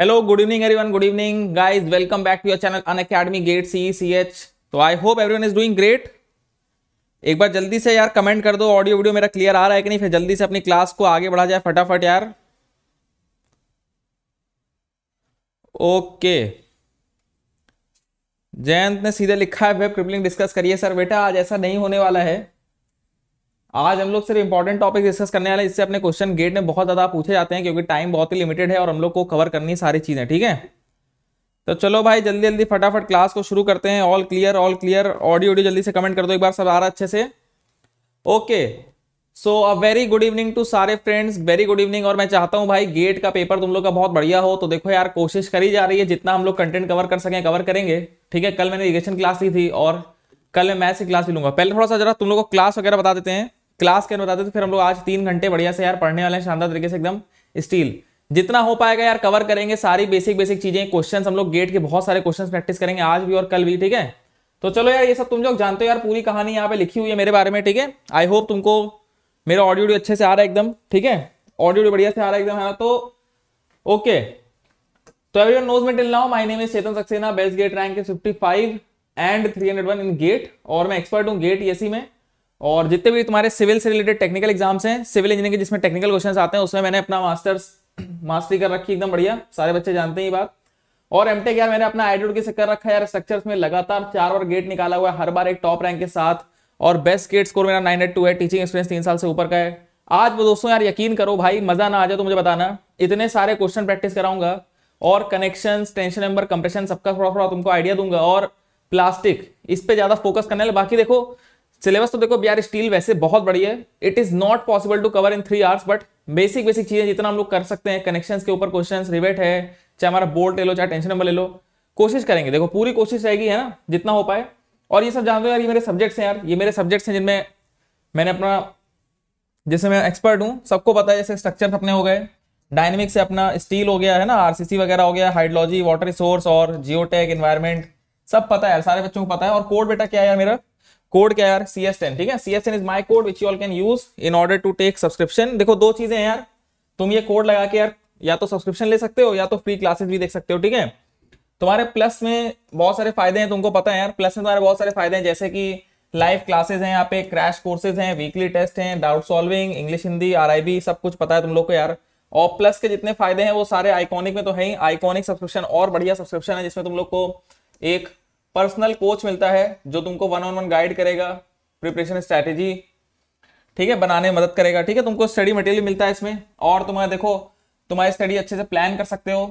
Hello good evening everyone good evening guys welcome back to your channel Unacademy GATE C C H तो I hope everyone is doing great एक बार जल्दी से यार comment कर दो audio video मेरा क्लियर आ रहा है कि नहीं फिर जल्दी से अपनी क्लास को आगे बढ़ा जाए फटाफट यार ओके जयंत ने सीधे लिखा है वेब क्रिपलिंग डिस्कस करिए सर बेटा आज ऐसा नहीं होने वाला है आज हम लोग सिर्फ इंपॉर्टेंट टॉपिक डिस्कस करने वाले इससे अपने क्वेश्चन गेट में बहुत ज्यादा पूछे जाते हैं क्योंकि टाइम बहुत ही लिमिटेड है और हम लोग को कवर करनी है सारी चीजें ठीक है तो चलो भाई जल्दी जल्दी फटाफट क्लास को शुरू करते हैं all clear all clear audio audio जल्दी से कमेंट कर दो एक बार सब आ रहा अच्छे से okay so uh very good evening to सारे फ्रेंड्स वेरी गुड इवनिंग और मैं चाहता हूँ भाई गेट का पेपर तुम लोग का बहुत बढ़िया हो तो देखो यार कोशिश करी जा रही है जितना हम लोग कंटेंट कवर कर सकें कवर करेंगे ठीक है कल मैंने इरीगेशन क्लास ली थी और कल मैं मैथ्स की क्लास भी लूंगा पहले थोड़ा सा जरा तुम लोग को क्लास वगैरह बता देते हैं क्लास के बताते तो फिर हम लोग आज तीन घंटे बढ़िया से यार पढ़ने वाले हैं शानदार तरीके से एकदम स्टील जितना हो पाएगा यार कवर करेंगे सारी बेसिक बेसिक चीजें क्वेश्चन हम लोग गेट के बहुत सारे क्वेश्चन प्रैक्टिस करेंगे आज भी और कल भी ठीक है तो चलो यार ये सब तुम लोग जानते हो यार पूरी कहानी यहाँ पे लिखी हुई है मेरे बारे में ठीक है आई होप तुमको मेरा ऑडियो अच्छे से आ रहा है एकदम ठीक है ऑडियो बढ़िया से आ रहा है एकदम है हाँ, तो ओके तो वन नोज में till now my name is Chetan Saksena best GATE rank है 55 एंड 301 इन गेट और मैं एक्सपर्ट हूँ गेट ये e e में और जितने भी तुम्हारे सिविल से रिलेटेड टेक्निकल एग्जाम्स हैं सिविल इंजीनियरिंग के जिसमें टेक्निकल क्वेश्चन आते हैं उसमें मैंने अपना मास्टर्स मास्टरी कर रखी एकदम बढ़िया सारे बच्चे जानते हैं ये बात और एमटेक यार मैंने अपना आईडोड के कर रखा यार स्ट्रक्चर्स में लगातार चार बार गेट निकाला हुआ है हर बार एक टॉप रैंक के साथ और बेस्ट गेट स्कोर मेरा नाइन है टीचिंग एक्सपीरियंस तीन साल से ऊपर का है आज वो दोस्तों यार यकीन करो भाई मजा ना आ जाए तो मुझे बताना इतने सारे क्वेश्चन प्रैक्टिस कराऊंगा और कनेक्शन टेंशन नंबर कंप्रेशन सबका थोड़ा थोड़ा तुमको आइडिया दूंगा और प्लास्टिक इस पर ज्यादा फोकस करने लगे बाकी देखो सिलेबस तो देखो बिहार स्टील वैसे बहुत बड़ी है it is not possible to cover in three hours but basic basic चीजें जितना हम लोग कर सकते हैं कनेक्शन के ऊपर क्वेश्चन रिवेट है चाहे हमारा बोर्ड ले लो चाहे टेंशन नंबर ले लो कोशिश करेंगे देखो पूरी कोशिश रहेगी है ना जितना हो पाए और ये सब जान दो यार ये मेरे सब्जेक्ट्स हैं यार ये मेरे सब्जेक्ट्स हैं जिनमें मैंने अपना जैसे मैं एक्सपर्ट हूँ सबको पता है जैसे स्ट्रक्चर अपने हो गए डायनेमिक्स से अपना स्टील हो गया है ना आरसीसी वगैरह हो गया हाइड्रोलॉजी वाटर रिसोर्स और जियोटेक इन्वायरमेंट सब पता है यार सारे बच्चों को पता है और कोड बेटा क्या है यार मेरा कोड क्या यार सी एस टेन ठीक है C S ten is my code which you all can use in order to take subscription देखो दो चीजें यार तुम ये कोड लगा के यार या तो सब्सक्रिप्शन ले सकते हो या तो फ्री क्लासेस भी देख सकते हो ठीक है तुम्हारे प्लस में बहुत सारे फायदे हैं तुमको पता है यार प्लस में तुम्हारे बहुत सारे फायदे हैं जैसे कि लाइव क्लासेस हैं यहाँ पे क्रैश कोर्सेज हैं वीकली टेस्ट हैं doubt solving English Hindi RIB सब कुछ पता है तुम लोग को यार और प्लस के जितने फायदे हैं वो सारे आइकॉनिक में तो है ही आइकॉनिक सब्सक्रिप्शन और बढ़िया सब्सक्रिप्शन है जिसमें तुम लोग को एक पर्सनल कोच मिलता है जो तुमको वन ऑन वन गाइड करेगा प्रिपरेशन स्ट्रैटेजी ठीक है बनाने में मदद करेगा ठीक है तुमको स्टडी मटेरियल मिलता है इसमें और तुम्हारा देखो तुम्हारी स्टडी अच्छे से प्लान कर सकते हो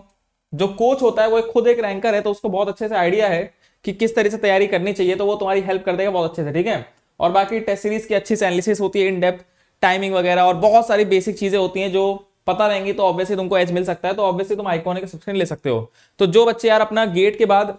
जो कोच होता है वो एक खुद एक रैंकर है तो उसको बहुत अच्छे से आइडिया है कि किस तरह से तैयारी करनी चाहिए तो वो तुम्हारी हेल्प कर देगा बहुत अच्छे से ठीक है और बाकी टेस्ट सीरीज की अच्छी से एनालिसिस होती है इन डेप्थ टाइमिंग वगैरह और बहुत सारी बेसिक चीज़ें होती हैं जो पता रहेंगी तो ऑब्वियसली तुमको एज मिल सकता है तो ऑब्वियसली तुम आइकॉनिक सब्सक्रिप्शन ले सकते हो तो जो बच्चे यार अपना गेट के बाद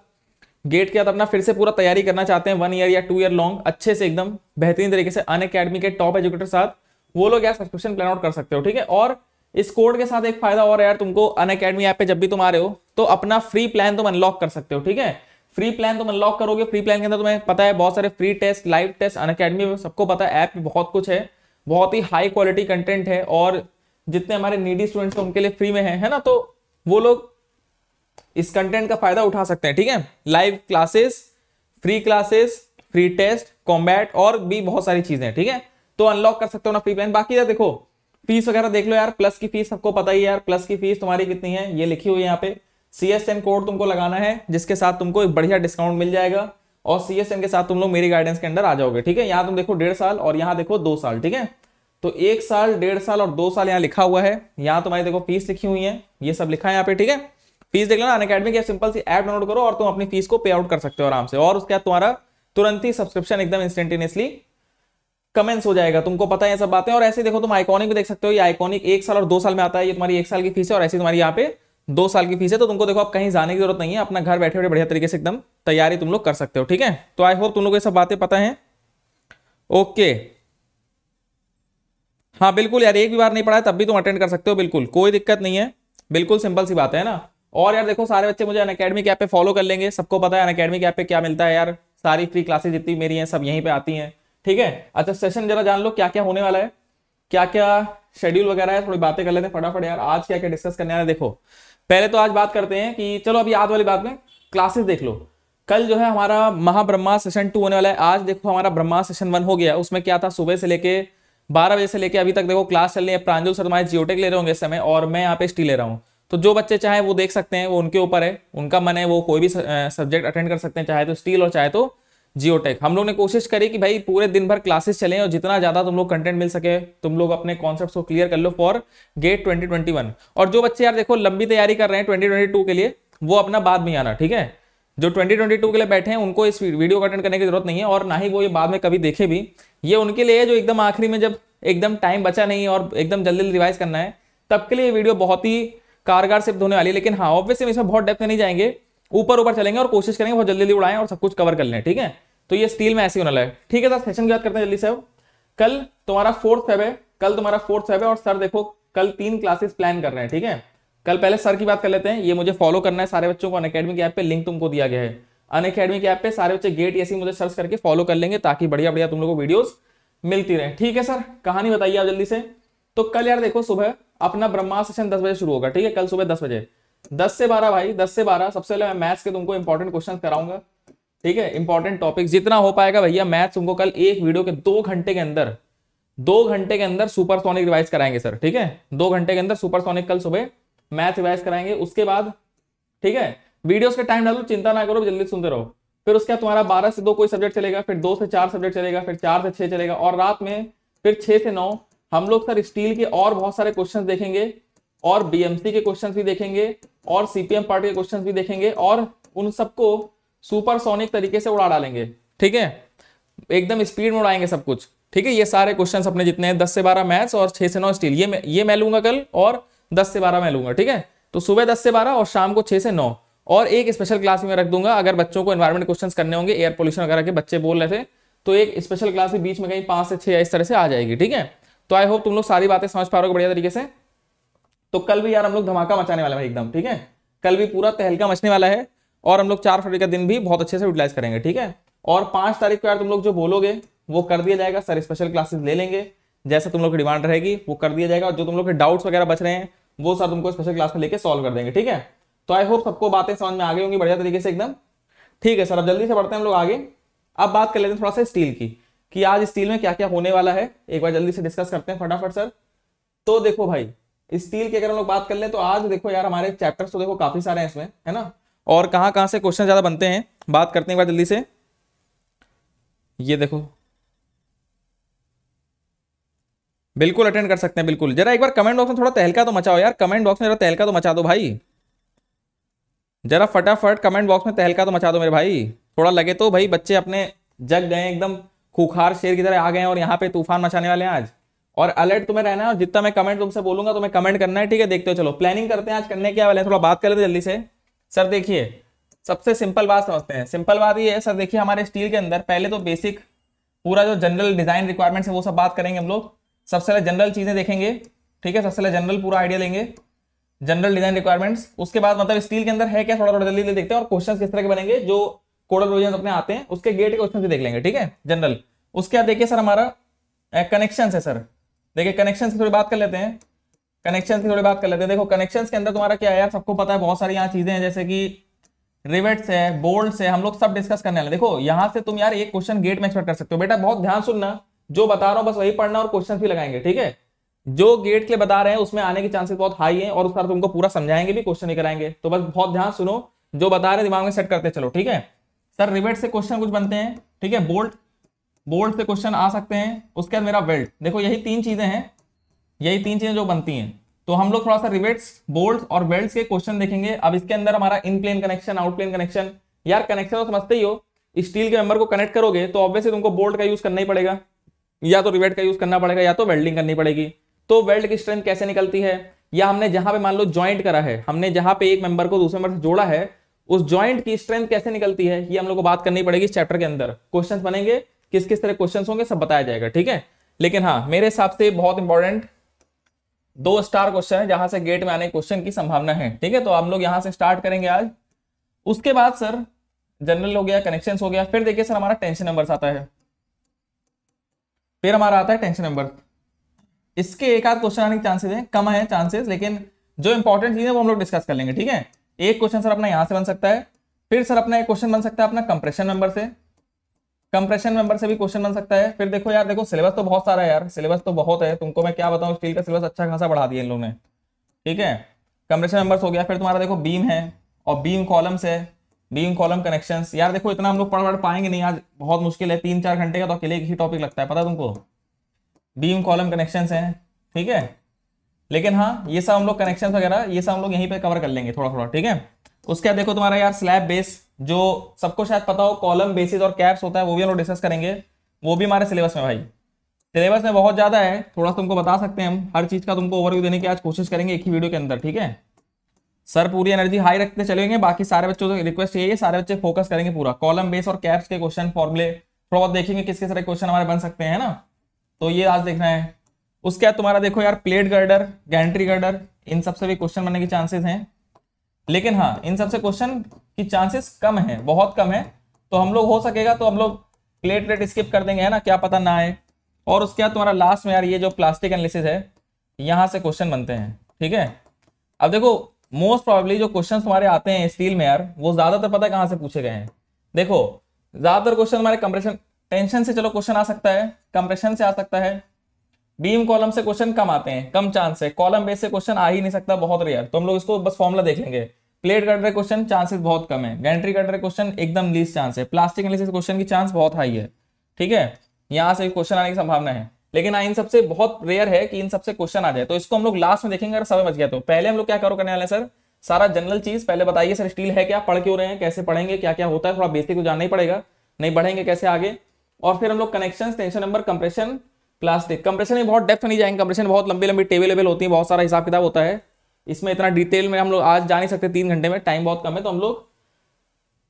गेट के बाद अपना फिर से पूरा तैयारी करना चाहते हैं वन ईयर या टू ईयर लॉन्ग अच्छे से एकदम बेहतरीन तरीके से अन अकेडमी के टॉप एजुकेटर साथ वो लोग यार सब्सक्रिप्शन प्लान आउट कर सकते हो ठीक है और इस कोड के साथ एक फायदा और यार तुमको अन अकेडमी ऐप पे जब भी तुम आ रहे हो तो अपना फ्री प्लान तुम अनलॉक कर सकते हो ठीक है फ्री प्लान तुम अनलॉक करोगे फ्री प्लान के अंदर तुम्हें पता है बहुत सारे free test live test Unacademy सबको पता है ऐप में बहुत कुछ है बहुत ही हाई क्वालिटी कंटेंट है और जितने हमारे नीडी स्टूडेंट्स हैं उनके लिए फ्री में है है ना तो वो लोग इस कंटेंट का फायदा उठा सकते हैं ठीक है live classes free classes free test combat और भी बहुत सारी चीजें ठीक है तो अनलॉक कर सकते हो ना फ्री प्लान बाकी यार देखो फीस वगैरह देख लो यार प्लस की फीस सबको पता ही है यार प्लस की फीस तुम्हारी कितनी है ये लिखी हुई है यहाँ पे सी एस एन कोड तुमको लगाना है जिसके साथ तुमको एक बढ़िया डिस्काउंट मिल जाएगा और सी एस एन के साथ तुम लोग मेरी गाइडेंस के अंदर आ जाओगे ठीक है यहाँ तुम देखो डेढ़ साल और यहाँ देखो दो साल ठीक है तो एक साल डेढ़ साल और दो साल यहाँ लिखा हुआ है यहाँ तुम्हारी देखो फीस लिखी हुई है ये सब लिखा है यहाँ पे ठीक है फीस देख लेना अनकेडमी की सिंपल सी ऐप डाउनलोड करो और तुम अपनी फीस को पे आउट कर सकते हो आराम से और उसके बाद तुम्हारा तुरंत ही सब्सक्रिप्शन एकदम इंस्टेंटेनियसली कमेंट्स हो जाएगा तुमको पता है सब बातें और ऐसे देखो तुम आइकॉनिक भी देख सकते हो ये आइकॉनिक एक साल और दो साल में आता है ये तुम्हारी एक साल की फीस है और ऐसी तुम्हारी यहाँ पे दो साल की फीस है तो तुमको देखो आप कहीं जाने की जरूरत नहीं है अपना घर बैठे बैठे बढ़िया तरीके से एकदम तैयारी तुम लोग कर सकते हो ठीक है तो आई होप तुम लोग ये सब बातें पता है ओके हाँ बिल्कुल यार एक भी बार नहीं पढ़ा है तब भी तुम अटेंड कर सकते हो बिल्कुल कोई दिक्कत नहीं है बिल्कुल सिंपल सी बात है ना और यार देखो सारे बच्चे मुझे अनकेडमी अकेडमी ऐप पे फॉलो कर लेंगे सबको पता है अनकेडमी कैप ऐप पे क्या मिलता है यार सारी फ्री क्लासेस जितनी मेरी हैं सब यहीं पे आती हैं ठीक है अच्छा सेशन जरा जान लो क्या क्या होने वाला है क्या क्या शेड्यूल वगैरह है थोड़ी बातें कर लेते हैं फटाफट यार आज क्या क्या डिस्कस करने वाले देखो पहले तो आज बात करते हैं कि चलो अभी याद वाली बात में क्लासेस देख लो कल जो है हमारा महाब्रह्मा सेशन टू होने वाला है आज देखो हमारा ब्रह्मा सेशन वन हो गया उसमें क्या था सुबह से लेके बारह बजे से लेके अभी तक देखो क्लास चल रही है प्रांजुल शर्मा जियोटेक ले रहे होंगे इस समय और मैं यहाँ पे स्टी ले रहा हूँ तो जो बच्चे चाहे वो देख सकते हैं वो उनके ऊपर है उनका मन है वो कोई भी सब्जेक्ट अटेंड कर सकते हैं चाहे तो स्टील और चाहे तो जियोटेक हम लोग ने कोशिश करी कि भाई पूरे दिन भर क्लासेस चलें और जितना ज़्यादा तुम लोग कंटेंट मिल सके तुम लोग अपने कॉन्सेप्ट को क्लियर कर लो फॉर गेट 2021 और जो बच्चे यार देखो लंबी तैयारी कर रहे हैं 2022 के लिए वो अपना बाद में आना ठीक है जो 2022 के लिए बैठे हैं उनको इस वीडियो को अटेंड करने की जरूरत नहीं है और ना ही वो ये बाद में कभी देखे भी ये उनके लिए जो एकदम आखिरी में जब एकदम टाइम बचा नहीं और एकदम जल्दी रिवाइज करना है तब के लिए वीडियो बहुत ही कारगर सिर्फ होने वाली है लेकिन हाँ हम इसमें बहुत डेप्थ में नहीं जाएंगे ऊपर ऊपर चलेंगे और कोशिश करेंगे बहुत जल्दी जल्दी उड़ाएं और सब कुछ कवर कर लें ठीक है तो ये स्टील में ऐसे होने लगे ठीक है सर सेशन की बात करते हैं जल्दी से कल तुम्हारा फोर्थ फेब है कल तुम्हारा फोर्थ फेब है और सर देखो कल तीन क्लासेस प्लान कर रहे हैं ठीक है कल पहले सर की बात कर लेते हैं ये मुझे फॉलो करना है सारे बच्चों को अन अकेडमी ऐप पे लिंक तुमको दिया गया है अन अकेडमी ऐप पे सारे बच्चे गेट ऐसी मुझे सर्च करके फॉलो कर लेंगे ताकि बढ़िया बढ़िया तुम लोग को वीडियोस मिलती रहे ठीक है सर कहानी बताइए आप जल्दी से तो कल यार देखो सुबह अपना ब्रह्मास्त्र सेशन दस बजे शुरू होगा ठीक है कल सुबह दस बजे दस से बारह भाई दस से बारह सबसे पहले मैं मैथ्स के तुमको इंपॉर्टेंट क्वेश्चन कराऊंगा ठीक है इंपॉर्टेंट टॉपिक जितना हो पाएगा भैया मैथ्स तुमको कल एक वीडियो के दो घंटे के अंदर दो घंटे के अंदर सुपरसोनिक रिवाइज कराएंगे सर ठीक है दो घंटे के अंदर सुपरसोनिक कल सुबह मैथ रिवाइज कराएंगे उसके बाद ठीक है वीडियोस का टाइम डालो चिंता ना करो जल्दी सुनते रहो फिर उसके बाद तुम्हारा बारह से दो कोई सब्जेक्ट चलेगा फिर दो से चार सब्जेक्ट चलेगा फिर चार से छह चलेगा और रात में फिर छह से नौ हम लोग सर स्टील के और बहुत सारे क्वेश्चन देखेंगे और बीएमसी के क्वेश्चन भी देखेंगे और सीपीएम पार्टी के क्वेश्चन भी देखेंगे और उन सबको सुपरसोनिक तरीके से उड़ा डालेंगे ठीक है एकदम स्पीड में उड़ाएंगे सब कुछ ठीक है ये सारे क्वेश्चन अपने जितने हैं दस से बारह मैथ्स और छह से नौ स्टील ये ये मैं लूंगा कल और दस से बारह मैं लूंगा ठीक है तो सुबह दस से बारह और शाम को छह से नौ और एक स्पेशल क्लास में रख दूंगा अगर बच्चों को एनवायरमेंट क्वेश्चंस करने होंगे एयर पोल्यूशन वगैरह के बच्चे बोल रहे थे तो एक स्पेशल क्लास भी बीच में कहीं पांच से छह इस तरह से आ जाएगी ठीक है तो आई होप तुम लोग सारी बातें समझ पा रहे हो बढ़िया तरीके से तो कल भी यार हम लोग धमाका मचाने वाला है एकदम ठीक है कल भी पूरा तहलका मचने वाला है और हम लोग चार फरवरी का दिन भी बहुत अच्छे से यूटिलाइज करेंगे ठीक है और पांच तारीख को यार तुम लोग जो बोलोगे वो कर दिया जाएगा सर स्पेशल क्लासेस ले लेंगे जैसा तुम लोग की डिमांड रहेगी वो कर दिया जाएगा और जो तुम लोग के डाउट्स वगैरह बच रहे हैं वो सर तुमको स्पेशल क्लास में लेके सॉल्व कर देंगे ठीक है तो आई होप सबको बातें समझ में आ गई होंगी बढ़िया तरीके से एकदम ठीक है सर अब जल्दी से बढ़ते हैं हम लोग आगे अब बात कर लेते हैं थोड़ा सा स्टील की कि आज स्टील में क्या क्या होने वाला है एक बार जल्दी से डिस्कस करते हैं फटाफट सर तो देखो भाई स्टील की अगर हम लोग बात कर ले तो आज देखो यार हमारे चैप्टर्स तो देखो काफी सारे हैं इसमें है ना और कहां कहां से क्वेश्चन ज्यादा बनते हैं बात करते हैं एक बार जल्दी से ये देखो बिल्कुल अटेंड कर सकते हैं बिल्कुल जरा एक बार कमेंट बॉक्स में थोड़ा तहलका तो मचाओ यार कमेंट बॉक्स में जरा तहलका तो मचा दो भाई जरा फटाफट कमेंट बॉक्स में तहलका तो मचा दो मेरे भाई थोड़ा लगे तो भाई बच्चे अपने जग गए एकदम खुखार शेर की तरह आ गए और यहाँ पे तूफान मचाने वाले हैं आज और अलर्ट तुम्हें रहना है और जितना मैं कमेंट तुमसे बोलूंगा तुम्हें कमेंट करना है ठीक है देखते हो चलो प्लानिंग करते हैं आज करने क्या वाले हैं थोड़ा बात कर लेते जल्दी से सर देखिए सबसे सिंपल बात समझते हैं सिंपल बात ये है सर देखिए हमारे स्टील के अंदर पहले तो बेसिक पूरा जो जनरल डिजाइन रिक्वायरमेंट्स है वो सब बात करेंगे हम लोग सबसे पहले जनरल चीजें देखेंगे ठीक है सबसे पहले जनरल पूरा आइडिया लेंगे जनरल डिजाइन रिक्वायरमेंट्स उसके बाद मतलब स्टील के अंदर है क्या थोड़ा थोड़ा जल्दी देखते हैं और क्वेश्चन किस तरह के बनेंगे जो कोडल प्रोविजन अपने आते हैं उसके गेट के क्वेश्चन भी देख लेंगे ठीक है जनरल उसके बाद देखिए सर हमारा कनेक्शन है सर देखिए कनेक्शन की थोड़ी बात कर लेते हैं कनेक्शन की थोड़ी बात कर लेते हैं देखो कनेक्शन के अंदर तुम्हारा क्या है यार सबको पता है बहुत सारी यहाँ चीजें हैं जैसे कि रिवेट्स है बोल्ट है हम लोग सब डिस्कस करने वाले देखो यहाँ से तुम यार एक क्वेश्चन गेट में एक्सपेक्ट कर सकते हो बेटा बहुत ध्यान सुनना जो बता रहा हूँ बस वही पढ़ना और क्वेश्चन भी लगाएंगे ठीक है जो गेट के लिए बता रहे हैं उसमें आने के चांसेस बहुत हाई हैं और उस तुमको पूरा समझाएंगे भी क्वेश्चन नहीं कराएंगे तो बस बहुत ध्यान सुनो जो बता रहे दिमाग में सेट करते चलो ठीक है सर रिवेट से क्वेश्चन कुछ बनते हैं ठीक है बोल्ट बोल्ट से क्वेश्चन आ सकते हैं उसके बाद मेरा वेल्ट देखो यही तीन चीजें हैं यही तीन चीजें जो बनती हैं तो हम लोग थोड़ा सा रिवेट्स बोल्ट और वेल्ट के क्वेश्चन देखेंगे अब इसके अंदर हमारा in plane connection out plane connection यार कनेक्शन तो समझते ही हो स्टील के मेंबर को कनेक्ट करोगे तो ऑब्वियसली तुमको बोल्ट का यूज करना ही पड़ेगा या तो रिवेट का यूज करना पड़ेगा या तो वेल्डिंग करनी पड़ेगी तो वेल्ड की स्ट्रेंथ कैसे निकलती है या हमने जहां पे मान लो ज्वाइंट करा है हमने जहां पे एक मेंबर को दूसरे मेंबर से जोड़ा है उस ज्वाइंट की स्ट्रेंथ कैसे निकलती है ये हम लोग को बात करनी पड़ेगी इस चैप्टर के अंदर क्वेश्चन बनेंगे किस किस तरह क्वेश्चन होंगे सब बताया जाएगा ठीक है लेकिन हाँ मेरे हिसाब से बहुत इंपॉर्टेंट दो स्टार क्वेश्चन है जहां से गेट में आने क्वेश्चन की संभावना है ठीक है तो हम लोग यहाँ से स्टार्ट करेंगे आज उसके बाद सर जनरल हो गया कनेक्शन हो गया फिर देखिए सर हमारा टेंशन नंबर आता है फिर हमारा आता है टेंशन नंबर इसके एक आध क्वेश्चन आने के चांसेस है कम है चांसेस लेकिन जो इंपॉर्टेंट चीज है वो हम लोग डिस्कस कर लेंगे ठीक है एक क्वेश्चन सर अपना यहां से बन सकता है फिर सर अपना एक क्वेश्चन बन सकता है अपना कंप्रेशन मेंबर से कंप्रेशन मेंबर से भी क्वेश्चन बन सकता है फिर देखो यार देखो सिलेबस तो बहुत सारा है यार सिलेबस तो बहुत है तुमको मैं क्या बताऊँ स्टील का सिलेबस अच्छा खासा बढ़ा दिया इन लोगों ने ठीक है कंप्रेशन मेंबर्स हो गया फिर तुम्हारा देखो बीम है और बीम कॉलम्स है बीम कॉलम कनेक्शन यार देखो इतना हम लोग पढ़ पढ़ पाएंगे नहीं आज बहुत मुश्किल है तीन चार घंटे का तो अकेले एक ही टॉपिक लगता है पता तुमको बीम कॉलम कनेक्शन है ठीक है लेकिन हाँ ये सब हम लोग कनेक्शन वगैरह ये सब हम लोग यहीं पे कवर कर लेंगे थोड़ा थोड़ा ठीक है उसके बाद देखो तुम्हारा यार स्लैब बेस जो सबको शायद पता हो कॉलम बेसिस और कैप्स होता है वो भी हम लोग डिस्कस करेंगे वो भी हमारे सिलेबस में भाई सिलेबस में बहुत ज़्यादा है थोड़ा सा तुमको बता सकते हैं हम हर चीज़ का तुमको ओवरव्यू देने की आज कोशिश करेंगे एक ही वीडियो के अंदर ठीक है सर पूरी एनर्जी हाई रखते चलेंगे बाकी सारे बच्चों को रिक्वेस्ट यही है सारे बच्चे फोकस करेंगे पूरा कॉलम बेस और कैप्स के क्वेश्चन फॉर्मुले थोड़ा बहुत देखेंगे किस किस तरह क्वेश्चन हमारे बन सकते हैं ना तो ये आज देखना है उसके बाद तुम्हारा देखो यार प्लेट गर्डर गैंट्री गर्डर इन सबसे भी क्वेश्चन बनने के चांसेस हैं लेकिन हाँ इन सबसे क्वेश्चन की चांसेस कम है बहुत कम है तो हम लोग हो सकेगा तो हम लोग प्लेट प्लेट स्किप कर देंगे है ना क्या पता ना आए और उसके बाद तुम्हारा लास्ट में यार ये जो प्लास्टिक एनालिसिस है यहाँ से क्वेश्चन बनते हैं ठीक है अब देखो मोस्ट प्रॉब्ली जो क्वेश्चन तुम्हारे आते हैं स्टील में यार वो ज्यादातर पता है कहाँ से पूछे गए हैं देखो ज्यादातर क्वेश्चन हमारे कंप्रेशन टेंशन से चलो क्वेश्चन आ सकता है कंप्रेशन से आ सकता है बीम कॉलम से क्वेश्चन कम आते हैं कम चांस है कॉलम बेस से क्वेश्चन आ ही नहीं सकता बहुत रेयर तो हम लोग इसको बस फॉर्मुला देख लेंगे प्लेट कट रहे क्वेश्चन चांसेस बहुत कम है गैंट्री कट रहे क्वेश्चन एकदम लीज चांस है प्लास्टिक एनालिसिस क्वेश्चन की चांस बहुत हाई है ठीक है यहाँ से क्वेश्चन आने की संभावना है लेकिन हाँ, इन सबसे बहुत रेयर है कि इन सबसे क्वेश्चन आ जाए तो इसको हम लोग लास्ट में देखेंगे अगर समय बच गया तो पहले हम लोग क्या करो करने वाले सर सारा जनरल चीज पहले बताइए सर स्टील है क्या पढ़ क्यों रहे हैं कैसे पढ़ेंगे क्या क्या होता है थोड़ा बेसिक को जानना ही पड़ेगा नहीं बढ़ेंगे कैसे आगे और फिर हम लोग connection tension number compression plastic compression में बहुत डेप्थ नहीं जाएंगे कंप्रेशन बहुत लंबी लंबी टेबल वेबल होती है बहुत सारा हिसाब किताब होता है इसमें इतना डिटेल में हम लोग आज जा नहीं सकते तीन घंटे में टाइम बहुत कम है तो हम लोग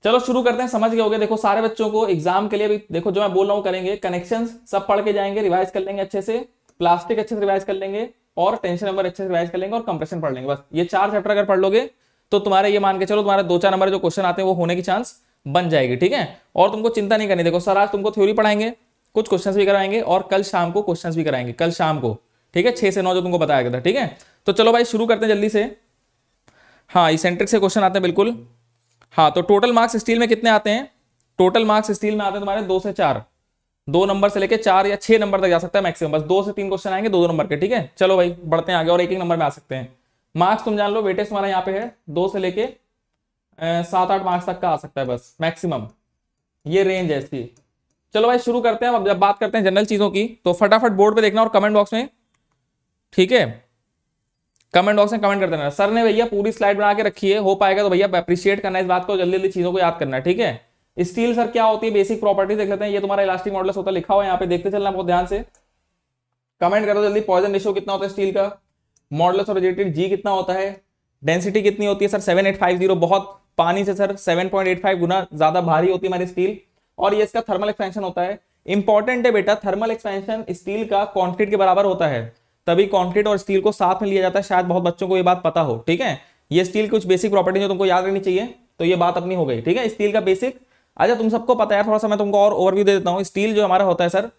चलो शुरू करते हैं समझ गए होगे देखो सारे बच्चों को एग्जाम के लिए भी देखो जो मैं बोल रहा हूँ करेंगे कनेक्शन सब पढ़ के जाएंगे रिवाइज कर लेंगे अच्छे से प्लास्टिक अच्छे से रिवाइज कर लेंगे और टेंशन नंबर अच्छे से रिवाइज कर लेंगे और कंप्रेशन पढ़ लेंगे बस ये चार चैप्टर अगर पढ़ लोगे तो तुम्हारे ये मान के चलो तुम्हारे दो चार नंबर जो क्वेश्चन आते हैं वो होने की चांस बन जाएगी ठीक है और तुमको चिंता नहीं करनी देखो सर आज तुमको थ्योरी पढ़ाएंगे कुछ क्वेश्चन भी कराएंगे और कल शाम को क्वेश्चन भी कराएंगे कल शाम को ठीक है छह से नौ जो तुमको बताया गया था ठीक है तो चलो भाई शुरू करते हैं जल्दी से हाँ ये सेंट्रिक से क्वेश्चन आते हैं बिल्कुल हाँ तो टोटल मार्क्स स्टील में कितने आते हैं टोटल मार्क्स स्टील में आते हैं तुम्हारे दो से चार दो नंबर से लेके चार या छह नंबर तक जा सकता है मैक्सिमम बस दो से तीन क्वेश्चन आएंगे दो दो नंबर के ठीक है चलो भाई बढ़ते हैं आगे और एक एक नंबर में आ सकते हैं मार्क्स तुम जान लो वेटेज तुम्हारा यहाँ पे है दो से लेके सात आठ मार्क्स तक का आ सकता है बस मैक्सिमम ये रेंज है इसकी चलो भाई शुरू करते हैं अब जब बात करते हैं जनरल चीजों की तो फटाफट बोर्ड पे देखना और कमेंट बॉक्स में ठीक है कमेंट बॉक्स में कमेंट कर देना सर ने भैया पूरी स्लाइड बना के रखी है हो पाएगा तो भैया अप्रिशिएट करना इस बात को जल्दी जल्दी चीजों को याद करना ठीक है स्टील सर क्या होती है बेसिक प्रॉपर्टी देख लेते हैं ये तुम्हारा इलास्टिक मॉडल्स होता है लिखा हुआ यहाँ पे देखते चलना बहुत ध्यान से कमेंट करो जल्दी पॉइजन रेशो कितना होता है स्टील का मॉडल्स और रिजेक्टेड जी कितना होता है डेंसिटी कितनी होती है sir seven eight five zero बहुत पानी से sir seven point eight five गुना ज्यादा भारी होती है हमारी स्टील और ये इसका थर्मल एक्सपेंशन होता है इंपॉर्टेंट है बेटा थर्मल एक्सपेंशन स्टील का कॉन्क्रीट के बराबर होता है तभी कॉन्क्रीट और स्टील को साथ में लिया जाता है शायद बहुत बच्चों को ये बात पता हो ठीक है ये स्टील कुछ बेसिक प्रॉपर्टी जो तुमको याद रखनी चाहिए तो ये बात अपनी हो गई ठीक है स्टील का बेसिक अच्छा तुम सबको पता है थोड़ा सा मैं तुमको और ओवरव्यू दे देता हूँ स्टील जो हमारा होता है सर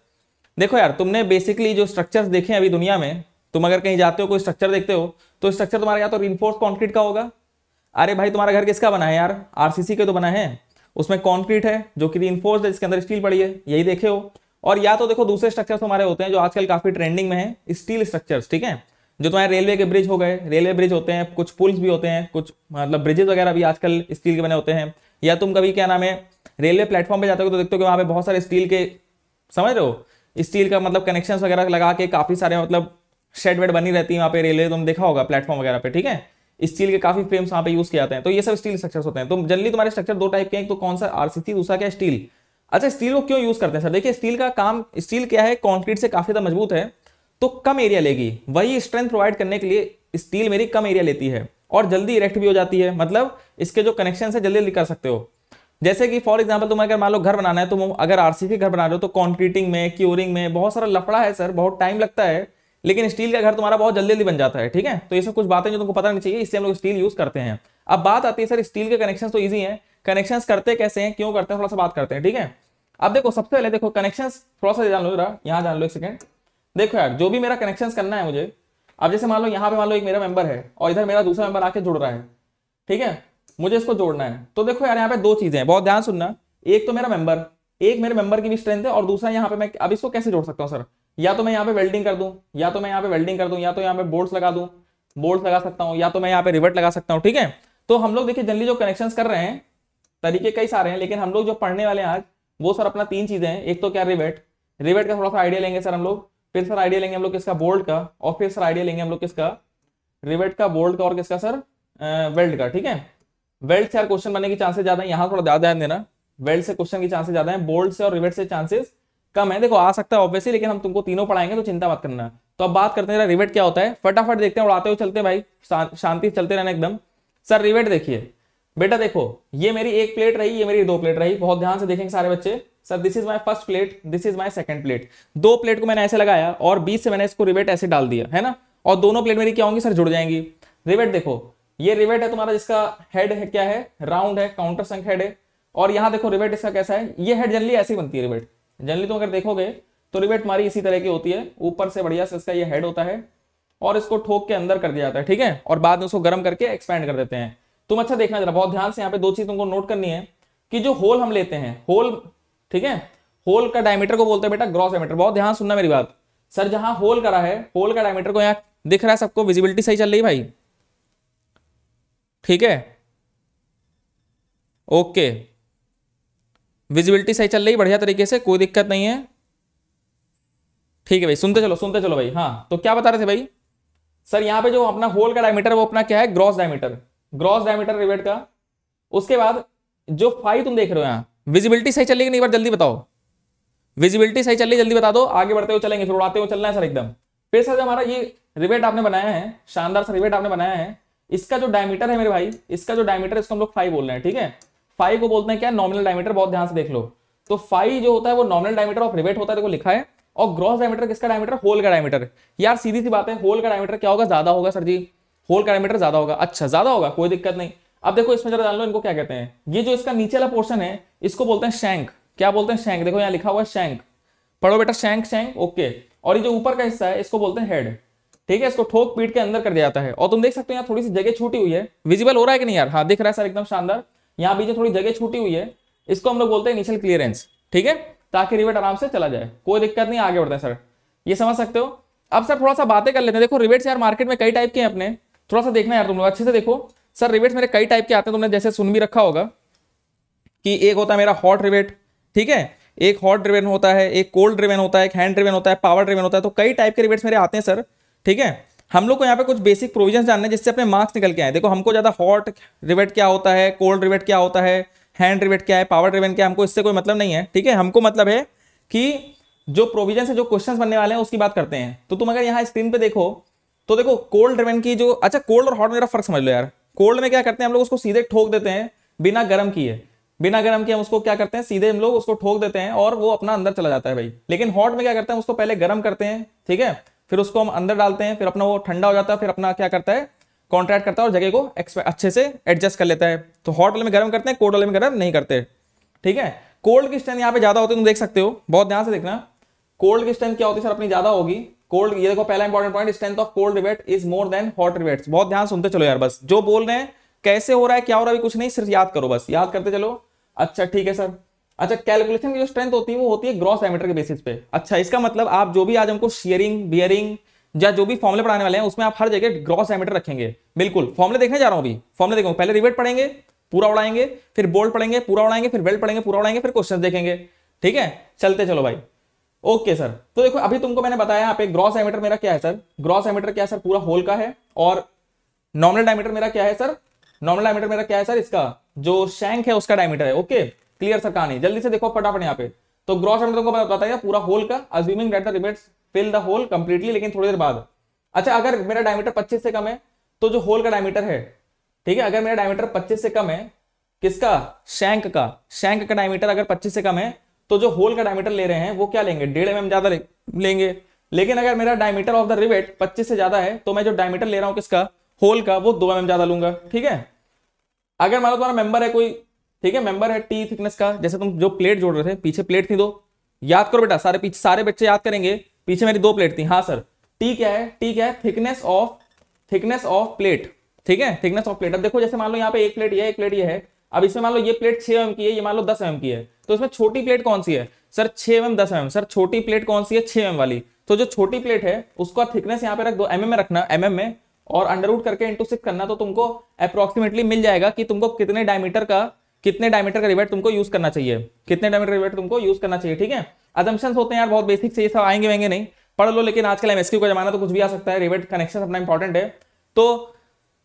देखो यार तुमने बेसिकली जो स्ट्रक्चर्स देखे हैं अभी दुनिया में तुम अगर कहीं जाते हो कोई स्ट्रक्चर देखते हो तो स्ट्रक्चर तुम्हारा या तो रिन्फोर्स कॉन्क्रीट का होगा अरे भाई तुम्हारा घर किसका बना है यार आरसीसी के तो बना है उसमें कॉन्क्रीट है जो कि रिइनफोर्स्ड है जिसके अंदर स्टील पड़ी है यही देखे हो और या तो देखो दूसरे स्ट्रक्चर्स हमारे होते हैं जो आजकल काफी ट्रेंडिंग में है स्टील स्ट्रक्चर्स ठीक है जो तुम्हारे रेलवे के ब्रिज हो गए रेलवे ब्रिज होते हैं कुछ पुल्स भी होते हैं कुछ मतलब ब्रिजेज वगैरह भी आजकल स्टील के बने होते हैं या तुम कभी क्या नाम है रेलवे प्लेटफॉर्म पे जाते हो तो देखते हो कि वहाँ पे बहुत सारे स्टील के समझ रहे हो स्टील का मतलब कनेक्शन वगैरह लगा के काफी सारे मतलब शेड वेड बनी रहती है वहाँ पे रेलवे तुम देखा होगा प्लेटफॉर्म वगैरह पे ठीक है स्टील के काफी फ्रेम्स वहाँ पे यूज किया जाते हैं तो ये सब स्टील स्ट्रक्चर होते हैं तो जनरली तुम्हारे स्ट्रक्चर दो टाइप के हैं तो कौन सा आरसीसी दूसरा क्या स्टील अच्छा स्टील को क्यों यूज करते हैं सर देखिए स्टील का काम स्टील क्या है कॉन्क्रीट से काफी ज्यादा मजबूत है तो कम एरिया लेगी वही स्ट्रेंथ प्रोवाइड करने के लिए स्टील मेरी कम एरिया लेती है और जल्दी इरेक्ट भी हो जाती है मतलब इसके जो कनेक्शन है जल्दी कर सकते हो जैसे कि फॉर एग्जाम्पल तुम्हें अगर मान लो घर बनाना है तो अगर आरसीसी घर बना रहे हो तो कॉन्क्रीटिंग में क्योरिंग में बहुत सारा लफड़ा है सर बहुत टाइम लगता है लेकिन स्टील का घर तुम्हारा बहुत जल्दी जल्दी बन जाता है ठीक है तो ये सब कुछ बातें जो तुमको पता नहीं चाहिए इसलिए हम लोग स्टील यूज करते हैं अब बात आती है सर स्टील के कनेक्शन तो ईजी है कनेक्शन करते कैसे हैं क्यों करते हैं थोड़ा सा बात करते हैं ठीक है अब देखो सबसे पहले देखो कनेक्शन थोड़ा सा जान लो जरा यहाँ जान लो एक सेकेंड देखो यार जो भी मेरा कनेक्शन करना है मुझे अब जैसे मान लो यहाँ पे मान लो एक मेरा मेंबर है और इधर मेरा दूसरा मेंबर आके जुड़ रहा है ठीक है मुझे इसको जोड़ना है तो देखो यार यहाँ पे दो चीजें हैं बहुत ध्यान सुनना एक तो मेरा मेंबर एक मेरे मेंबर की भी स्ट्रेंथ है और दूसरा यहाँ पे मैं अब इसको कैसे जोड़ सकता हूँ सर या तो मैं यहाँ पे वेल्डिंग कर दूँ या तो मैं यहाँ पे वेल्डिंग कर दूँ या तो यहाँ पे बोल्ट लगा दूँ बोल्ट लगा सकता हूँ या तो मैं यहाँ पे रिवर्ट लगा सकता हूँ ठीक है तो हम लोग देखिए जनरली जो कनेक्शन कर रहे हैं तरीके कई सारे हैं लेकिन हम लोग जो पढ़ने वाले हैं आज वो सर अपना तीन चीजें हैं एक तो क्या रिवेट रिवेट का थोड़ा सा आइडिया लेंगे सर हम लोग फिर सर आइडिया लेंगे हम लोग किसका बोल्ड का और फिर सर आइडिया लेंगे हम लोग किसका रिवेट का बोल्ट का और किसका सर वेल्ड का ठीक है वेल्ड से यार क्वेश्चन बनने के चांसेस ज्यादा है यहाँ थोड़ा ज्यादा ध्यान देना वेल्ड से क्वेश्चन के चांसेस ज्यादा है बोल्ड से और रिवेट से चांसेस कम है देखो आ सकता है ऑब्वियसली लेकिन हम तुमको तीनों पढ़ाएंगे तो चिंता मत करना तो अब बात करते हैं रिवेट क्या होता है फटाफट देखते हैं उड़ाते हुए चलते भाई शांति चलते रहना एकदम सर रिवेट देखिए बेटा देखो ये मेरी एक प्लेट रही ये मेरी दो प्लेट रही बहुत ध्यान से देखेंगे सारे बच्चे sir this is my first plate this is my second plate दो प्लेट को मैंने ऐसे लगाया और बीच से मैंने इसको रिवेट ऐसे डाल दिया है ना और दोनों प्लेट मेरी क्या होंगी सर जुड़ जाएंगी रिवेट देखो ये रिवेट है तुम्हारा जिसका हेड है क्या है राउंड है काउंटर संख हेड है और यहां देखो रिवेट इसका कैसा है ये हेड जनरली ऐसी बनती है रिवेट जनरली तो अगर देखोगे तो रिवेट हमारी इसी तरह की होती है ऊपर से बढ़िया से इसका ये हेड होता है और इसको ठोक के अंदर कर दिया जाता है ठीक है और बाद में उसको गर्म करके एक्सपैंड कर देते हैं तुम अच्छा देखना जरा बहुत ध्यान से यहाँ पे दो चीज तुमको नोट करनी है कि जो होल हम लेते हैं होल ठीक है होल का डायमीटर को बोलते हैं बेटा ग्रॉस डायमीटर बहुत ध्यान सुनना मेरी बात सर जहां होल करा है होल का डायमीटर को यहाँ दिख रहा है सबको विजिबिलिटी सही चल रही भाई ठीक है ओके okay. विजिबिलिटी सही चल रही बढ़िया तरीके से कोई दिक्कत नहीं है ठीक है भाई सुनते चलो सुनते चलो भाई हाँ तो क्या बता रहे थे भाई सर यहाँ पे जो अपना होल का डायमीटर वो अपना क्या है gross diameter gross diameter rivet का उसके बाद जो फाइव तुम देख रहे हो यहाँ विजिबिलिटी सही चल रही नहीं बार जल्दी बताओ विजिबिलिटी सही चल रही जल्दी बता दो आगे बढ़ते हुए चलेंगे फिर उड़ाते हुए चलना है सर एकदम फिर सर जो हमारा ये रिवेट आपने बनाया है शानदार सा रिवेट आपने बनाया है इसका जो डायमीटर है मेरे भाई इसका जो डायमीटर इसको हम लोग फाइव बोल रहे हैं ठीक है फाइव को बोलते हैं क्या नॉमिनल डायमीटर बहुत ध्यान से देख लो तो फाइव जो होता है वो नॉमिनल डायमीटर ऑफ रिवेट होता है देखो लिखा है और ग्रॉस डायमीटर किसका डायमीटर होल का डायमीटर यार सीधी सी बात है होल का डायमीटर क्या होगा ज्यादा होगा सर जी होल का डायमीटर ज्यादा होगा अच्छा ज्यादा होगा कोई दिक्कत नहीं अब देखो इसमें जरा जान लो इनको क्या कहते हैं ये जो इसका नीचे वाला पोर्शन है इसको बोलते हैं शैंक क्या बोलते हैं शैंक देखो यहाँ लिखा हुआ है शैंक पढ़ो बेटा शैंक शैंक ओके और ये जो ऊपर का हिस्सा है इसको बोलते हैं हेड ठीक है इसको ठोक पीट के अंदर कर दिया जाता है और तुम देख सकते हो यहाँ थोड़ी सी जगह छूटी हुई है विजिबल हो रहा है कि नहीं यार हाँ दिख रहा है सर एकदम शानदार यहाँ बीच में थोड़ी जगह छूटी हुई है इसको हम लोग बोलते हैं इनिशियल क्लियरेंस ठीक है ताकि रिवेट आराम से चला जाए कोई दिक्कत नहीं आगे बढ़ते सर ये समझ सकते हो अब सर थोड़ा सा बातें कर लेते हैं देखो रिवेट्स यार मार्केट में कई टाइप के हैं अपने थोड़ा सा देखना यार तुम लोग अच्छे से देखो सर रिवेट्स मेरे कई टाइप के आते हैं तुमने जैसे सुन भी रखा होगा कि एक होता है मेरा हॉट रिवेट ठीक है एक हॉट ड्रिवेन होता है एक कोल्ड ड्रिवेन होता है एक हैंड ड्रिवेन होता है पावर ड्रिवेन होता है तो कई टाइप के रिवेट्स मेरे आते हैं सर ठीक है हम लोग को यहाँ पे कुछ बेसिक प्रोविजन जानना है जिससे अपने मार्क्स निकल के आए देखो हमको ज़्यादा हॉट रिवेट क्या होता है कोल्ड रिवेट क्या होता है हैंड रिवेट क्या है पावर रिवेट क्या है हमको इससे कोई मतलब नहीं है ठीक है हमको मतलब है कि जो प्रोविजन से जो क्वेश्चन बनने वाले हैं उसकी बात करते हैं तो तुम अगर यहाँ स्क्रीन पे देखो तो देखो कोल्ड रिवेन की जो अच्छा कोल्ड और हॉट मेरा फर्क समझ लो यार कोल्ड में क्या करते हैं हम लोग उसको सीधे ठोक देते हैं बिना गर्म किए बिना गर्म किए हम उसको क्या करते हैं सीधे हम लोग उसको ठोक देते हैं और वो अपना अंदर चला जाता है भाई लेकिन हॉट में क्या करते हैं उसको पहले गर्म करते हैं ठीक है फिर उसको हम अंदर डालते हैं फिर अपना वो ठंडा हो जाता है फिर अपना क्या करता है कॉन्ट्रैक्ट करता है और जगह को अच्छे से एडजस्ट कर लेता है तो हॉट वाले में गर्म करते हैं कोल्ड वाले में गर्म नहीं करते ठीक है कोल्ड की स्ट्रेंथ यहाँ पे ज्यादा होती है तुम देख सकते हो बहुत ध्यान से देखना कोल्ड की स्ट्रेंथ क्या होती है सर अपनी ज्यादा होगी कोल्ड ये देखो पहला important point strength of cold rivet is more than hot rivet बहुत ध्यान सुनते चलो यार बस जो बोल रहे हैं कैसे हो रहा है क्या हो रहा है कुछ नहीं सिर्फ याद करो बस याद करते चलो अच्छा ठीक है सर अच्छा कैलकुलेशन की जो स्ट्रेंथ होती है वो होती है ग्रॉस डायमीटर के बेसिस पे अच्छा इसका मतलब आप जो भी आज हमको शेयरिंग बियरिंग या जो भी फॉर्मले पढ़ाने वाले हैं उसमें आप हर जगह ग्रॉस डायमीटर रखेंगे बिल्कुल फॉर्मले देखने जा रहा हूँ अभी फॉर्मले देखो पहले रिवेट पढ़ेंगे पूरा उड़ाएंगे फिर बोल्ट पढ़ेंगे पूरा उड़ाएंगे फिर वेल्ट पढ़ेंगे पूरा उड़ाएंगे फिर क्वेश्चन देखेंगे ठीक है चलते चलो भाई ओके सर तो देखो अभी तुमको मैंने बताया आप एक ग्रॉस डायमीटर मेरा क्या है सर ग्रॉस डायमीटर क्या है सर पूरा होल का है और नॉर्मल डायमीटर मेरा क्या है सर नॉर्मल डायमीटर मेरा क्या है सर इसका जो शैंक है उसका डायमीटर है ओके क्लियर सर कहानी जल्दी से देखो फटाफट यहाँ पे तो ग्रॉस हमने तुमको बताया पूरा होल का assuming that the rivets fill the hole completely लेकिन थोड़ी देर बाद अच्छा अगर मेरा डायमीटर 25 से कम है तो जो होल का डायमीटर है ठीक है अगर मेरा डायमीटर 25 से कम है किसका शैंक का शैंक का डायमीटर अगर 25 से कम है तो जो होल का डायमीटर ले रहे हैं वो क्या लेंगे डेढ़ एम mm ज्यादा लेंगे लेकिन अगर मेरा डायमीटर ऑफ द रिवेट पच्चीस से ज्यादा है तो मैं जो डायमीटर ले रहा हूँ किसका होल का वो दो एम mm ज्यादा लूंगा ठीक है अगर मान लो तुम्हारा मेंबर है कोई ठीक है मेंबर है टी थिकनेस का जैसे तुम जो प्लेट जोड़ रहे थे पीछे प्लेट थी दो याद करो बेटा सारे पीछे सारे बच्चे याद करेंगे पीछे मेरी दो प्लेट थी हाँ सर टी क्या है टी क्या है thickness of thickness of plate ठीक है थिकनेस ऑफ प्लेट अब देखो जैसे मान लो यहाँ पे एक प्लेट ये एक प्लेट ये है अब इसमें मान लो ये प्लेट छह एम की है ये मान लो दस एम की है तो इसमें छोटी प्लेट कौन सी है सर छह एम दस एम सर छोटी प्लेट कौन सी है छह एम वाली तो जो छोटी प्लेट है उसको थिकनेस यहाँ पे रख दो एम mm में रखना एम mm में और अंडरवुड करके इंटू सिक्स करना तो तुमको अप्रोक्सीमेटली मिल जाएगा कि तुमको कितने डायमीटर का कितने डायमीटर का रिवेट तुमको यूज करना चाहिए कितने डायमीटर रिवेट तुमको यूज करना चाहिए ठीक है अजम्पन्स होते हैं यार बहुत बेसिक से ये सब आएंगे वेंगे नहीं पढ़ लो लेकिन आजकल एमएसक्यू का जमाना तो कुछ भी आ सकता है रिवेट कनेक्शन अपना इंपॉर्टेंट है तो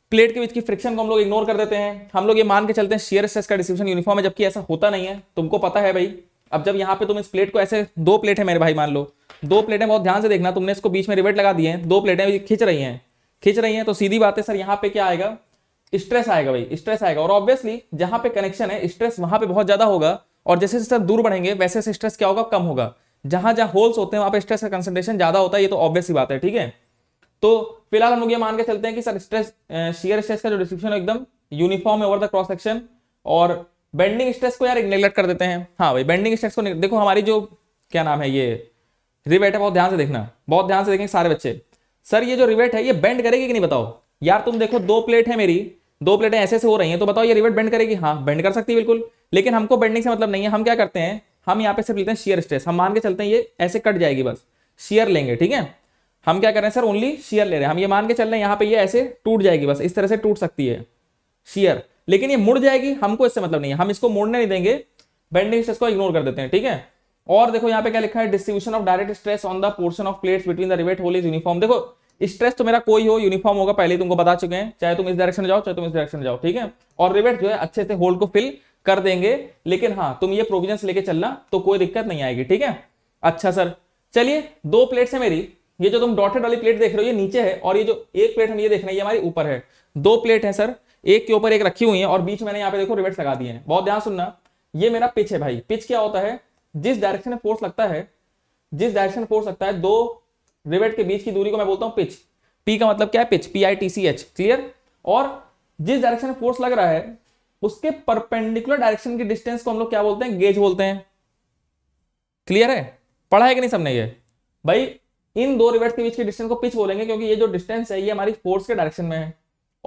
प्लेट के बीच की फ्रिक्शन को हम लोग इग्नोर कर देते हैं हम लोग ये मान के चलते हैं शेयर स्ट्रेस का डिस्क्रिप्शन यूनिफॉर्म है जबकि ऐसा होता नहीं है तुमको पता है भाई अब जब यहाँ पे तुम इस प्लेट को ऐसे दो प्लेट है मेरे भाई मान लो दो प्लेटें बहुत ध्यान से देखना तुमने इसको बीच में रिवेट लगा दिए हैं दो प्लेटें खींच रही हैं खींच रही हैं तो सीधी बात है सर यहाँ पे क्या आएगा स्ट्रेस आएगा भाई स्ट्रेस आएगा और ऑब्वियसली जहां पे कनेक्शन है स्ट्रेस वहां पे बहुत ज्यादा होगा और जैसे जैसे दूर बढ़ेंगे वैसे वैसे स्ट्रेस क्या होगा कम होगा जहां जहां होल्स होते हैं वहां पे स्ट्रेस का कंसेंट्रेशन ज्यादा होता है ये तो ऑब्वियस ही बात है ठीक है तो फिलहाल हम लोग ये मान के चलते हैं कि सर स्ट्रेस शेयर स्ट्रेस का जो डिस्क्रिप्शन है एकदम यूनिफॉर्म है ओवर द क्रॉस सेक्शन और बेंडिंग स्ट्रेस को यार निगलेक्ट कर देते हैं हाँ भाई बेंडिंग स्ट्रेस को देखो हमारी जो क्या नाम है ये रिवेट है बहुत ध्यान से देखना बहुत ध्यान से देखेंगे सारे बच्चे सर ये जो रिवेट है ये बेंड करेगी कि नहीं बताओ यार तुम देखो दो प्लेट है मेरी दो प्लेटें ऐसे ऐसे हो रही हैं तो बताओ ये रिवेट बेंड करेगी हाँ बेंड कर सकती है बिल्कुल लेकिन हमको बेंडिंग से मतलब नहीं है हम क्या करते हैं हम यहाँ पे सिर्फ लेते हैं शेयर स्ट्रेस हम मान के चलते हैं ये ऐसे कट जाएगी बस शेयर लेंगे ठीक है हम क्या कर रहे हैं सर ओनली शेयर ले रहे हैं हम ये मान के चल रहे हैं यहाँ पे ये ऐसे टूट जाएगी बस इस तरह से टूट सकती है शेयर लेकिन ये मुड़ जाएगी हमको इससे मतलब नहीं है हम इसको मुड़ने नहीं देंगे बेंडिंग स्ट्रेस को इग्नोर कर देते हैं ठीक है और देखो यहाँ पे क्या लिखा है distribution of direct stress on the portion of plates between the rivet hole is uniform देखो स्ट्रेस तो मेरा कोई हो यूनिफॉर्म होगा पहले तुमको बता चुके हैं चाहे तुम इस डायरेक्शन जाओ चाहे तुम इस डायरेक्शन जाओ ठीक है और रिवेट जो है अच्छे से होल्ड को फिल कर देंगे लेकिन हाँ तुम ये प्रोविजन लेके चलना तो कोई दिक्कत नहीं आएगी ठीक है अच्छा सर चलिए दो प्लेट है मेरी ये जो तुम डॉटेड वाली प्लेट देख रहे हो ये नीचे है और ये जो एक प्लेट हम ये देख रहे हैं ये हमारी ऊपर है दो प्लेट है सर एक के ऊपर एक रखी हुई है और बीच मैंने यहाँ पे देखो रिवेट लगा दिए हैं बहुत ध्यान सुनना ये मेरा पिच है भाई पिच क्या होता है जिस डायरेक्शन में फोर्स लगता है जिस डायरेक्शन फोर्स लगता है दो रिवेट के बीच की दूरी को मैं बोलता हूं पिच पी का मतलब क्या है pitch P I T C H clear और जिस डायरेक्शन में फोर्स लग रहा है उसके परपेंडिकुलर डायरेक्शन की डिस्टेंस को हम लोग क्या बोलते हैं गेज बोलते हैं क्लियर है पढ़ा है कि नहीं सबने ये भाई इन दो रिवेट के बीच की डिस्टेंस को पिच बोलेंगे क्योंकि ये जो डिस्टेंस है ये हमारी फोर्स के डायरेक्शन में है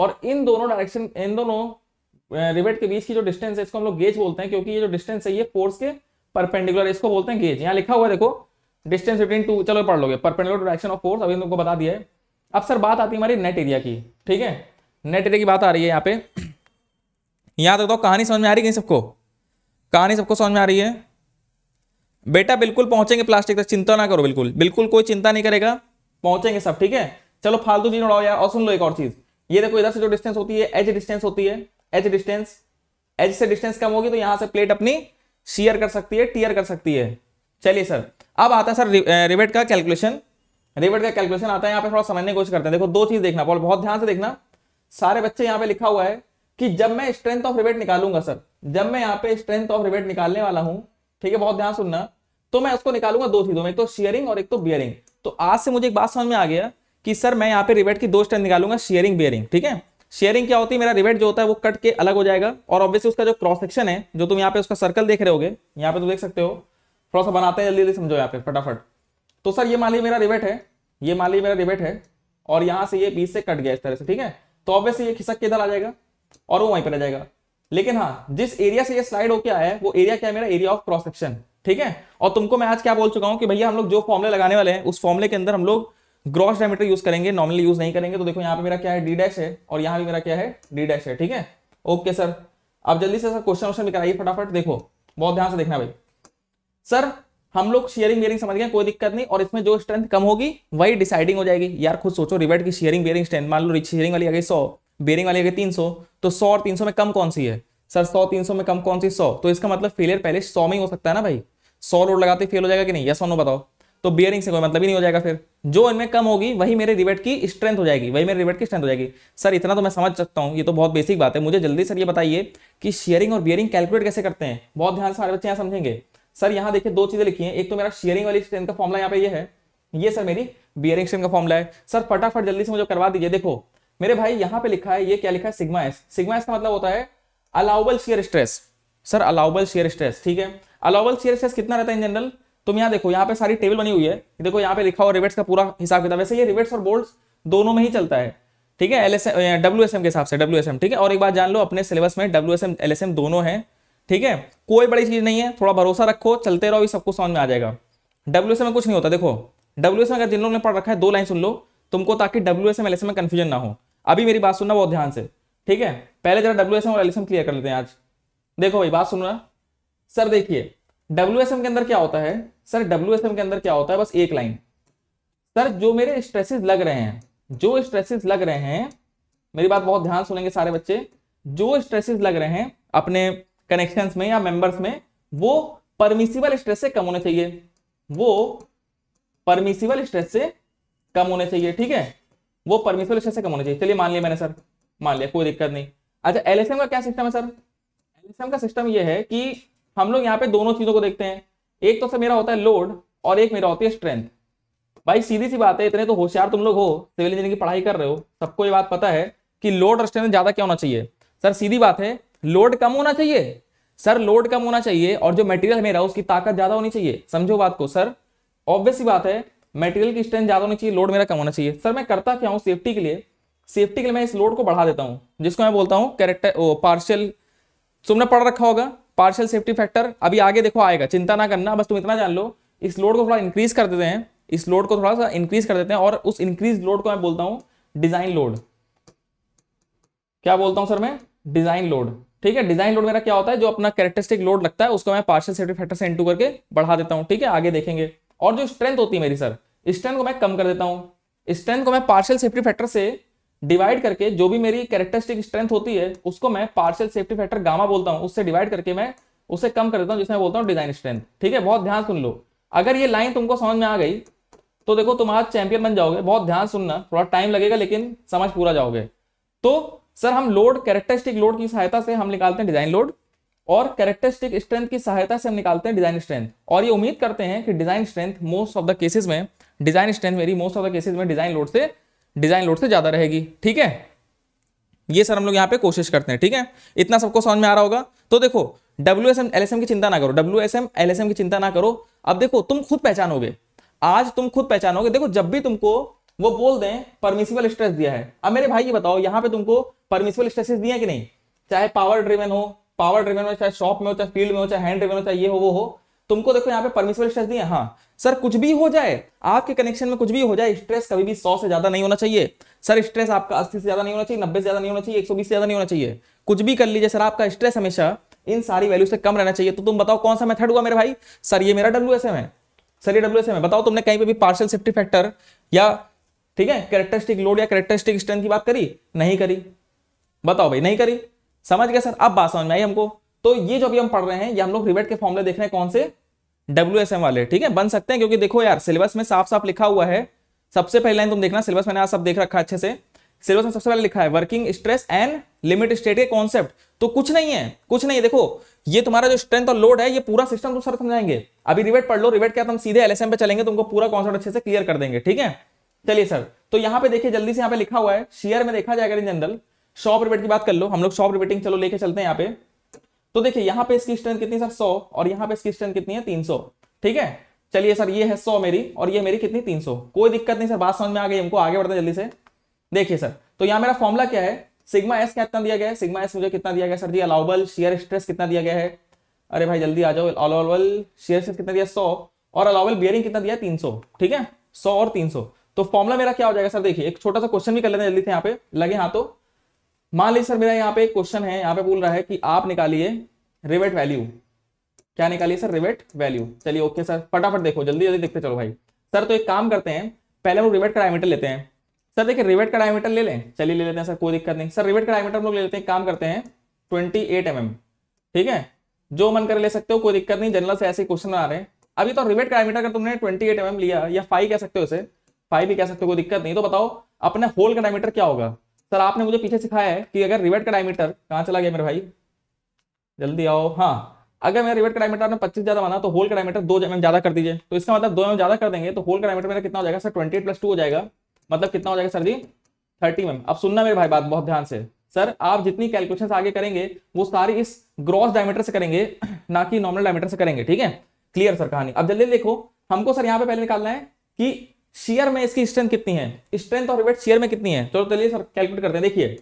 और इन दोनों डायरेक्शन इन दोनों रिवेट के बीच की जो डिस्टेंस है इसको हम लोग गेज बोलते हैं क्योंकि ये जो डिस्टेंस है ये फोर्स के परपेंडिकुलर इसको बोलते हैं गेज यहाँ लिखा हुआ है देखो डिस्टेंस बिटवीन टू चलो पढ़ लोगे परपेंडिकुलर डायरेक्शन ऑफ फोर्स अभी तुमको बता दिया है अब सर बात आती है हमारी नेट एरिया की ठीक है नेट एरिया की बात आ रही है यहाँ पे यहाँ तक तो कहानी समझ में आ रही कहीं सबको कहानी सबको समझ में आ रही है बेटा बिल्कुल पहुंचेंगे प्लास्टिक तक चिंता ना करो बिल्कुल बिल्कुल कोई चिंता नहीं करेगा पहुंचेंगे सब ठीक है चलो फालतू चीज उड़ाओ यार और सुन लो एक और चीज ये देखो इधर से जो डिस्टेंस होती है एच डिस्टेंस होती है एच डिस्टेंस एच से डिस्टेंस कम होगी तो यहां से प्लेट अपनी शेयर कर सकती है टीयर कर सकती है चलिए सर अब आता है सर रिवेट का कैलकुलेशन रिवेट का कैलकुलेशन आता है यहाँ पे थोड़ा समझने की कोशिश करते हैं देखो दो चीज देखना पॉल बहुत ध्यान से देखना सारे बच्चे यहाँ पे लिखा हुआ है कि जब मैं स्ट्रेंथ ऑफ रिवेट निकालूंगा सर जब मैं यहाँ पे स्ट्रेंथ ऑफ रिवेट निकालने वाला हूँ ठीक है बहुत ध्यान सुनना तो मैं उसको निकालूंगा दो चीजों में एक तो शेयरिंग और एक तो बियरिंग तो आज से मुझे एक बात समझ में आ गया कि सर मैं यहाँ पे रिवेट की दो स्ट्रेंथ निकालूंगा शेयरिंग बियरिंग ठीक है शेयरिंग क्या होती है मेरा रिवेट जो होता है वो कट के अलग हो जाएगा और ऑब्वियसली उसका जो क्रॉस सेक्शन है जो तुम यहाँ पे उसका सर्कल देख रहे हो यहाँ पे तुम तो देख सकते हो थोड़ा सा बनाते हैं जल्दी जल्दी समझो यहाँ पे फटाफट तो सर ये माली मेरा रिवेट है ये माली मेरा रिवेट है और यहाँ से ये बीच से कट गया इस तरह से ठीक है तो ऑब्वियस ये खिसक के इधर आ जाएगा और वो वहीं पर रह जाएगा लेकिन हाँ जिस एरिया से ये स्लाइड होके आया है वो एरिया क्या है मेरा एरिया ऑफ क्रॉस सेक्शन ठीक है और तुमको मैं आज क्या बोल चुका हूँ कि भैया हम लोग जो फॉर्मले लगाने वाले हैं उस फॉर्मले के अंदर हम लोग ग्रॉस डायमीटर यूज करेंगे नॉर्मली यूज नहीं करेंगे तो देखो यहाँ पे मेरा क्या है डी डैश है और यहाँ भी मेरा क्या है डी डैश है ठीक है ओके सर अब जल्दी से सर क्वेश्चन क्वेश्चन निकाइए फटाफट देखो बहुत ध्यान से देखना भाई सर हम लोग शेयरिंग बेयरिंग समझ गए कोई दिक्कत नहीं और इसमें जो स्ट्रेंथ कम होगी वही डिसाइडिंग हो जाएगी यार खुद सोचो रिवर्ट की शेयरिंग बेयरिंग स्ट्रेंथ मान लो शेयरिंग वाली आ गई सौ बेयरिंग वाली आ गई तीन सौ तो सौ और तीन सौ में कम कौन सी है सर सौ तीन सौ में कम कौन सी सौ तो इसका मतलब फेलियर पहले सौ में ही हो सकता है ना भाई सौ रोड लगाते फेल हो जाएगा कि नहीं यस सौ नो बताओ तो बियरिंग से कोई मतलब ही नहीं हो जाएगा फिर जो इनमें कम होगी वही मेरे रिवेट की स्ट्रेंथ हो जाएगी वही मेरे रिवेट की स्ट्रेंथ हो जाएगी सर इतना तो मैं समझ सकता हूँ ये तो बहुत बेसिक बात है मुझे जल्दी सर ये बताइए कि शेयरिंग और बियरिंग कैलकुलेट कैसे करते हैं बहुत ध्यान से सारे बच्चे यहाँ समझेंगे सर यहाँ देखिए दो चीजें लिखी हैं एक तो मेरा शेयरिंग वाली स्ट्रेंथ का फॉर्मला यहाँ पे ये है ये सर मेरी बियरिंग स्ट्रेंथ का फॉर्मला है सर फटाफट जल्दी से मुझे करवा दीजिए देखो मेरे भाई यहाँ पे लिखा है ये क्या लिखा है सिग्मा एस सिग्मा एस का मतलब होता है allowable shear stress sir allowable shear stress ठीक है अलाउबल शेयर स्ट्रेस कितना रहता है इन जनरल तुम यहाँ देखो यहाँ पे सारी टेबल बनी हुई है देखो यहाँ पे लिखा हुआ रिवेट्स का पूरा हिसाब किताब वैसे ये रिवेट्स और बोल्ट दोनों में ही चलता है ठीक है L S W S M के हिसाब से डब्ल्यू एस एम ठीक है और एक बात जान लो अपने सिलेबस में W S M L S M दोनों है ठीक है कोई बड़ी चीज नहीं है थोड़ा भरोसा रखो चलते रहो ये सब कुछ समझ में आ जाएगा डब्ल्यू में कुछ नहीं होता देखो डब्ल्यू एस अगर जिन लोगों ने पढ़ रखा है दो लाइन सुन लो तुमको ताकि डब्ल्यू एस में कंफ्यूजन ना हो अभी मेरी बात सुनना बहुत ध्यान से ठीक है पहले जरा डब्ल्यू और एल क्लियर कर लेते हैं आज देखो भाई बात सुनना सर देखिए डब्ल्यू के अंदर क्या होता है सर डब्ल्यू के अंदर क्या होता है बस एक लाइन सर जो मेरे स्ट्रेसेस लग रहे हैं जो स्ट्रेसेस लग रहे हैं मेरी बात बहुत ध्यान सुनेंगे सारे बच्चे जो स्ट्रेसेस लग रहे हैं अपने कनेक्शन में या मेंबर्स में वो परमिसिबल स्ट्रेस से कम होने चाहिए वो परमिसिबल स्ट्रेस से कम होने चाहिए ठीक है वो परमिसिबल स्ट्रेस से कम होने चाहिए चलिए मान लिया मैंने सर मान लिया कोई दिक्कत नहीं अच्छा एलएसएम का क्या सिस्टम है सर एलएसएम का सिस्टम ये है कि हम लोग यहाँ पे दोनों चीजों को देखते हैं एक तो सर मेरा होता है लोड और एक मेरा होती है स्ट्रेंथ भाई सीधी सी बात है इतने तो होशियार तुम लोग हो सिविल इंजीनियरिंग की पढ़ाई कर रहे हो सबको ये बात पता है कि लोड और स्ट्रेंथ ज्यादा क्या होना चाहिए सर सीधी बात है लोड कम होना चाहिए सर लोड कम होना चाहिए और जो मटेरियल मेरा उसकी ताकत ज्यादा होनी चाहिए समझो बात को सर ऑब्वियस बात है मटेरियल की स्ट्रेंथ ज्यादा होनी चाहिए लोड मेरा कम होना चाहिए सर मैं करता क्या हूँ सेफ्टी के लिए सेफ्टी के लिए मैं इस लोड को बढ़ा देता हूँ जिसको मैं बोलता हूँ कैरेक्टर पार्शियल तुमने पढ़ रखा होगा पार्शियल सेफ्टी फैक्टर अभी आगे देखो आएगा चिंता ना करना बस तुम इतना जान लो इस लोड को थोड़ा इंक्रीज कर देते हैं इस लोड को थोड़ा सा इंक्रीज कर देते हैं और उस इंक्रीज लोड को मैं बोलता हूँ डिजाइन लोड क्या बोलता हूँ सर मैं डिजाइन लोड ठीक है डिजाइन लोड मेरा क्या होता है जो अपना कैरेक्टरिस्टिक लोड लगता है उसको मैं पार्शल सेफ्टी फैक्टर से इंटू करके बढ़ा देता हूँ ठीक है आगे देखेंगे और जो स्ट्रेंथ होती है मेरी सर स्ट्रेंथ को मैं कम कर देता हूँ स्ट्रेंथ को मैं पार्शल सेफ्टी फैक्टर से डिवाइड करके जो भी मेरी कैरेक्टरिस्टिक स्ट्रेंथ होती है उसको मैं पार्शल सेफ्टी फैक्टर गामा बोलता हूँ उससे डिवाइड करके मैं उसे कम कर देता हूँ जिसमें बोलता हूँ डिजाइन स्ट्रेंथ ठीक है बहुत ध्यान सुन लो अगर ये लाइन तुमको समझ में आ गई तो देखो तुम आज चैंपियन बन जाओगे बहुत ध्यान सुनना थोड़ा टाइम लगेगा लेकिन समझ पूरा जाओगे तो सर हम लोड कैरेक्टरिस्टिक लोड की सहायता से हम निकालते हैं डिजाइन लोड और कैरेक्टरिस्टिक स्ट्रेंथ की सहायता से हम निकालते हैं डिजाइन स्ट्रेंथ और ये उम्मीद करते हैं कि design strength most of the cases में डिजाइन स्ट्रेंथ मेरी मोस्ट ऑफ द केसेस में डिजाइन लोड से डिजाइन लोड से ज्यादा रहेगी ठीक है ये सर हम लोग यहाँ पे कोशिश करते हैं ठीक है इतना सबको समझ में आ रहा होगा तो देखो W S M L S M की चिंता ना करो W S M L S M की चिंता ना करो अब देखो तुम खुद पहचानोगे आज तुम खुद पहचानोगे देखो जब भी तुमको वो बोल दें परमिशिबल स्ट्रेस दिया है अब मेरे भाई ये बताओ यहाँ पे तुमको परमिशिबल स्ट्रेसेस दिए कि नहीं चाहे पावर ड्रिवन हो पावर ड्रिवन हो चाहे शॉप में हो चाहे फील्ड में हो चाहे हैंड ड्रिवन हो चाहे ये हो वो हो तुमको देखो यहाँ पे परमिशिबल स्ट्रेस दिए हाँ सर कुछ भी हो जाए आपके कनेक्शन में कुछ भी हो जाए स्ट्रेस कभी भी सौ से ज्यादा नहीं होना चाहिए सर स्ट्रेस आपका अस्सी से ज्यादा नहीं होना चाहिए नब्बे से ज्यादा नहीं होना चाहिए एक से ज्यादा नहीं होना चाहिए कुछ भी कर लीजिए सर आपका स्ट्रेस हमेशा इन सारी वैल्यू से कम रहना चाहिए तो तुम बताओ कौन सा मेथड हुआ मेरे भाई सर ये मेरा डब्ल्यू है सर ये डब्ल्यू है बताओ तुमने कहीं पे भी पार्शियल सेफ्टी फैक्टर या ठीक है कैरेक्टरिस्टिक लोड या कैरेक्टरिस्टिक स्ट्रेंथ की बात करी नहीं करी बताओ भाई नहीं करी समझ गया सर अब बात समझ में आई हमको तो ये जो अभी हम पढ़ रहे हैं ये हम लोग रिवेट के फॉर्मुले देख रहे हैं कौन से डब्ल्यू वाले ठीक है बन सकते हैं क्योंकि देखो यार सिलेबस में साफ साफ लिखा हुआ है सबसे पहले लाइन तुम तो देखना सिलेबस मैंने आज सब देख रखा अच्छे से सिलेबस में सबसे पहले लिखा है working stress and limit state के कॉन्सेप्ट तो कुछ नहीं है कुछ नहीं है देखो ये तुम्हारा जो स्ट्रेंथ और लोड है ये पूरा सिस्टम तुम सर समझाएंगे अभी रिवेट पढ़ लो रिवेट क्या तुम सीधे एलएसएम पे चलेंगे तुमको तो पूरा कॉन्सेप्ट अच्छे से क्लियर कर देंगे ठीक है चलिए सर तो यहाँ पे देखिए जल्दी से यहाँ पे लिखा हुआ है शेयर में देखा जाएगा इन जनरल शॉप रिबेट की बात कर लो हम लोग शॉप रिबेटिंग चलो लेके चलते हैं यहाँ पे तो देखिए यहाँ पे इसकी स्ट्रेंथ कितनी सर सौ और यहाँ पे इसकी स्ट्रेंथ कितनी है तीन सौ ठीक है चलिए सर ये है सौ मेरी और ये मेरी कितनी तीन सौ कोई दिक्कत नहीं सर बात समझ में आ गई हमको आगे बढ़ते जल्दी से देखिए सर तो यहाँ मेरा फॉर्मुला क्या है सिग्मा एस कितना दिया गया है सिग्मा एस मुझे कितना दिया गया sir ji allowable shear stress कितना दिया गया है अरे भाई जल्दी आ जाओ अलाउबल शेयर स्ट्रेस कितना दिया सौ और अलाउबल बियरिंग कितना दिया तीन ठीक है सौ और तीन तो फॉर्मुला मेरा क्या हो जाएगा सर देखिए एक छोटा सा क्वेश्चन भी कर लेते हैं जल्दी से यहाँ पे लगे हाँ तो मान लीजिए सर मेरा यहाँ पे क्वेश्चन है यहाँ पे बोल रहा है कि आप निकालिए रिवेट वैल्यू क्या निकालिए सर रिवेट वैल्यू चलिए ओके सर फटाफट देखो जल्दी जल्दी देखते चलो भाई सर तो एक काम करते हैं पहले हम रिवेट का डायमीटर लेते हैं सर देखिए रिवेट का डायमीटर ले लें चलिए ले लेते हैं सर कोई दिक्कत नहीं सर रिवेट का डायमीटर हम लोग ले लेते हैं काम करते हैं ट्वेंटी एट एम एम ठीक है जो मन कर ले सकते हो कोई दिक्कत नहीं जनरल से ऐसे क्वेश्चन आ रहे हैं अभी तो रिवेट का डायमीटर अगर तुमने ट्वेंटी एट एम एम लिया या फाइव कह सकते हो इसे फाइव भी कह सकते हो कोई दिक्कत नहीं तो बताओ अपने होल का डायमीटर क्या होगा सर आपने मुझे पीछे सिखाया है कि अगर रिवेट का डायमीटर कहाँ चला गया मेरे भाई जल्दी आओ हाँ अगर मेरा रिवेट का डायमीटर आपने पच्चीस ज्यादा माना तो होल का डायमीटर दो एम ज्यादा कर दीजिए तो इसका मतलब दो एम mm ज्यादा कर देंगे तो होल का डायमीटर मेरा कितना हो जाएगा सर ट्वेंटी प्लस टू हो जाएगा मतलब कितना हो जाएगा sir ji thirty m mm। अब सुनना मेरे भाई बात बहुत ध्यान से सर आप जितनी कैलकुलेशन आगे करेंगे वो सारी इस ग्रॉस डायमीटर से करेंगे ना कि नॉर्मल डायमीटर से करेंगे ठीक है क्लियर सर कहानी अब जल्दी देखो हमको सर यहाँ पे पहले निकालना है कि शेयर में इसकी स्ट्रेंथ कितनी है स्ट्रेंथ और रिवेट शेयर में कितनी है चलो तो चलिए सर कैलकुलेट करते हैं देखिए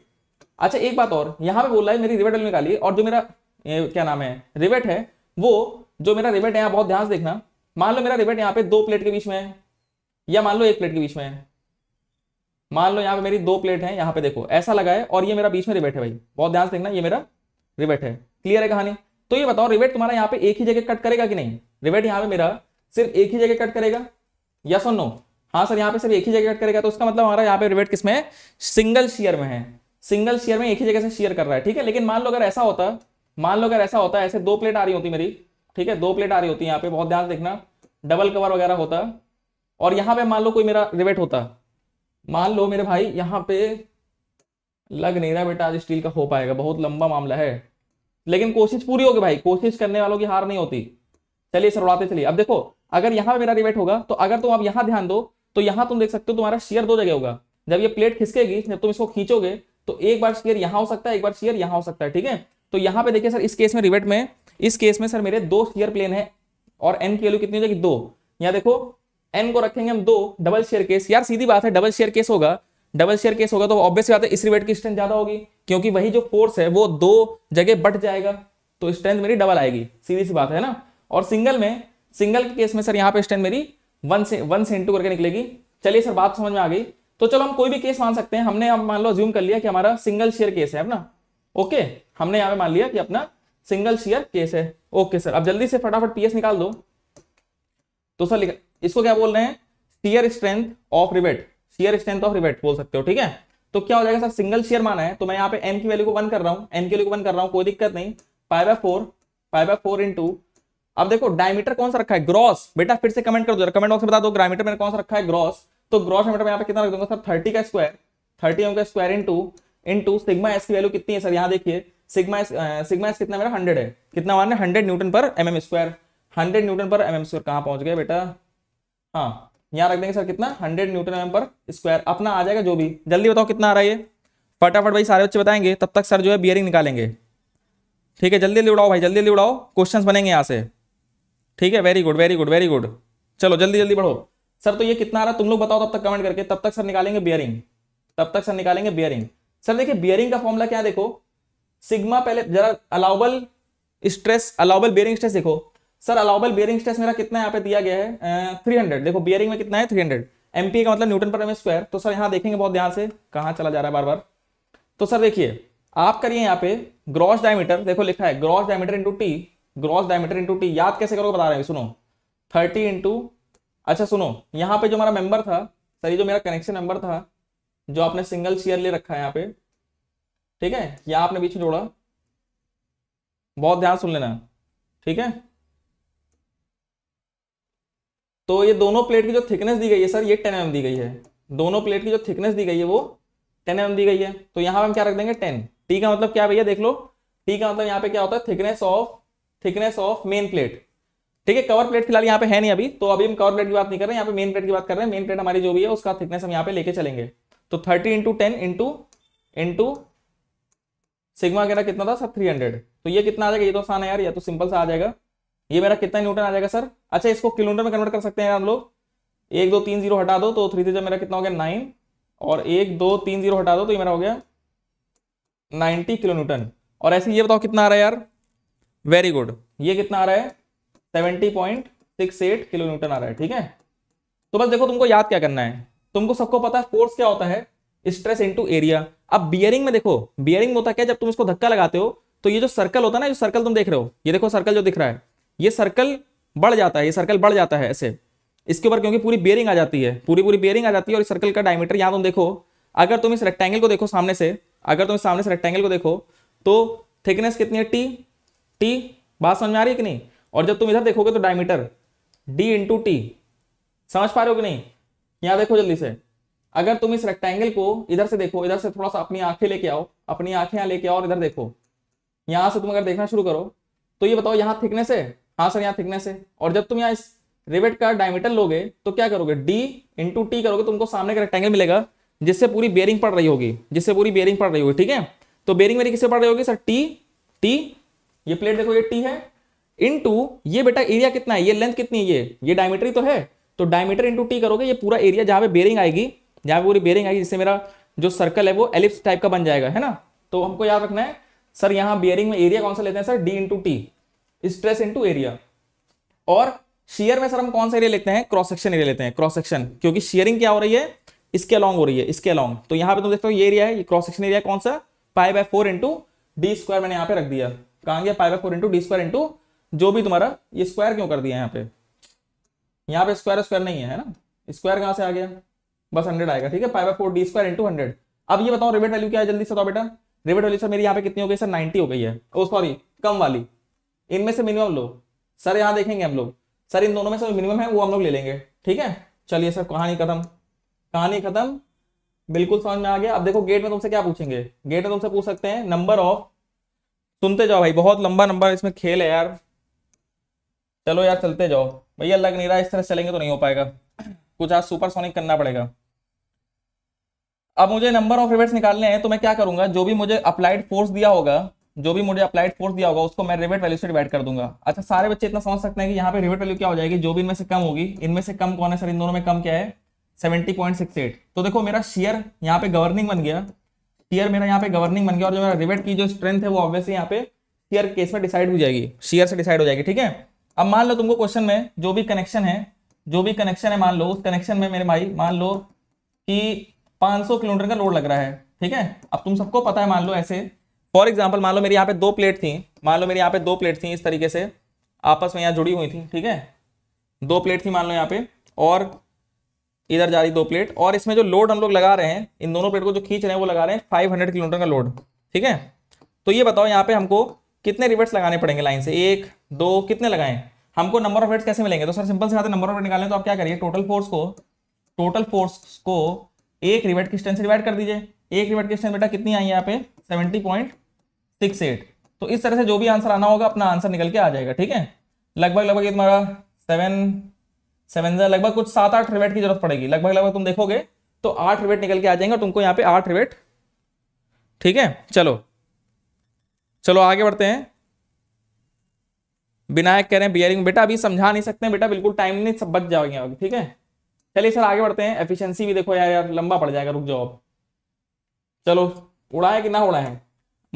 अच्छा एक बात और यहाँ पे बोल रहा है मेरी रिवेट निकाली और जो मेरा क्या नाम है रिवेट है वो जो मेरा रिवेट है यहाँ बहुत ध्यान से देखना मान लो मेरा रिवेट यहाँ पे दो प्लेट के बीच में है या मान लो एक प्लेट के बीच में है मान लो यहाँ पे मेरी दो प्लेट है यहाँ पे देखो ऐसा लगा है और ये मेरा बीच में रिवेट है भाई बहुत ध्यान से देखना ये मेरा रिवेट है क्लियर है कहानी तो ये बताओ रिवेट तुम्हारा यहाँ पे एक ही जगह कट करेगा कि नहीं रिवेट यहाँ पे मेरा सिर्फ एक ही जगह कट करेगा यस और नो हाँ सर यहाँ पे सर एक ही जगह कट करेगा तो उसका मतलब हमारा यहाँ पे रिवेट किस में सिंगल शेयर में है सिंगल शेयर में एक ही जगह से शेयर कर रहा है ठीक है लेकिन मान लो अगर ऐसा होता मान लो अगर ऐसा होता ऐसे दो प्लेट आ रही होती मेरी ठीक है दो प्लेट आ रही होती यहाँ पे बहुत ध्यान देखना डबल कवर वगैरह होता और यहाँ पे मान लो कोई मेरा रिवेट होता मान लो मेरे भाई यहाँ पे लग नहीं रहा बेटा आज स्टील का हो पाएगा बहुत लंबा मामला है लेकिन कोशिश पूरी होगी भाई कोशिश करने वालों की हार नहीं होती चलिए सर उड़ाते चलिए अब देखो अगर यहाँ पे मेरा रिवेट होगा तो अगर तुम अब यहाँ ध्यान दो तो यहां तुम देख सकते हो तुम्हारा शेयर दो जगह होगा जब ये प्लेट खिसकेगी जब तुम इसको खींचोगे तो एक बार शेयर यहां हो सकता है एक बार शेयर यहां हो सकता है ठीक है तो यहां पे देखिए सर इस केस में रिवेट में इस केस में सर मेरे दो शेयर प्लेन है और एन की वैल्यू कितनी हो जाएगी दो यहां देखो एन को रखेंगे हम दो डबल शेयर केस यार सीधी बात है डबल शेयर केस होगा डबल शेयर केस होगा तो ऑब्वियस बात है इस रिवेट की स्ट्रेंथ ज्यादा होगी क्योंकि वही जो फोर्स है वो दो जगह बट जाएगा तो स्ट्रेंथ मेरी डबल आएगी सीधी सी बात है ना और सिंगल में सिंगल के केस में सर यहाँ पे स्ट्रेंथ मेरी वन से वन से इंटू करके निकलेगी चलिए सर बात समझ में आ गई तो चलो हम कोई भी केस मान सकते हैं हमने अब मान लो ज्यूम कर लिया कि हमारा सिंगल शेयर केस है ना ओके हमने यहाँ पे मान लिया कि अपना सिंगल शेयर केस है ओके सर अब जल्दी से फटाफट पीएस निकाल दो तो सर इसको क्या बोल रहे हैं tear strength of rivet shear strength of rivet बोल सकते हो ठीक है तो क्या हो जाएगा सर सिंगल शेयर माना है तो मैं यहाँ पे एन की वैल्यू को वन कर रहा हूँ एन की वैल्यू को वन कर रहा हूँ कोई दिक्कत नहीं five by four five by four into अब देखो डायमीटर कौन सा रखा है ग्रॉस बेटा फिर से कमेंट कर दो कमेंट बॉक्स में बता दो डायमीटर मैंने कौन सा रखा है ग्रॉस तो ग्रॉस डायमीटर यहाँ पे कितना रख दूंगा सर थर्टी का स्क्वायर थर्टी एम का square into into sigma S की वैल्यू कितनी है सर यहाँ देखिए सिग्मा एस सिग्मा एस कितना मेरा हंड्रेड है कितना मान hundred newton per m M square hundred newton per m M square कहाँ पहुंच गया बेटा हाँ यहाँ रख देंगे सर कितना hundred newton m per square अपना आ जाएगा जो भी जल्दी बताओ कितना आ रहा है फटाफट भाई सारे बच्चे बताएंगे तब तक सर जो है बियरिंग निकालेंगे ठीक है जल्दी जल्दी उड़ाओ भाई जल्दी जल्दी उड़ाओ क्वेश्चंस बनेंगे यहाँ से ठीक है very good very good very good चलो जल्दी जल्दी बढ़ो सर तो ये कितना आ रहा तुम लोग बताओ तब तक कमेंट करके तब तक सर निकालेंगे बियरिंग तब तक सर निकालेंगे बियरिंग सर देखिए बियरिंग का फॉर्मूला क्या देखो सिग्मा पहले जरा allowable stress allowable bearing stress देखो सर अलाउबल बियरिंग स्ट्रेस मेरा कितना यहाँ पे दिया गया है थ्री हंड्रेड देखो बियरिंग में कितना है थ्री हंड्रेड पी का मतलब न्यूटन पर एम स्क्वायर तो सर यहाँ देखेंगे बहुत ध्यान से कहाँ चला जा रहा है बार बार तो सर देखिए आप करिए यहाँ पे ग्रॉस डायमीटर देखो लिखा है gross diameter into T gross diameter into T याद कैसे करोगे बता रहे हैं सुनो थर्टी इंटू अच्छा सुनो यहाँ पे जो हमारा मेंबर था सर ये जो मेरा कनेक्शन मेंबर था जो आपने सिंगल शेयर ले रखा है यहाँ पे ठीक है यहाँ आपने बीच में जोड़ा बहुत ध्यान सुन लेना ठीक है तो ये दोनों प्लेट की जो थिकनेस दी गई है सर ये टेन एम mm दी गई है दोनों प्लेट की जो थिकनेस दी गई है वो टेन एम mm दी गई है तो यहाँ पे हम क्या रख देंगे टेन टी का मतलब क्या भैया देख लो टी का मतलब यहाँ पे क्या होता है thickness of thickness of main plate ठीक है कवर प्लेट फिलहाल यहाँ पे है नहीं अभी तो अभी हम कवर प्लेट की बात नहीं कर रहे हैं यहाँ पे मेन प्लेट की बात कर रहे हैं मेन प्लेट हमारी जो भी है उसका थिकनेस हम यहाँ पे लेके चलेंगे तो thirty into ten into into sigma वगैरह कितना था सर थ्री हंड्रेड तो ये कितना आ जाएगा ये तो आसान है यार या तो सिंपल सा आ जाएगा ये मेरा कितना न्यूटन आ जाएगा सर अच्छा इसको किलोमीटर में कन्वर्ट कर सकते हैं हम लोग एक दो तीन जीरो हटा दो तो थ्री थ्री जब मेरा कितना हो गया नाइन और एक दो तीन जीरो हटा दो तो ये मेरा हो गया नाइनटी किलोमीटर और ऐसे ये बताओ कितना आ रहा है यार वेरी गुड ये कितना आ रहा है seventy point six eight kilonewton आ रहा है ठीक है तो बस देखो तुमको याद क्या करना है तुमको सबको पता है फोर्स क्या होता है स्ट्रेस इंटू एरिया अब बियरिंग में देखो बियरिंग में होता क्या जब तुम इसको धक्का लगाते हो तो ये जो सर्कल होता है ना जो सर्कल तुम देख रहे हो ये देखो सर्कल जो दिख रहा है ये सर्कल बढ़ जाता है ये सर्कल बढ़ जाता है ऐसे इसके ऊपर क्योंकि पूरी बियरिंग आ जाती है पूरी पूरी बियरिंग आ जाती है और इस सर्कल का डायमीटर यहाँ तुम देखो अगर तुम इस रेक्टेंगल को देखो सामने से अगर तुम सामने से रेक्टेंगल को देखो तो थिकनेस कितनी है टी टी बात समझ में आ रही है कि नहीं और जब तुम इधर देखोगे तो डायमीटर डी इंटू टी समझ पा रहे हो कि नहीं यहां देखो जल्दी से अगर तुम इस रेक्टेंगल को इधर से देखो इधर से थोड़ा सा अपनी आंखें लेके आओ अपनी आंखें यहां लेके आओ और इधर देखो यहां से तुम अगर देखना शुरू करो तो ये बताओ यहां थिकनेस है हाँ सर यहाँ थिकनेस है और जब तुम यहाँ इस रिवेट का डायमीटर लोगे तो क्या करोगे डी इंटू टी करोगे तो तुमको सामने का रेक्टेंगल मिलेगा जिससे पूरी बेयरिंग पड़ रही होगी जिससे पूरी बेयरिंग पड़ रही होगी ठीक है तो बेयरिंग मेरी किससे पड़ रही होगी सर टी टी ये प्लेट देखो ये टी है इनटू ये बेटा एरिया कितना है ये लेंथ कितनी है ये ये डायमीटरी तो है तो डायमीटर इंटू टी करोगे ये पूरा एरिया जहाँ पे बेरिंग आएगी जहाँ पे पूरी बेरिंग आएगी जिससे मेरा जो सर्कल है वो एलिप्स टाइप का बन जाएगा है ना तो हमको याद रखना है सर यहाँ बेयरिंग में एरिया कौन सा लेते हैं sir D into T stress into area और शेयर में सर हम कौन सा एरिया लेते हैं क्रॉस सेक्शन एरिया लेते हैं क्रॉस सेक्शन क्योंकि शेयरिंग क्या हो रही है इसके अलॉन्ग हो रही है इसके अलॉन्ग तो यहाँ पे तुम देखते हो ये एरिया है ये क्रॉस सेक्शन एरिया कौन सा pi by four into D square मैंने यहाँ पे रख दिया कहा गया pi by four into D square into जो भी तुम्हारा ये स्क्वायर क्यों कर दिया यहाँ पे यहाँ पे स्क्वायर स्क्वायर नहीं है, है ना स्क्वायर कहाँ से आ गया बस हंड्रेड आएगा ठीक है pi by four D square into hundred अब ये बताओ रिवेट वैल्यू क्या है जल्दी से बताओ बेटा रिवेट वैल्यू सर मेरी यहाँ पे कितनी हो गई सर नाइनटी हो गई है ओ सॉरी कम वाली इनमें से मिनिमम लो सर यहाँ देखेंगे हम लोग सर इन दोनों में से मिनिमम है वो हम लोग ले लेंगे ठीक है चलिए सर कहानी खत्म कहानी खत्म बिल्कुल समझ में आ गया अब देखो गेट में तुमसे क्या पूछेंगे गेट में तुमसे पूछ सकते हैं नंबर ऑफ सुनते जाओ भाई बहुत लंबा नंबर इसमें खेल है यार चलो यार चलते जाओ भैया लग नहीं रहा इस तरह चलेंगे तो नहीं हो पाएगा कुछ आज सुपरसोनिक करना पड़ेगा अब मुझे नंबर ऑफ रिवेट्स निकालने हैं तो मैं क्या करूंगा जो भी मुझे अप्लाइड फोर्स दिया होगा जो भी मुझे अप्लाइड फोर्स दिया होगा उसको मैं रिवेट वैल्यू से डिवाइड कर दूंगा अच्छा सारे बच्चे इतना समझ सकते हैं कि यहाँ पे रिवेट वैल्यू क्या हो जाएगी जो भी इनमें से कम होगी इनमें से कम कौन है सर इन दोनों में कम क्या है 70.68 तो देखो मेरा शेयर यहाँ पे गवर्निंग बन गया शेयर मेरा यहाँ पे गवर्निंग बन गया और जो मेरा रिवेट की जो स्ट्रेंथ है वो ऑब्वियसली यहाँ पे शेयर केस में डिसाइड हो जाएगी शेयर से डिसाइड हो जाएगी ठीक है अब मान लो तुमको क्वेश्चन में जो भी कनेक्शन है जो भी कनेक्शन है मान लो उस कनेक्शन में मेरे भाई मान लो कि 500 किलोमीटर का लोड लग रहा है ठीक है अब तुम सबको पता है मान लो ऐसे फॉर एग्जाम्पल मान लो मेरे यहाँ पे दो प्लेट थी मान लो मेरे यहाँ पे दो प्लेट थी इस तरीके से आपस में यहाँ जुड़ी हुई थी ठीक है दो प्लेट थी मान लो यहाँ पे और इधर जा रही दो प्लेट और इसमें जो लोड हम लोग लगा रहे हैं इन दोनों प्लेट को जो खींच रहे हैं वो लगा रहे हैं फाइव हंड्रेड किलोमीटर का लोड ठीक है तो ये बताओ यहाँ पे हमको कितने रिवर्ट्स लगाने पड़ेंगे लाइन से एक दो कितने लगाएं हमको नंबर ऑफ रेट्स कैसे मिलेंगे तो सर सिंपल से नंबर ऑफ रेट निकालें तो आप क्या करिए टोटल फोर्स को टोटल फोर्स को एक रिवेट की स्ट्रेंथ से डिवाइड कर दीजिए एक रिवेट की स्ट्रेंथ बेटा कितनी आई यहाँ पे सेवेंटी पॉइंट सिक्स एट तो इस तरह से जो भी आंसर आना होगा अपना आंसर निकल के आ जाएगा ठीक है लगभग लगभग ये तुम्हारा सेवन सेवन लगभग कुछ सात आठ रिवेट की जरूरत पड़ेगी लगभग लगभग तुम देखोगे तो आठ रिवेट निकल के आ जाएंगे तुमको यहाँ पे आठ रिवेट ठीक है चलो चलो आगे बढ़ते हैं विनायक कह रहे हैं बियरिंग बेटा अभी समझा नहीं सकते बेटा बिल्कुल टाइम नहीं सब बच जाओगे अभी ठीक है चलिए सर आगे बढ़ते हैं एफिशिएंसी भी देखो यार यार लंबा पड़ जाएगा रुक जाओ अब चलो उड़ाए कि ना उड़ाए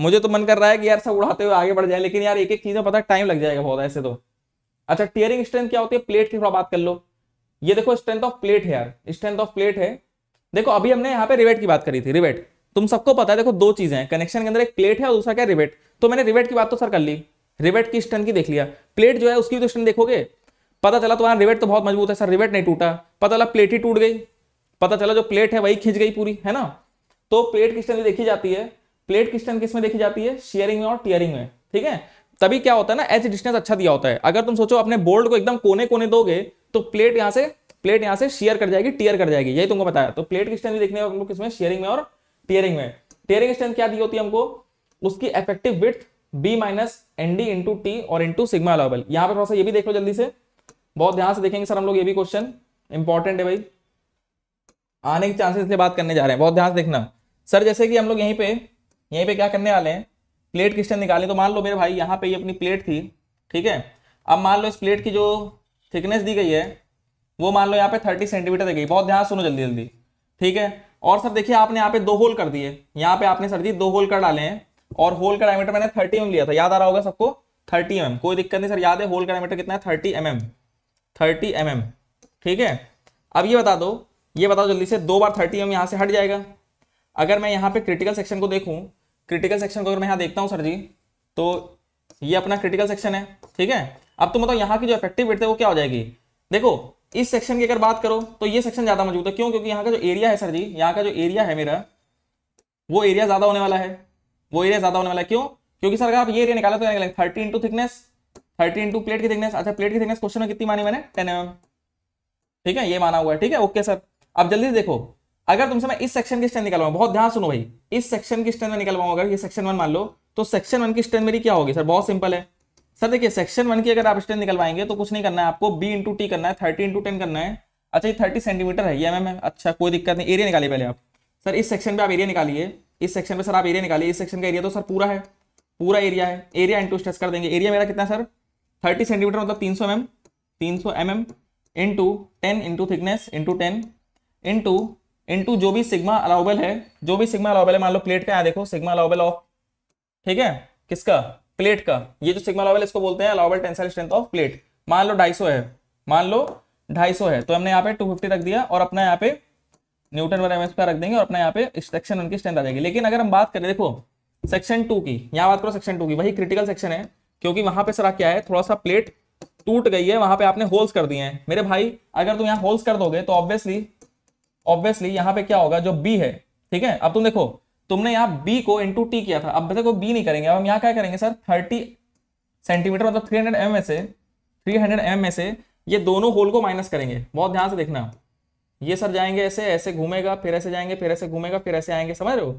मुझे तो मन कर रहा है कि यार सब उड़ाते हुए आगे बढ़ जाए लेकिन यार एक एक चीज में पता टाइम लग जाएगा बहुत ऐसे तो अच्छा टीयरिंग स्ट्रेंथ क्या होती है प्लेट की थोड़ा बात कर लो ये देखो स्ट्रेंथ ऑफ प्लेट है यार स्ट्रेंथ ऑफ प्लेट है देखो अभी हमने यहाँ पे रिवेट की बात करी थी रिवेट तुम सबको पता है देखो दो चीजें हैं कनेक्शन के अंदर एक प्लेट है और दूसरा क्या रिवेट तो मैंने रिवेट की बात तो सर कर ली रिवेट की स्ट्रेंथ की देख लिया प्लेट जो है उसकी भी तो स्ट्रेंथ देखोगे पता चला तुम्हारा रिवेट तो बहुत मजबूत है सर रिवेट नहीं टूटा पता चला प्लेट ही टूट गई पता चला जो प्लेट है वही खिंच गई पूरी है ना तो प्लेट की स्ट्रेंथ देखी जाती है प्लेट की स्ट्रेंथ किसमें देखी जाती है शेयरिंग में और टीयरिंग में ठीक है तभी क्या होता है ना एच डिस्टेंस अच्छा दिया होता है अगर तुम सोचो अपने बोल्ड को एकदम कोने कोने दोगे तो प्लेट यहां से प्लेट यहां से शेयर कर जाएगी टीयर कर जाएगी यही तुमको बताया तो प्लेट की स्ट्रेंथ देखने को किसमें शेयरिंग में और टीयरिंग में टीयरिंग स्ट्रेंथ क्या दी होती है हमको उसकी effective with B minus N D into T और इंटू सिग्मा लेवल यहां पर थोड़ा सा ये भी देख लो जल्दी से बहुत ध्यान से देखेंगे सर हम लोग ये भी क्वेश्चन इंपॉर्टेंट है भाई आने के चांसेस इसलिए बात करने जा रहे हैं बहुत ध्यान से देखना सर जैसे कि हम लोग यहीं पे यहीं पे क्या करने वाले हैं प्लेट की निकाले तो मान लो मेरे भाई यहाँ पे ये अपनी प्लेट थी ठीक है अब मान लो इस प्लेट की जो थिकनेस दी गई है वो मान लो यहाँ पे थर्टी सेंटीमीटर दी गई बहुत ध्यान सुनो जल्दी जल्दी ठीक है और सर देखिए आपने यहाँ पे दो होल कर दिए यहाँ पे आपने सर जी दो होल कर डाले हैं और होल का डायमीटर मैंने थर्टी एम mm लिया था याद आ रहा होगा सबको थर्टी एम mm। कोई दिक्कत नहीं सर याद है होल का डायमीटर कितना है thirty M M thirty M ठीक है अब ये बता दो ये बता दो जल्दी से दो बार थर्टी एम mm यहाँ से हट जाएगा अगर मैं यहाँ पे क्रिटिकल सेक्शन को देखूँ क्रिटिकल सेक्शन को अगर मैं यहाँ देखता हूँ सर जी तो ये अपना क्रिटिकल सेक्शन है ठीक है अब तुम बताओ यहाँ की जो इफेक्टिव विड्थ है वो क्या हो जाएगी देखो इस सेक्शन की अगर बात करो तो ये सेक्शन ज्यादा मौजूद है क्यों क्योंकि यहाँ का जो एरिया है सर जी यहाँ का जो एरिया है मेरा वो एरिया ज्यादा होने वाला है वो एरिया ज्यादा होने वाला है क्यों क्योंकि सर अगर आप ये एरिया निकाले तो thirty into thickness thirty into plate की थिकनेस अच्छा प्लेट की थिकनेस क्वेश्चन में कितनी मानी मैंने टेन एम mm। ठीक है ये माना हुआ है ठीक है ओके सर अब जल्दी से देखो अगर तुमसे मैं इस सेक्शन की स्टैंड निकलवाऊँ बहुत ध्यान सुनो भाई इस सेक्शन की स्टैंड में निकलवाऊँ अगर ये सेक्शन वन मान लो तो सेक्शन वन की स्टैंड मेरी क्या होगी सर बहुत सिंपल है सर देखिए सेक्शन वन की अगर आप स्ट्रेंथ निकलवाएंगे तो कुछ नहीं करना है आपको बी इंटू टी करना है थर्टी इंटू टेन करना है अच्छा ये थर्टी सेंटीमीटर है ये एम अच्छा कोई दिक्कत नहीं एरिया निकालिए पहले आप सर इस सेक्शन पे आप एरिया निकालिए इस सेक्शन पे सर आप एरिया निकालिए इस सेक्शन का एरिया तो सर पूरा है पूरा एरिया है एरिया इंटू स्ट्रेस कर देंगे एरिया मेरा कितना सर थर्टी सेंटीमीटर मतलब तीन सौ एम एम तीन सौ M M into ten into thickness into ten into into जो भी सिग्मा अलाउबल है जो भी सिग्मा अलाउबल है मान लो प्लेट का यहाँ देखो सिग्मा अलाउबल ऑफ ठीक है किसका प्लेट का ये जो सिग्मा लॉवल इसको बोलते हैं allowable tensile strength of plate मान लो ढाई है मान लो ढाई है तो हमने यहाँ पे टू रख दिया और अपना यहाँ पे न्यूटन वाले एम का रख देंगे और अपना यहाँ पे सेक्शन उनकी स्ट्रेंथ आ जाएगी लेकिन अगर हम बात करें देखो सेक्शन टू की यहाँ बात करो सेक्शन टू की वही क्रिटिकल सेक्शन है क्योंकि वहां पे सरा क्या है थोड़ा सा प्लेट टूट गई है वहां पे आपने होल्स कर दिए हैं मेरे भाई अगर तुम यहाँ होल्स कर दोगे तो ऑब्वियसली ऑब्वियसली यहाँ पे क्या होगा जो बी है ठीक है अब तुम देखो तुमने यहां बी को इंटू टी किया था अब देखो बी नहीं करेंगे अब हम यहां क्या करेंगे सर थर्टी सेंटीमीटर मतलब थ्री हंड्रेड एम से थ्री हंड्रेड एम में से ये दोनों होल को माइनस करेंगे बहुत ध्यान से देखना ये सर जाएंगे ऐसे ऐसे घूमेगा फिर ऐसे जाएंगे फिर ऐसे घूमेगा फिर ऐसे आएंगे समझ रहे हो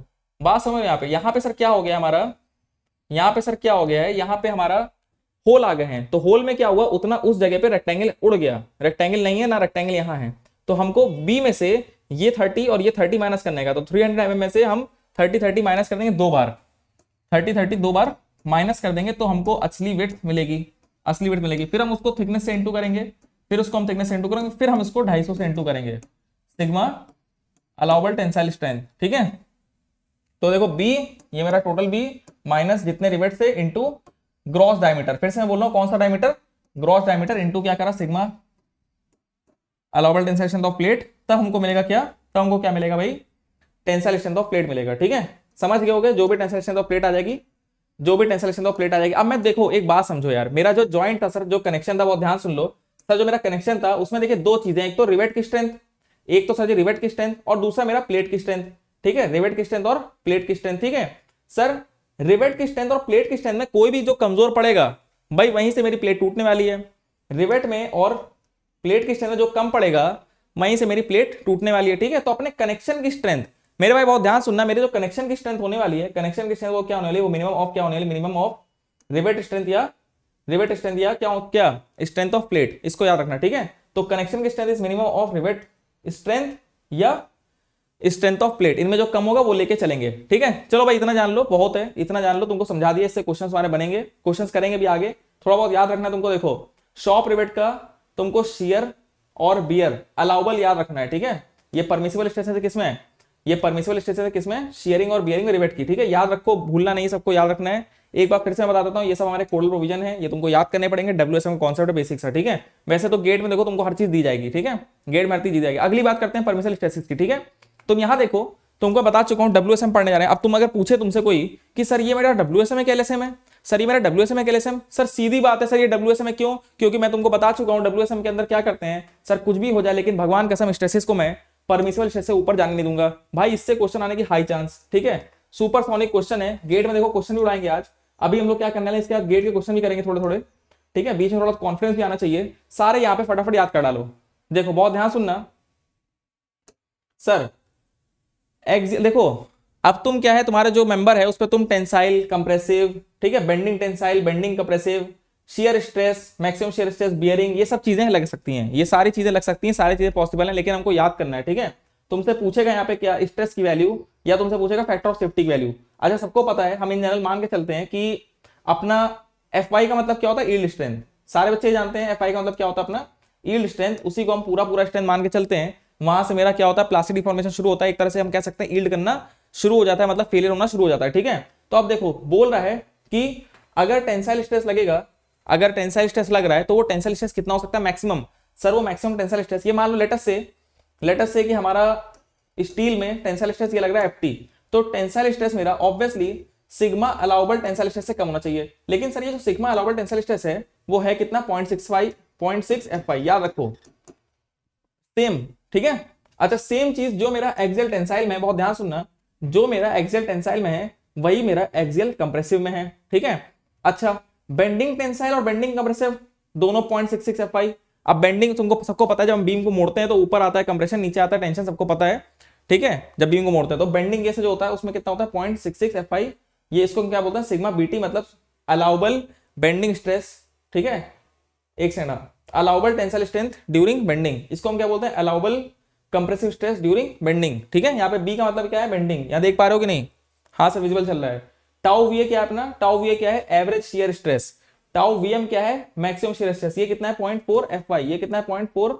बात समझ यहाँ पे यहाँ पे सर क्या हो गया हमारा यहाँ पे सर क्या हो गया है यहाँ पे हमारा होल आ गए हैं तो होल में क्या हुआ उतना उस जगह पे रेक्टेंगल उड़ गया रेक्टेंगल नहीं है ना रेक्टेंगल यहाँ है तो हमको बी में से ये थर्टी और ये थर्टी माइनस करने का तो थ्री हंड्रेड एम में से हम थर्टी थर्टी माइनस कर देंगे दो बार थर्टी थर्टी दो बार माइनस कर देंगे तो हमको असली वेट मिलेगी असली वेट मिलेगी फिर हम उसको थिकनेस से इंटू करेंगे फिर उसको हम थिकनेस से इंटू करेंगे फिर हम इसको ढाई से इंटू करेंगे सिग्मा अलाउबल टेंसाइल स्ट्रेंथ ठीक है तो देखो बी ये मेरा टोटल बी माइनस जितने रिवेट से इंटू ग्रॉस डायमीटर फिर से मैं बोल रहा हूँ कौन सा डायमीटर ग्रॉस डायमीटर इंटू क्या करा sigma allowable tensile of plate तब हमको मिलेगा क्या तब हमको क्या मिलेगा भाई टेंसाइल स्ट्रेंथ ऑफ प्लेट मिलेगा ठीक है समझ गए हो गए जो भी टेंसाइल स्ट्रेंथ ऑफ प्लेट आ जाएगी जो भी टेंसाइल स्ट्रेंथ ऑफ प्लेट आ जाएगी अब मैं देखो एक बात समझो यार मेरा जो ज्वाइंट था सर जो कनेक्शन था वो ध्यान सुन लो सर जो मेरा कनेक्शन था उसमें देखिए दो चीजें एक तो रिवेट की स्ट्रेंथ एक तो सर जी रिवेट की स्ट्रेंथ और दूसरा मेरा प्लेट की स्ट्रेंथ ठीक है रिवेट की स्ट्रेंथ और प्लेट की स्ट्रेंथ ठीक है सर रिवेट की स्ट्रेंथ और प्लेट की स्ट्रेंथ में कोई भी जो कमजोर पड़ेगा भाई वहीं से मेरी प्लेट टूटने वाली है रिवेट में और प्लेट की स्ट्रेंथ में जो कम पड़ेगा वहीं से मेरी प्लेट टूटने वाली है ठीक है तो अपने कनेक्शन की स्ट्रेंथ मेरे भाई बहुत ध्यान सुनना मेरी जो कनेक्शन की स्ट्रेंथ होने वाली है कनेक्शन की स्ट्रेंथ वो क्या होने वाली है वो मिनिमम ऑफ क्या होने वाली मिनिमम ऑफ रिवेट स्ट्रेंथ या रिवेट स्ट्रेंथ या क्या क्या स्ट्रेंथ ऑफ प्लेट इसको याद रखना ठीक है तो कनेक्शन की strength is minimum of rivet strength या स्ट्रेंथ ऑफ प्लेट इनमें जो कम होगा वो लेके चलेंगे ठीक है चलो भाई इतना जान लो बहुत है इतना जान लो तुमको समझा दिया इससे क्वेश्चन हमारे बनेंगे क्वेश्चन करेंगे भी आगे थोड़ा बहुत याद रखना तुमको देखो शॉप रिवेट का तुमको शेयर और बियर अलाउबल याद रखना है ठीक है ये परमिसिबल स्टेशन किसमें है ये परमिसिबल स्ट्रेसेस है किसमें शेयरिंग और बियरिंग रिवेट की ठीक है याद रखो भूलना नहीं सबको याद रखना है एक बार फिर से मैं बता देता हूँ ये सब हमारे कोडल प्रोविजन है ये तुमको याद करने पड़ेंगे W S M concept basics है ठीक है वैसे तो गेट में देखो तुमको हर चीज दी जाएगी ठीक है गेट में हर चीज दी जाएगी अगली बात करते हैं परमिसिबल स्ट्रेसेस की ठीक है तुम यहाँ देखो तुमको बता चुका हूँ डब्ल्यू पढ़ने जा रहे हैं अब तुम अगर पूछे तुमसे कोई कि सर ये मेरा डब्ल्यू एस एम है क्या है सर ये मेरा डब्ल्यू एस एम है क्या सर सीधी बात है सर ये डब्ल्यू एस एम क्यों क्योंकि मैं तुमको बता चुका हूँ डब्ल्यू एस एम के अंदर क्या करते हैं सर कुछ भी हो जाए लेकिन भगवान कसम स्ट्रेसेस को मैं परमिसिबल से ऊपर जाने नहीं दूंगा भाई इससे क्वेश्चन आने की हाई चांस ठीक है सुपर सोनिक क्वेश्चन है गेट में देखो क्वेश्चन भी उड़ाएंगे आज अभी हम लोग क्या करने इसके बाद गेट के क्वेश्चन भी करेंगे थोड़े थोड़े ठीक है बीच में थोड़ा कॉन्फिडेंस भी आना चाहिए सारे यहाँ पे फटाफट याद कर डालो देखो बहुत ध्यान सुनना सर एक्सियल देखो अब तुम क्या है तुम्हारे जो मेंबर है उस पर तुम टेंसाइल कंप्रेसिव ठीक है bending tensile bending compressive shear stress maximum shear stress bearing ये सब चीजें लग सकती हैं ये सारी चीजें लग सकती हैं सारी चीजें पॉसिबल हैं लेकिन हमको याद करना है ठीक है तुमसे पूछेगा यहाँ पे क्या स्ट्रेस की वैल्यू या तुमसे पूछेगा फैक्टर ऑफ सेफ्टी की वैल्यू अच्छा सबको पता है हम इन जनरल मान के चलते हैं कि अपना एफ का मतलब क्या होता है ईल्ड स्ट्रेंथ सारे बच्चे जानते हैं एफ का मतलब क्या होता है अपना ईल्ड स्ट्रेंथ उसी को हम पूरा पूरा स्ट्रेंथ मान के चलते हैं वहां से मेरा क्या होता है प्लास्टिक डिफॉर्मेशन शुरू होता है एक तरह से हम कह सकते हैं ईल्ड करना शुरू हो जाता है मतलब फेलियर होना शुरू हो जाता है ठीक है तो अब देखो बोल रहा है कि अगर टेंसाइल स्ट्रेस लगेगा अगर टेंसाइल स्ट्रेस लग रहा है तो वो टेंसाइल स्ट्रेस कितना हो सकता है मैक्सिमम सर वो मैक्सिमम टेंसाइल स्ट्रेस ये मान लो लेटस से लेटस से कि हमारा स्टील में टेंसाइल स्ट्रेस ये लग रहा है एफ तो टेंसाइल स्ट्रेस मेरा obviously sigma allowable tensile stress से कम होना चाहिए लेकिन सर ये जो सिग्मा अलाउबल टेंसाइल स्ट्रेस है वो है कितना point six five point six F five याद रखो सेम ठीक है अच्छा सेम चीज जो मेरा एक्सेल टेंसाइल में बहुत ध्यान सुनना जो मेरा एक्सेल टेंसाइल में है वही मेरा एक्सेल कंप्रेसिव में है ठीक है अच्छा बेंडिंग टेंसाइल और बेंडिंग कंप्रेसिव दोनों point six six F I अब बेंडिंग तुमको सबको पता है जब हम बीम को मोड़ते हैं तो ऊपर आता है कंप्रेशन नीचे आता है टेंशन सबको पता है ठीक है जब बीम को मोड़ते हैं तो बेंडिंग ये जो होता है उसमें कितना होता है point six six F I ये इसको क्या बोलते हैं सिग्मा बीटी मतलब अलाउबल बेंडिंग स्ट्रेस ठीक है एक second allowable tensile strength during bending इसको हम क्या बोलते हैं allowable compressive stress during bending ठीक है यहाँ पे बी का मतलब क्या है बेंडिंग यहाँ देख पा रहे हो कि नहीं हाँ सर विजिबल चल रहा है टाउ वी क्या अपना टाउ वी क्या है average shear stress tau VM क्या है मैक्सिमम शेयर स्ट्रेस ये कितना है पॉइंट फोर एफ आई ये कितना है point four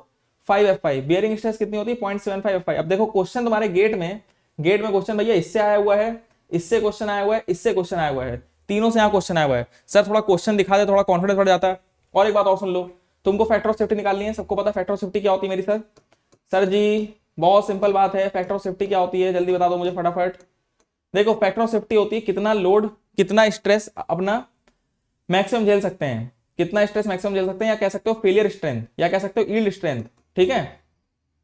five F I bearing stress कितनी होती है point seven five F I अब देखो क्वेश्चन तुम्हारे गेट में गेट में क्वेश्चन भैया इससे आया हुआ है इससे क्वेश्चन आया हुआ है इससे क्वेश्चन आया हुआ है तीनों से यहाँ क्वेश्चन आया हुआ है सर थोड़ा क्वेश्चन दिखा दे थोड़ा कॉन्फिडेंस बढ़ जाता है और एक बात और सुन लो तुमको फैक्टर ऑफ सेफ्टी निकालनी है सबको पता फैक्टर ऑफ सेफ्टी क्या होती है मेरी सर सर जी बहुत सिंपल बात है फैक्टर ऑफ सेफ्टी क्या होती है जल्दी बता दो मुझे फटाफट फड़। देखो फैक्टर ऑफ सेफ्टी होती है कितना लोड कितना स्ट्रेस अपना मैक्सिमम झेल सकते हैं कितना स्ट्रेस मैक्सिमम झेल सकते हैं या कह सकते हो फेलियर स्ट्रेंथ या कह सकते हो ईल्ड स्ट्रेंथ ठीक है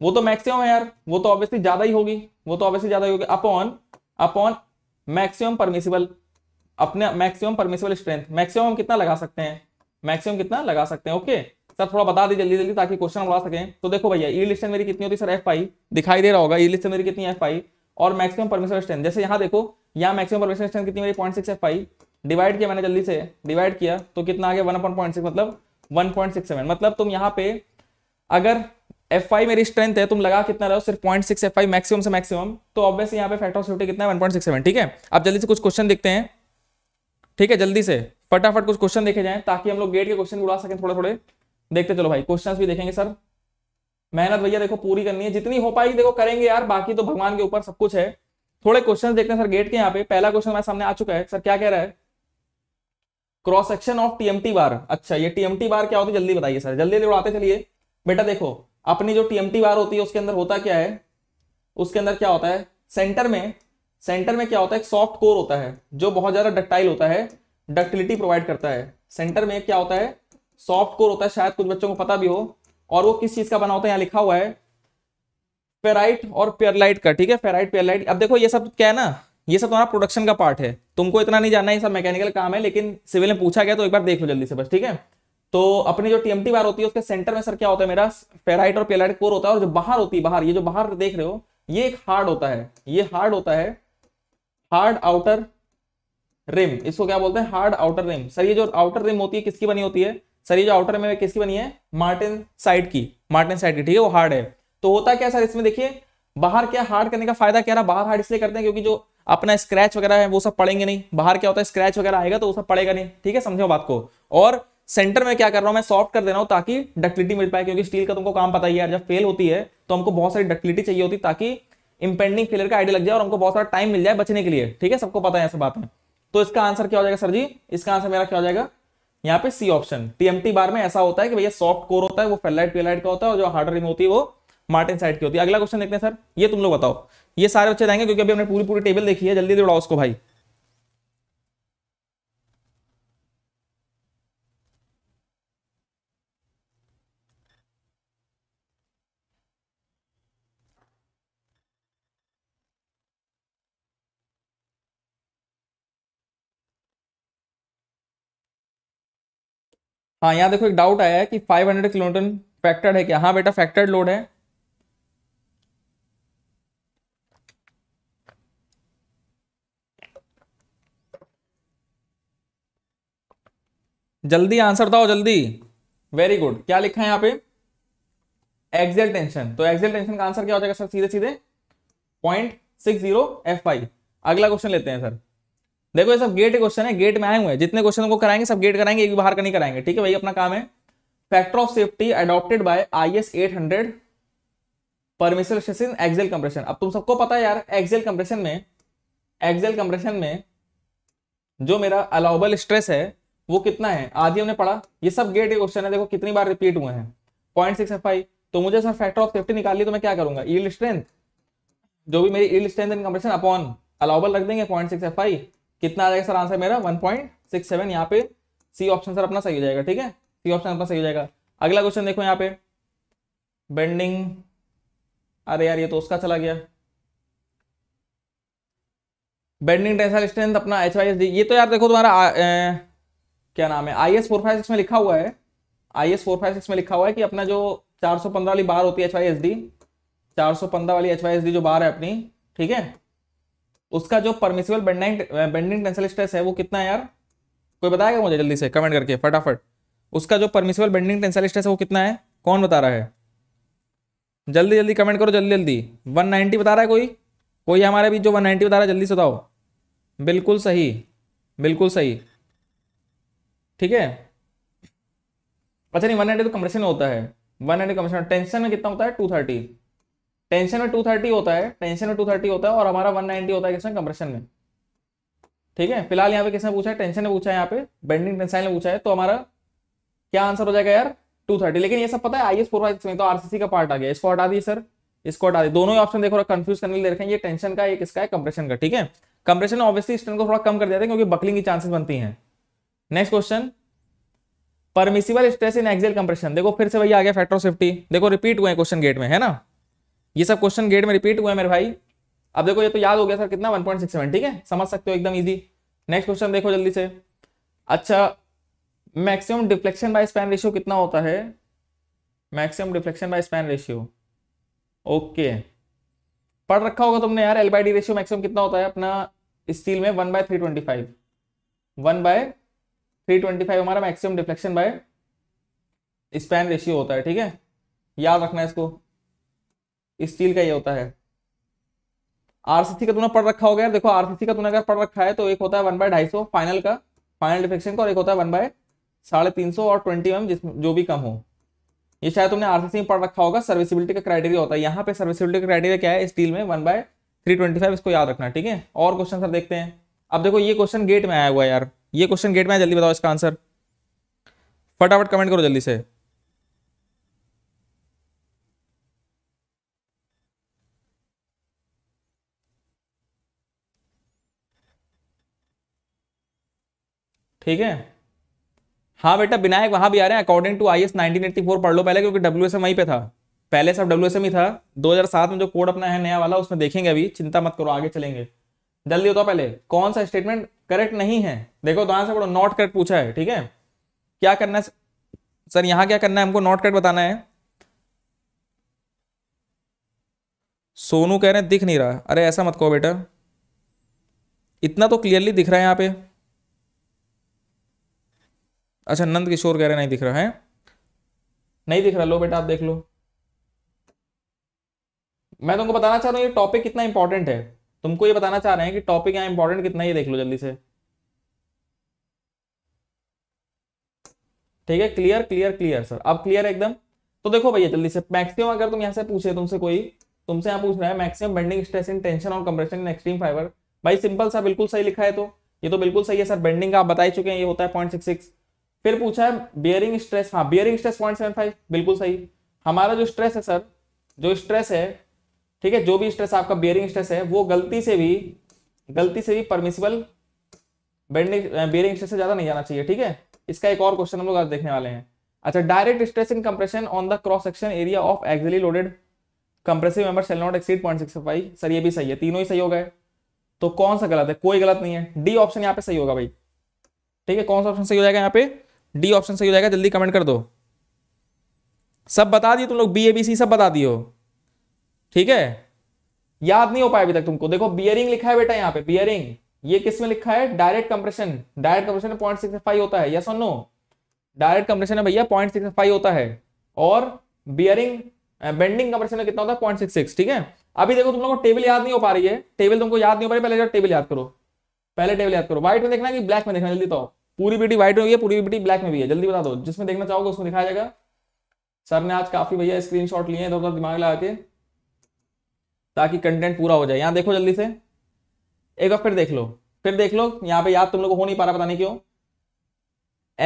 वो तो मैक्सिमम है यार वो तो ऑब्वियसली ज्यादा ही होगी वो तो ऑब्वियसली ज्यादा ही होगी अपॉन अपॉन मैक्सिमम परमिसिबल अपने मैक्सिमम परमिसिबल स्ट्रेंथ मैक्सिमम हम कितना लगा सकते हैं मैक्सिमम कितना लगा सकते हैं ओके सर थोड़ा बता दी जल्दी जल्दी ताकि क्वेश्चन उड़ा सकें तो देखो भैया ईल्ड स्ट्रेंथ मेरी कितनी होती है सर एफ आई दिखाई दे रहा होगा ईल्ड स्ट्रेंथ मेरी कितनी एफ आई और मैक्सिमम परमिशन स्ट्रेंथ जैसे यहाँ देखो यहाँ मैक्सिमम परमिशन स्ट्रेंथ कितनी मेरी point six F five divide किया मैंने जल्दी से डिवाइड किया तो कितना आ गया वन अपॉइंट सिक्स मतलब वन पॉइंट सिक्स सेवन मतलब तुम यहाँ पे अगर एफ फाइव मेरी स्ट्रेंथ है तुम लगा कितना रहो सिर्फ point six F five maximum से मैक्सिमम तो ऑब्वियसली यहाँ पे फैक्टर ऑफ सेफ्टी कितना वन पॉइंट सिक्स सेवन ठीक है आप जल्दी से कुछ क्वेश्चन देखते हैं ठीक है जल्दी से फटाफट कुछ क्वेश्चन देखे जाए ताकि हम लोग गेट के क्वेश्चन उड़ा सकें थोड़े थोड़े देखते चलो भाई क्वेश्चन भी देखेंगे सर मेहनत भैया देखो पूरी करनी है जितनी हो पाएगी देखो करेंगे यार बाकी तो भगवान के ऊपर सब कुछ है थोड़े क्वेश्चन देखते हैं सर गेट के यहाँ पे पहला क्वेश्चन हमारे सामने आ चुका है सर क्या कह रहा है cross section of TMT bar अच्छा ये टीएमटी बार क्या होती है जल्दी बताइए सर जल्दी जल्दी उड़ाते चलिए बेटा देखो अपनी जो टीएमटी बार होती है उसके अंदर होता क्या है उसके अंदर क्या होता है सेंटर में सेंटर में क्या होता है एक सॉफ्ट कोर होता है जो बहुत ज्यादा डक्टाइल होता है डक्टिलिटी प्रोवाइड करता है सेंटर में क्या होता है सॉफ्ट कोर होता है शायद कुछ बच्चों को पता भी हो और वो किस चीज का बना होता है यहाँ लिखा हुआ है फेराइट और पेयरलाइट का ठीक है फेराइट पेयरलाइट अब देखो ये सब क्या है ना ये सब तुम्हारा प्रोडक्शन का पार्ट है तुमको इतना नहीं जानना है सब मैकेनिकल काम है लेकिन सिविल में पूछा गया तो एक बार देख लो जल्दी से बस ठीक है तो अपनी जो टीएमटी बार होती है उसके सेंटर में सर क्या होता है मेरा फेराइट और पेलाइट कोर होता है और जो बाहर होती है बाहर ये जो बाहर देख रहे हो ये एक हार्ड होता है ये हार्ड होता है हार्ड आउटर रिम इसको क्या बोलते हैं हार्ड आउटर रिम सर ये जो आउटर रिम होती है किसकी बनी होती है सर ये जो आउटर में किसकी बनी है मार्टिन साइड की मार्टिन साइड की ठीक है वो हार्ड है तो होता क्या सर इसमें देखिए बाहर क्या हार्ड करने का फायदा क्या रहा बाहर हार्ड इसलिए करते हैं क्योंकि जो अपना स्क्रैच वगैरह है वो सब पड़ेंगे नहीं बाहर क्या होता है स्क्रैच वगैरह आएगा तो वो सब पड़ेगा नहीं ठीक है समझो बात को और सेंटर में क्या कर रहा हूँ मैं सॉफ्ट कर दे रहा हूँ ताकि डक्टिलिटी मिल पाए क्योंकि स्टील का तुमको काम पता ही यार जब फेल होती है तो हमको बहुत सारी डक्टिलिटी चाहिए होती ताकि इंपेंडिंग फेलियर का आइडिया लग जाए और हमको बहुत सारा टाइम मिल जाए बचने के लिए ठीक है सबको पता है ऐसे बात है तो इसका आंसर क्या हो जाएगा सर जी इसका आंसर मेरा क्या हो जाएगा यहाँ पे सी ऑप्शन टीएमटी बार में ऐसा होता है कि भैया सॉफ्ट कोर होता है वो फेलाइट पेलाइट का होता है और जो हार्ड रिंग होती है वो मार्टिन साइड की होती है अगला क्वेश्चन देखते हैं सर ये तुम लोग बताओ ये सारे बच्चे रहेंगे क्योंकि अभी हमने पूरी पूरी टेबल देखी है जल्दी उड़ाओ उसको भाई हाँ यहाँ देखो एक डाउट आया है कि 500 हंड्रेड किलोमीटर फैक्टर्ड है क्या हाँ बेटा फैक्टर्ड लोड है जल्दी आंसर दो जल्दी वेरी गुड क्या लिखा है यहाँ पे एक्सेल टेंशन तो एक्सेल टेंशन का आंसर क्या हो जाएगा सर सीधे सीधे point six zero F five अगला क्वेश्चन लेते हैं सर देखो ये सब गेट क्वेश्चन है गेट में आए हुए हैं जितने क्वेश्चन को कराएंगे सब गेट कराएंगे एक भी बाहर का नहीं कराएंगे ठीक है भाई अपना काम है factor of safety adopted by I S eight hundred permission station axial compression अब तुम सबको पता है यार एक्सेल कंप्रेशन में एक्सेल कंप्रेशन में जो मेरा अलाउबल स्ट्रेस है वो कितना है आधी हमने पढ़ा ये सब गेट के क्वेश्चन है देखो कितनी बार रिपीट हुए हैं पॉइंट सिक्स एफ आई तो मुझे सर फैक्टर ऑफ सेफ्टी निकाल ली तो मैं क्या करूंगा ईल्ड स्ट्रेंथ जो भी मेरी yield strength in compression upon allowable रख देंगे पॉइंट सिक्स एफ आई कितना आ जाएगा सर आंसर मेरा वन पॉइंट सिक्स सेवन यहाँ पे सी ऑप्शन सर अपना सही हो जाएगा ठीक है सी ऑप्शन अपना सही हो जाएगा अगला क्वेश्चन देखो यहाँ पे बेंडिंग अरे यार ये तो उसका चला गया बेंडिंग टेंसाइल स्ट्रेंथ अपना एच वाई एस डी ये तो यार देखो तुम्हारा क्या नाम है I S four five six में लिखा हुआ है I S four five six में लिखा हुआ है कि अपना जो चार सौ पंद्रह वाली बार होती है एच वाई एस डी चार सौ पंद्रह वाली एच वाई एस डी जो बार है अपनी ठीक है उसका जो permissible bending bending tensile stress है वो कितना है यार कोई बताएगा मुझे जल्दी से कमेंट करके फटाफट उसका जो परमिशिबल बेंडिंग टेंसिल स्ट्रेस है वो कितना है कौन बता रहा है जल्दी जल्दी कमेंट करो जल्दी जल्दी 190 बता रहा है कोई कोई हमारे बीच जो 190 बता रहा है जल्दी से बताओ बिल्कुल सही बिल्कुल सही ठीक है अच्छा नहीं वन नाइन्टी तो कंप्रेशन होता है वन नाइन्टी कंप्रेशन टेंशन में कितना होता है टू थर्टी टेंशन में 230 होता है टेंशन में 230 होता है और हमारा 190 होता है किसमें कंप्रेशन में ठीक है फिलहाल यहाँ पे किसने पूछा है टेंशन ने पूछा है यहाँ पे बेंडिंग टेंसाइल ने पूछा है तो हमारा क्या आंसर हो जाएगा यार 230 लेकिन ये सब पता है आई एस में तो आरसीसी का पार्ट आ गया इसको हटा दिए सर इसको हटा दिए दोनों ही ऑप्शन देखो कंफ्यूज करने दे रखे ये टेंशन का एक इसका है कंप्रेशन का ठीक है कंप्रेशन ऑब्वियसली स्ट्रेंथ को थोड़ा कम कर देते हैं क्योंकि बकलिंग की चांसेस बनती है next question permissible stress in axial compression देखो फिर से वही आ गया फैक्टर ऑफ सेफ्टी देखो रिपीट हुए क्वेश्चन गेट में है ना ये सब क्वेश्चन गेट में रिपीट हुआ है मेरे भाई अब देखो ये तो याद हो गया सर कितना 1.67 ठीक है समझ सकते हो एकदम इजी नेक्स्ट क्वेश्चन देखो जल्दी से अच्छा maximum deflection by span ratio कितना होता है maximum deflection by span ratio okay पढ़ रखा होगा तुमने यार L by D ratio maximum कितना होता है अपना स्टील में one by three twenty five one by three twenty five हमारा maximum deflection by span ratio होता है ठीक है याद रखना इसको स्टील का ये होता है आरसीसी का तुमने पढ़ रखा होगा यार देखो आरसीसी का तुमने अगर पढ़ रखा है तो एक होता है वन बाय ढाई सौ फाइनल का फाइनल डिफेक्शन का और एक होता है वन बाय साढ़े तीन सौ और ट्वेंटी एम जिस जो भी कम हो ये शायद तुमने आरसीसी में पढ़ रखा होगा सर्विसिबिलिटी का क्राइटेरिया होता है यहाँ पे सर्विसिबिलिटी का क्राइटेरिया क्या है स्टील में one by three twenty five इसको याद रखना ठीक है और क्वेश्चन सर देखते हैं अब देखो ये क्वेश्चन गेट में आया हुआ है यार ये क्वेश्चन गेट में आया जल्दी बताओ इसका आंसर फटाफट कमेंट करो जल्दी से ठीक है हाँ बेटा विनायक वहां भी आ रहे हैं अकॉर्डिंग टू आई एस पढ़ लो पहले क्योंकि डब्ल्यू वहीं पे था पहले सब डब्ल्यू ही था 2007 में जो कोड अपना है नया वाला उसमें देखेंगे अभी चिंता मत करो आगे चलेंगे जल्दी होता पहले कौन सा स्टेटमेंट करेक्ट नहीं है देखो ध्यान तो से पढ़ो नॉट करेक्ट पूछा है ठीक है क्या करना है सर यहां क्या करना है हमको नॉट करेक्ट बताना है सोनू कह रहे हैं दिख नहीं रहा अरे ऐसा मत कहो बेटा इतना तो क्लियरली दिख रहा है यहाँ पे अच्छा नंद किशोर कह रहे नहीं दिख रहा है नहीं दिख रहा लो बेटा आप देख लो मैं तुमको बताना चाह रहा हूँ ये टॉपिक कितना इंपॉर्टेंट है तुमको ये बताना चाह रहे हैं कि टॉपिक यहाँ इंपॉर्टेंट कितना ये देख लो जल्दी से ठीक है क्लियर क्लियर क्लियर सर अब क्लियर एकदम तो देखो भैया जल्दी से मैक्सिमम अगर तुम यहाँ से पूछे तुमसे कोई तुमसे यहाँ पूछ रहा है maximum bending stress in tension और कंप्रेशन इन एक्सट्रीम फाइबर भाई सिंपल सा बिल्कुल सही लिखा है तो ये तो बिल्कुल सही है सर बेंडिंग का आप बता ही चुके हैं ये होता है पॉइंट सिक्स सिक्स फिर पूछा है बियरिंग स्ट्रेस हाँ bearing stress point seven five बिल्कुल सही हमारा जो स्ट्रेस है सर जो स्ट्रेस है ठीक है जो भी स्ट्रेस आपका बियरिंग स्ट्रेस है वो गलती से भी गलती से भी परमिशिबल बेंडिंग बियरिंग स्ट्रेस से ज्यादा नहीं जाना चाहिए ठीक है इसका एक और क्वेश्चन हम लोग आज देखने वाले हैं अच्छा direct stress in compression on the cross section area of axially loaded compressive member shall not exceed point six five sir ये भी सही है तीनों ही सही हो गए तो कौन सा गलत है कोई गलत नहीं है डी ऑप्शन यहाँ पे सही होगा भाई ठीक है कौन सा ऑप्शन सही हो जाएगा यहाँ पे डी ऑप्शन सही हो जाएगा जल्दी कमेंट कर दो सब बता दिए तुम लोग बी ए बी सी सब बता दियो ठीक है याद नहीं हो पाया अभी तक तुमको देखो बियरिंग लिखा है बेटा यहाँ पे बियरिंग ये किस में लिखा है डायरेक्ट कंप्रेशन डायरेक्ट कंप्रेशन में पॉइंट सिक्स फाइव होता है यस और नो डायरेक्ट कंप्रेशन है भैया पॉइंट सिक्स फाइव होता है और बियरिंग बेंडिंग कंप्रेशन में कितना होता है पॉइंट सिक्स सिक्स ठीक है अभी देखो तुम लोग को टेबल याद नहीं हो पा रही है टेबल तुमको याद नहीं हो पा रही पहले टेबल याद करो पहले टेबल याद करो व्हाइट में देखना कि ब्लैक में देखना जल्दी तो आप पूरी बेटी व्हाइट में भी है पूरी बेटी ब्लैक में भी है जल्दी बता दो जिसमें देखना चाहोगे उसमें दिखाया जाएगा सर ने आज काफी भैया स्क्रीन शॉट लिए इधर तो उधर दिमाग लगा के ताकि कंटेंट पूरा हो जाए यहाँ देखो जल्दी से एक बार फिर देख लो फिर देख लो यहाँ पे याद तुम लोग को हो नहीं पा रहा पता नहीं क्यों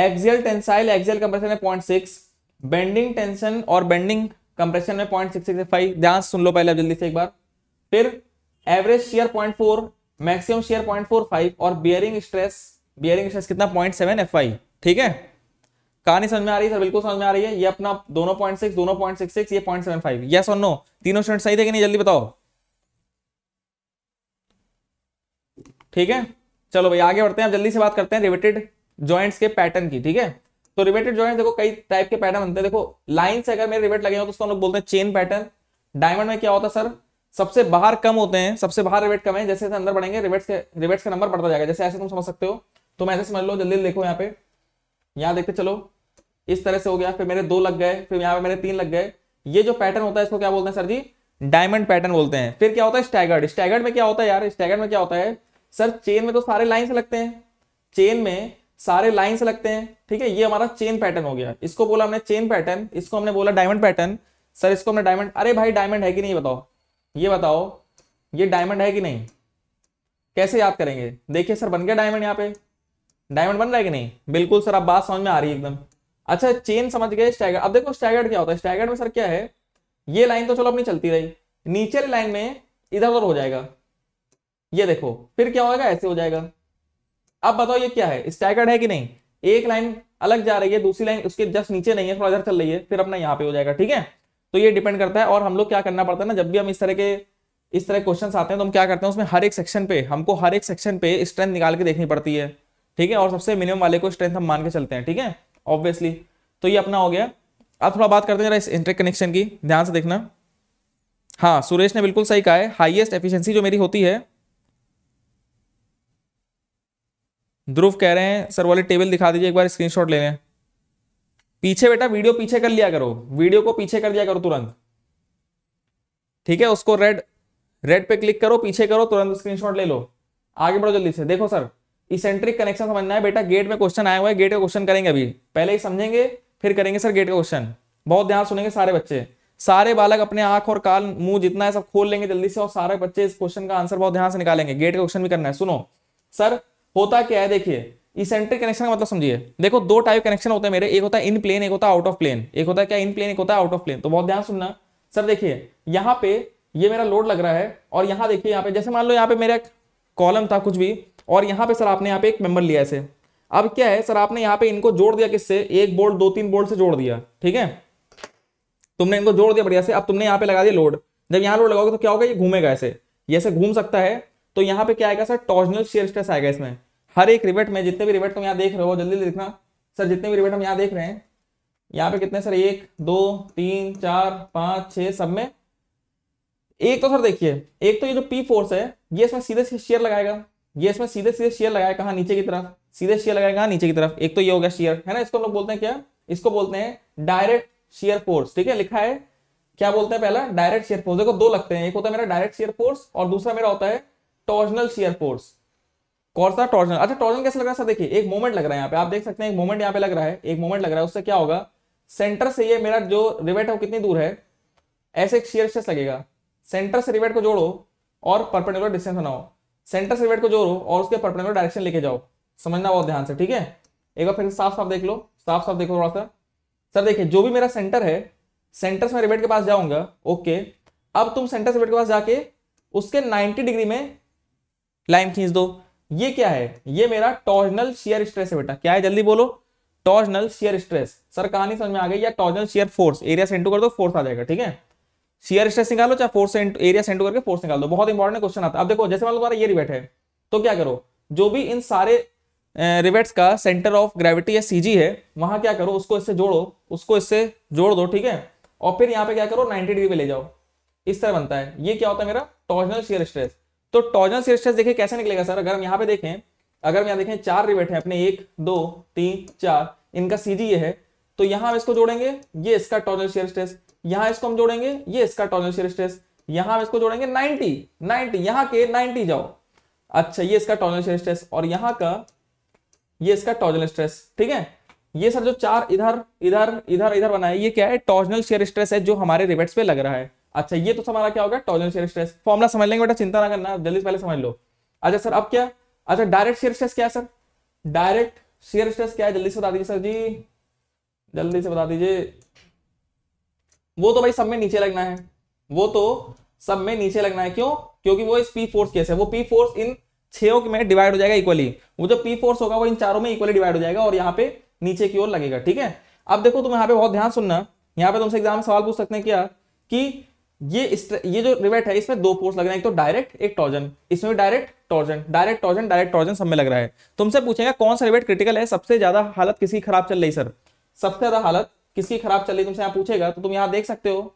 एक्सियल टेंसाइल एक्सियल कंप्रेशन है पॉइंट सिक्स बेंडिंग टेंशन और बेंडिंग कंप्रेशन में पॉइंट सिक्स सिक्स फाइव ध्यान सुन लो पहले जल्दी से एक बार फिर average shear point four maximum shear point four five और बियरिंग स्ट्रेस बियरिंग स्ट्रेस कितना पॉइंट सेवन एफ आई ठीक है कहानी समझ में आ रही है सर बिल्कुल समझ में आ रही है ये अपना दोनों पॉइंट सिक्स दोनों पॉइंट सिक्स सिक्स ये पॉइंट सेवन फाइव यस और नो तीनों स्टूडेंट सही थे कि नहीं जल्दी बताओ ठीक है चलो भाई आगे बढ़ते हैं जल्दी से बात करते हैं रिवेटेड ज्वाइंट्स के पैटर्न की ठीक है तो रिवेटेड ज्वाइंट देखो कई टाइप के पैटर्न बनते हैं देखो लाइन से अगर मेरे रिवेट लगे हो तो उसको हम लोग बोलते हैं चेन पैटर्न डायमंड में क्या होता है सर सबसे बाहर कम होते हैं सबसे बाहर रिवेट कम है जैसे अंदर बढ़ेंगे रिवेट्स के रिवेट्स का नंबर बढ़ता जाएगा जैसे ऐसे तुम समझ सकते हो मैं ऐसे समझ लो जल्दी देखो यहाँ पे यहाँ देखते चलो इस तरह से हो गया फिर मेरे दो लग गए फिर यहाँ पे मेरे तीन लग गए ये जो पैटर्न होता है इसको क्या बोलते हैं सर जी डायमंड पैटर्न बोलते हैं फिर क्या होता है स्टैगर्ड स्टैगर्ड में क्या होता है यार स्टैगर्ड में क्या होता है सर चेन में तो सारे लाइन्स लगते हैं चेन में सारे लाइन्स लगते हैं ठीक है ये हमारा चेन पैटर्न हो गया इसको बोला हमने चेन पैटर्न इसको हमने बोला डायमंड पैटर्न सर इसको हमने डायमंड अरे भाई डायमंड है कि नहीं बताओ ये बताओ ये डायमंड है कि नहीं कैसे याद करेंगे देखिए सर बन गया डायमंड यहाँ पे डायमंड बन रहा है कि नहीं बिल्कुल सर आप बात समझ में आ रही है एकदम अच्छा चेन समझ गए स्टैगर्ड अब देखो स्टैगर्ड क्या होता है स्टैगर्ड में सर क्या है ये लाइन तो चलो अपनी चलती रही नीचे लाइन में इधर उधर हो जाएगा ये देखो फिर क्या होगा ऐसे हो जाएगा अब बताओ ये क्या है स्टैगर्ड है कि नहीं एक लाइन अलग जा रही है दूसरी लाइन उसके जस्ट नीचे नहीं है थोड़ा इधर चल रही है फिर अपना यहाँ पे हो जाएगा ठीक है तो ये डिपेंड करता है और हम लोग क्या करना पड़ता है ना जब भी हम इस तरह के इस तरह क्वेश्चन आते हैं तो हम क्या करते हैं उसमें हर एक सेक्शन पे हमको हर एक सेक्शन पे स्ट्रेंथ निकाल के देखनी पड़ती है ठीक है और सबसे मिनिमम वाले को स्ट्रेंथ हम मान के चलते हैं ठीक है ऑब्वियसली तो ये अपना हो गया अब थोड़ा बात करते हैं जरा इस इंटर कनेक्शन की ध्यान से देखना हाँ सुरेश ने बिल्कुल सही कहा है हाईएस्ट एफिशिएंसी जो मेरी होती है ध्रुव कह रहे हैं सर वाले टेबल दिखा दीजिए एक बार स्क्रीनशॉट ले लें पीछे बेटा वीडियो पीछे कर लिया करो वीडियो को पीछे कर दिया करो तुरंत ठीक है उसको रेड रेड पे क्लिक करो पीछे करो तुरंत स्क्रीन ले लो आगे बढ़ो जल्दी से देखो सर इसेंट्रिक कनेक्शन समझना है बेटा गेट में क्वेश्चन आया हुआ है गेट का क्वेश्चन करेंगे अभी पहले ही समझेंगे फिर करेंगे सर गेट का क्वेश्चन बहुत ध्यान सुनेंगे सारे बच्चे सारे बालक अपने आंख और काल मुंह जितना है सब खोल लेंगे जल्दी से और सारे बच्चे इस क्वेश्चन का आंसर बहुत ध्यान से निकालेंगे गेट का क्वेश्चन भी करना है सुनो सर होता क्या है देखिए इसेंट्रिक कनेक्शन का मतलब समझिए देखो दो टाइप कनेक्शन होते हैं मेरे एक होता है इन प्लेन एक होता है आउट ऑफ प्लेन एक होता है क्या इन प्लेन एक होता है आउट ऑफ प्लेन तो बहुत ध्यान सुनना सर देखिए यहाँ पे ये मेरा लोड लग रहा है और यहाँ देखिए यहाँ पे जैसे मान लो यहाँ पे मेरा कॉलम था कुछ भी और यहाँ पे सर आपने यहाँ पे एक मेंबर लिया ऐसे अब क्या है सर आपने यहाँ पे इनको जोड़ दिया किससे एक बोल्ट दो तीन बोल्ट से जोड़ दिया ठीक है तुमने इनको जोड़ दिया बढ़िया से अब तुमने यहाँ पे लगा दिया लोड जब यहाँ लोड लगाओगे तो क्या होगा ये घूमेगा ऐसे ये ऐसे घूम सकता है तो यहाँ पे क्या आएगा सर टॉर्जनल शेयर स्ट्रेस आएगा इसमें हर एक रिवेट में जितने भी रिवेट तुम यहाँ देख रहे हो जल्दी देखना सर जितने भी रिवेट हम यहाँ देख रहे हैं यहाँ पे कितने सर एक दो तीन चार पाँच छः सब में एक तो सर देखिए एक तो ये जो पी फोर्स है ये इसमें सीधे सीधे शेयर लगाएगा ये इसमें सीधे सीधे शेयर लगाया कहा नीचे की तरफ सीधे शेयर लगाया कहा नीचे की तरफ एक तो ये हो गया शेयर है ना इसको हम लोग बोलते हैं क्या इसको बोलते हैं डायरेक्ट शेयर फोर्स ठीक है लिखा है क्या बोलते हैं पहला डायरेक्ट शेयर फोर्स देखो दो लगते हैं एक होता है मेरा डायरेक्ट शेयर फोर्स और दूसरा मेरा होता है टॉर्जनल शेयर फोर्स कौन सा टॉर्जनल अच्छा टॉर्जनल कैसे लग रहा है सर देखिए एक मोमेंट लग रहा है यहाँ पे आप देख सकते हैं एक मोमेंट यहाँ पे लग रहा है एक मोमेंट लग रहा है उससे क्या होगा सेंटर से ये मेरा जो रिवेट है वो कितनी दूर है ऐसे एक शेयर स्ट्रेस लगेगा सेंटर से रिवेट को जोड़ो और परपेंडिकुलर डिस्टेंस बनाओ सेंटर से वेट को जोड़ो और उसके परपेंडिकुलर डायरेक्शन लेके जाओ समझना बहुत ध्यान से ठीक है एक बार फिर साफ साफ देख लो साफ साफ देखो थोड़ा सा सर देखिए जो भी मेरा सेंटर है सेंटर से मैं रिबेट के पास जाऊंगा ओके अब तुम सेंटर से वेट के पास जाके उसके 90 डिग्री में लाइन खींच दो ये क्या है ये मेरा टॉर्जनल शेयर स्ट्रेस है बेटा क्या है जल्दी बोलो टॉर्जनल शेयर स्ट्रेस सर कहानी समझ में आ गई या टॉर्जनल शेयर फोर्स एरिया सेंटू कर दो फोर्स आ जाएगा ठीक है सीयर स्ट्रेस निकालो चाहे फोर्स एरिया सेंटो करके फोर्स निकाल दो बहुत इंपॉर्टेंट क्वेश्चन आता है अब देखो जैसे मान लो तुम्हारा ये रिवेट है तो क्या करो जो भी इन सारे रिवेट्स का सेंटर ऑफ ग्रेविटी या सीजी है वहां क्या करो उसको इससे जोड़ो उसको इससे जोड़ दो ठीक है और फिर यहाँ पे क्या करो नाइनटी डिग्री पे ले जाओ इस तरह बनता है ये क्या होता है मेरा टॉर्जनल शेयर स्ट्रेस तो टॉर्जनल शेयर स्ट्रेस देखिए कैसे निकलेगा सर अगर हम यहाँ पे देखें अगर हम यहाँ देखें चार रिवेट है अपने एक दो तीन चार इनका सीजी ये है तो यहां हम इसको जोड़ेंगे ये इसका टॉर्जनल शेयर स्ट्रेस यहां इसको हम जोड़ेंगे ये इसका टॉर्जन शेयर स्ट्रेस यहां हम इसको जोड़ेंगे 90 90 यहां के 90 जाओ अच्छा ये इसका टॉर्जन शेयर स्ट्रेस और यहां का ये इसका टॉर्जनल स्ट्रेस ठीक है ये सर जो चार इधर इधर इधर इधर बनाए ये क्या है टॉर्जनल शेयर स्ट्रेस है जो हमारे रिवेट्स पे लग रहा है अच्छा ये तो हमारा क्या होगा टॉर्जनल शेयर स्ट्रेस फॉर्मुला समझ लेंगे बेटा चिंता ना करना जल्दी पहले समझ लो अच्छा सर अब क्या अच्छा डायरेक्ट शेयर स्ट्रेस क्या है सर डायरेक्ट शेयर स्ट्रेस क्या है जल्दी से बता दीजिए सर जी जल्दी से बता दीजिए वो तो भाई सब में नीचे लगना है वो तो सब में नीचे लगना है क्यों क्योंकि वो इस पी फोर्स केस है वो पी फोर्स इन छो में डिवाइड हो जाएगा इक्वली वो जो पी फोर्स होगा वो इन चारों में इक्वली डिवाइड हो जाएगा और यहाँ पे नीचे की ओर लगेगा ठीक है अब देखो तुम यहाँ पे बहुत ध्यान सुनना यहाँ पे तुमसे एग्जाम में सवाल पूछ सकते हैं क्या कि ये ये जो रिवेट है इसमें दो फोर्स लग रहे हैं एक तो डायरेक्ट एक टॉर्जन इसमें भी direct torsion direct torsion direct torsion सब में लग रहा है तुमसे पूछेगा कौन सा रिवेट क्रिटिकल है सबसे ज्यादा हालत किसी खराब चल रही सर सबसे ज्यादा हालत किसकी खराब चल रही तुमसे यहाँ पूछेगा तो तुम यहाँ देख सकते हो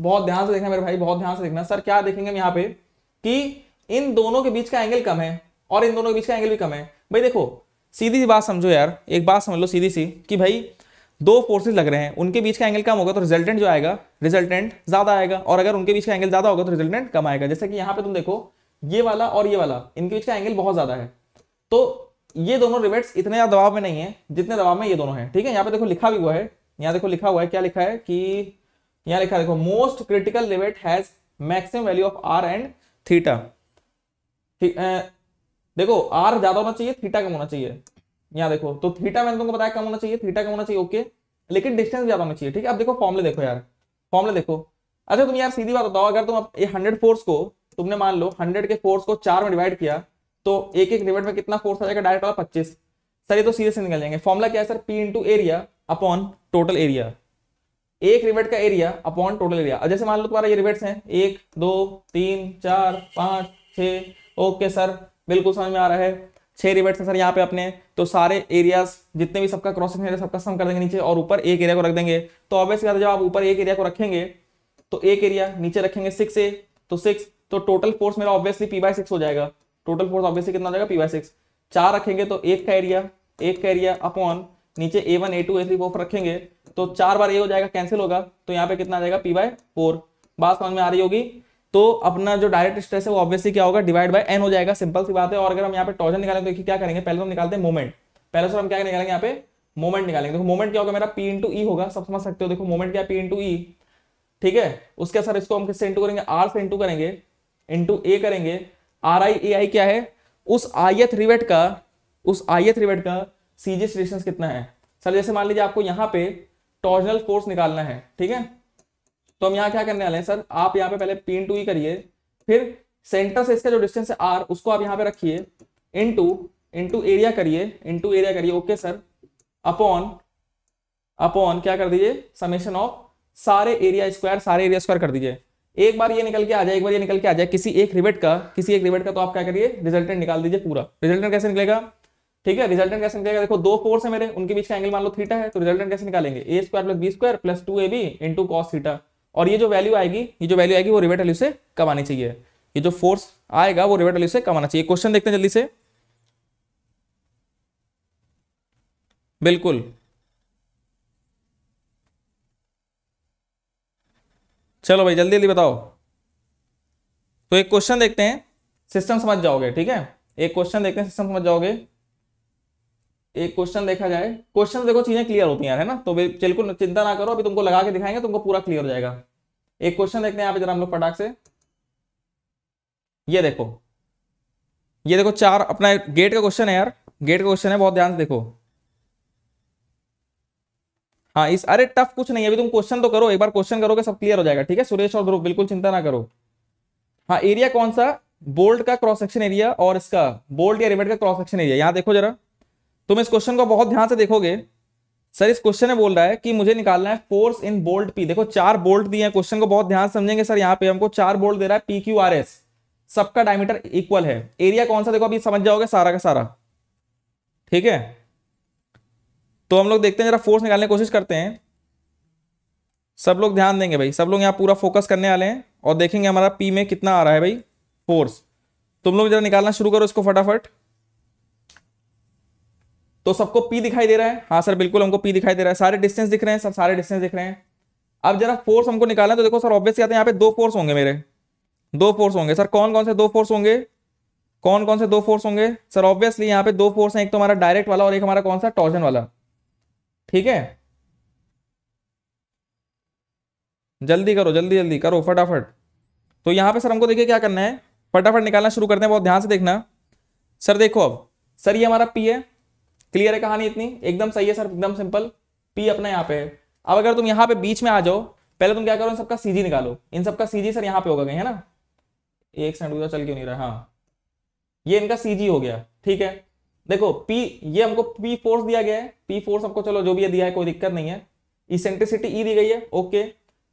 बहुत ध्यान से देखना मेरे भाई बहुत ध्यान से देखना सर क्या देखेंगे हम यहाँ पे कि इन दोनों के बीच का एंगल कम है और इन दोनों के बीच का एंगल भी कम है भाई देखो सीधी सी बात समझो यार एक बात समझ लो सीधी सी कि भाई दो फोर्सेज लग रहे हैं उनके बीच का एंगल कम होगा तो रिजल्टेंट जो आएगा रिजल्टेंट ज्यादा आएगा और अगर उनके बीच का एंगल ज्यादा होगा तो रिजल्टेंट कम आएगा जैसे कि यहाँ पे तुम देखो ये वाला और ये वाला इनके बीच का एंगल बहुत ज्यादा है तो ये दोनों रिवेट्स इतने ज्यादा दबाव में नहीं है जितने दबाव में ये दोनों हैं ठीक है यहाँ पे देखो लिखा भी हुआ है यहां देखो लिखा हुआ है क्या लिखा है कि यहां लिखा देखो most critical limit has maximum value of R and theta देखो आर ज्यादा होना चाहिए थीटा कम होना चाहिए यहां देखो तो थीटा मैंने तुमको बताया कम होना चाहिए थीटा कम होना चाहिए ओके लेकिन डिस्टेंस ज्यादा होना चाहिए ठीक है अब देखो फॉर्मले देखो यार फॉर्मले देखो अच्छा तुम यार सीधी बात बताओ अगर तुम ये हंड्रेड फोर्स को तुमने मान लो हंड्रेड के फोर्स को चार में डिवाइड किया तो एक एक डिवाइड में कितना फोर्स आ जाएगा डायरेक्ट वाला पच्चीस सर ये तो सीधे से निकल जाएंगे फॉर्मला क्या है sir P into area upon total area एक रिवेट का एरिया अपॉन टोटल एरिया जैसे मान लो तुम्हारा ये रिवेट्स हैं एक दो तीन चार पाँच छ ओके सर बिल्कुल समझ में आ रहा है छह रिवेट्स हैं सर यहाँ पे अपने तो सारे एरियाज जितने भी सबका क्रॉसिंग है सबका सम कर देंगे नीचे और ऊपर एक एरिया को रख देंगे तो ऑब्वियस जब आप ऊपर एक एरिया को रखेंगे तो एक एरिया नीचे रखेंगे सिक्स ए तो सिक्स तो टोटल फोर्स मेरा ऑब्वियसली पी बाय सिक्स हो जाएगा टोटल फोर्स ऑब्वियसली कितना हो जाएगा पी बाय सिक्स चार रखेंगे तो एक का एरिया एक का एरिया अपॉन नीचे A one A two A three four रखेंगे तो चार बार ए हो जाएगा कैंसिल होगा तो यहाँ पे कितना आ जाएगा पी बाय फोर बात समझ में आ रही होगी तो अपना जो डायरेक्ट स्ट्रेस है वो ऑब्वियसली क्या होगा डिवाइड बाय एन हो जाएगा सिंपल सी बात है और अगर हम यहाँ पे टॉर्जन निकालें तो क्या करेंगे पहले तो हम निकालते हैं मोमेंट पहले सर हम क्या निकालेंगे यहाँ पे मोमेंट निकालेंगे देखो मोमेंट क्या होगा मेरा पी इंटू ई होगा सब समझ सकते हो देखो मोमेंट क्या पी इंटू ई ठीक है उसके सर इसको हम किससे इंटू करेंगे आर से इंटू करेंगे इंटू ए करेंगे आर आई ए आई क्या है उस आई एथ रिवेट का उस आई एथ रिवेट का सीजियस डिस्टेंस कितना है सर जैसे मान लीजिए आपको यहाँ पे टॉर्जनल फोर्स निकालना है ठीक है तो हम यहाँ क्या करने वाले हैं सर आप यहाँ पे पहले पी इन टू ही करिए फिर सेंटर से इसका जो डिस्टेंस है आर उसको आप यहाँ पे रखिए इन टू इंटू एरिया करिए इंटू एरिया करिए ओके सर अपॉन अपॉन क्या कर दीजिए समेशन ऑफ सारे एरिया स्क्वायर सारे एरिया स्क्वायर कर दीजिए एक बार ये निकल के आ जाए एक बार ये निकल के आ जाए किसी एक रिवेट का किसी एक रिवेट का तो आप क्या करिए रिजल्टेंट निकाल दीजिए पूरा रिजल्टेंट कैसे निकलेगा ठीक है रिजल्टेंट कैसे निकलेगा देखो दो फोर्स है मेरे उनके बीच का एंगल मान लो थीटा है तो रिजल्टेंट कैसे निकालेंगे A square plus B square plus two A B into cos theta और ये जो वैल्यू आएगी ये जो वैल्यू आएगी वो रिवेट वैल्यू से कम आनी चाहिए ये जो फोर्स आएगा वो रिवेट वैल्यू से कम आना चाहिए क्वेश्चन देखते हैं जल्दी से बिल्कुल चलो भाई जल्दी जल्दी बताओ तो एक क्वेश्चन देखते हैं सिस्टम समझ जाओगे ठीक है एक क्वेश्चन देखते हैं सिस्टम समझ जाओगे एक क्वेश्चन देखा जाए क्वेश्चन देखो चीजें क्लियर होती हैं है ना तो बिल्कुल चिंता ना करो अभी तुमको लगा के दिखाएंगे तुमको पूरा क्लियर हो जाएगा एक क्वेश्चन देखते हैं जरा हम लोग फटाक से ये देखो ये देखो चार अपना गेट का क्वेश्चन है यार गेट का क्वेश्चन है बहुत ध्यान से देखो हाँ इस अरे टफ कुछ नहीं अभी तुम क्वेश्चन तो करो एक बार क्वेश्चन करोगे सब क्लियर हो जाएगा ठीक है सुरेश और ध्रुव बिल्कुल चिंता ना करो हाँ एरिया कौन सा बोल्ट का क्रॉस सेक्शन एरिया और इसका बोल्ट या रिवेट का क्रॉस सेक्शन एरिया यहाँ देखो जरा तुम इस क्वेश्चन को बहुत ध्यान से देखोगे सर इस क्वेश्चन में बोल रहा है कि मुझे निकालना है फोर्स इन बोल्ट पी देखो चार बोल्ट दिए हैं क्वेश्चन को बहुत ध्यान समझेंगे सर यहाँ पे हमको चार बोल्ट दे रहा है पी क्यू आर एस सबका डायमीटर इक्वल है एरिया कौन सा देखो अभी समझ जाओगे सारा का सारा ठीक है तो हम लोग देखते हैं जरा फोर्स निकालने की कोशिश करते हैं सब लोग ध्यान देंगे भाई सब लोग यहाँ पूरा फोकस करने वाले हैं और देखेंगे हमारा पी में कितना आ रहा है भाई फोर्स तुम लोग जरा निकालना शुरू करो इसको फटाफट तो सबको पी दिखाई दे रहा है हाँ सर बिल्कुल हमको पी दिखाई दे रहा है सारे डिस्टेंस दिख रहे हैं सर सारे डिस्टेंस दिख रहे हैं अब जरा फोर्स हमको निकालना है तो देखो सर ऑब्वियस आते हैं यहाँ पे दो फोर्स होंगे मेरे दो फोर्स होंगे सर कौन कौन से दो फोर्स होंगे कौन कौन से दो फोर्स होंगे सर ऑब्वियसली यहाँ पे दो फोर्स हैं एक तो हमारा डायरेक्ट वाला और एक हमारा कौन सा टॉर्जन वाला ठीक है जल्दी करो जल्दी जल्दी करो फटाफट तो यहाँ पे सर हमको देखिए क्या करना है फटाफट निकालना शुरू करते हैं बहुत ध्यान से देखना सर देखो अब सर ये हमारा पी है क्लियर है कहानी इतनी एकदम सही है सर एकदम सिंपल पी अपना यहाँ पे है अब अगर तुम यहाँ पे बीच में आ जाओ पहले तुम क्या करो इन सबका सीजी निकालो इन सबका सीजी सर यहाँ पे होगा कहीं है ना एक सेकंड गुजरा चल क्यों नहीं रहा हाँ ये इनका सीजी हो गया ठीक है देखो पी ये हमको पी फोर्स दिया गया है पी फोर्स हमको चलो जो भी ये दिया है कोई दिक्कत नहीं है इसेंट्रिसिटी ई e दी गई है ओके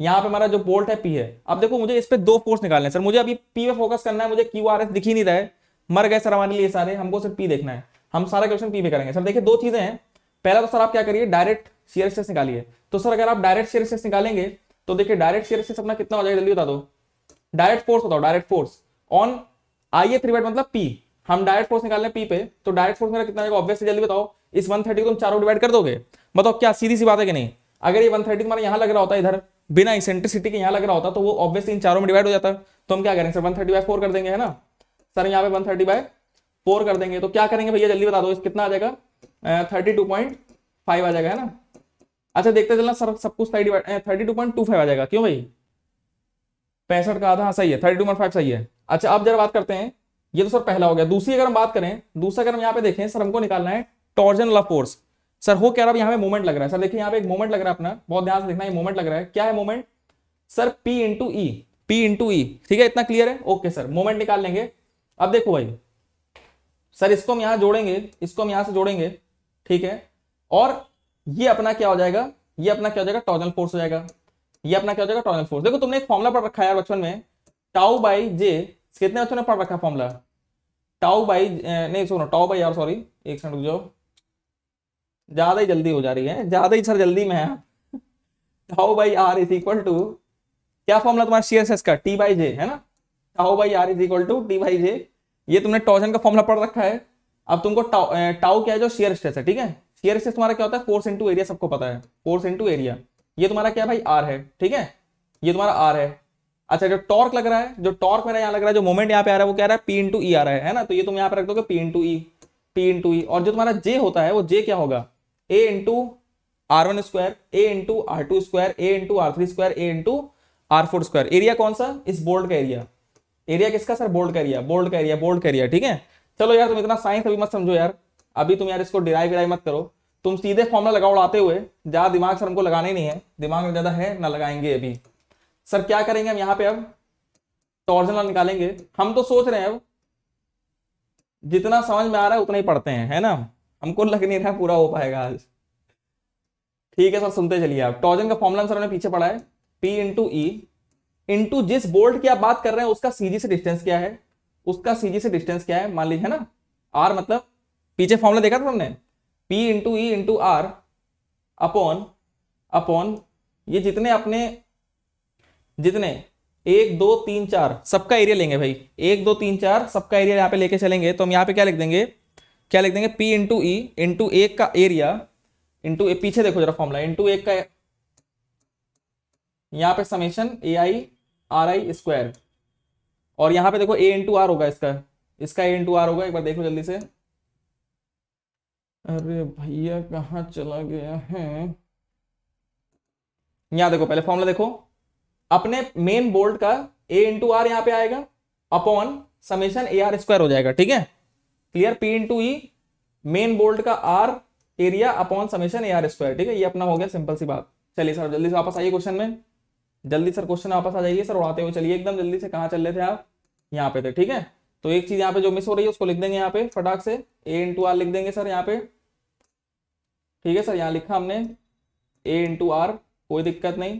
यहाँ पे हमारा जो बोल्ट है पी है अब देखो मुझे इस पर दो फोर्स निकालना है सर मुझे अभी पी पे फोकस करना है मुझे क्यू आर एस दिख ही नहीं रहा है मर गए सर हमारे लिए सारे हमको सिर्फ पी देखना है हम सारा क्वेश्चन पी पे करेंगे सर देखिए दो चीजें हैं पहला तो सर आप क्या करिए डायरेक्ट शेयर एक्सेस निकालिए तो सर अगर आप डायरेक्ट शेयर एक्सेस निकालेंगे तो देखिए डायरेक्ट शेयर एक्सेस अपना कितना हो जाएगा जल्दी बता दो डायरेक्ट फोर्स बताओ direct force on I A three मतलब पी हम डायरेक्ट फोर्स निकाल रहे पी पे तो डायरेक्ट फोर्स मेरा कितना आएगा ऑब्वियसली जल्दी बताओ इस वन को तुम चारों डिवाइड कर दोगे बताओ क्या सीधी सी बात है कि नहीं अगर ये वन थर्टी तुम्हारा यहाँ लग रहा होता है इधर बिना इसेंट्रिसिटी के यहाँ लग रहा होता तो वो ऑब्वियसली इन चारों में डिवाइड हो जाता तो हम क्या करें sir one thirty by four कर देंगे है ना सर यहाँ पे वन थर्टी बाय फोर कर देंगे तो क्या करेंगे भैया जल्दी बता दो कितना आ जाएगा थर्टी टू पॉइंट फाइव आ जाएगा है ना अच्छा देखते चलना सर सब कुछ thirty two point two five आ जाएगा क्यों भाई पैंसठ का आधा हाँ सही है थर्टी टू पॉइंट फाइव सही है अच्छा अब जरा बात करते हैं ये तो सर पहला हो गया दूसरी अगर हम बात करें दूसरा अगर हम यहाँ पे देखें सर हमको निकालना है टॉर्जन लव फोर्स सर हो क्या रहा है यहाँ पे मूवमेंट लग रहा है सर देखिए यहाँ पे एक मूवमेंट लग रहा है अपना बहुत ध्यान से देखना है मूवमेंट लग रहा है क्या है movement sir P into E P into E ठीक है इतना क्लियर है ओके सर मूवमेंट निकाल लेंगे अब देखो भाई सर इसको हम यहां जोड़ेंगे इसको हम यहां से जोड़ेंगे ठीक है और ये अपना क्या हो जाएगा ये अपना क्या हो जाएगा टॉर्जनल फोर्स हो जाएगा ये अपना क्या हो जाएगा टॉर्जनल फोर्स देखो तुमने एक फॉर्मुला पढ़ रखा है बचपन में टाउ बाई जे कितने बच्चों ने पढ़ रखा फॉर्मुला टाउ बाई नहीं सुनो टाउ बाई यार सॉरी एक सेकंड जो ज्यादा ही जल्दी हो जा रही है ज्यादा ही सर जल्दी में है tau by R is equal to क्या फॉर्मुला तुम्हारा शेयर का टी बाई जे है ना tau by R is equal to T by J ये तुमने टॉर्जन का फॉर्मला पढ़ रखा है अब तुमको टाउ, क्या है जो शेयर स्ट्रेस है ठीक है शेयर स्ट्रेस तुम्हारा क्या होता है फोर्स इंटू एरिया सबको पता है फोर्स इंटू एरिया ये तुम्हारा क्या भाई आर है ठीक है ये तुम्हारा आर है अच्छा जो टॉर्क लग रहा है जो टॉर्क मेरा यहाँ लग रहा है जो मोमेंट यहाँ पे आ रहा है वो क्या रहा है पी इंटू ई आ रहा है, ना तो ये तुम यहाँ पे रख दो P into E P into E और जो तुम्हारा जे होता है वो जे क्या होगा A into R one square A into R two square A into R three square A into R four square area कौन सा इस बोल्ड का एरिया एरिया किसका सर बोल्ड का बोल्ड का बोल्ड का ठीक है चलो यार तुम इतना साइंस अभी मत समझो यार अभी तुम यार इसको डिराई विराई मत करो तुम सीधे फॉर्मुला लगाओ उड़ाते हुए ज्यादा दिमाग सर हमको लगाने नहीं है दिमाग में ज्यादा है ना लगाएंगे अभी सर क्या करेंगे हम यहाँ पे अब टॉर्जन निकालेंगे हम तो सोच रहे हैं अब जितना समझ में आ रहा है उतना ही पढ़ते हैं है ना हमको लग नहीं रहा पूरा हो पाएगा आज ठीक है सर सुनते चलिए आप टॉर्जन का फॉर्मुला सर हमने पीछे पढ़ा है पी इंटू ई इंटू जिस बोल्ट की आप बात कर रहे हैं उसका सीजी से डिस्टेंस क्या है उसका सीजी से डिस्टेंस क्या है मान लीजिए ना आर मतलब पीछे फॉर्मूला देखा था हमने P into E into R upon upon ये जितने अपने जितने एक दो तीन चार सबका एरिया लेंगे भाई एक दो तीन चार सबका एरिया यहाँ पे लेके चलेंगे तो हम यहाँ पे क्या लिख देंगे क्या लिख देंगे पी इंटू ई इंटू एक का एरिया इंटू पीछे देखो जरा फॉर्मूला इंटू एक का यहाँ पे summation A I R I square और यहां पे देखो ए इंटू आर होगा इसका इसका ए इंटू आर होगा एक बार देखो जल्दी से अरे भैया कहा चला गया है यहां देखो पहले फॉर्मूला देखो अपने मेन बोल्ट का ए इंटू आर यहां पर आएगा upon summation A R square हो जाएगा ठीक है clear P into E main bolt का R area upon summation A R square ठीक है ये अपना हो गया सिंपल सी बात चलिए सर जल्दी से वापस आइए क्वेश्चन में जल्दी सर क्वेश्चन वापस आ जाइए सर उड़ाते हुए चलिए एकदम जल्दी से कहाँ चल रहे थे आप यहाँ पे थे ठीक है तो एक चीज यहाँ पे जो मिस हो रही है उसको लिख देंगे यहाँ पे फटाक से ए इंटू आर लिख देंगे सर यहाँ पे ठीक है सर यहाँ लिखा हमने ए इंटू आर कोई दिक्कत नहीं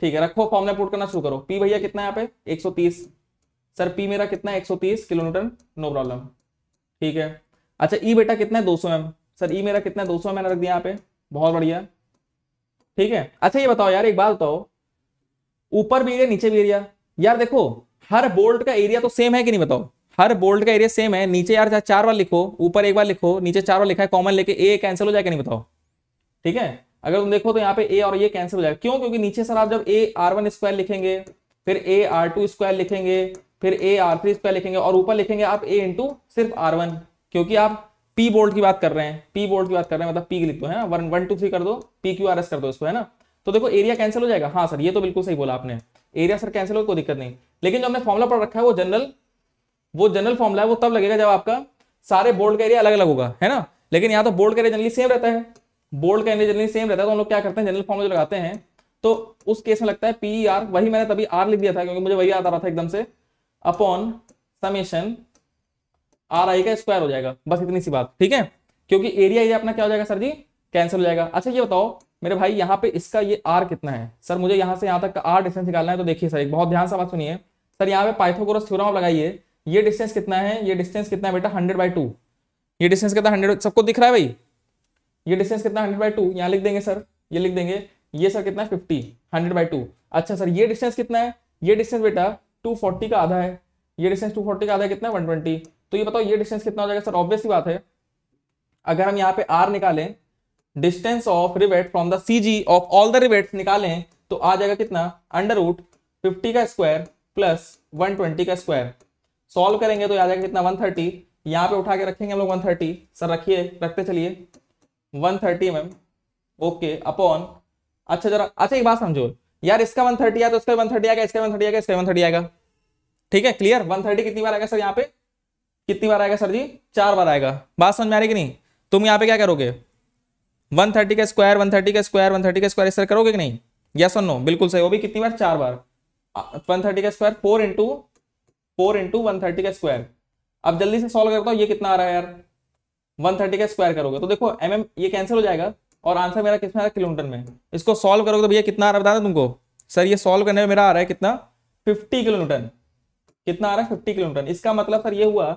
ठीक है रखो फॉर्मला पुट करना शुरू करो पी भैया कितना यहाँ पे 130 सर पी मेरा कितना है 130 किलो न्यूटन नो प्रॉब्लम ठीक है अच्छा ई e बेटा कितना है 200 एम सर ई e मेरा कितना है 200 एम मैंने रख दिया यहाँ पे बहुत बढ़िया ठीक है अच्छा ये बताओ यार एक बात बताओ ऊपर भी एरिया नीचे भी एरिया यार देखो हर बोल्ट का एरिया तो सेम है कि नहीं बताओ हर बोल्ट का एरिया सेम है नीचे यार चार बार लिखो ऊपर एक बार लिखो नीचे चार बार लिखा है कॉमन लेके ए कैंसिल हो जाएगा नहीं बताओ ठीक है अगर तुम देखो तो यहाँ पे ए और ये कैंसिल हो जाएगा क्यों क्योंकि नीचे सर आप जब ए आर वन स्क्वायर लिखेंगे फिर ए आर टू स्क्वायर लिखेंगे फिर ए आर थ्री स्क्वायर लिखेंगे और ऊपर लिखेंगे आप ए इंटू सिर्फ आर वन क्योंकि आप पी बोल्ट की बात कर रहे हैं पी बोल्ट की बात कर रहे हैं मतलब पी लिख दो है ना वन वन टू थ्री कर दो पी क्यू आर एस कर दो इसको है ना तो देखो एरिया कैंसिल हो जाएगा हाँ सर ये तो बिल्कुल सही बोला आपने एरिया सर कैंसिल हो कोई दिक्कत नहीं लेकिन जो हमने फॉर्मुला पढ़ रखा है वो जनरल वो जनरल फॉर्मुला है वो तब लगेगा जब आपका सारे बोर्ड का एरिया अलग अलग होगा है ना लेकिन यहाँ तो बोर्ड का एरिया जनरली सेम रहता है बोर्ड का एरिया जनरली सेम रहता है तो हम लोग क्या करते हैं जनरल फॉर्मुला जो लगाते हैं तो उस केस में लगता है पी आर e वही मैंने तभी आर लिख दिया था क्योंकि मुझे वही याद आ रहा था एकदम से अपॉन समेशन आर आई का स्क्वायर हो जाएगा बस इतनी सी बात ठीक है क्योंकि एरिया एरिया अपना क्या हो जाएगा सर जी कैंसिल हो जाएगा अच्छा ये बताओ मेरे भाई यहाँ पे इसका ये आर कितना है सर मुझे यहाँ से यहाँ तक आर डिस्टेंस निकालना है तो देखिए सर एक बहुत ध्यान से बात सुनिए सर यहाँ पे पाइथागोरस थ्योरम लगाइए ये डिस्टेंस कितना है ये डिस्टेंस कितना है बेटा हंड्रेड बाई टू ये डिस्टेंस कितना हंड्रेड सबको दिख रहा है भाई ये डिस्टेंस कितना हंड्रेड बाई टू यहाँ लिख देंगे सर ये लिख देंगे ये सर कितना है फिफ्टी हंड्रेड बाई टू अच्छा सर ये डिस्टेंस कितना है ये डिस्टेंस बेटा टू फोर्टी का आधा है ये डिस्टेंस टू फोर्टी का आधा है कितना है वन ट्वेंटी तो ये बताओ ये डिस्टेंस कितना हो जाएगा सर ऑब्वियसली बात है अगर हम यहाँ पे आर निकालें distance of rivet from the CG of all the rivet निकालें तो आ जाएगा कितना अंडर रूट फिफ्टी का स्क्वायर प्लस वन ट्वेंटी का स्क्वायर सॉल्व करेंगे तो आ जाएगा कितना वन थर्टी यहाँ पे उठा के रखेंगे हम लोग वन थर्टी सर रखिए रखते चलिए one thirty ma'am okay upon अच्छा जरा अच्छा एक बात समझो यार इसका वन थर्टी आया तो इसका वन थर्टी आएगा इसका वन थर्टी आएगा इसका वन थर्टी आएगा ठीक है क्लियर वन थर्टी कितनी बार आएगा सर यहाँ पे कितनी बार आएगा सर जी चार बार आएगा बात समझ में आ रही कि नहीं तुम यहाँ पे क्या करोगे वन थर्टी का स्क्वायर वन थर्टी का स्क्वायर वन थर्टी का स्क्वायर इस तरह करोगे कि नहीं यस और नो बिल्कुल सही वो भी कितनी बार चार बार वन थर्टी का square four into four into one thirty का स्क्वायर अब जल्दी से सॉल्व करता हूँ ये कितना आ रहा है यार वन थर्टी का स्क्वायर करोगे तो देखो एम एम ये कैंसिल हो जाएगा और आंसर मेरा किसमें आ रहा है किलोमीटर में इसको सॉल्व करोगे तो भैया कितना आ रहा है बता दें तुमको सर ये सॉल्व करने में मेरा आ रहा है कितना फिफ्टी किलोमीटर कितना आ रहा है फिफ्टी किलोमीटर इसका मतलब सर ये हुआ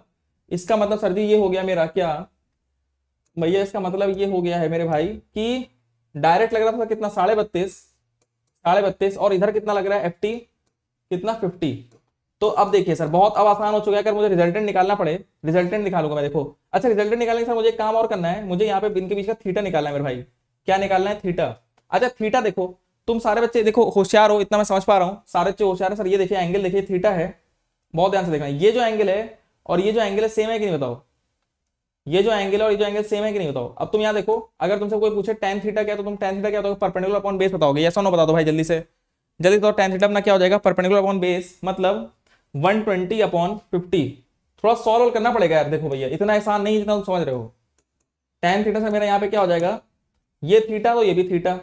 इसका मतलब सर जी ये हो गया मेरा क्या भैया इसका मतलब ये हो गया है मेरे भाई कि डायरेक्ट लग रहा था कितना साढ़े बत्तीस साढ़े बत्तीस और इधर कितना लग रहा है एफ्टी कितना फिफ्टी तो अब देखिए सर बहुत अब आसान हो चुका है अगर मुझे रिजल्टेंट निकालना पड़े रिजल्टेंट निकालूंगा मैं देखो अच्छा रिजल्टेंट निकालने सर मुझे काम और करना है मुझे यहाँ पे इनके बीच का थीटा निकालना है मेरे भाई क्या निकालना है थीटा अच्छा थीटा देखो तुम सारे बच्चे देखो होशियार हो इतना मैं समझ पा रहा हूँ सारे बच्चे होशियार है सर ये देखिए एंगल देखिए थीटा है बहुत ध्यान से देखना ये जो एंगल है और ये जो एंगल है सेम है कि नहीं बताओ ये जो एंगल है और ये जो एंगल सेम है कि नहीं बताओ अब तुम यहाँ देखो अगर तुमसे कोई पूछे टेन थीटा क्या तो तुम टेन थीटा क्या होता है परपेंडिकुलर अपॉन बेस बताओगे या सोनो बता दो भाई जल्दी से जल्दी बताओ टेन थीटा अपना क्या हो जाएगा परपेंडिकुलर अपॉन बेस मतलब वन ट्वेंटी अपॉन फिफ्टी थोड़ा सॉल्व करना पड़ेगा यार देखो भैया इतना आसान नहीं जितना तुम समझ रहे हो टेन थीटा से मेरा यहाँ पे क्या हो जाएगा ये थीटा तो ये भी थीटा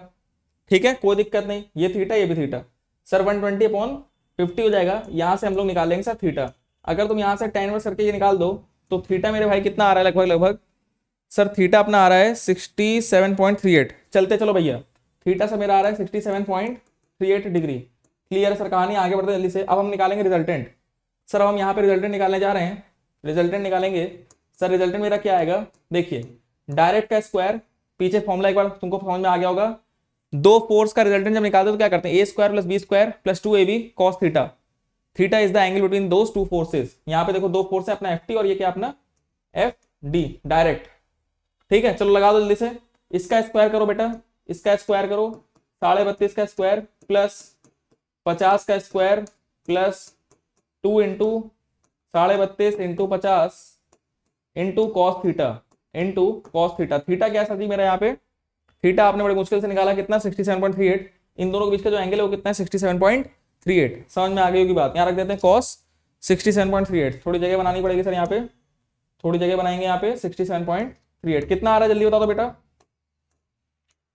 ठीक है कोई दिक्कत नहीं ये थीटा ये भी theta sir one twenty upon fifty हो जाएगा यहाँ से हम लोग निकालेंगे सर थीटा अगर तुम यहाँ से टेन वर्स करके ये निकाल दो तो थीटा मेरे भाई कितना आ रहा है लगभग लगभग सर थीटा अपना आ रहा है sixty seven point three eight चलते चलो भैया थीटा सर मेरा आ रहा है sixty seven point three eight degree clear है सर कहानी आगे बढ़ते जल्दी से अब हम निकालेंगे रिजल्टेंट सर अब हम यहाँ पे रिजल्टेंट निकालने जा रहे हैं रिजल्टेंट निकालेंगे सर रिजल्टेंट मेरा क्या आएगा देखिए डायरेक्ट का स्क्वायर पीछे फॉर्मला एक बार तुमको फॉर्म में आ गया होगा दो फोर्स का रिजल्टेंट जब निकालते हैं तो क्या करते हैं A square plus B square plus two A B cos theta theta is the angle between those two forces यहाँ पे देखो दो फोर्स है अपना एफ और ये क्या अपना एफ डायरेक्ट ठीक है चलो लगा दो जल्दी से इसका स्क्वायर करो बेटा इसका स्क्वायर करो साढ़े बत्तीस का स्क्वायर प्लस पचास का स्क्वायर प्लस टू इंटू साढ़े बत्तीस इंटू पचास into cos theta into cos theta theta क्या सर जी मेरा यहाँ पे थीटा आपने बड़े मुश्किल से निकाला कितना 67.38 इन दोनों के बीच का जो एंगल है वो कितना है 67.38 थ्री एट समझ में आ गई होगी बात यहाँ रख देते हैं cos sixty seven point three eight थोड़ी जगह बनानी पड़ेगी सर यहाँ पे थोड़ी जगह बनाएंगे यहाँ पे sixty seven point three eight कितना आ रहा है जल्दी बता दो तो बेटा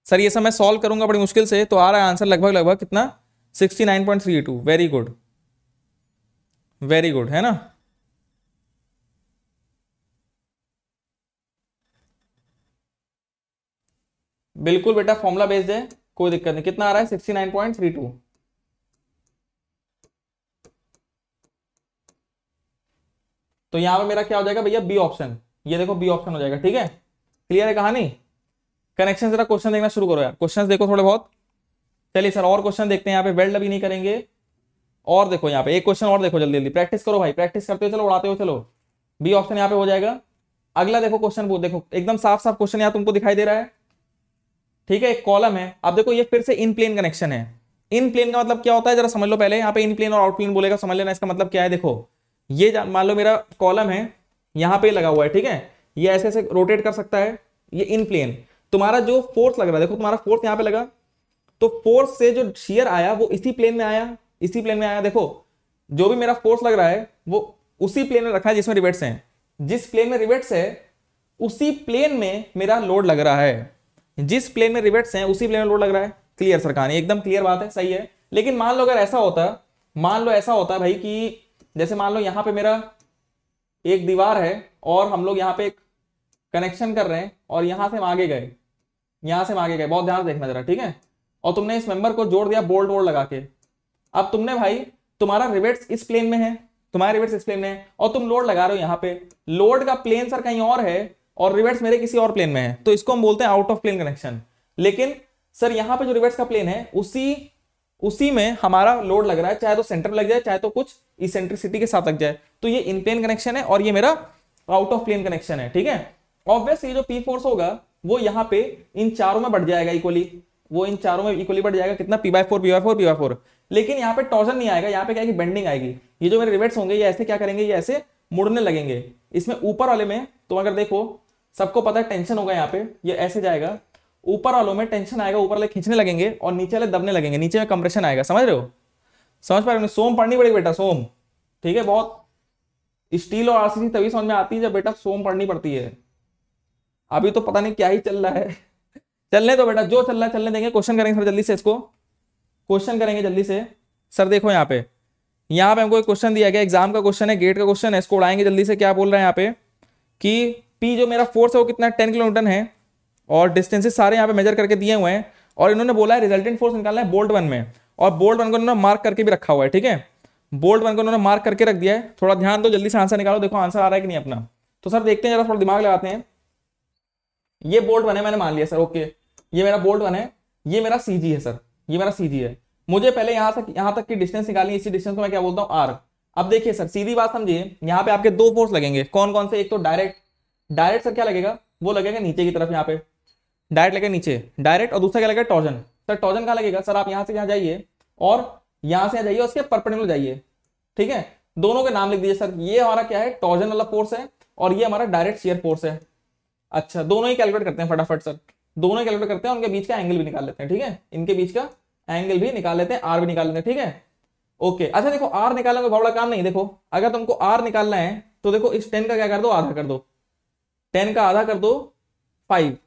सर ये सब मैं सॉल्व करूंगा बड़ी मुश्किल से तो आ रहा है आंसर लगभग लगभग कितना sixty nine point three two very good very good है ना बिल्कुल बेटा फॉर्मुला बेस्ड है कोई दिक्कत नहीं कितना आ रहा है sixty nine point three two तो यहां पर मेरा क्या हो जाएगा भैया बी ऑप्शन ये देखो बी ऑप्शन हो जाएगा ठीक है क्लियर है कहानी कनेक्शन जरा क्वेश्चन देखना शुरू करो यार क्वेश्चन देखो थोड़े बहुत चलिए सर और क्वेश्चन देखते हैं यहाँ पे वेल्ड अभी नहीं करेंगे और देखो यहाँ पे एक क्वेश्चन और देखो जल्दी जल्दी प्रैक्टिस करो भाई प्रैक्टिस करते हो चलो उड़ाते हो चलो बी ऑप्शन यहाँ पे हो जाएगा अगला देखो क्वेश्चन वो देखो एकदम साफ साफ क्वेश्चन यहाँ तुमको दिखाई दे रहा है ठीक है एक कॉलम है अब देखो ये फिर से इन प्लेन कनेक्शन है इन प्लेन का मतलब क्या होता है जरा समझ लो पहले यहाँ पे इन प्लेन और आउट प्लेन बोलेगा समझ लेना इसका मतलब क्या है देखो ये मान लो मेरा कॉलम है यहाँ पे लगा हुआ है ठीक है ये ऐसे ऐसे रोटेट कर सकता है ये इन प्लेन तुम्हारा जो फोर्स लग रहा है देखो तुम्हारा फोर्स यहाँ पे लगा तो फोर्स से जो शेयर आया वो इसी प्लेन में आया इसी प्लेन में आया देखो जो भी मेरा फोर्स लग रहा है वो उसी प्लेन में रखा है जिसमें रिवेट्स हैं जिस प्लेन में रिवेट्स है उसी प्लेन में मेरा लोड लग रहा है जिस प्लेन में रिवेट्स हैं उसी प्लेन में लोड लग रहा है क्लियर सरकार एकदम क्लियर बात है सही है लेकिन मान लो अगर ऐसा होता मान लो ऐसा होता भाई कि जैसे मान लो यहाँ पे मेरा एक दीवार है और हम लोग यहाँ पे एक कनेक्शन कर रहे हैं और यहाँ से हम आगे गए यहाँ से हम आगे गए बहुत ध्यान से देखना जरा ठीक है और तुमने इस मेंबर को जोड़ दिया बोल्ड वोल्ड लगा के अब तुमने भाई तुम्हारा रिवेट्स इस प्लेन में है तुम्हारे रिवेट्स इस प्लेन में है और तुम लोड लगा रहे हो यहाँ पे लोड का प्लेन सर कहीं और है और रिवेट्स मेरे किसी और प्लेन में है तो इसको हम बोलते हैं आउट ऑफ प्लेन कनेक्शन लेकिन सर यहाँ पे जो रिवेट्स का प्लेन है उसी उसी में हमारा लोड लग रहा है चाहे तो सेंटर लग जाए चाहे तो कुछ इसेंट्रिसिटी के साथ लग जाए तो ये इन प्लेन कनेक्शन है और ये मेरा आउट ऑफ प्लेन कनेक्शन है ठीक है ऑब्वियसली जो पी फोर्स होगा वो यहाँ पे इन चारों में बढ़ जाएगा इक्वली वो इन चारों में इक्वली बढ़ जाएगा कितना P by four P by four P by four लेकिन यहाँ पे टॉर्जन नहीं आएगा यहाँ पे क्या है कि बेंडिंग आएगी ये जो मेरे रिवेट्स होंगे ये ऐसे क्या करेंगे ये ऐसे मुड़ने लगेंगे इसमें ऊपर वाले में तो अगर देखो सबको पता है टेंशन होगा यहाँ पे ये ऐसे जाएगा ऊपर वालों में टेंशन आएगा ऊपर वाले खींचने लगेंगे और नीचे वाले दबने लगेंगे नीचे में कंप्रेशन आएगा समझ रहे हो समझ पा रहे हो सोम पढ़नी पड़ेगी बेटा सोम ठीक है बहुत स्टील और आरसीसी तभी समझ में आती है जब बेटा सोम पढ़नी पड़ती है अभी तो पता नहीं क्या ही चल रहा है चलने तो बेटा जो चल रहा है चलने देंगे क्वेश्चन करेंगे सर जल्दी से इसको क्वेश्चन करेंगे जल्दी से सर देखो यहाँ पे यहाँ पे हमको एक क्वेश्चन दिया गया एग्जाम का क्वेश्चन है गेट का क्वेश्चन है इसको उड़ाएंगे जल्दी से क्या बोल रहे हैं यहाँ पे कि पी जो मेरा फोर्स है वो कितना टेन किलोमीटर है और डिस्टेंसेज सारे यहाँ पे मेजर करके दिए हुए हैं और इन्होंने बोला है रिजल्टेंट फोर्स निकालना है बोल्ट वन में और बोल्ट वन को इन्होंने मार्क करके भी रखा हुआ है ठीक है बोल्ट वन को इन्होंने मार्क करके रख दिया है थोड़ा ध्यान दो जल्दी से आंसर निकालो देखो आंसर आ रहा है कि नहीं अपना तो सर देखते हैं जरा थोड़ा दिमाग लगाते हैं ये बोल्ट वन है मैंने मान लिया सर ओके ये मेरा बोल्ट वन है ये मेरा सी है सर ये मेरा सी है मुझे पहले यहाँ तक यहाँ तक की डिस्टेंस निकालनी इसी डिस्टेंस को मैं क्या बोलता हूँ आर अब देखिए सर सीधी बात समझिए यहाँ पे आपके दो फोर्स लगेंगे कौन कौन से एक तो डायरेक्ट डायरेक्ट सर क्या लगेगा वो लगेगा नीचे की तरफ यहाँ पे डायरेक्ट लगेगा नीचे डायरेक्ट और दूसरा क्या लगेगा टॉर्जन सर टॉर्जन कहाँ लगेगा सर आप यहां से यहां जाइए और यहां से यहाँ जाइए उसके परपेंडिकुलर जाइए ठीक है दोनों के नाम लिख दीजिए सर ये हमारा क्या है टॉर्जन वाला फोर्स है और ये हमारा डायरेक्ट शेयर फोर्स है अच्छा दोनों ही कैलकुलेट करते हैं फटाफट सर दोनों ही कैलकुलेट करते हैं उनके बीच का एंगल भी निकाल लेते हैं ठीक है इनके बीच का एंगल भी निकाल लेते हैं आर भी निकाल लेते हैं ठीक है ओके अच्छा देखो आर निकालने का बहुत बड़ा काम नहीं देखो अगर तुमको आर निकालना है तो देखो इस टेन का क्या कर दो आधा कर दो टेन का आधा कर दो फाइव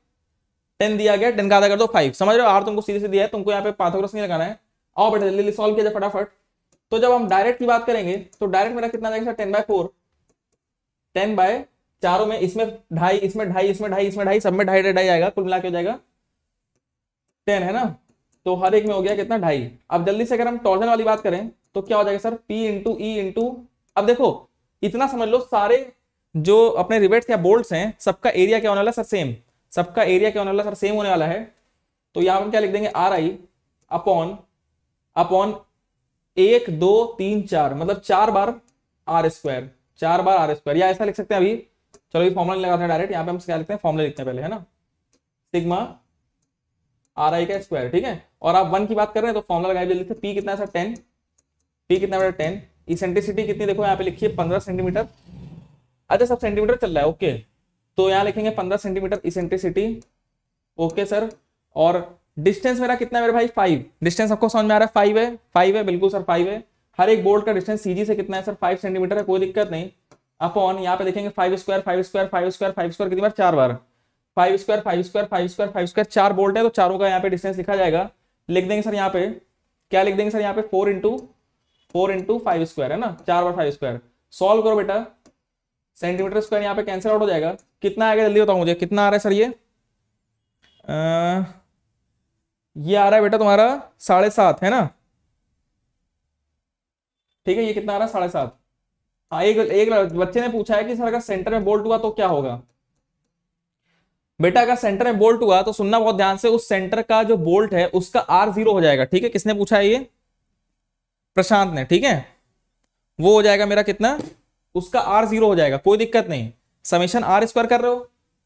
टेन दिया गया टेन का आधा कर दो फाइव समझ रहे हो आर तुमको सीधे से दिया है तुमको यहाँ पे पाथोग्रस नहीं लगाना है आओ बेटा जल्दी सॉल्व किया जाए फटाफट तो जब हम डायरेक्ट की बात करेंगे तो डायरेक्ट मेरा कितना जाएगा ten by four ten by चारों में इसमें ढाई इसमें ढाई इसमें ढाई इसमें ढाई सब में ढाई ढाई आएगा कुल मिला के हो जाएगा टेन है ना तो हर एक में हो गया कितना ढाई अब जल्दी से अगर हम टॉर्जन वाली बात करें तो क्या हो जाएगा sir P into E into अब देखो इतना समझ लो सारे जो अपने रिवेट्स या बोल्ट्स हैं सबका एरिया क्या होने वाला सर सेम सबका एरिया क्या होने वाला सर सेम होने वाला है तो यहां पर क्या लिख देंगे आर आई अपॉन अपॉन एक दो तीन चार मतलब चार बार आर स्क्वायर चार बार आर स्क्वायर या ऐसा लिख सकते हैं अभी चलो ये फॉर्मुला नहीं लगाते हैं डायरेक्ट यहाँ पे हम क्या लिखते हैं फॉर्मुला लिखते हैं पहले है ना सिग्मा आर आई का स्क्वायर ठीक है और आप वन की बात कर रहे हैं तो फॉर्मुला लगाए लिखते पी कितना सर टेन पी कितना बेटा टेन इसेंटिसिटी कितनी देखो यहाँ पे लिखिए पंद्रह सेंटीमीटर अच्छा सब सेंटीमीटर चल रहा है ओके तो यहां लिखेंगे पंद्रह सेंटीमीटर इसेंट्रिसिटी ओके सर और डिस्टेंस मेरा कितना मेरे भाई फाइव डिस्टेंस आपको समझ में आ रहा है फाइव है फाइव है बिल्कुल सर फाइव है हर एक बोर्ड का डिस्टेंस सीजी से कितना है सर फाइव सेंटीमीटर है कोई दिक्कत नहीं अपॉन यहाँ पे देखेंगे five square five square five square five square कितनी बार चार बार five square five square five square five square चार बोल्ट है तो चारों का यहाँ पे डिस्टेंस लिखा जाएगा लिख देंगे सर यहाँ पे क्या लिख देंगे सर यहाँ पे four into four into five square है ना चार बार फाइव स्क्वायर सॉल्व करो बेटा सेंटीमीटर स्क्वायर यहाँ पे कैंसिल आउट हो जाएगा कितना आएगा जल्दी बताओ मुझे कितना आ रहा है सर ये आ, ये आ रहा है बेटा तुम्हारा साढ़े सात है ना ठीक है ये कितना आ रहा है साढ़े सात हाँ एक एक बच्चे ने पूछा है कि सर अगर सेंटर में बोल्ट हुआ तो क्या होगा बेटा अगर सेंटर में बोल्ट हुआ तो सुनना बहुत ध्यान से उस सेंटर का जो बोल्ट है उसका आर जीरो हो जाएगा ठीक है किसने पूछा है ये प्रशांत ने ठीक है वो हो जाएगा मेरा कितना उसका आर जीरो हो जाएगा कोई दिक्कत नहीं समेशन आर स्क्वायर कर रहे हो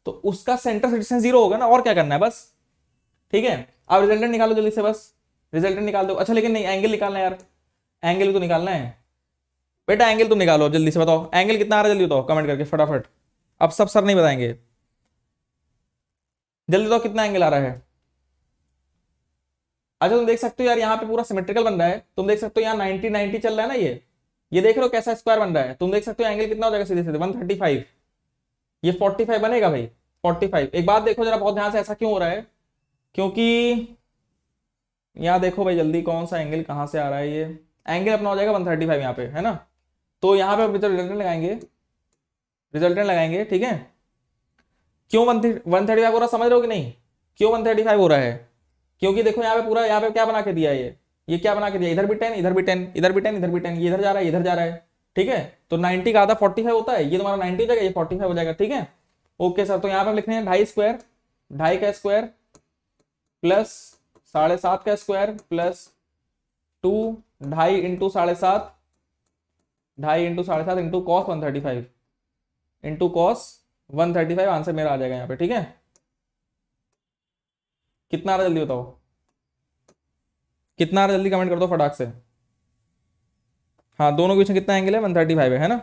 तो उसका सेंटर डिस्टेंस जीरो होगा ना और क्या करना है बस ठीक है अब रिजल्टेंट निकालो जल्दी से बस रिजल्टेंट निकाल दो अच्छा लेकिन नहीं एंगल निकालना है यार एंगल तो निकालना है बेटा एंगल तुम निकालो जल्दी से बताओ एंगल कितना आ रहा है जल्दी बताओ कमेंट करके फटाफट अब सब सर नहीं बताएंगे जल्दी बताओ कितना एंगल आ रहा है अच्छा तुम देख सकते हो यार यहाँ पे पूरा सिमेट्रिकल बन रहा है तुम देख सकते हो यहाँ नाइनटी नाइनटी चल रहा है ना ये ये देख रहे हो कैसा स्क्वायर बन रहा है तुम देख सकते हो एंगल कितना हो जाएगा सीधे सीधे फाइव ये 45 बनेगा भाई 45 एक बात देखो जरा बहुत ध्यान से ऐसा क्यों हो रहा है क्योंकि यहाँ देखो भाई जल्दी कौन सा एंगल कहाँ से आ रहा है ये एंगल अपना हो जाएगा वन थर्टी यहाँ पे है ना तो यहाँ पे रिजल्टेंट लगाएंगे रिजल्टेंट लगाएंगे ठीक है क्यों वन वन थर्टी फाइव हो रहा समझ रहे हो कि नहीं क्यों वन थर्टी फाइव हो रहा है क्योंकि देखो यहाँ पे पूरा यहाँ पे क्या बना के दिया ये ये क्या बना के दिया इधर भी टेन इधर भी टेन इधर भी टेन इधर भी टेन ये इधर जा रहा है इधर जा रहा है ठीक है तो नाइनटी का आधा फोर्टी होता है ये तुम्हारा नाइनटी हो जाएगा ये फोर्टी हो जाएगा ठीक है ओके सर तो यहाँ पे हम लिखते हैं ढाई स्क्वायर ढाई का स्क्वायर प्लस साढ़े सात का स्क्वायर प्लस टू ढाई इंटू साढ़े सात ढाई इंटू साढ़े सात into cos one thirty five into cos one thirty five answer मेरा आ जाएगा यहाँ पे ठीक है कितना आ रहा जल्दी बताओ कितना आ रहा जल्दी कमेंट कर दो फटाक से हाँ दोनों के बीच में कितना एंगल है वन थर्टी फाइव है ना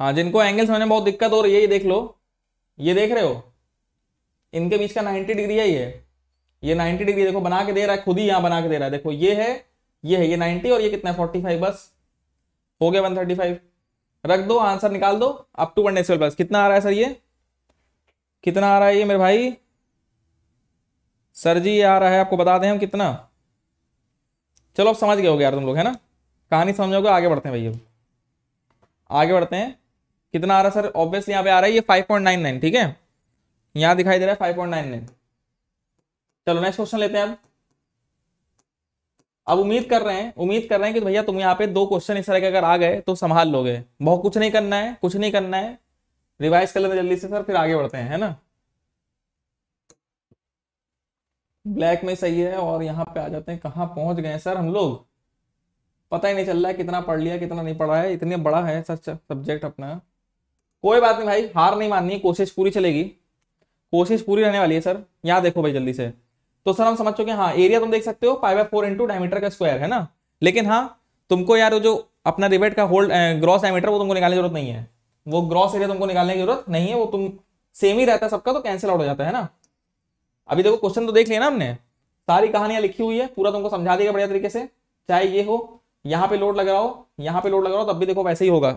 हाँ जिनको एंगल समझने बहुत दिक्कत हो रही है ये देख लो ये देख रहे हो इनके बीच का नाइन्टी डिग्री है ये ये नाइन्टी डिग्री देखो बना के दे रहा है खुद ही यहाँ बना के दे रहा है देखो ये है ये है ये नाइन्टी और ये कितना है फोर्टी फाइव बस हो गया वन थर्टी फाइव रख दो आंसर निकाल दो up to one decimal plus कितना आ रहा है सर ये कितना आ रहा है ये मेरे भाई सर जी आ रहा है आपको बता दें हम कितना चलो आप समझ गए होगे यार तुम लोग है ना कहानी समझोगे आगे बढ़ते हैं भैया आगे बढ़ते हैं कितना आ रहा है सर ऑब्वियसली यहाँ पे आ रहा है ये 5.99 ठीक है यहाँ दिखाई दे रहा है 5.99 चलो नेक्स्ट क्वेश्चन लेते हैं अब अब उम्मीद कर रहे हैं उम्मीद कर रहे हैं कि भैया तुम यहाँ पे दो क्वेश्चन इस तरह के अगर आ गए तो संभाल लोगे बहुत कुछ नहीं करना है कुछ नहीं करना है रिवाइज कर लेते जल्दी से सर फिर आगे बढ़ते हैं है ना ब्लैक में सही है और यहाँ पे आ जाते हैं कहाँ पहुंच गए सर हम लोग पता ही नहीं चल रहा है कितना पढ़ लिया कितना नहीं पढ़ा है इतने बड़ा है सर सब्जेक्ट अपना कोई बात नहीं भाई हार नहीं माननी कोशिश पूरी चलेगी कोशिश पूरी रहने वाली है सर यहाँ देखो भाई जल्दी से तो सर हम समझ चुके हैं हाँ एरिया तुम देख सकते हो five by four into diameter का स्क्वायर है ना लेकिन हाँ तुमको यार जो अपना रिबेट का होल्ड ग्रॉस डायमीटर वो तुमको निकालने की जरूरत नहीं है वो ग्रॉस एरिया तुमको निकालने की जरूरत नहीं है वो तुम सेम ही रहता है सबका तो कैंसिल आउट हो जाता है ना अभी देखो क्वेश्चन तो देख लिया ना हमने सारी कहानियां लिखी हुई है पूरा तुमको समझा देगा बढ़िया तरीके से चाहे ये हो यहाँ पे लोड लग रहा हो यहाँ पे लोड लग रहा हो तब भी देखो वैसे ही होगा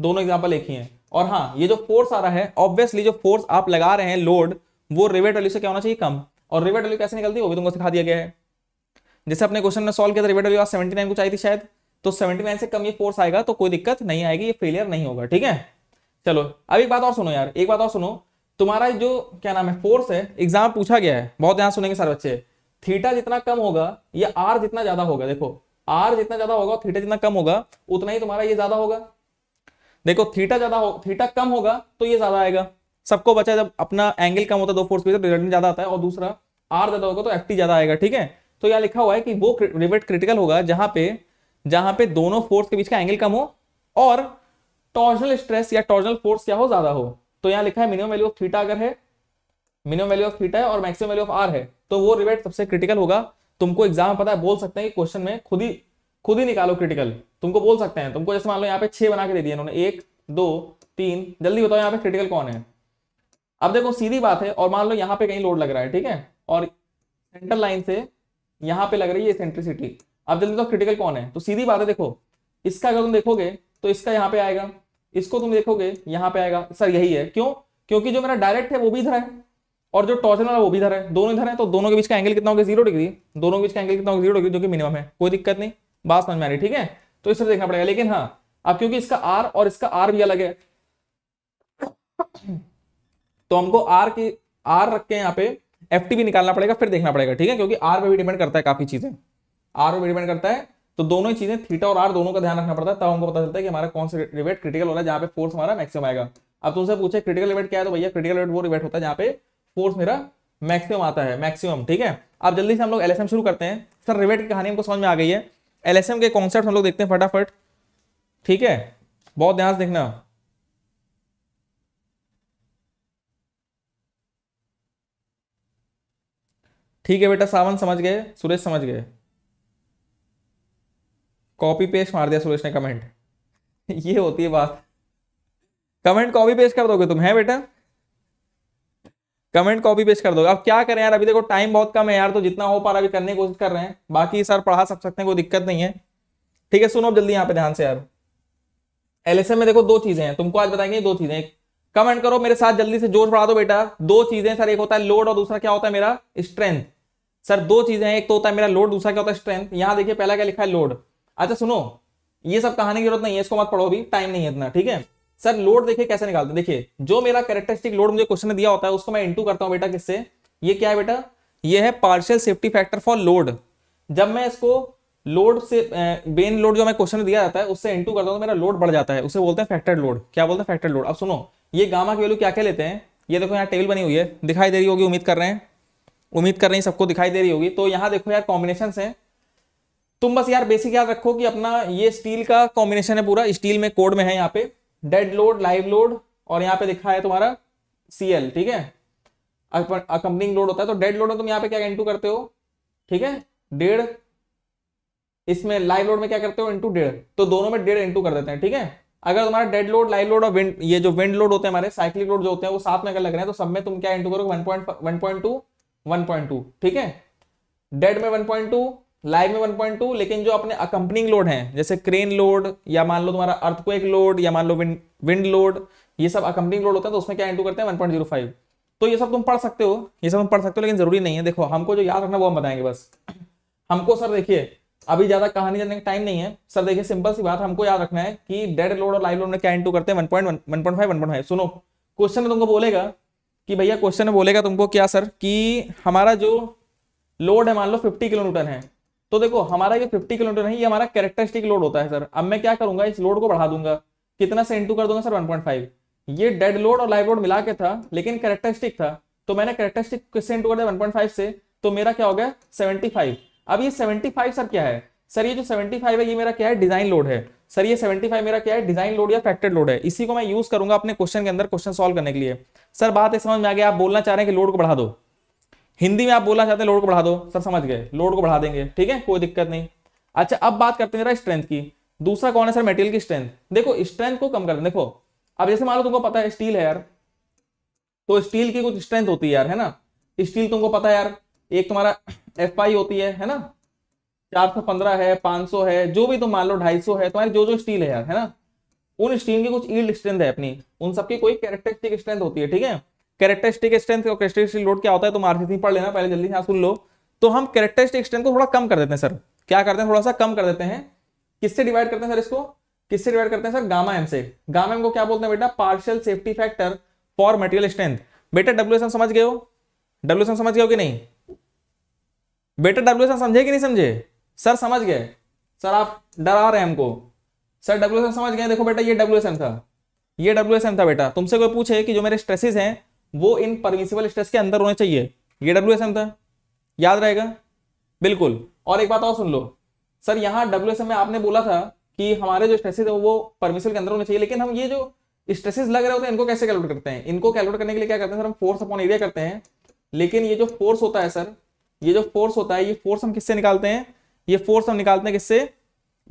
दोनों एग्जाम्पल एक ही है और हाँ ये जो फोर्स आ रहा है ऑब्वियसली जो फोर्स आप लगा रहे हैं लोड वो रिवेट वैल्यू से क्या होना चाहिए कम और रिवेट वैल्यू कैसे निकलती है वो भी तुमको सिखा दिया गया है जैसे अपने क्वेश्चन में सॉल्व किया था रिवेट वैल्यू सेवेंटी नाइन को चाहिए थी शायद तो सेवेंटी नाइन से कम ये फोर्स आएगा तो कोई दिक्कत नहीं आएगी ये फेलियर नहीं होगा ठीक है चलो अब एक बात और सुनो यार एक बात और सुनो तुम्हारा जो क्या नाम है फोर्स है एग्जाम पूछा गया है बहुत ध्यान सुनेंगे सारे बच्चे थीटा जितना कम होगा या आर जितना ज्यादा होगा देखो आर जितना ज्यादा होगा थीटा जितना कम होगा उतना ही तुम्हारा ये ज्यादा होगा देखो थीटा ज्यादा हो थीटा कम होगा तो ये ज्यादा आएगा सबको बचा जब अपना एंगल कम होता है दो फोर्स के ज्यादा आता है और दूसरा आर ज्यादा होगा तो एफ ज्यादा आएगा ठीक है तो यहाँ लिखा हुआ है कि वो रिवेट क्रिटिकल होगा जहां पे जहां पे दोनों फोर्स के बीच का एंगल कम हो और टॉर्जनल स्ट्रेस या टॉर्जनल फोर्स क्या हो ज्यादा हो तो यहाँ लिखा है मिनिमम वैल्यू ऑफ थीटा अगर है मिनिमम वैल्यू ऑफ थीटा है और मैक्सिमम वैल्यू ऑफ आर है तो वो रिवेट सबसे क्रिटिकल होगा तुमको एग्जाम में पता है बोल सकते हैं कि क्वेश्चन में खुद ही खुद ही निकालो क्रिटिकल तुमको बोल सकते हैं तुमको जैसे मान लो यहाँ पे छह बना के दे दिया इन्होंने एक दो तीन जल्दी बताओ यहाँ पे क्रिटिकल कौन है अब देखो सीधी बात है और मान लो यहाँ पे कहीं लोड लग रहा है ठीक है और सेंटर लाइन से यहाँ पे लग रही है सेंट्रिसिटी अब जल्दी बताओ क्रिटिकल कौन है तो सीधी बात है देखो इसका अगर तुम देखोगे तो इसका यहाँ पे आएगा इसको तुम देखोगे यहां पे आएगा सर यही है क्यों क्योंकि जो मेरा डायरेक्ट है वो भी इधर है और जो टॉर्चन वाला वो भी इधर है दोनों इधर है तो दोनों के बीच का एंगल कितना होगा जीरो डिग्री दोनों के बीच का एंगल कितना होगा जीरो डिग्री जो कि मिनिमम है कोई दिक्कत नहीं बात समझ में आ रही ठीक है तो इस तरह देखना पड़ेगा लेकिन हाँ अब क्योंकि इसका आर और इसका आर भी अलग है तो हमको आर की आर रख के यहाँ पे एफ भी निकालना पड़ेगा फिर देखना पड़ेगा ठीक है क्योंकि आर पे भी डिपेंड करता है काफी चीजें आर पे डिपेंड करता है तो दोनों ही चीजें थीटा और आर दोनों का ध्यान रखना पड़ता है तब हमको पता चलता है कि हमारा कौन सा रिवेट क्रिटिकल हो रहा है पे फोर्स हमारा मैक्सिमम आएगा अब तुमसे पूछे क्रिटिकल रिवेट क्या है तो भैया क्रिटिकल रिवेट वो रिवेट होता है जहां पे फोर्स मेरा मैक्सिमम आता है मैक्सिमम ठीक है अब जल्दी से हम लोग एल शुरू करते हैं सर रिवेट की कहानी हमको समझ में आ गई है एलएसएम के कॉन्सेप्ट हम लोग देखते हैं फटाफट ठीक है बहुत ध्यान से देखना ठीक है बेटा सावन समझ गए सुरेश समझ गए कॉपी पेस्ट मार दिया सुरेश ने कमेंट ये होती है बात कमेंट कॉपी पेस्ट कर दोगे तुम है बेटा कमेंट कॉपी पेस्ट कर दोगे अब क्या करें यार अभी देखो टाइम बहुत कम है यार तो जितना हो पा रहा अभी करने की कोशिश कर रहे हैं बाकी सर पढ़ा सक सकते हैं कोई दिक्कत नहीं है ठीक है सुनो जल्दी यहाँ पे ध्यान से यार एल में देखो दो चीजें हैं तुमको आज बताएंगे दो चीजें कमेंट करो मेरे साथ जल्दी से जोर बढ़ा दो बेटा दो चीजें सर एक होता है लोड और दूसरा क्या होता है मेरा स्ट्रेंथ सर दो चीजें हैं एक तो होता है मेरा लोड दूसरा क्या होता है स्ट्रेंथ यहाँ देखिए पहला क्या लिखा है लोड अच्छा सुनो ये सब कहानी की जरूरत नहीं है इसको मत पढ़ो अभी टाइम नहीं है इतना ठीक है सर लोड देखिए कैसे निकालते देखिए जो मेरा कैरेक्टरिस्टिक लोड मुझे क्वेश्चन में दिया होता है उसको मैं इंटू करता हूँ बेटा किससे ये क्या है बेटा ये है partial safety factor for load जब मैं इसको लोड से बेन लोड जो मैं क्वेश्चन दिया जाता है उससे इंटू करता हूँ तो मेरा लोड बढ़ जाता है उसे बोलते हैं फैक्टर लोड क्या बोलते हैं फैक्टर लोड अब सुनो ये गामा की वैल्यू क्या क्या लेते हैं ये देखो यहाँ टेबल बनी हुई है दिखाई दे रही होगी उम्मीद कर रहे हैं उम्मीद कर रही सबको दिखाई दे रही होगी तो यहाँ देखो यार कॉम्बिनेशन है तुम बस यार बेसिक याद रखो कि अपना ये स्टील का कॉम्बिनेशन है पूरा स्टील में कोड में है यहाँ पे डेड लोड लाइव लोड और यहाँ पे दिखा है तुम्हारा सीएल ठीक है अकम्पनिंग लोड होता है तो डेड लोड में तुम यहाँ पे क्या इंटू करते हो ठीक है डेढ़ इसमें लाइव लोड में क्या करते हो इंटू डेढ़ तो दोनों में डेढ़ इंटू कर देते हैं ठीक है अगर तुम्हारा डेड लोड लाइव लोड और विंड ये जो विंड लोड होते हैं हमारे साइक्लिक लोड जो होते हैं वो साथ में अगर लग रहे हैं तो सब में तुम क्या इंटू करोगे one point one point two one point two ठीक है डेड में वन पॉइंट टू लाइव में 1.2 लेकिन जो अपने अकंपनिंग लोड हैं जैसे क्रेन लोड या मान लो तुम्हारा अर्थक्वेक लोड या मान लो विंड लोड ये सब अकंपनिंग लोड होता है तो उसमें क्या इंटू करते हैं 1.05 तो ये सब तुम पढ़ सकते हो ये सब तुम पढ़ सकते हो लेकिन जरूरी नहीं है देखो हमको जो याद रखना वो हम बताएंगे बस हमको सर देखिए अभी ज्यादा कहानी जाने का टाइम नहीं है सर देखिए सिंपल सी बात हमको याद रखना है कि डेड लोड और लाइव लोड में क्या इंटू करते हैं सुनो क्वेश्चन में तुमको बोलेगा कि भैया क्वेश्चन में बोलेगा तुमको क्या सर कि हमारा जो लोड है मान लो फिफ्टी किलोमीटर है तो देखो हमारा ये 50 किलोमीटर नहीं ये हमारा कैरेक्टरिस्टिक लोड होता है सर अब मैं क्या करूंगा इस लोड को बढ़ा दूंगा कितना से इंटू कर दूंगा सर 1.5 ये डेड लोड और लाइव लोड मिला के था लेकिन कैरेक्टरिस्टिक था तो मैंने कैरेक्टरिस्टिक किससे इंटू कर दिया वन से तो मेरा क्या हो गया सेवेंटी अब ये सेवेंटी सर क्या है सर ये जो सेवेंटी है ये मेरा क्या है डिजाइन लोड है सर ये 75 मेरा क्या है डिजाइन लोड या फैक्टेड लोड है इसी को मैं यूज करूंगा अपने क्वेश्चन के अंदर क्वेश्चन सॉल्व करने के लिए सर बात समझ में आ गया आप बोलना चाह रहे हैं कि लोड को बढ़ा दो हिंदी में आप बोलना चाहते हैं लोड को बढ़ा दो सर समझ गए लोड को बढ़ा देंगे ठीक है कोई दिक्कत नहीं अच्छा अब बात करते हैं जरा स्ट्रेंथ की दूसरा कौन है सर मेटेरियल की स्ट्रेंथ देखो स्ट्रेंथ को कम कर देखो अब जैसे मान लो तुमको पता है स्टील है यार तो स्टील की कुछ स्ट्रेंथ होती है यार है ना स्टील तुमको पता है यार एक तुम्हारा एफ आई होती है है ना चार सौ पंद्रह है पांच सौ है जो भी तुम मान लो ढाई सौ है तुम्हारी जो जो स्टील है यार है ना उन स्टील की कुछ ईल्ड स्ट्रेंथ है अपनी उन सबकी कोई कैरेक्टरिस्टिक स्ट्रेंथ होती है ठीक है कैरेक्टरिस्टिक स्ट्रेंथ और कैरेक्टरिस्टिक लोड क्या होता है तो मार्केटिंग पढ़ लेना पहले जल्दी से सुन लो तो हम कैरेक्टरिस्टिक स्ट्रेंथ को थोड़ा कम कर देते हैं सर क्या करते हैं थोड़ा सा कम कर देते हैं किससे डिवाइड करते हैं सर इसको किससे डिवाइड करते हैं सर गामा एम से गामा एम को क्या बोलते हैं बेटा partial safety factor for material strength बेटा डब्ल्यू समझ गए हो डब्ल्यू समझ गए हो कि नहीं बेटा डब्ल्यू समझे कि नहीं समझे सर समझ गए सर आप डरा रहे हैं हमको सर डब्ल्यू समझ गए देखो बेटा ये डब्ल्यू था ये डब्ल्यू था बेटा तुमसे कोई पूछे कि जो मेरे स्ट्रेसेस हैं वो इन परमिसिबल स्ट्रेस के अंदर होने चाहिए ये डब्ल्यू एस एम था याद रहेगा बिल्कुल और एक बात और सुन लो सर यहाँ डब्ल्यू एस एम में आपने बोला था कि हमारे जो स्ट्रेसेज है वो परमिसिबल के अंदर होने चाहिए लेकिन हम ये जो स्ट्रेसेज लग रहे होते हैं इनको कैसे कैलकुलेट करते हैं इनको कैलकुलेट करने के लिए क्या करते हैं सर हम फोर्स अपॉन एरिया करते हैं लेकिन ये जो फोर्स होता है सर ये जो फोर्स होता है ये फोर्स हम किससे निकालते हैं ये फोर्स हम निकालते हैं किससे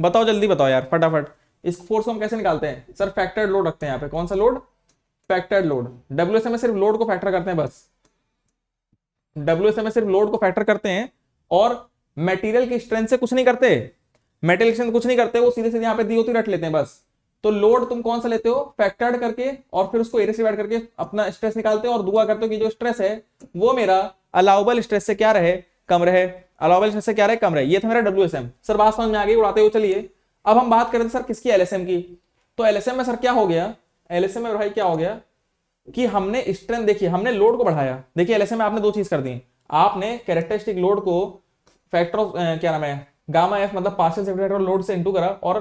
बताओ जल्दी बताओ यार फटाफट इस फोर्स को हम कैसे निकालते हैं सर फैक्टर लोड रखते हैं यहाँ पे कौन सा लोड फैक्टर्ड लोड डब्ल्यू में सिर्फ लोड को फैक्टर करते हैं बस डब्ल्यू में सिर्फ लोड को फैक्टर करते हैं और मटेरियल की स्ट्रेंथ से कुछ नहीं करते मेटेरियल स्ट्रेंथ कुछ नहीं करते वो सीधे सीधे यहाँ पे दी होती रट लेते हैं बस तो लोड तुम कौन सा लेते हो फैक्टर्ड करके और फिर उसको एरिया से करके अपना स्ट्रेस निकालते हो और दुआ करते हो कि जो स्ट्रेस है वो मेरा अलाउबल स्ट्रेस से क्या रहे कम रहे अलाउबल स्ट्रेस से क्या रहे कम रहे ये था मेरा डब्ल्यू सर बात समझ में आ गई उड़ाते हुए चलिए अब हम बात करें सर किसकी एल की तो एल में सर क्या हो गया एल में भाई क्या हो गया कि हमने स्ट्रेंथ देखिए हमने लोड को बढ़ाया देखिए एल में आपने दो चीज कर दी आपने कैरेक्टरिस्टिक लोड को फैक्टर ऑफ क्या नाम है गामा एफ मतलब पार्शियल सेपरेटर लोड से इंटू करा और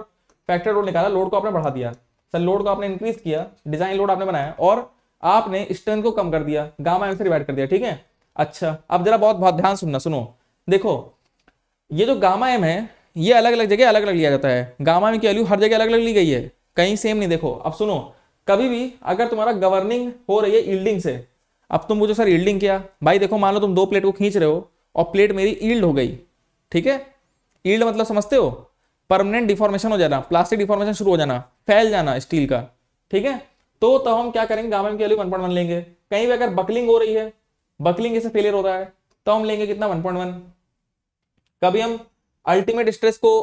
फैक्टर लोड निकाला लोड को आपने बढ़ा दिया सर लोड को आपने इंक्रीज किया डिजाइन लोड आपने बनाया और आपने स्ट्रेंथ को कम कर दिया गामा एफ से डिवाइड कर दिया ठीक है अच्छा अब जरा बहुत बहुत ध्यान सुनना सुनो देखो ये जो गामा एम है ये अलग अलग जगह अलग अलग लिया जाता है गामा एम की वैल्यू हर जगह अलग अलग ली गई है कहीं सेम नहीं देखो अब सुनो कभी भी अगर तुम्हारा गवर्निंग हो रही है ईल्डिंग से अब तुम मुझे सर ईल्डिंग किया भाई देखो मान लो तुम दो प्लेट को खींच रहे हो और प्लेट मेरी ईल्ड हो गई ठीक है ईल्ड मतलब समझते हो परमानेंट डिफॉर्मेशन हो जाना प्लास्टिक डिफॉर्मेशन शुरू हो जाना फैल जाना स्टील का ठीक है तो तब तो हम क्या करेंगे गामा की वैल्यू वन पॉइंट वन लेंगे कहीं भी अगर बकलिंग हो रही है बकलिंग जैसे फेलियर हो रहा है तो हम लेंगे कितना वन पॉइंट वन कभी हम अल्टीमेट स्ट्रेस को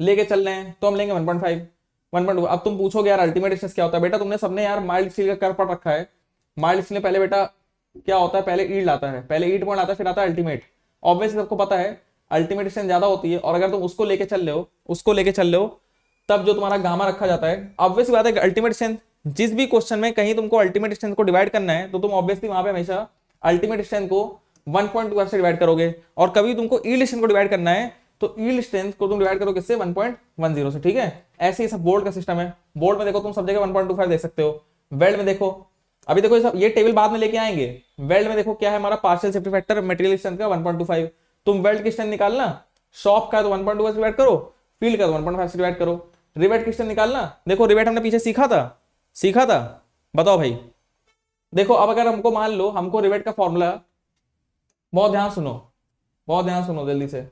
लेके चल रहे हैं तो हम लेंगे one point five one point अब तुम पूछोगे यार अल्टीमेट स्ट्रेस क्या होता है बेटा तुमने सबने यार माइल्ड स्टील का कर पढ़ रखा है माइल्ड स्टील पहले बेटा क्या होता है पहले ईड आता है पहले ईड पॉइंट आता है फिर आता है अल्टीमेट ऑब्वियसली सबको पता है अल्टीमेट स्ट्रेंथ ज्यादा होती है और अगर तुम उसको लेके चल रहे हो उसको लेके चल रहे हो तब जो तुम्हारा गामा रखा जाता है ऑब्वियसली बात है अल्टीमेट स्ट्रेंथ जिस भी क्वेश्चन में कहीं तुमको अल्टीमेट स्ट्रेंथ को डिवाइड करना है तो तुम ऑब्वियसली वहां पर हमेशा अल्टीमेट स्ट्रेंथ को 1.2 से डिवाइड करोगे और कभी तुमको ईड स्ट्रेंथ को डिवाइड करना है तो ईल्ड स्ट्रेंथ को तुम डिवाइड करो किससे 1.10 से ठीक है ऐसे ही सब बोल्ड का सिस्टम है बोल्ड में देखो तुम सब जगह 1.25 देख सकते हो वेल्ड में देखो अभी देखो ये सब ये टेबल बाद में लेके आएंगे वेल्ड में देखो क्या है हमारा partial safety factor material strength का 1.25 तुम वेल्ड की स्ट्रेंथ निकालना शॉप का तो 1.25 से डिवाइड करो फील्ड का तो 1.5 से डिवाइड करो रिवेट की स्ट्रेंथ निकालना देखो रिवेट हमने पीछे सीखा था सीखा था बताओ भाई देखो अब अगर हमको मान लो हमको रिवेट का फॉर्मूला बहुत ध्यान सुनो बहुत ध्यान सुनो जल्दी से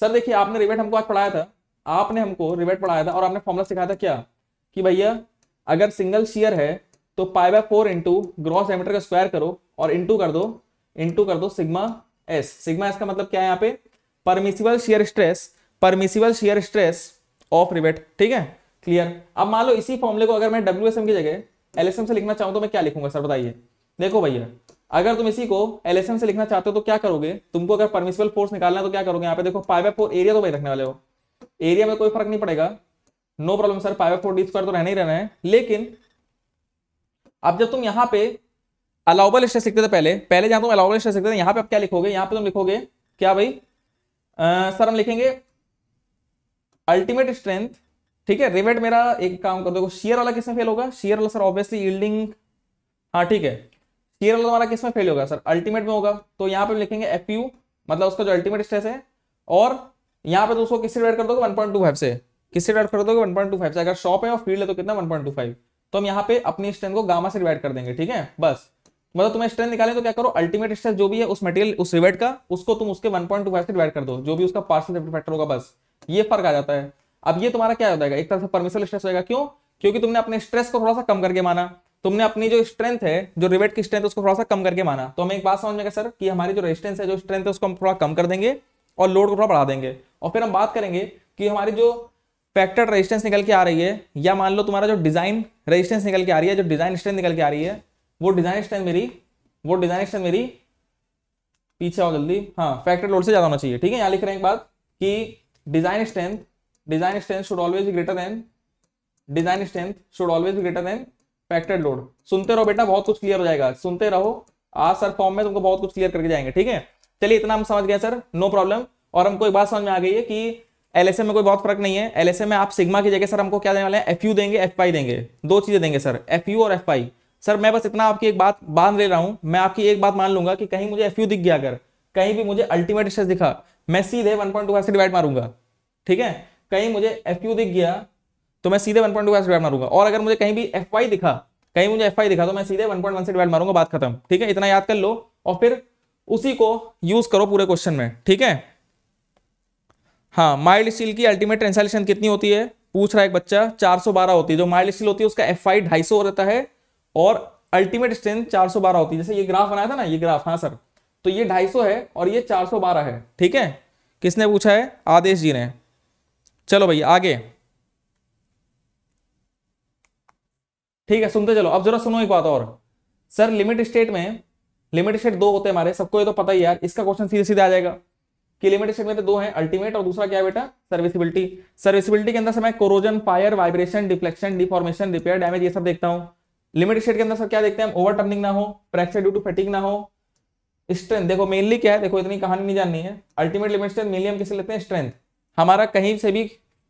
सर देखिए आपने रिवेट हमको आज पढ़ाया था आपने हमको रिवेट पढ़ाया था और आपने फॉर्मुला सिखाया था क्या कि भैया अगर सिंगल शेयर है तो pi by four into gross diameter का स्क्वायर करो और इंटू कर दो इंटू कर दो सिग्मा एस सिग्मा एस का मतलब क्या है यहाँ पे permissible shear stress permissible shear stress of rivet ठीक है क्लियर अब मान लो इसी फॉर्मुले को अगर मैं डब्ल्यू की जगह एल से लिखना चाहूँ तो मैं क्या लिखूंगा सर बताइए देखो भैया अगर तुम इसी को एलएसएम से लिखना चाहते हो तो क्या करोगे तुमको अगर परमिशबल फोर्स निकालना है तो क्या करोगे यहाँ पे देखो पाई बाय फोर एरिया तो भाई रखने वाले हो एरिया में कोई फर्क नहीं पड़ेगा no problem sir pi by four D square तो रहना ही रहना है लेकिन अब जब तुम यहाँ पे अलाउबल स्ट्रेस लिखते थे पहले पहले जहां तुम अलाउबल स्ट्रेस लिखते थे यहाँ पे आप क्या लिखोगे यहाँ पे तुम लिखोगे क्या भाई सर हम लिखेंगे अल्टीमेट स्ट्रेंथ ठीक है रिवेट मेरा एक काम कर दो शेयर वाला किसमें फेल होगा शेयर वाला सर ऑब्वियसली यील्डिंग हाँ ठीक है केरल हमारा किस में फेल होगा सर अल्टीमेट में होगा तो यहाँ पे लिखेंगे एफ यू मतलब उसका जो अल्टीमेट स्ट्रेस है और यहाँ पे दोस्तों किससे डिवाइड कर दोगे 1.25 से किससे डिवाइड कर दोगे 1.25 से अगर शॉप है और फील्ड है तो कितना 1.25 तो हम यहाँ पे अपनी स्ट्रेंथ को गामा से डिवाइड कर देंगे ठीक है बस मतलब तुम्हें स्ट्रेंथ निकालें तो क्या करो अल्टीमेट स्ट्रेस जो भी है उस मटेरियल उस रिवेट का उसको तुम उसके 1.25 से डिवाइड कर दो जो भी उसका पार्सल फैक्टर होगा बस ये फर्क आ जाता है अब ये तुम्हारा क्या हो जाएगा एक तरह से परमिसल स्ट्रेस होगा क्यों क्योंकि तुमने अपने स्ट्रेस को थोड़ा सा कम करके माना तुमने अपनी जो स्ट्रेंथ है जो रिवेट की स्ट्रेंथ उसको थोड़ा सा कम करके माना तो हमें एक बात समझ में सर कि हमारी जो रेजिस्टेंस है जो स्ट्रेंथ है उसको हम थोड़ा कम कर देंगे और लोड को थोड़ा बढ़ा देंगे और फिर हम बात करेंगे कि हमारी जो फैक्टर रेजिस्टेंस निकल के आ रही है या मान लो तुम्हारा जो डिजाइन रेजिस्टेंस निकल के आ रही है जो डिजाइन स्ट्रेंथ निकल के आ रही है वो डिजाइन स्ट्रेंथ मेरी वो डिजाइन स्ट्रेंथ मेरी पीछे आओ जल्दी हाँ फैक्टर लोड से ज्यादा होना चाहिए ठीक है यहाँ लिख रहे हैं एक बात कि design strength design strength should always greater than design strength should always greater than expected load सुनते रहो बेटा बहुत कुछ क्लियर हो जाएगा सुनते रहो आज सर फॉर्म में तुमको बहुत कुछ क्लियर करके जाएंगे ठीक है चलिए इतना हम समझ गए सर नो प्रॉब्लम और हमको एक बात समझ में आ गई है कि एल में कोई बहुत फर्क नहीं है एल में आप सिग्मा की जगह सर हमको क्या देने वाले हैं एफ यू देंगे एफ पाई देंगे दो चीजें देंगे सर एफ यू और एफ पाई सर मैं बस इतना आपकी एक बात बांध ले रहा हूं मैं आपकी एक बात मान लूंगा कि कहीं मुझे एफ यू दिख गया अगर कहीं भी मुझे अल्टीमेट स्ट्रेस दिखा मैं सीधे 1.25 से डिवाइड मारूंगा ठीक है कहीं मुझे एफ यू दिख गया तो मैं सीधे वन पॉइंट टू डिवाइड मारूंगा और अगर मुझे कहीं भी एफ वाई दिखा कहीं मुझे एफ दिखा तो मैं सीधे वन पॉइंट वन से डिवाइड मारूंगा बात खत्म ठीक है इतना याद कर लो और फिर उसी को यूज करो पूरे क्वेश्चन में ठीक है हाँ माइल्ड स्टील की अल्टीमेट ट्रांसलेशन कितनी होती है पूछ रहा है एक बच्चा 412 होती है जो माइल्ड स्टील होती है उसका एफ आई ढाई रहता है और अल्टीमेट स्ट्रेंथ 412 होती है जैसे ये ग्राफ बनाया था ना ये ग्राफ हाँ सर तो ये 250 है और ये 412 है ठीक है किसने पूछा है आदेश जी ने चलो भैया आगे ठीक है सुनते चलो अब जरा सुनो एक बात और सर लिमिट स्टेट में लिमिट स्टेट दो होते हैं हमारे सबको ये तो पता ही यार इसका क्वेश्चन सीधे सीधे आ जाएगा कि लिमिट स्टेट में तो दो हैं अल्टीमेट और दूसरा क्या बेटा सर्विसिबिलिटी सर्विसिबिलिटी के अंदर से मैं corrosion fire vibration deflection deformation repair damage ये सब देखता हूँ लिमिट स्टेट के अंदर सब क्या देखते हैं ओवर टर्निंग ना हो फ्रैक्चर ड्यू टू फटिंग ना हो स्ट्रेंथ देखो मेनली क्या है देखो इतनी कहानी नहीं जाननी है अल्टीमेट लिमिट स्ट्रेंथ मेनली हम किसे लेते हैं स्ट्रेंथ हमारा कहीं से भी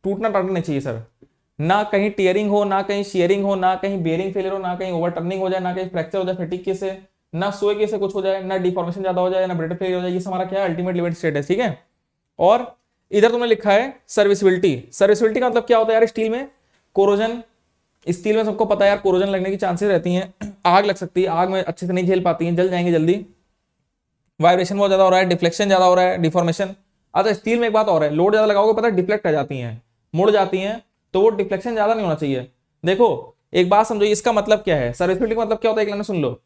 टूटना टाटना नहीं चाहिए सर ना कहीं टीयरिंग हो ना कहीं शेयरिंग हो ना कहीं बेयरिंग फेलियर हो ना कहीं ओवर टर्निंग हो जाए ना कहीं फ्रैक्चर हो जाए फेटिक से ना सोए के से कुछ हो जाए ना डिफॉर्मेशन ज्यादा हो जाए ना ब्रेड फेलियर हो जाए ये हमारा क्या अल्टीमेट लिमिट स्टेट है ठीक है और इधर तुमने लिखा है सर्विसबिलिटी सर्विसबिलिटी का मतलब क्या होता है यार स्टील में कोरोजन स्टील में सबको पता है यार कोरोजन लगने की चांसेस रहती हैं आग लग सकती है आग में अच्छे से नहीं झेल पाती है जल जाएंगे जल्दी वाइब्रेशन बहुत ज्यादा हो रहा है डिफ्लेक्शन ज्यादा हो रहा है डिफॉर्मेशन अच्छा स्टील में एक बात और है लोड ज्यादा लगाओगे पता है डिफ्लेक्ट आ जाती है मुड़ जाती हैं तो वो डिफ्लेक्शन ज्यादा नहीं होना चाहिए देखो एक बात समझो इसका मतलब क्या है सर्विसबिलिटी का मतलब क्या होता है एक लाइन सुन लो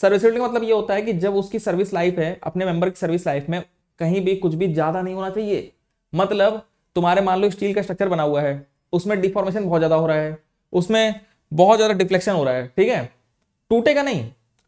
सर्विसबिलिटी का मतलब ये होता है कि जब उसकी सर्विस लाइफ है अपने मेंबर की सर्विस लाइफ में कहीं भी कुछ भी ज्यादा नहीं होना चाहिए मतलब तुम्हारे मान लो स्टील का स्ट्रक्चर बना हुआ है उसमें डिफॉर्मेशन बहुत ज्यादा हो रहा है उसमें बहुत ज्यादा डिफ्लेक्शन हो रहा है ठीक है टूटेगा नहीं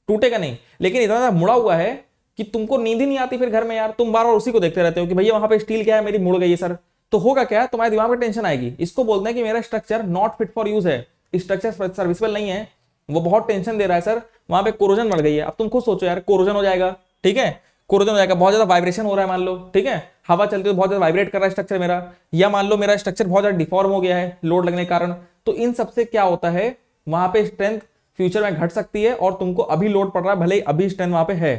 टूटेगा नहीं लेकिन इतना ज्यादा मुड़ा हुआ है कि तुमको नींद ही नहीं आती फिर घर में यार तुम बार बार उसी को देखते रहते हो कि भैया वहां पे स्टील क्या है मेरी मुड़ गई है सर तो होगा क्या तुम्हारे दिमाग में टेंशन आएगी इसको बोलते हैं कि मेरा structure not fit for use है स्ट्रक्चर सर्विसबल नहीं है वो बहुत टेंशन दे रहा है सर वहां पे कोरोजन बढ़ गई है अब तुम खुद सोचो यार कोरोजन हो जाएगा ठीक है कोरोजन हो जाएगा बहुत ज्यादा वाइब्रेशन हो रहा है मान लो ठीक है हवा चलती है बहुत ज्यादा वाइब्रेट कर रहा है स्ट्रक्चर मेरा या मान लो मेरा स्ट्रक्चर बहुत ज्यादा डिफॉर्म हो गया है लोड लगने के कारण तो इन सबसे क्या होता है वहां पे स्ट्रेंथ फ्यूचर में घट सकती है और तुमको अभी लोड पड़ रहा है भले ही अभी स्ट्रेंथ वहां पे है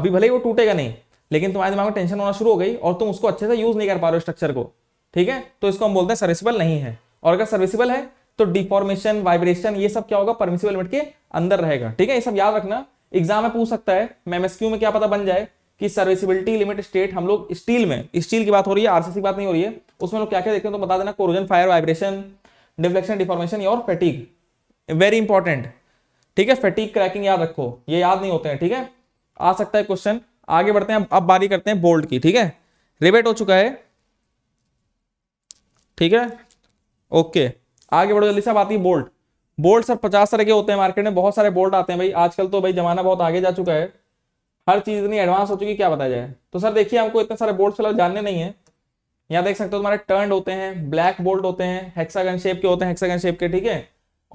अभी भले ही वो टूटेगा नहीं लेकिन तुम्हारे दिमाग में टेंशन होना शुरू हो गई और तुम उसको अच्छे से यूज नहीं कर पा रहे हो स्ट्रक्चर को ठीक है तो इसको हम बोलते हैं सर्विसबल नहीं है और अगर सर्विसबल है तो डिफॉर्मेशन वाइब्रेशन ये सब क्या होगा परमिशिबल लिमिट के अंदर रहेगा ठीक है ये सब याद रखना एग्जाम में पूछ सकता है मेमएसक्यू में क्या पता बन जाए कि सर्विसिबिलिटी लिमिट स्टेट हम लोग स्टील में स्टील की बात हो रही है आरसीसी की बात नहीं हो रही है उसमें लोग क्या क्या देखते हैं तो बता देना corrosion fire vibration deflection deformation और फैटिक वेरी इंपॉर्टेंट ठीक है फैटिक क्रैकिंग याद रखो ये याद नहीं होते हैं ठीक है आ सकता है क्वेश्चन आगे बढ़ते हैं अब बारी करते हैं बोल्ट की ठीक है रिबेट हो चुका है ठीक है ओके आगे बढ़ो जल्दी साहब आती है बोल्ट बोल्ट सर पचास तरह के होते हैं मार्केट में बहुत सारे बोल्ट आते हैं भाई आजकल तो भाई जमाना बहुत आगे जा चुका है हर चीज इतनी एडवांस हो चुकी है क्या बताया जाए तो सर देखिए हमको इतने सारे बोल्ट फिलहाल जानने नहीं है यहाँ देख सकते हो तुम्हारे टर्न होते हैं ब्लैक बोल्ट होते हैं हेक्सागन शेप के होते हैं हेक्सागन शेप के ठीक है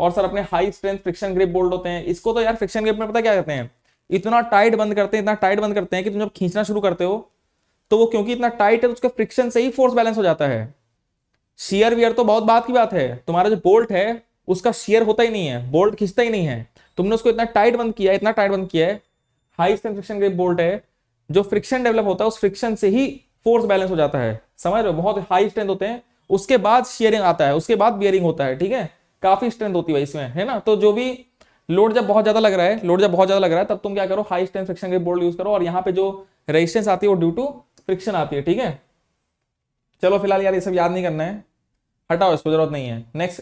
और सर अपने high strength friction grip bolt होते हैं इसको तो यार फ्रिक्शन ग्रिप में पता क्या करते हैं इतना टाइट बंद करते हैं इतना टाइट बंद करते हैं कि तुम जब खींचना शुरू करते हो तो वो क्योंकि इतना टाइट है तो उसका फ्रिक्शन से ही फोर्स बैलेंस हो जाता है शेयर वियर तो बहुत बात की बात है तुम्हारा जो बोल्ट है उसका शेयर होता ही नहीं है बोल्ट खींचता ही नहीं है तुमने उसको इतना टाइट बंद किया इतना टाइट बंद किया है high strength friction grip bolt है जो फ्रिक्शन डेवलप होता है उस फ्रिक्शन से ही फोर्स बैलेंस हो जाता है समझ रहे हो बहुत हाई स्ट्रेंथ होते हैं उसके बाद शेयरिंग आता है उसके बाद बियरिंग होता है ठीक है काफी स्ट्रेंथ होती है इसमें है ना तो जो भी लोड जब बहुत ज्यादा लग रहा है लोड जब बहुत ज्यादा लग रहा है तब तुम क्या करो high strength friction grip bolt use करो और यहाँ पे जो रेजिस्टेंस आती है वो ड्यू टू फ्रिक्शन आती है ठीक है चलो फिलहाल यार ये सब याद नहीं करना है हटाओ इसको जरूरत नहीं है नेक्स्ट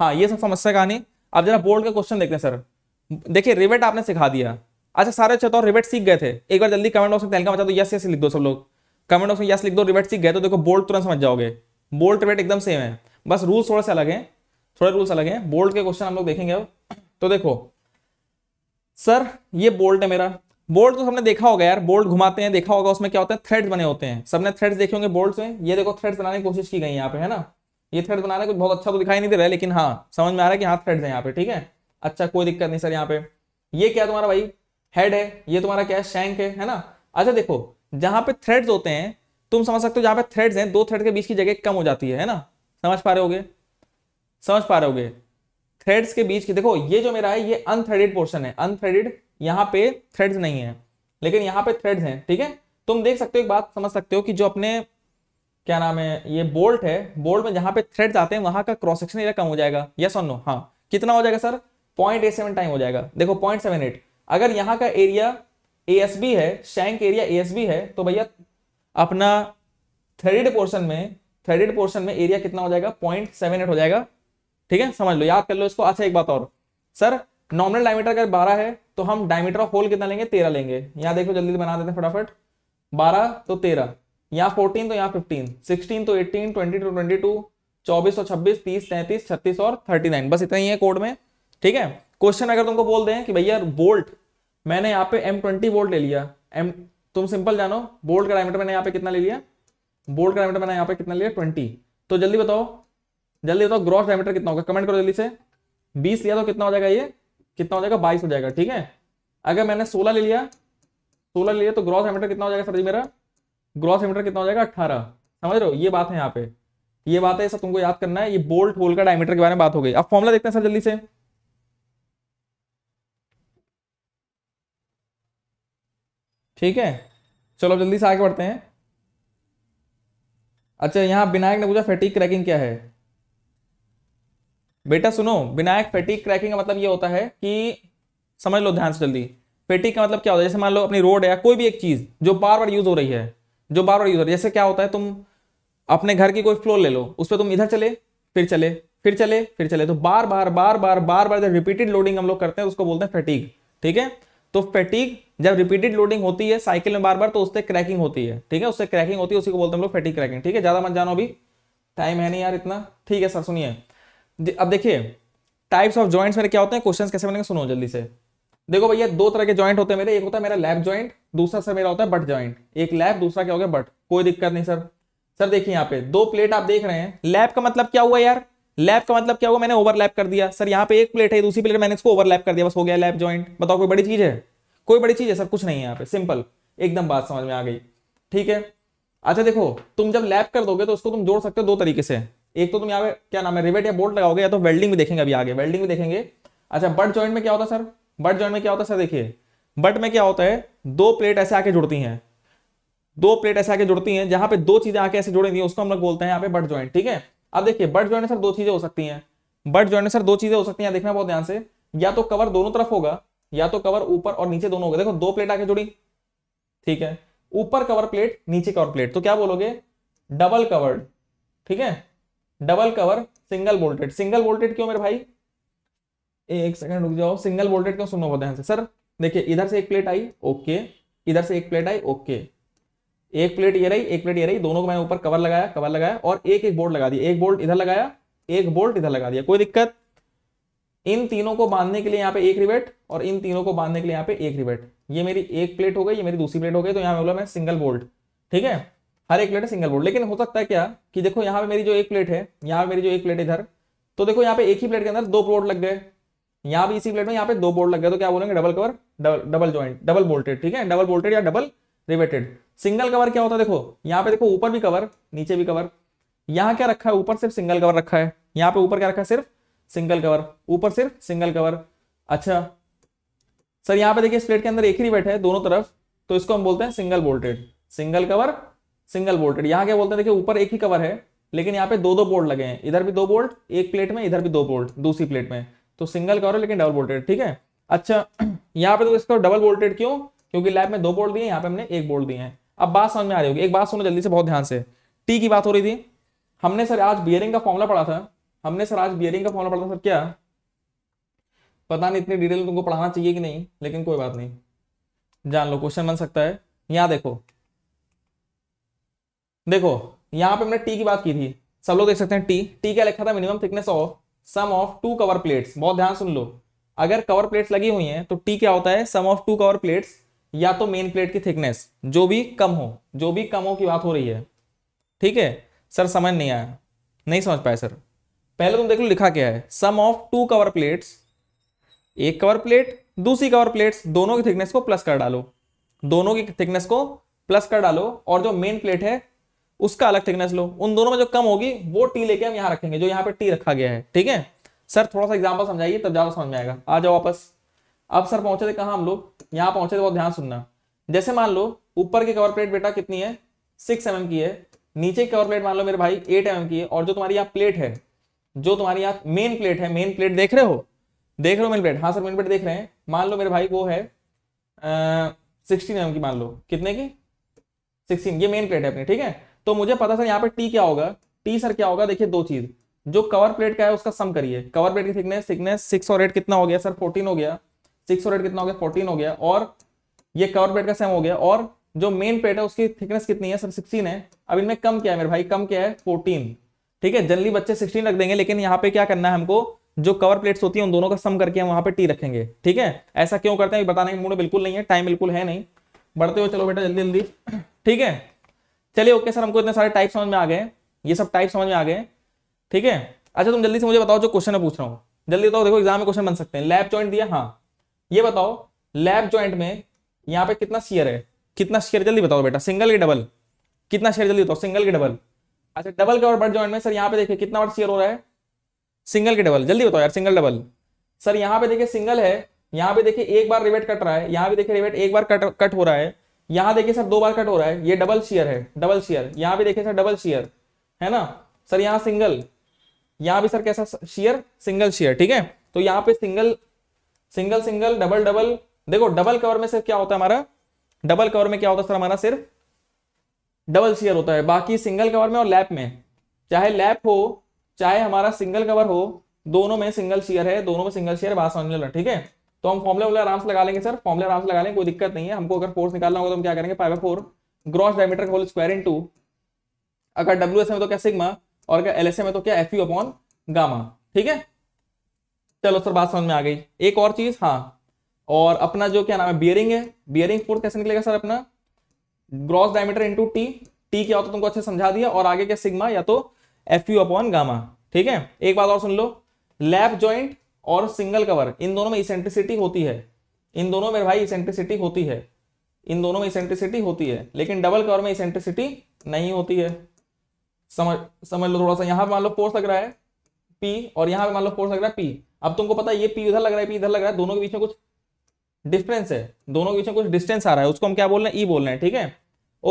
हाँ ये सब समस्या कहानी अब जरा बोर्ड का क्वेश्चन देखते हैं सर देखिए रिवेट आपने सिखा दिया अच्छा सारे अच्छे तो रिवेट सीख गए थे एक बार जल्दी कमेंट बॉक्स में तहलका मचा दो यस यस लिख दो सब लोग कमेंट बॉक्स में यस लिख दो रिवेट सीख गए तो देखो बोल्ट तुरंत समझ जाओगे बोल्ट रिवेट एकदम सेम है बस रूल्स थोड़े से अलग हैं थोड़े रूल्स अलग हैं बोल्ट के क्वेश्चन हम लोग देखेंगे अब तो देखो सर ये बोल्ट है मेरा बोल्ट तो सबने देखा होगा यार बोल्ट घुमाते हैं देखा होगा उसमें क्या होता है थ्रेड्स बने होते हैं सबने थ्रेड्स देखे होंगे बोल्ट में ये देखो थ्रेड्स बनाने की कोशिश की गई यहाँ पे है ना ये थ्रेड बना रहे कुछ बहुत अच्छा तो दिखाई नहीं दे रहा है लेकिन हाँ समझ में आ रहा है कि हाँ थ्रेड है यहाँ पे ठीक है अच्छा कोई दिक्कत नहीं सर यहाँ पे ये क्या तुम्हारा भाई हेड है ये तुम्हारा क्या है शैंक है है ना अच्छा देखो जहाँ पे थ्रेड्स होते हैं तुम समझ सकते हो जहाँ पे थ्रेड्स हैं दो थ्रेड के बीच की जगह कम हो जाती है है ना समझ पा रहे होगे समझ पा रहे होगे थ्रेड्स के बीच की देखो ये जो मेरा है ये अनथ्रेडेड पोर्शन है अनथ्रेडेड यहाँ पे थ्रेड्स नहीं है लेकिन यहाँ पे थ्रेड्स हैं ठीक है तुम देख सकते हो एक बात समझ सकते हो कि जो अपने क्या नाम है ये बोल्ट है बोल्ट में जहां पे थ्रेड आते हैं वहां का क्रॉस सेक्शन एरिया कम हो जाएगा यस और नो हाँ कितना हो जाएगा sir point eight seven time हो जाएगा देखो पॉइंट सेवन एट अगर यहाँ का एरिया ए है शैंक एरिया ए है तो भैया अपना थ्रेडेड पोर्शन में थ्रेडेड पोर्शन में एरिया कितना हो जाएगा पॉइंट सेवन एट हो जाएगा ठीक है समझ लो याद कर लो इसको अच्छा एक बात और सर नॉर्मल डायमीटर अगर बारह है तो हम डायमीटर ऑफ होल कितना लेंगे तेरह लेंगे यहाँ देखो जल्दी बना देते हैं फटाफट बारह तो तेरह यहाँ फोर्टीन तो यहाँ फिफ्टीन सिक्सटीन तो eighteen twenty two twenty two चौबीस और छब्बीस तीस तैंतीस छत्तीस और थर्टी नाइन बस इतना ही है कोड में ठीक है क्वेश्चन अगर तुमको बोल दें कि भैया बोल्ट मैंने यहाँ पे एम ट्वेंटी बोल्ट ले लिया एम तुम सिंपल जानो बोल्ट का डायमीटर मैंने यहाँ पे कितना ले लिया बोल्ट का डायमीटर मैंने यहाँ पे कितना लिया ट्वेंटी तो जल्दी बताओ जल्दी बताओ ग्रॉस डायमीटर कितना होगा कमेंट करो जल्दी से बीस लिया तो कितना हो जाएगा ये कितना हो जाएगा बाईस हो जाएगा ठीक है अगर मैंने सोलह ले लिया सोलह ले लिया तो ग्रॉस डायमीटर कितना हो जाएगा सर जी मेरा ग्रॉस डायमीटर कितना हो जाएगा अट्ठारह समझ रहे हो ये बात है यहाँ पे ये बात है सब तुमको याद करना है ये बोल्ट होल का डायमीटर के बारे में बात हो गई अब फॉर्मुला देखते हैं सर जल्दी से ठीक है चलो जल्दी से आगे बढ़ते हैं अच्छा यहाँ विनायक ने पूछा फैटिक क्रैकिंग क्या है बेटा सुनो विनायक फैटिक क्रैकिंग का मतलब ये होता है कि समझ लो ध्यान से जल्दी फैटिक का मतलब क्या होता है जैसे मान लो अपनी रोड है या कोई भी एक चीज जो बार बार यूज हो रही है जो बार बार यूज हो जैसे क्या होता है तुम अपने घर की कोई फ्लोर ले लो उस पर तुम इधर चले फिर चले फिर चले फिर चले तो बार बार बार बार बार बार जब रिपीटेड लोडिंग हम लोग करते हैं उसको बोलते हैं फैटीग ठीक है तो फैटीग जब रिपीटेड लोडिंग होती है साइकिल में बार बार तो उससे क्रैकिंग होती है ठीक है उससे क्रैकिंग होती है उसी को बोलते हैं हम लोग फैटिक क्रैकिंग ठीक है ज्यादा मत जानो अभी टाइम है नहीं यार इतना ठीक है सर सुनिए अब देखिए टाइप्स ऑफ ज्वाइंट्स मेरे क्या होते हैं क्वेश्चंस कैसे बनेंगे सुनो जल्दी से देखो भैया दो तरह के ज्वाइंट होते हैं मेरे एक होता है मेरा लैब ज्वाइंट दूसरा सर मेरा होता है बट ज्वाइंट एक लैब दूसरा क्या हो गया बट कोई दिक्कत नहीं सर सर देखिए यहाँ पे दो प्लेट आप देख रहे हैं लैब का मतलब क्या हुआ यार लैब का मतलब क्या हुआ मैंने ओवरलैप कर दिया सर यहाँ पे एक प्लेट है दूसरी प्लेट मैंने इसको ओवरलैप कर दिया बस हो गया लैब ज्वाइंट बताओ कोई बड़ी चीज है कोई बड़ी चीज है सर कुछ नहीं है यहाँ पे सिंपल एकदम बात समझ में आ गई ठीक है अच्छा देखो तुम जब लैब कर दोगे तो उसको तुम जोड़ सकते हो दो तरीके से एक तो तुम यहाँ पे क्या नाम है रिवेट या बोल्ट लगाओगे या तो वेल्डिंग भी देखेंगे अभी आगे वेल्डिंग भी देखेंगे अच्छा बट ज्वाइंट में क्या होता है सर बट जॉइंट में क्या होता है सर देखिए बट में क्या होता है दो प्लेट ऐसे आके जुड़ती हैं दो प्लेट ऐसे आके जुड़ती हैं जहां पे दो चीजें आके ऐसे जुड़ेंगी उसको हम लोग बोलते हैं यहाँ पे बट ज्वाइंट ठीक है अब देखिए बट ज्वाइंट सर दो चीजें हो सकती हैं बट ज्वाइंट सर दो चीजें हो सकती हैं देखना बहुत ध्यान से या तो कवर दोनों तरफ होगा या तो कवर ऊपर और नीचे दोनों होगा देखो दो प्लेट आके जुड़ी ठीक है ऊपर कवर प्लेट नीचे कवर प्लेट तो क्या बोलोगे डबल कवर्ड ठीक है double cover single bolted single bolted क्यों मेरे भाई एक सेकंड रुक जाओ सिंगल वोल्टेड क्यों सुनो ध्यान से सर देखिए इधर से एक प्लेट आई ओके इधर से एक प्लेट आई ओके एक प्लेट ये रही एक प्लेट ये रही दोनों को मैंने ऊपर कवर लगाया कवर लगाया और एक एक बोल्ट लगा दिया एक बोल्ट इधर लगाया एक बोल्ट इधर लगा दिया कोई दिक्कत इन तीनों को बांधने के लिए यहाँ पे एक रिवेट और इन तीनों को बांधने के लिए यहाँ पे एक रिवेट ये मेरी एक प्लेट हो गई ये मेरी दूसरी प्लेट हो गई तो यहाँ बोला मैं सिंगल बोल्ट ठीक है हर एक प्लेट है सिंगल बोल्ट लेकिन हो सकता है क्या कि देखो यहाँ पे मेरी जो एक प्लेट है यहाँ पे मेरी जो एक प्लेट इधर तो देखो यहाँ पे एक ही प्लेट के अंदर दो बोल्ट लग गए यहाँ भी इसी प्लेट में यहाँ पे दो बोर्ड लग गए तो क्या बोलेंगे double cover double double joint double bolted ठीक है डबल बोल्टेड या डबल रिवेटेड सिंगल कवर क्या होता है देखो यहाँ पे देखो ऊपर भी कवर नीचे भी कवर यहाँ क्या रखा है ऊपर सिर्फ सिंगल कवर रखा है यहाँ पे ऊपर क्या रखा है सिर्फ सिंगल कवर ऊपर सिर्फ सिंगल कवर अच्छा सर यहाँ पे देखिए इस प्लेट के अंदर एक ही रिवेट है दोनों तरफ तो इसको हम बोलते हैं single bolted single cover single bolted यहाँ क्या बोलते हैं देखिए ऊपर एक ही कवर है लेकिन यहाँ पे दो दो बोर्ड लगे हैं इधर भी दो बोल्ट एक प्लेट में इधर भी दो बोल्ट दूसरी प्लेट में तो सिंगल का हो लेकिन डबल वोल्टेड ठीक है अच्छा यहाँ पे तो इसका डबल वोल्टेड क्यों क्योंकि लैब में दो बोल्ट दिए यहाँ पे हमने एक बोल्ट दिए हैं अब बात समझ में आ रही होगी एक बात सुनो जल्दी से बहुत ध्यान से टी की बात हो रही थी हमने सर आज बियरिंग का फॉर्मुला पढ़ा था हमने सर आज बियरिंग का फॉर्मला पढ़ा था सर क्या पता नहीं इतनी डिटेल तुमको पढ़ाना चाहिए कि नहीं लेकिन कोई बात नहीं जान लो क्वेश्चन बन सकता है यहाँ देखो देखो यहाँ पे हमने टी की बात की थी सब लोग देख सकते हैं टी टी क्या लिखा था minimum thickness of sum of two cover plates बहुत ध्यान सुन लो अगर कवर प्लेट्स लगी हुई हैं तो टी क्या होता है sum of two cover plates या तो मेन प्लेट की थिकनेस जो भी कम हो जो भी कम हो की बात हो रही है ठीक है सर समझ नहीं आया नहीं समझ पाए सर पहले तुम देख लो लिखा क्या है sum of two cover plates एक कवर प्लेट दूसरी कवर प्लेट्स दोनों की थिकनेस को प्लस कर डालो दोनों की थिकनेस को प्लस कर डालो और जो मेन प्लेट है उसका अलग थिकनेस लो उन दोनों में जो कम होगी वो टी लेके हम यहाँ रखेंगे जो यहाँ पे टी रखा गया है ठीक है सर थोड़ा सा एग्जाम्पल समझाइए तब ज्यादा समझ में आएगा आ जाओ वापस अब सर पहुंचे थे कहा हम लोग यहाँ पहुंचे थे बहुत ध्यान सुनना जैसे मान लो ऊपर की कवर प्लेट बेटा कितनी है सिक्स एम mm की है नीचे की कवर प्लेट मान लो मेरे भाई एट एम mm की है और जो तुम्हारी यहाँ प्लेट है जो तुम्हारी यहाँ मेन प्लेट है मेन प्लेट देख रहे हो देख रहे हो मेन प्लेट हाँ सर मेन प्लेट देख रहे हैं मान लो मेरे भाई वो है सिक्सटीन एम mm की मान लो कितने की सिक्सटीन ये मेन प्लेट है अपनी ठीक है तो मुझे पता सर यहाँ पे टी क्या होगा टी सर क्या होगा देखिए दो चीज जो कवर प्लेट का है उसका सम करिए कवर प्लेट की थिकनेस थिकनेस सिक्स और एट कितना हो गया सर फोर्टीन हो गया सिक्स और एट कितना हो गया फोर्टीन हो गया और ये कवर प्लेट का सेम हो गया और जो मेन प्लेट है उसकी थिकनेस कितनी है सर सिक्सटीन है अब इनमें कम क्या है मेरे भाई कम क्या है फोर्टीन ठीक है जनरली बच्चे सिक्सटीन रख देंगे लेकिन यहाँ पे क्या करना है हमको जो कवर प्लेट्स होती है उन दोनों का सम करके हम वहां पर टी रखेंगे ठीक है ऐसा क्यों करते हैं बताने के मूड बिल्कुल नहीं है टाइम बिल्कुल है नहीं बढ़ते हो चलो बेटा जल्दी जल्दी ठीक है चलिए ओके सर हमको इतने सारे टाइप समझ में आ गए ये सब टाइप समझ में आ गए ठीक है अच्छा तुम जल्दी से मुझे बताओ जो क्वेश्चन मैं पूछ रहा हूँ जल्दी बताओ देखो एग्जाम में क्वेश्चन बन सकते हैं लैब ज्वाइंट दिया हाँ ये बताओ लैब ज्वाइंट में यहाँ पे कितना शेयर है कितना शेयर जल्दी बताओ बेटा सिंगल के डबल कितना शेयर जल्दी बताओ सिंगल के डबल अच्छा डबल के और बड़ ज्वाइंट में सर यहाँ पे देखिए कितना बार शेयर हो रहा है सिंगल के डबल जल्दी बताओ यार सिंगल डबल सर यहाँ पे देखिए सिंगल है यहाँ पे देखिए एक बार रिवेट कट रहा है यहाँ पे देखिए रिवेट एक बार कट कट हो रहा है यहां देखिए सर दो बार कट हो रहा है ये डबल शेयर है डबल शेयर यहां भी देखिए सर डबल शेयर है ना सर यहां सिंगल यहाँ भी सर कैसा शेयर सिंगल शेयर ठीक है तो यहाँ पे single single single double double देखो डबल कवर में सिर्फ क्या होता है हमारा डबल कवर में क्या होता है सर हमारा सिर्फ डबल शेयर होता है बाकी सिंगल कवर में और लैप में चाहे लैप हो चाहे हमारा सिंगल कवर हो दोनों में सिंगल शेयर है दोनों में सिंगल शेयर बात समझ लेना ठीक है तो हम फॉर्मुला वाले आराम से लगा लेंगे सर फॉर्मुला आराम से लगा लेंगे कोई दिक्कत नहीं है हमको अगर फोर्स निकालना होगा तो हम क्या करेंगे five four gross diameter hole square into अगर डब्ल्यू एस में तो क्या सिग्मा और अगर एल एस में तो क्या एफ यू अपॉन गामा ठीक है चलो सर बात समझ में आ गई एक और चीज हाँ और अपना जो क्या नाम है बियरिंग है बियरिंग फोर्स कैसे निकलेगा सर अपना gross diameter into T T क्या होता है तुमको अच्छे समझा दिया और आगे क्या सिग्मा या तो एफ यू अपॉन गामा ठीक है एक बात और सुन लो लैप जॉइंट और सिंगल कवर इन दोनों में इसेंट्रिसिटी होती है इन दोनों में भाई इसेंट्रिसिटी होती है इन दोनों में इसेंट्रिसिटी होती है लेकिन डबल कवर में इसेंट्रिसिटी नहीं होती है समझ समझ लो थोड़ा सा यहाँ पर मान लो फोर्स लग रहा है पी और यहाँ पे मान लो फोर्स लग रहा है पी अब तुमको पता है ये पी उधर लग रहा है पी इधर लग रहा है दोनों के बीच में कुछ डिफरेंस है दोनों के बीच में कुछ डिस्टेंस आ रहा है उसको हम क्या बोल रहे हैं ई e बोल रहे हैं ठीक है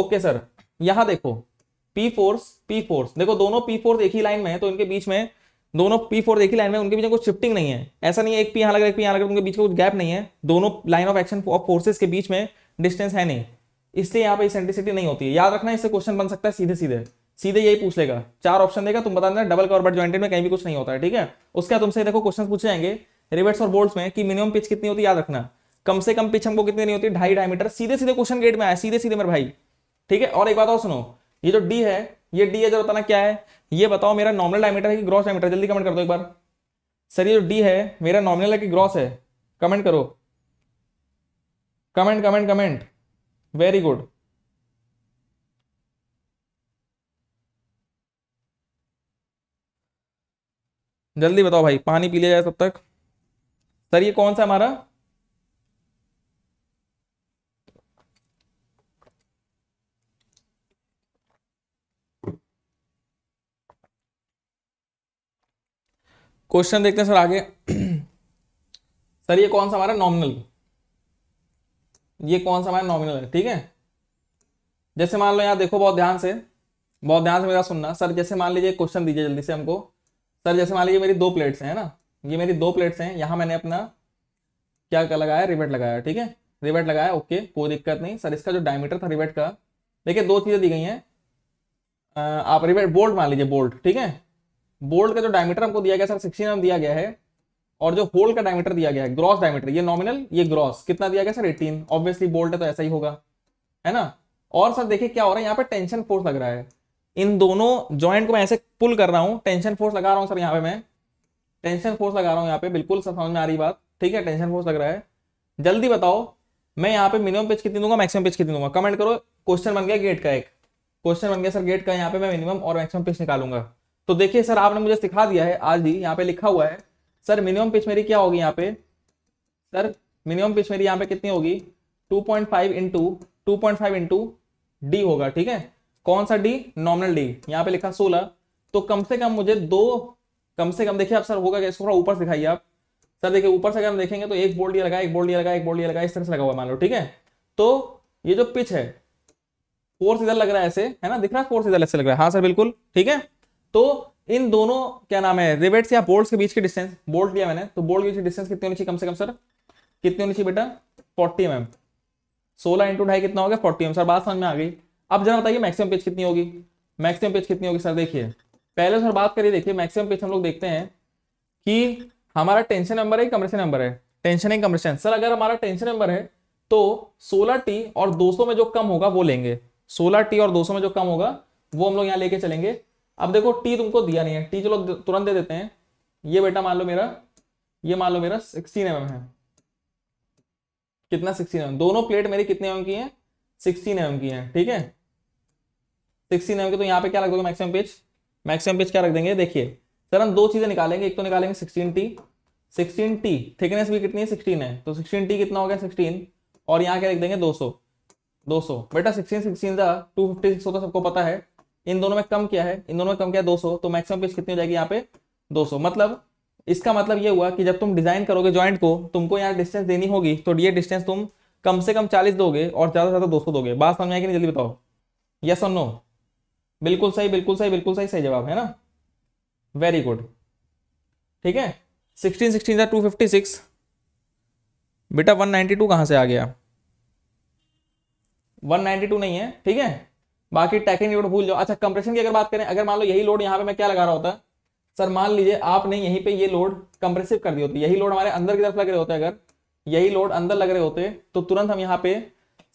ओके सर यहाँ देखो पी फोर्स पी फोर्स देखो दोनों पी फोर्स एक ही लाइन में है तो इनके बीच में दोनों पी फोर देखी लाइन में उनके बीच में कुछ शिफ्टिंग नहीं है ऐसा नहीं है एक पी यहाँ लग रहा है एक पी यहाँ लग रहा है उनके बीच में कुछ गैप नहीं है दोनों line of action of forces के बीच में डिस्टेंस है नहीं इसलिए यहाँ पे सेंटिसिटी नहीं होती है याद रखना इससे क्वेश्चन बन सकता है सीधे सीधे सीधे यही पूछ लेगा चार ऑप्शन देगा तुम बता देना डबल कॉर्बेट ज्वाइंटेड में कहीं भी कुछ नहीं होता है ठीक है उसके बाद तुमसे देखो क्वेश्चन पूछे जाएंगे रिवेट्स और बोल्ट्स में कि मिनिमम पिच कितनी होती है याद रखना कम से कम पिच हमको कितनी नहीं होती ढाई ढाई मीटर सीधे सीधे क्वेश्चन गेट में आया सीधे सीधे मेरे भाई ठीक है और एक बात और सुनो ये जो डी है ये डी है जो तो बताना क्या है ये बताओ मेरा नॉर्मल डायमीटर है कि ग्रॉस डायमीटर जल्दी कमेंट कर दो एक बार सर ये जो डी है मेरा नॉर्मल है कि ग्रॉस है कमेंट करो comment comment comment very good जल्दी बताओ भाई पानी पी लिया जाए तब तक सर ये कौन सा हमारा क्वेश्चन देखते हैं सर आगे सर ये कौन सा हमारा नॉमिनल ये कौन सा हमारा नॉमिनल है ठीक है जैसे मान लो यहाँ देखो बहुत ध्यान से बहुत ध्यान से मेरा सुनना सर जैसे मान लीजिए क्वेश्चन दीजिए जल्दी से हमको सर जैसे मान लीजिए मेरी दो प्लेट्स हैं ना ये मेरी दो प्लेट्स हैं यहाँ मैंने अपना क्या क्या लगाया रिबेट लगाया ठीक है रिबेट लगाया ओके कोई दिक्कत नहीं सर इसका जो डायमीटर था रिबेट का देखिए दो चीज़ें दी गई हैं आप रिबेट बोल्ट मान लीजिए बोल्ट ठीक है बोल्ट का जो डायमीटर हमको दिया गया सर सिक्सटीन एम दिया गया है और जो होल का डायमीटर दिया गया है ग्रॉस डायमीटर ये नॉमिनल ये ग्रॉस कितना दिया गया सर एटीन ऑब्वियसली बोल्ट है तो ऐसा ही होगा है ना और सर देखिए क्या हो रहा है यहाँ पे टेंशन फोर्स लग रहा है इन दोनों ज्वाइंट को मैं ऐसे पुल कर रहा हूँ टेंशन फोर्स लगा रहा हूँ सर यहाँ पे मैं टेंशन फोर्स लगा रहा हूँ यहाँ पे बिल्कुल सर समझ में आ रही बात ठीक है टेंशन फोर्स लग रहा है जल्दी बताओ मैं यहाँ पे मिनिमम पिच कितनी दूंगा मैक्सिमम पिच कितनी दूंगा कमेंट करो क्वेश्चन बन गया गेट का एक क्वेश्चन बन गया सर गेट का यहाँ पे मैं मिनिमम और मैक्सिमम पिच निकालूंगा तो देखिए सर आपने मुझे सिखा दिया है आज ही यहाँ पे लिखा हुआ है सर मिनिमम पिच मेरी क्या होगी यहाँ पे सर मिनिमम पिच मेरी यहाँ पे कितनी होगी 2.5 point five into two point five into D होगा ठीक है कौन सा डी नॉमिनल डी यहाँ पे लिखा 16 तो कम से कम मुझे दो कम से कम देखिए आप सर होगा क्या थोड़ा ऊपर सिखाइए आप सर देखिए ऊपर से अगर हम देखेंगे तो एक बोल्ड ये लगा एक बोल्ड ये लगा एक बोल्ड ये लगा इस तरह से लगा हुआ मान लो ठीक है तो ये जो पिच है फोर्स इधर लग रहा है ऐसे है ना दिख रहा है फोर्स इधर ऐसे लग रहा है हाँ सर बिल्कुल ठीक है तो इन दोनों क्या नाम है रिवेट्स या बोल्ट के बीच के डिस्टेंस बोल्ट लिया मैंने तो बोल्ट के बीच डिस्टेंस कितनी होनी चाहिए कम से कम सर कितनी होनी चाहिए बेटा फोर्टी एम सोलह इंटू ढाई कितना हो गया फोर्टी एम सर बात समझ में आ गई अब जरा बताइए मैक्सिमम पेज कितनी होगी मैक्सिमम पेज कितनी होगी सर देखिए पहले सर बात करिए देखिए मैक्सिमम पेज हम लोग देखते हैं कि हमारा टेंशन नंबर है कंप्रेशन नंबर है टेंशन है कंप्रेशन सर अगर हमारा टेंशन नंबर है तो सोलह टी और 200 में जो कम होगा वो लेंगे सोलह टी और 200 में जो कम होगा वो हम लोग यहाँ लेके चलेंगे अब देखो टी तुमको दिया नहीं है टी चलो तुरंत दे देते हैं ये बेटा मान लो मेरा ये मान लो मेरा सिक्सटीन एम है कितना सिक्सटीन एम दोनों प्लेट मेरी कितने एम की है सिक्सटीन एम की है ठीक है सिक्सटीन एम की तो यहाँ पे क्या रख दोगे मैक्सिमम पिच मैक्सिमम पिच क्या रख देंगे देखिए सर हम दो चीजें निकालेंगे एक तो निकालेंगे sixteen T sixteen T thickness भी कितनी है सिक्सटीन है तो सिक्सटीन टी कितना हो गया सिक्सटीन और यहाँ क्या लिख देंगे दो सौ दो सौ बेटा सिक्सटीन सिक्सटीन था टू फिफ्टी सिक्स होता सबको पता है इन दोनों में कम क्या है इन दोनों में कम क्या है 200 तो मैक्सिमम पिच कितनी हो जाएगी यहाँ पे 200 मतलब इसका मतलब ये हुआ कि जब तुम डिजाइन करोगे ज्वाइंट को तुमको यहाँ डिस्टेंस देनी होगी तो ये डिस्टेंस तुम कम से कम 40 दोगे और ज्यादा से ज्यादा 200 दोगे बात समझ में जल्दी बताओ यस और नो बिल्कुल सही बिल्कुल सही बिल्कुल सही सही जवाब है ना वेरी गुड ठीक है sixteen sixteen two fifty six बेटा वन नाइनटी टू कहां से आ गया वन नाइन्टी टू नहीं है ठीक है बाकी टैकिंग लोड भूल जाओ अच्छा कंप्रेशन की अगर बात करें अगर मान लो यही लोड यहाँ पे मैं क्या लगा रहा होता सर मान लीजिए आपने यहीं पे ये लोड कंप्रेसिव कर दिया होती यही लोड हमारे अंदर की तरफ लग रहे होते अगर यही लोड अंदर लग रहे होते तो तुरंत हम यहाँ पे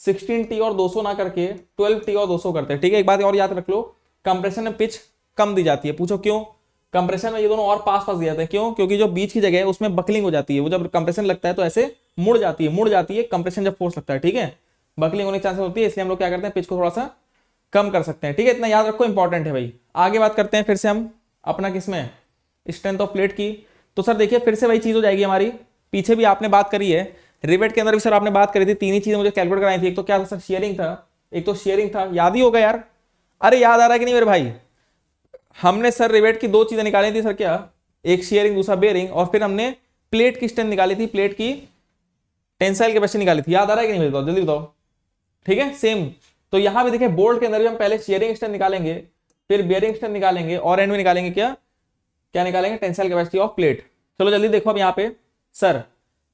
16t और 200 ना करके 12t और 200 करते हैं ठीक है एक बात और याद रख लो कंप्रेशन में पिच कम दी जाती है पूछो क्यों कंप्रेशन में ये दोनों और पास पास दिए जाते हैं क्यों क्योंकि जो बीच की जगह है उसमें बकलिंग हो जाती है वो जब कंप्रेशन लगता है तो ऐसे मुड़ जाती है मुड़ जाती है कंप्रेशन जब फोर्स लगता है ठीक है बकलिंग होने के चांसेस होती है इसलिए हम लोग क्या करते हैं पिच को थोड़ा सा कम कर सकते हैं ठीक है इतना याद रखो इंपॉर्टेंट है भाई आगे बात करते हैं फिर से हम अपना किसमें स्ट्रेंथ ऑफ प्लेट की तो सर देखिए फिर से वही चीज़ हो जाएगी हमारी पीछे भी आपने बात करी है रिवेट के अंदर भी सर आपने बात करी थी तीन ही चीज़ें मुझे कैलकुलेट कराई थी एक तो क्या था सर शेयरिंग था एक तो शेयरिंग था याद ही होगा यार अरे याद आ रहा है कि नहीं मेरे भाई हमने सर रिवेट की दो चीज़ें निकाली थी सर क्या एक शेयरिंग दूसरा बेयरिंग और फिर हमने प्लेट की स्ट्रेंथ निकाली थी प्लेट की टेंसाइल के बच्चे निकाली थी याद आ रहा है कि नहीं बताओ जल्दी बताओ ठीक है सेम तो यहां भी देखिए बोल्ट के अंदर भी हम पहले शेयरिंग एक्सटेंट निकालेंगे फिर बेयरिंग एक्सटेंट निकालेंगे और एंड में निकालेंगे क्या क्या निकालेंगे टेंसाइल कैपेसिटी ऑफ प्लेट चलो जल्दी देखो अब यहाँ पे सर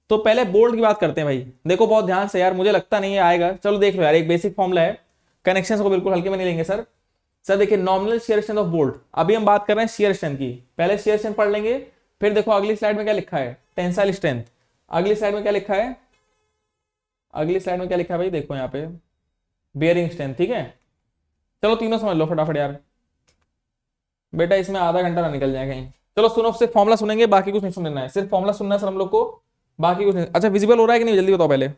तो पहले बोल्ट की बात करते हैं भाई देखो बहुत ध्यान से यार मुझे लगता नहीं है आएगा चलो देख लो यार एक बेसिक फॉर्मूला है कनेक्शन को बिल्कुल हल्के में नहीं लेंगे सर सर देखिए nominal shear strength of bolt अभी हम बात कर रहे हैं शेयर स्ट्रेंथ की पहले शेयर स्ट्रेंथ पढ़ लेंगे फिर देखो अगली स्लाइड में क्या लिखा है टेंसाइल स्ट्रेंथ अगली स्लाइड में क्या लिखा है अगली स्लाइड में क्या लिखा है भाई देखो यहाँ पे बेयरिंग स्ट्रेंथ ठीक है चलो तीनों समझ लो फटाफट यार बेटा इसमें आधा घंटा ना निकल जाए कहीं चलो सुनो सिर्फ फॉर्मुला सुनेंगे बाकी कुछ नहीं सुन लेना है सिर्फ फॉर्मुला सुनना है सर हम लोग को बाकी कुछ नहीं अच्छा विजिबल हो रहा है कि नहीं जल्दी बताओ पहले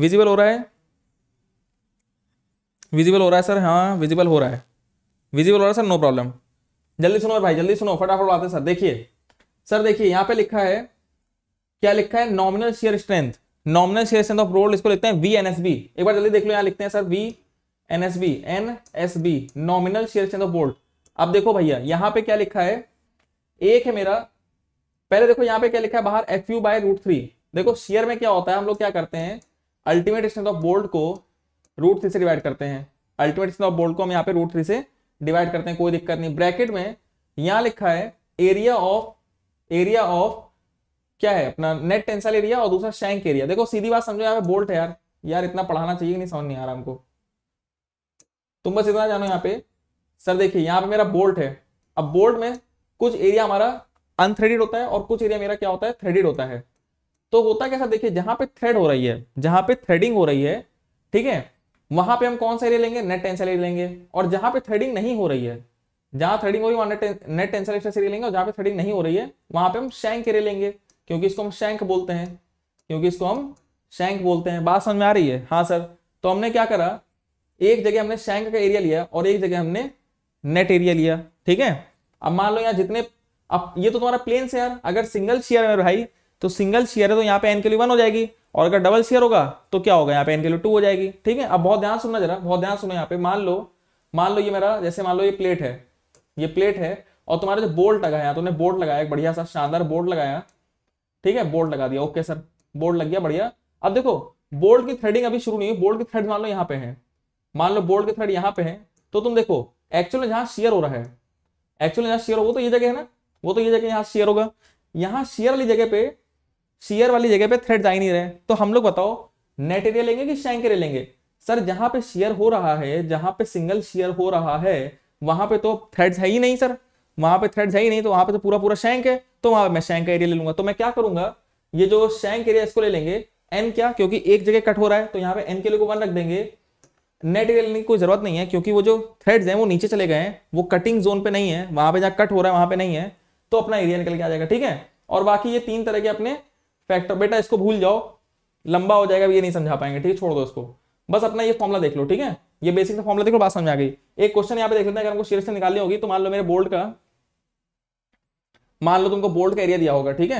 विजिबल हो रहा है विजिबल हो रहा है सर हाँ विजिबल हो रहा है विजिबल हो रहा है सर नो प्रॉब्लम जल्दी सुनो भाई जल्दी सुनो फटाफट बात है सर देखिए सर देखिए यहाँ पे लिखा है क्या लिखा है nominal shear strength nominal shear of roll इसको लिखते हैं वी एन एस बी एक बार जल्दी देख लो यहाँ लिखते हैं sir V N S B N S B nominal shear of bolt अब देखो भैया यहाँ पे क्या लिखा है एक है मेरा पहले देखो यहाँ पे क्या लिखा है बाहर F U by root three देखो शेयर में क्या होता है हम लोग क्या करते हैं अल्टीमेट स्ट्रेंथ ऑफ बोल्ड को रूट थ्री से डिवाइड करते हैं अल्टीमेट स्ट्रेंथ ऑफ बोल्ड को हम यहाँ पे रूट थ्री से डिवाइड करते हैं कोई दिक्कत नहीं ब्रैकेट में यहाँ लिखा है एरिया ऑफ एरिया ऑफ क्या है अपना नेट टेंसाइल एरिया और दूसरा शैंक एरिया देखो सीधी बात समझो यहाँ पे बोल्ट है यार यार इतना पढ़ाना चाहिए नहीं समझ नहीं आ रहा हमको तुम बस इतना जानो यहाँ पे सर देखिए यहाँ पे मेरा बोल्ट है अब बोल्ट में कुछ एरिया हमारा अनथ्रेडिड होता है और कुछ एरिया मेरा क्या होता है थ्रेडिड होता है तो होता कैसा देखिए जहां पे थ्रेड हो रही है जहां पे थ्रेडिंग हो रही है ठीक है वहां पे हम कौन सा एरिया लेंगे नेट टेंसल एरिया लेंगे और जहां पे थ्रेडिंग नहीं हो रही है जहां थ्रेडिंग हो रही है वहां नेट टेंसल एरिया लेंगे और जहां पे थ्रेडिंग नहीं हो रही है वहां पे हम शैंक एरिया लेंगे क्योंकि इसको हम शैंक बोलते हैं क्योंकि इसको हम शैंक बोलते हैं बात समझ में आ रही है हाँ सर तो हमने क्या करा एक जगह हमने शैंक का एरिया लिया और एक जगह हमने नेट एरिया लिया ठीक है अब मान लो यहाँ जितने अब ये तो तुम्हारा प्लेन से यार अगर सिंगल शेयर है भाई तो सिंगल शेयर है तो यहाँ पे एन के लिए वन हो जाएगी और अगर डबल शेयर होगा तो क्या होगा यहाँ पे एन के लिए टू हो जाएगी ठीक है अब बहुत ध्यान सुनना जरा बहुत ध्यान सुनो यहाँ पे मान लो मान लो ये मेरा जैसे मान लो ये प्लेट है ये प्लेट है और तुम्हारा जो बोल्ट लगाया तुमने बोर्ड लगाया एक बढ़िया सा शानदार बोर्ड लगाया ठीक है बोर्ड लगा दिया ओके सर बोर्ड लग गया बढ़िया अब देखो बोर्ड की थ्रेडिंग अभी शुरू नहीं हुई बोर्ड के थ्रेड मान लो यहाँ पे है मान लो बोर्ड के थ्रेड यहाँ पे है तो तुम देखो एक्चुअली जहां शेयर हो रहा है एक्चुअली जहां शेयर हो वो तो ये जगह है ना वो तो ये जगह यहाँ शेयर होगा यहाँ शेयर वाली जगह पे शेयर वाली जगह पे थ्रेड जा ही नहीं रहे तो हम लोग बताओ नेट एरिया लेंगे कि शैंक एरिया लेंगे सर जहां पे शेयर हो रहा है जहां पे सिंगल शेयर हो रहा है वहां पे तो थ्रेड है ही नहीं सर वहां पे थ्रेड है ही नहीं तो वहां पे तो पूरा पूरा शैंक है तो वहां मैं सैंक का एरिया ले लूंगा तो मैं क्या करूंगा ये जो सैंक एरिया इसको ले लेंगे एन क्या क्योंकि एक जगह कट हो रहा है तो यहाँ पे एन के लिए वन रख देंगे नेट एरिया लेने की कोई जरूरत नहीं है क्योंकि वो जो थ्रेड्स हैं वो नीचे चले गए हैं वो कटिंग जोन पे नहीं है वहां पे जहाँ कट हो रहा है वहां पे नहीं है तो अपना एरिया निकल के आ जाएगा ठीक है और बाकी ये तीन तरह के अपने फैक्टर बेटा इसको भूल जाओ लंबा हो जाएगा ये नहीं समझा पाएंगे ठीक है छोड़ दो इसको बस अपना ये फॉर्मला देख लो ठीक है ये बेसिक फॉर्मला देखो बात समझ आ गई एक क्वेश्चन यहाँ पे देख लेते हैं अगर हमको शीर्ष से निकालनी होगी तो मान लो मेरे बोर्ड का मान लो तुमको बोल्ड का एरिया दिया होगा ठीक है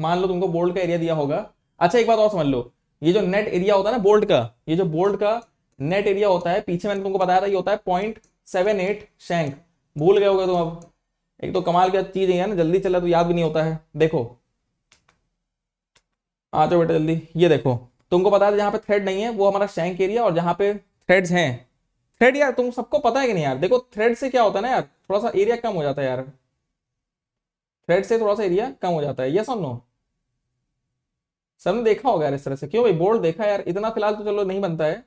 मान लो तुमको बोल्ड का एरिया दिया होगा अच्छा एक बात और समझ लो ये जो नेट एरिया होता है ना बोल्ड का ये जो बोल्ड का नेट एरिया होता है पीछे मैंने तुमको बताया था ये होता है पॉइंट सेवन एट शैंक भूल गए होगे तुम अब एक तो कमाल का चीज है ना जल्दी चला तो याद भी नहीं होता है देखो आ जाओ बेटा जल्दी ये देखो तुमको पता था जहाँ पे थ्रेड नहीं है वो हमारा शैंक एरिया और जहाँ पे थ्रेड्स हैं थ्रेड यार तुम सबको पता है कि नहीं यार देखो थ्रेड से क्या होता है ना यार थोड़ा सा एरिया कम हो जाता है यार रेड से थोड़ा सा एरिया कम हो जाता है यस और नो ने देखा होगा यार इस तरह से क्यों भाई बोर्ड देखा यार इतना फिलहाल तो चलो नहीं बनता है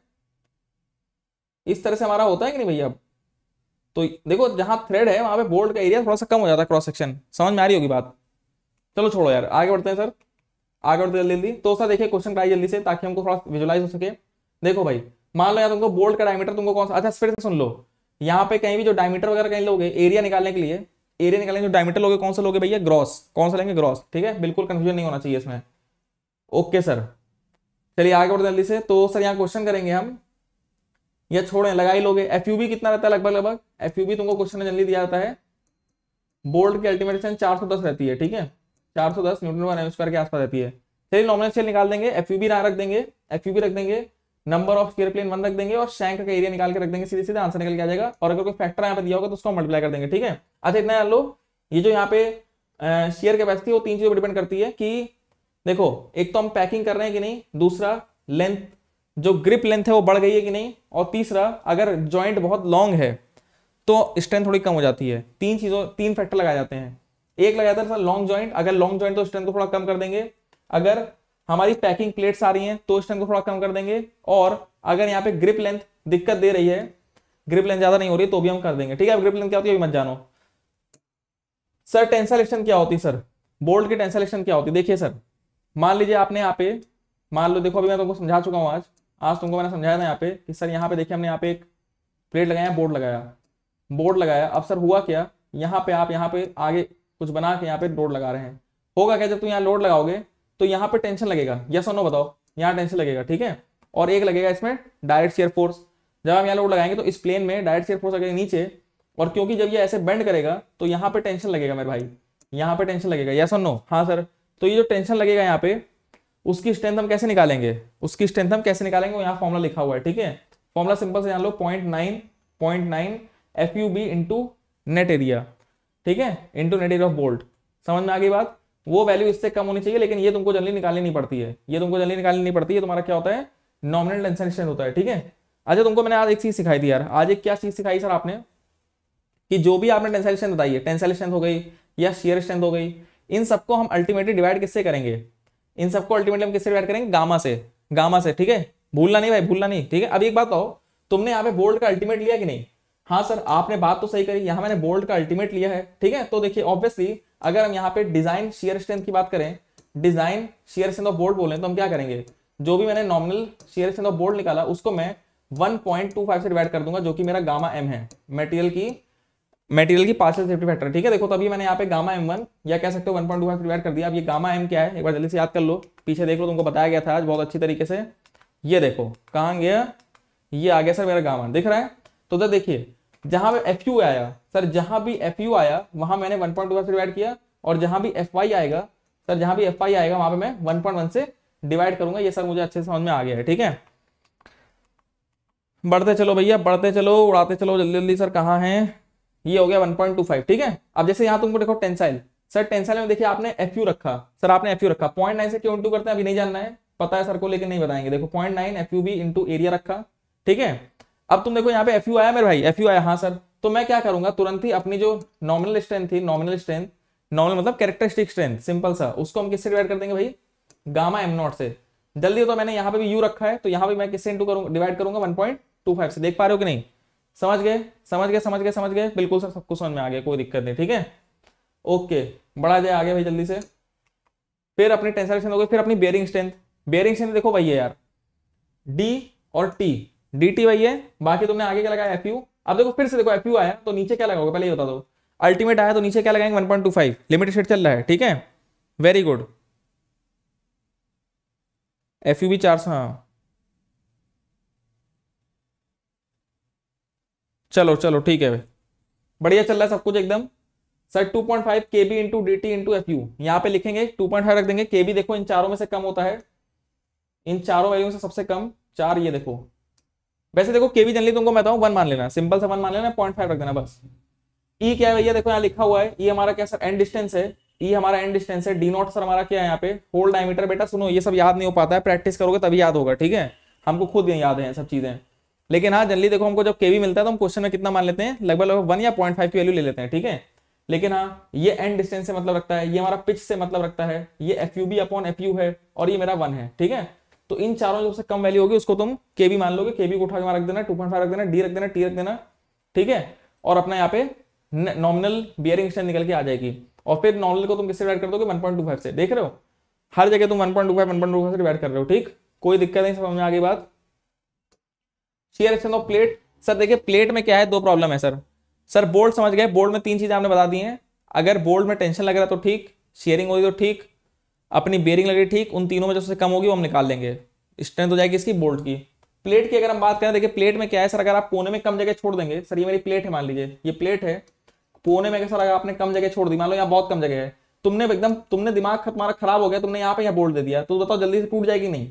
इस तरह से हमारा होता है कि नहीं भैया अब तो देखो जहां थ्रेड है वहां पे बोर्ड का एरिया थोड़ा सा कम हो जाता है क्रॉस सेक्शन समझ में आ रही होगी बात चलो छोड़ो यार आगे बढ़ते हैं सर आगे बढ़ते जल्दी जल्दी तो सर देखिए क्वेश्चन कराइए जल्दी से ताकि हमको थोड़ा विजुलाइज हो सके देखो भाई मान लो यार तुमको बोल्ड का डायमीटर तुमको कौन सा अच्छा फिर से सुन लो यहाँ पे कहीं भी जो डायमीटर वगैरह कहीं लोगे एरिया निकालने के लिए एरिया निकालेंगे डायमीटर लोगे कौन सा लोगे भैया ग्रॉस कौन सा लेंगे ग्रॉस ठीक है बिल्कुल कंफ्यूजन नहीं होना चाहिए इसमें ओके सर चलिए आगे बढ़ते जल्दी से तो सर यहाँ क्वेश्चन करेंगे हम या छोड़े लगा ही लोगे एफ कितना रहता है लगभग लगभग एफ तुमको क्वेश्चन में जल्दी दिया जाता है बोल्ट की अल्टीमेट स्ट्रेंथ 410 रहती है ठीक है 410 न्यूटन पर एम स्क्वायर के आसपास रहती है चलिए नॉर्मल स्केल निकाल देंगे एफ यू रख देंगे एफ रख देंगे number of shear plane one रख देंगे और शैंक का एरिया निकाल के रख देंगे सीधे सीधे आंसर निकल के आ जाएगा और अगर कोई फैक्टर यहाँ पे दिया होगा तो उसको मल्टीप्लाई कर देंगे ठीक है अच्छा इतना लो ये जो यहाँ पे शेयर कैपेसिटी वो तीन चीजों पर डिपेंड करती है कि देखो एक तो हम पैकिंग कर रहे हैं कि नहीं दूसरा लेंथ जो ग्रिप लेंथ है वो बढ़ गई है कि नहीं और तीसरा अगर ज्वाइंट बहुत लॉन्ग है तो स्ट्रेंथ थोड़ी कम हो जाती है तीन चीजों तीन फैक्टर लगाए जाते हैं एक लगाया था लॉन्ग ज्वाइंट अगर लॉन्ग ज्वाइंट तो स्ट्रेंथ को थोड़ा कम कर देंगे अगर हमारी पैकिंग प्लेट्स आ रही हैं तो इस टाइम को थोड़ा कम कर देंगे और अगर यहाँ पे ग्रिप लेंथ दिक्कत दे रही है ग्रिप लेंथ ज्यादा नहीं हो रही तो भी हम कर देंगे ठीक है ग्रिप लेंथ क्या होती है मत जानो सर टेंसल एक्शन क्या होती है सर बोल्ट की टेंसल एक्शन क्या होती है देखिए सर मान लीजिए आपने यहाँ पे मान लो देखो अभी मैं तुमको समझा चुका हूँ आज आज तुमको मैंने समझाया था यहाँ पे कि सर यहाँ पे देखिए हमने यहाँ पे एक प्लेट लगाया बोर्ड लगाया बोर्ड लगाया अब सर हुआ क्या यहाँ पे आप यहाँ पे आगे कुछ बना के यहाँ पे लोड लगा रहे हैं होगा क्या जब तुम यहाँ लोड लगाओगे तो यहां पर टेंशन लगेगा यस और नो बताओ यहां टेंशन लगेगा ठीक है और एक लगेगा इसमें डायरेक्ट शेयर फोर्स जब हम यहाँ लोड लगाएंगे तो इस प्लेन में डायरेक्ट शेयर फोर्स लगेगा नीचे और क्योंकि जब ये ऐसे बेंड करेगा तो यहां पर टेंशन लगेगा मेरे भाई यहां पर टेंशन लगेगा यस और नो हाँ सर तो ये जो टेंशन लगेगा यहाँ पे उसकी स्ट्रेंथ हम कैसे निकालेंगे उसकी स्ट्रेंथ हम कैसे निकालेंगे यहाँ फॉर्मुला लिखा हुआ है ठीक है फॉर्मुला सिंपल से जान लो point nine point nine F U B into net area ठीक है into net area of bolt समझ में आ गई बात वो वैल्यू इससे कम होनी चाहिए लेकिन ये तुमको जल्दी निकालनी नहीं पड़ती है ये तुमको जल्दी निकालनी नहीं पड़ती है तुम्हारा क्या होता है नॉमिनल एक्सटेंशन होता है ठीक है अच्छा तुमको मैंने आज एक चीज सिखाई थी यार आज एक क्या चीज सिखाई सर आपने कि जो भी आपने टेंसाइल स्ट्रेंथ बताई है टेंसाइल स्ट्रेंथ हो गई या शेयर स्ट्रेंथ हो गई इन सबको हम अल्टीमेटली डिवाइड किससे करेंगे इन सबको अल्टीमेटली हम किससे डिवाइड करेंगे गामा से गामा से ठीक है भूलना नहीं भाई भूलना नहीं ठीक है अब एक बात कहो तुमने यहाँ पे बोल्ड का अल्टीमेट लिया कि नहीं हाँ सर आपने बात तो सही करी यहाँ मैंने बोल्ट का अल्टीमेट लिया है ठीक है तो देखिए ऑब्वियसली अगर हम यहाँ पे डिजाइन शेयर स्ट्रेंथ की बात करें design shear strength of bolt बोले तो हम क्या करेंगे जो भी मैंने nominal shear strength of bolt निकाला उसको मैं 1.25 से डिवाइड कर दूंगा जो कि मेरा गामा एम है मेटीरियल की मेटीरियल की पार्शियल सेफ्टी फैक्टर ठीक है देखो तो अभी मैंने यहाँ पे गामा एम वन या कह सकते हो वन पॉइंट डिवाइड कर दिया अब ये गामा एम क्या है एक बार जल्दी से याद कर लो पीछे देख लो तुमको बताया गया था आज बहुत अच्छी तरीके से ये देखो कहाँ गया ये आ गया सर मेरा गामा दिख रहा है तो उधर देखिए जहां एफ यू आया सर जहां भी एफ यू आया वहां मैंने वन पॉइंट टू से डिवाइड किया और जहां भी एफ वाई आएगा सर जहां भी एफ वाई आएगा वहां पे मैं वन पॉइंट वन से डिवाइड करूंगा ये सर मुझे अच्छे से समझ में आ गया है ठीक है बढ़ते चलो भैया बढ़ते चलो उड़ाते चलो जल्दी जल्दी सर कहाँ है ये हो गया वन पॉइंट टू फाइव ठीक है अब जैसे यहाँ तुमको देखो टेंसाइल सर टेंसाइल में देखिए आपने एफ यू रखा सर आपने एफ यू रखा पॉइंट नाइन से क्यों इंटू करते हैं अभी नहीं जानना है पता है सर को लेकिन नहीं बताएंगे देखो पॉइंट नाइन एफ यू भी इंटू एरिया रखा ठीक है अब तुम देखो यहाँ पे एफ आया मेरे भाई एफ आया हाँ सर तो मैं क्या करूंगा तुरंत ही अपनी जो नॉमिनल स्ट्रेंथ थी नॉमिनल स्ट्रेंथ नॉमिनल मतलब कैरेक्टरिस्टिक स्ट्रेंथ सिंपल सा उसको हम किससे डिवाइड कर देंगे भाई गामा एम नॉट से जल्दी तो मैंने यहाँ पे भी यू रखा है तो यहाँ पे मैं किससे इंटू करूंगा डिवाइड करूंगा वन पॉइंट टू फाइव से देख पा रहे हो कि नहीं समझ गए समझ गए समझ गए समझ गए बिल्कुल सर सब कुछ समझ में आ गया कोई दिक्कत नहीं ठीक है ओके बढ़ा जाए आगे भाई जल्दी से फिर अपनी टेंसर स्ट्रेंथ हो गई फिर अपनी बेयरिंग स्ट्रेंथ बेयरिंग स्ट्रेंथ देखो भाई यार डी और टी डी टी वही है बाकी तुमने आगे क्या लगाया एफ यू अब देखो फिर से देखो एफ यू आया तो नीचे क्या लगाओगे पहले ये बता दो अल्टीमेट आया तो नीचे क्या लगाएंगे one point two five limited set चल रहा है ठीक है वेरी गुड एफ यू भी चार सौ हाँ चलो चलो ठीक है बढ़िया चल रहा है सब कुछ एकदम सर 2.5 पॉइंट फाइव के B into D T into F U यहाँ पे लिखेंगे 2.5 रख देंगे के बी देखो इन चारों में से कम होता है इन चारों वैल्यू से सबसे कम चार ये देखो वैसे देखो केवी जनरली तुमको बताऊँ वन मान लेना सिंपल सा वन मान लेना पॉइंट फाइव रख देना बस ई e क्या है भैया देखो यहाँ लिखा हुआ है ई e हमारा क्या सर एंड डिस्टेंस है ई e हमारा एंड डिस्टेंस है डी नॉट सर हमारा क्या है यहाँ पे होल डायमीटर बेटा सुनो ये सब याद नहीं हो पाता है प्रैक्टिस करोगे तभी याद होगा ठीक है हमको खुद याद है सब चीजें लेकिन हाँ जनरली देखो हमको जब केवी मिलता है तो हम क्वेश्चन में कितना मान लेते हैं लगभग लगभग वन या पॉइंट फाइव की वैल्यू ले लेते हैं ठीक है लेकिन हाँ ये एंड डिस्टेंस से मतलब रखता है ये हमारा पिच से मतलब रखता है ये F U B upon F U है और ये मेरा वन है ठीक है तो इन चारों में सबसे कम वैल्यू होगी उसको तुम के बी मान लोगे के बी को उठा के रख देना टू रख देना डी रख देना टी रख देना ठीक है और अपना यहाँ पे नॉमिनल बियरिंग स्टैंड निकल के आ जाएगी और फिर नॉमिनल को तुम किससे डिवाइड कर दोगे 1.25 से देख रहे हो हर जगह तुम 1.25 1.25 से डिवाइड कर रहे हो ठीक कोई दिक्कत नहीं समझ में आगे बात shear action of plate sir देखिए प्लेट में क्या है दो प्रॉब्लम है सर सर बोर्ड समझ गए बोर्ड में तीन चीजें आपने बता दी हैं अगर बोर्ड में टेंशन लग रहा है तो ठीक शेयरिंग हो रही तो ठीक अपनी बेरिंग लग रही ठीक उन तीनों में से कम होगी वो हम निकाल लेंगे स्ट्रेंथ हो जाएगी इसकी बोल्ट की प्लेट की अगर हम बात करें देखिए प्लेट में क्या है सर अगर आप कोने में कम जगह छोड़ देंगे सर ये मेरी प्लेट है मान लीजिए ये प्लेट है कोने में सर अगर आपने कम जगह छोड़ दी मान लो यहाँ बहुत कम जगह है तुमने एकदम तुमने दिमाग तुम्हारा खराब हो गया तुमने यहाँ पे यहाँ बोल्ट दे दिया तो बताओ जल्दी से टूट जाएगी नहीं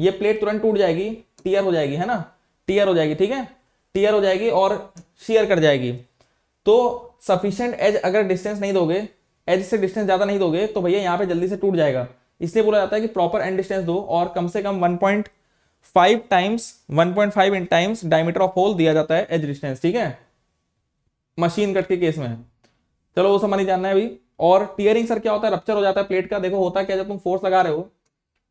ये प्लेट तुरंत टूट जाएगी टीयर हो जाएगी है ना टीयर हो जाएगी ठीक है टीयर हो जाएगी और शेयर कर जाएगी तो सफिशियंट एज अगर डिस्टेंस नहीं दोगे एज से डिस्टेंस ज़्यादा नहीं दोगे तो भैया यहाँ पे जल्दी से टूट जाएगा इसलिए बोला जाता है कि प्रॉपर एंड डिस्टेंस दो और कम से कम 1.5 times 1.5 in times diameter of hole दिया जाता है एज डिस्टेंस ठीक है मशीन कट के केस में चलो वो सब नहीं जानना है अभी और टीयरिंग सर क्या होता है रप्चर हो जाता है प्लेट का देखो होता है क्या जब तुम फोर्स लगा रहे हो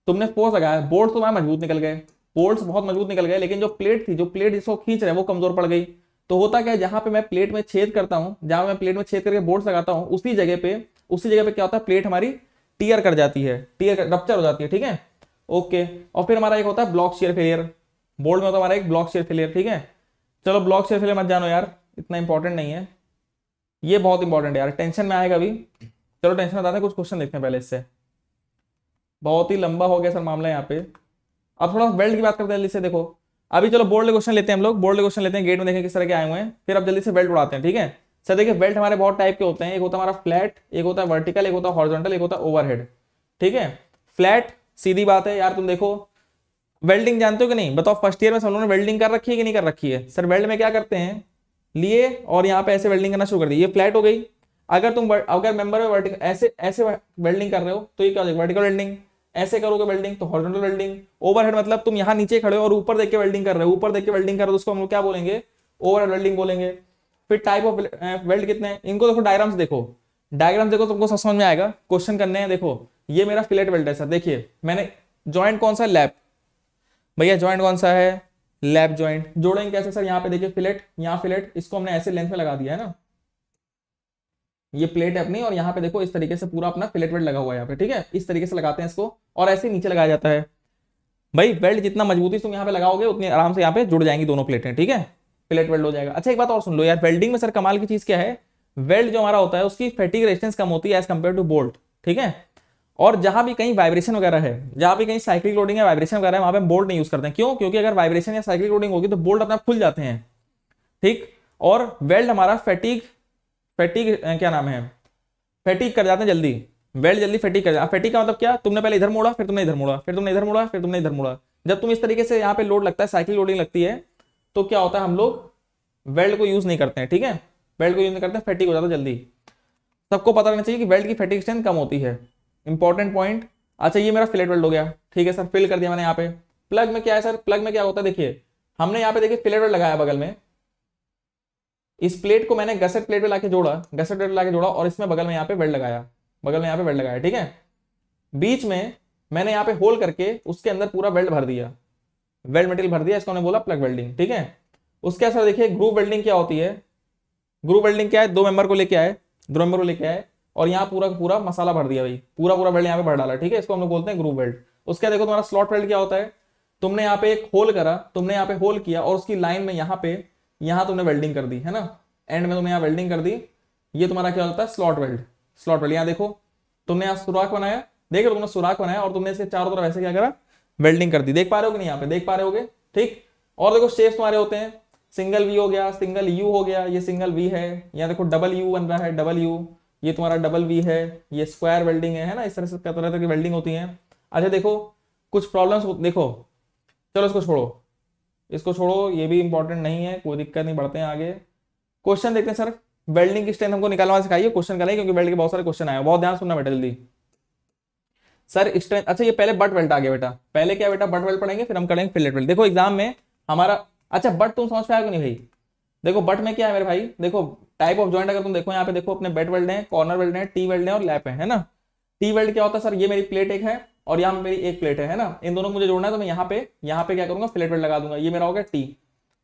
तुमने फोर्स लगाया तो तुम्हारे मजबूत निकल गए बोल्ट बहुत मजबूत निकल गए लेकिन जो प्लेट थी जो प्लेट जिसको खींच रहे वो कमजोर पड़ गई तो होता क्या है जहां पे मैं प्लेट में छेद करता हूं जहां मैं प्लेट में छेद करके बोर्ड लगाता हूँ उसी जगह पे उसी जगह पे क्या होता है प्लेट हमारी टीयर कर जाती है टीयर रप्चर हो जाती है ठीक है ओके और फिर हमारा एक होता है ब्लॉक शेयर फेलियर बोर्ड में होता है हमारा एक ब्लॉक शेयर फेलियर ठीक है चलो ब्लॉक शेयर फेलियर मत जानो यार इतना इंपॉर्टेंट नहीं है ये बहुत इंपॉर्टेंट है यार टेंशन में आएगा अभी चलो टेंशन बताते हैं कुछ क्वेश्चन देखते हैं पहले इससे बहुत ही लंबा हो गया सर मामला यहाँ पे अब थोड़ा वेल्ड की बात करते हैं जल्दी से देखो अभी चलो बोर्ड क्वेश्चन लेते हैं हम लोग बोर्ड क्वेश्चन लेते हैं गेट में देखें किस तरह के आए हुए हैं फिर आप जल्दी से बेल्ट उड़ाते हैं ठीक है सर देखिए बेल्ट हमारे बहुत टाइप के होते हैं एक होता है हमारा फ्लैट एक होता है वर्टिकल एक होता है हॉर्जोंटल एक होता है ओवरहेड ठीक है फ्लैट सीधी बात है यार तुम देखो वेल्डिंग जानते हो कि नहीं बताओ फर्स्ट ईयर में सब लोगों ने वेल्डिंग कर रखी है कि नहीं कर रखी है सर वेल्ड में क्या करते हैं लिए और यहाँ पे ऐसे वेल्डिंग करना शुरू कर दी ये फ्लैट हो गई अगर तुम अगर मेंबर में वर्टिकल ऐसे ऐसे वेल्डिंग कर रहे हो तो ये क्या हो जाएगा वर्टिकल वेल्डिंग ऐसे करोगे वेल्डिंग तो हॉर्जोनटल वेल्डिंग ओवरहेड मतलब तुम यहाँ नीचे खड़े हो और ऊपर देख के वेल्डिंग कर रहे हो ऊपर देख के वेल्डिंग कर रहे हो तो उसको हम लोग क्या बोलेंगे ओवरहेड वेल्डिंग बोलेंगे फिर टाइप ऑफ वेल्ड कितने इनको देखो डायग्राम्स देखो डायग्राम देखो तुमको सब समझ में आएगा क्वेश्चन करने हैं देखो ये मेरा फिलेट वेल्ड है सर देखिए मैंने ज्वाइंट कौन सा लैब भैया ज्वाइंट कौन सा है लैब ज्वाइंट जोड़ेंगे कैसे सर यहाँ पे देखिए फिलेट यहाँ फिलेट इसको हमने ऐसे लेंथ में लगा दिया है ना ये प्लेट है अपनी और यहाँ पे देखो इस तरीके से पूरा अपना प्लेट वेल्ट लगा हुआ है यहाँ पे ठीक है इस तरीके से लगाते हैं इसको और ऐसे नीचे लगाया जाता है भाई वेल्ट जितना मजबूती तुम यहाँ पे लगाओगे उतनी आराम से यहाँ पे जुड़ जाएंगी दोनों प्लेटें ठीक है प्लेट वेल्ट हो जाएगा अच्छा एक बात और सुन लो यार वेल्डिंग में सर कमाल की चीज़ क्या है वेल्ट जो हमारा होता है उसकी फैटिक रेजिस्टेंस कम होती है एज कम्पेयर टू बोल्ट ठीक है और जहां भी कहीं वाइब्रेशन वगैरह है जहां भी कहीं साइक्लिक लोडिंग है वाइब्रेशन वगैरह है वहां हम बोल्ट नहीं यूज करते हैं क्यों क्योंकि अगर वाइब्रेशन या साइक्लिक लोडिंग होगी तो बोल्ट अपना खुल जाते हैं ठीक और वेल्ड हमारा फैटिक फैटिक क्या नाम है फैटिक कर जाते हैं जल्दी वेल्ड जल्दी फैटिक कर जाते फैटिक का मतलब क्या तुमने पहले इधर मोड़ा फिर तुमने इधर मोड़ा फिर तुमने इधर मोड़ा फिर तुमने इधर मोड़ा जब तुम इस तरीके से यहाँ पे लोड लगता है साइकिल लोडिंग लगती है तो क्या होता है हम लोग वेल्ड को यूज नहीं करते हैं ठीक है वेल्ड को यूज नहीं करते हैं फैटिक हो जाता है जल्दी सबको पता रहना चाहिए कि वेल्ड की फैटिक स्ट्रेंथ कम होती है इंपॉर्टेंट पॉइंट अच्छा ये मेरा फिलेट वेल्ड हो गया ठीक है सर फिल कर दिया मैंने यहाँ पे प्लग में क्या है सर प्लग में क्या होता है देखिए हमने यहाँ पे देखिए फिलेट वेल्ड लगाया बगल में इस प्लेट को मैंने गसेट प्लेट पे लाके जोड़ा गसेट प्लेट लाके जोड़ा और इसमें बगल में यहाँ पे वेल्ड लगाया बगल में यहाँ पे वेल्ड लगाया ठीक है बीच में मैंने यहाँ पे होल करके उसके अंदर पूरा वेल्ड भर दिया वेल्ड मटेरियल भर दिया इसको हमने बोला प्लग वेल्डिंग ठीक है उसके असर देखिए ग्रूव वेल्डिंग क्या होती है ग्रुप वेल्डिंग क्या है दो मेंबर को लेके आए दो मेंबर को लेके आए और यहाँ पूरा पूरा मसाला भर दिया भाई पूरा पूरा वेल्ड यहाँ पे भर डाला ठीक है इसको हम लोग बोलते हैं ग्रुप वेल्ड उसके देखो तुम्हारा स्लॉट वेल्ड क्या होता है तुमने यहाँ पे एक होल करा तुमने यहाँ पे होल किया और उसकी लाइन में यहाँ पे यहां तुमने वेल्डिंग कर दी है ना एंड में तुमने यहां वेल्डिंग कर दी ये तुम्हारा क्या होता है स्लॉट वेल्ड स्लॉट वेल्ड यहां देखो तुमने यहां सुराख बनाया देख तुमने सुराख बनाया और तुमने इसके चारों तरफ ऐसे क्या करा वेल्डिंग कर दी देख पा रहे हो कि नहीं यहाँ पे देख पा रहे हो ठीक और देखो शेप्स तुम्हारे होते हैं सिंगल वी हो गया सिंगल यू हो गया ये सिंगल वी है यहाँ देखो डबल यू बन रहा है डबल यू ये तुम्हारा डबल वी है ये स्क्वायर वेल्डिंग है ना इस तरह से तरह तरह की वेल्डिंग होती है अच्छा देखो कुछ प्रॉब्लम्स देखो चलो इसको छोड़ो इसको छोड़ो ये भी इंपॉर्टेंट नहीं है कोई दिक्कत नहीं बढ़ते हैं आगे क्वेश्चन देखते हैं सर वेल्डिंग की स्ट्रेंथ हमको निकालना सिखाइए क्वेश्चन कराइए क्योंकि वेल्ड के बहुत सारे क्वेश्चन आए बहुत ध्यान सुनना बेटा जल्दी सर स्ट्रेंथ अच्छा ये पहले बट वेल्ट आ गया बेटा पहले क्या बेटा बट वेल्ट पढ़ेंगे फिर हम करेंगे फिलेट वेल्ट देखो एग्जाम में हमारा अच्छा बट तुम समझ पाए नहीं भाई देखो बट में क्या है मेरे भाई देखो टाइप ऑफ ज्वाइंट अगर तुम देखो यहाँ पे देखो अपने बेट वेल्ड है कॉर्नर वेल्ड है टी वेल्ड है और लैप है, है ना टी वेल्ड क्या होता है सर ये मेरी प्लेट एक है और यहाँ मेरी एक प्लेट है, ना इन दोनों को मुझे जोड़ना है तो मैं यहाँ पे यहाँ पे क्या करूंगा फ्लेट वेट लगा दूंगा ये मेरा हो गया टी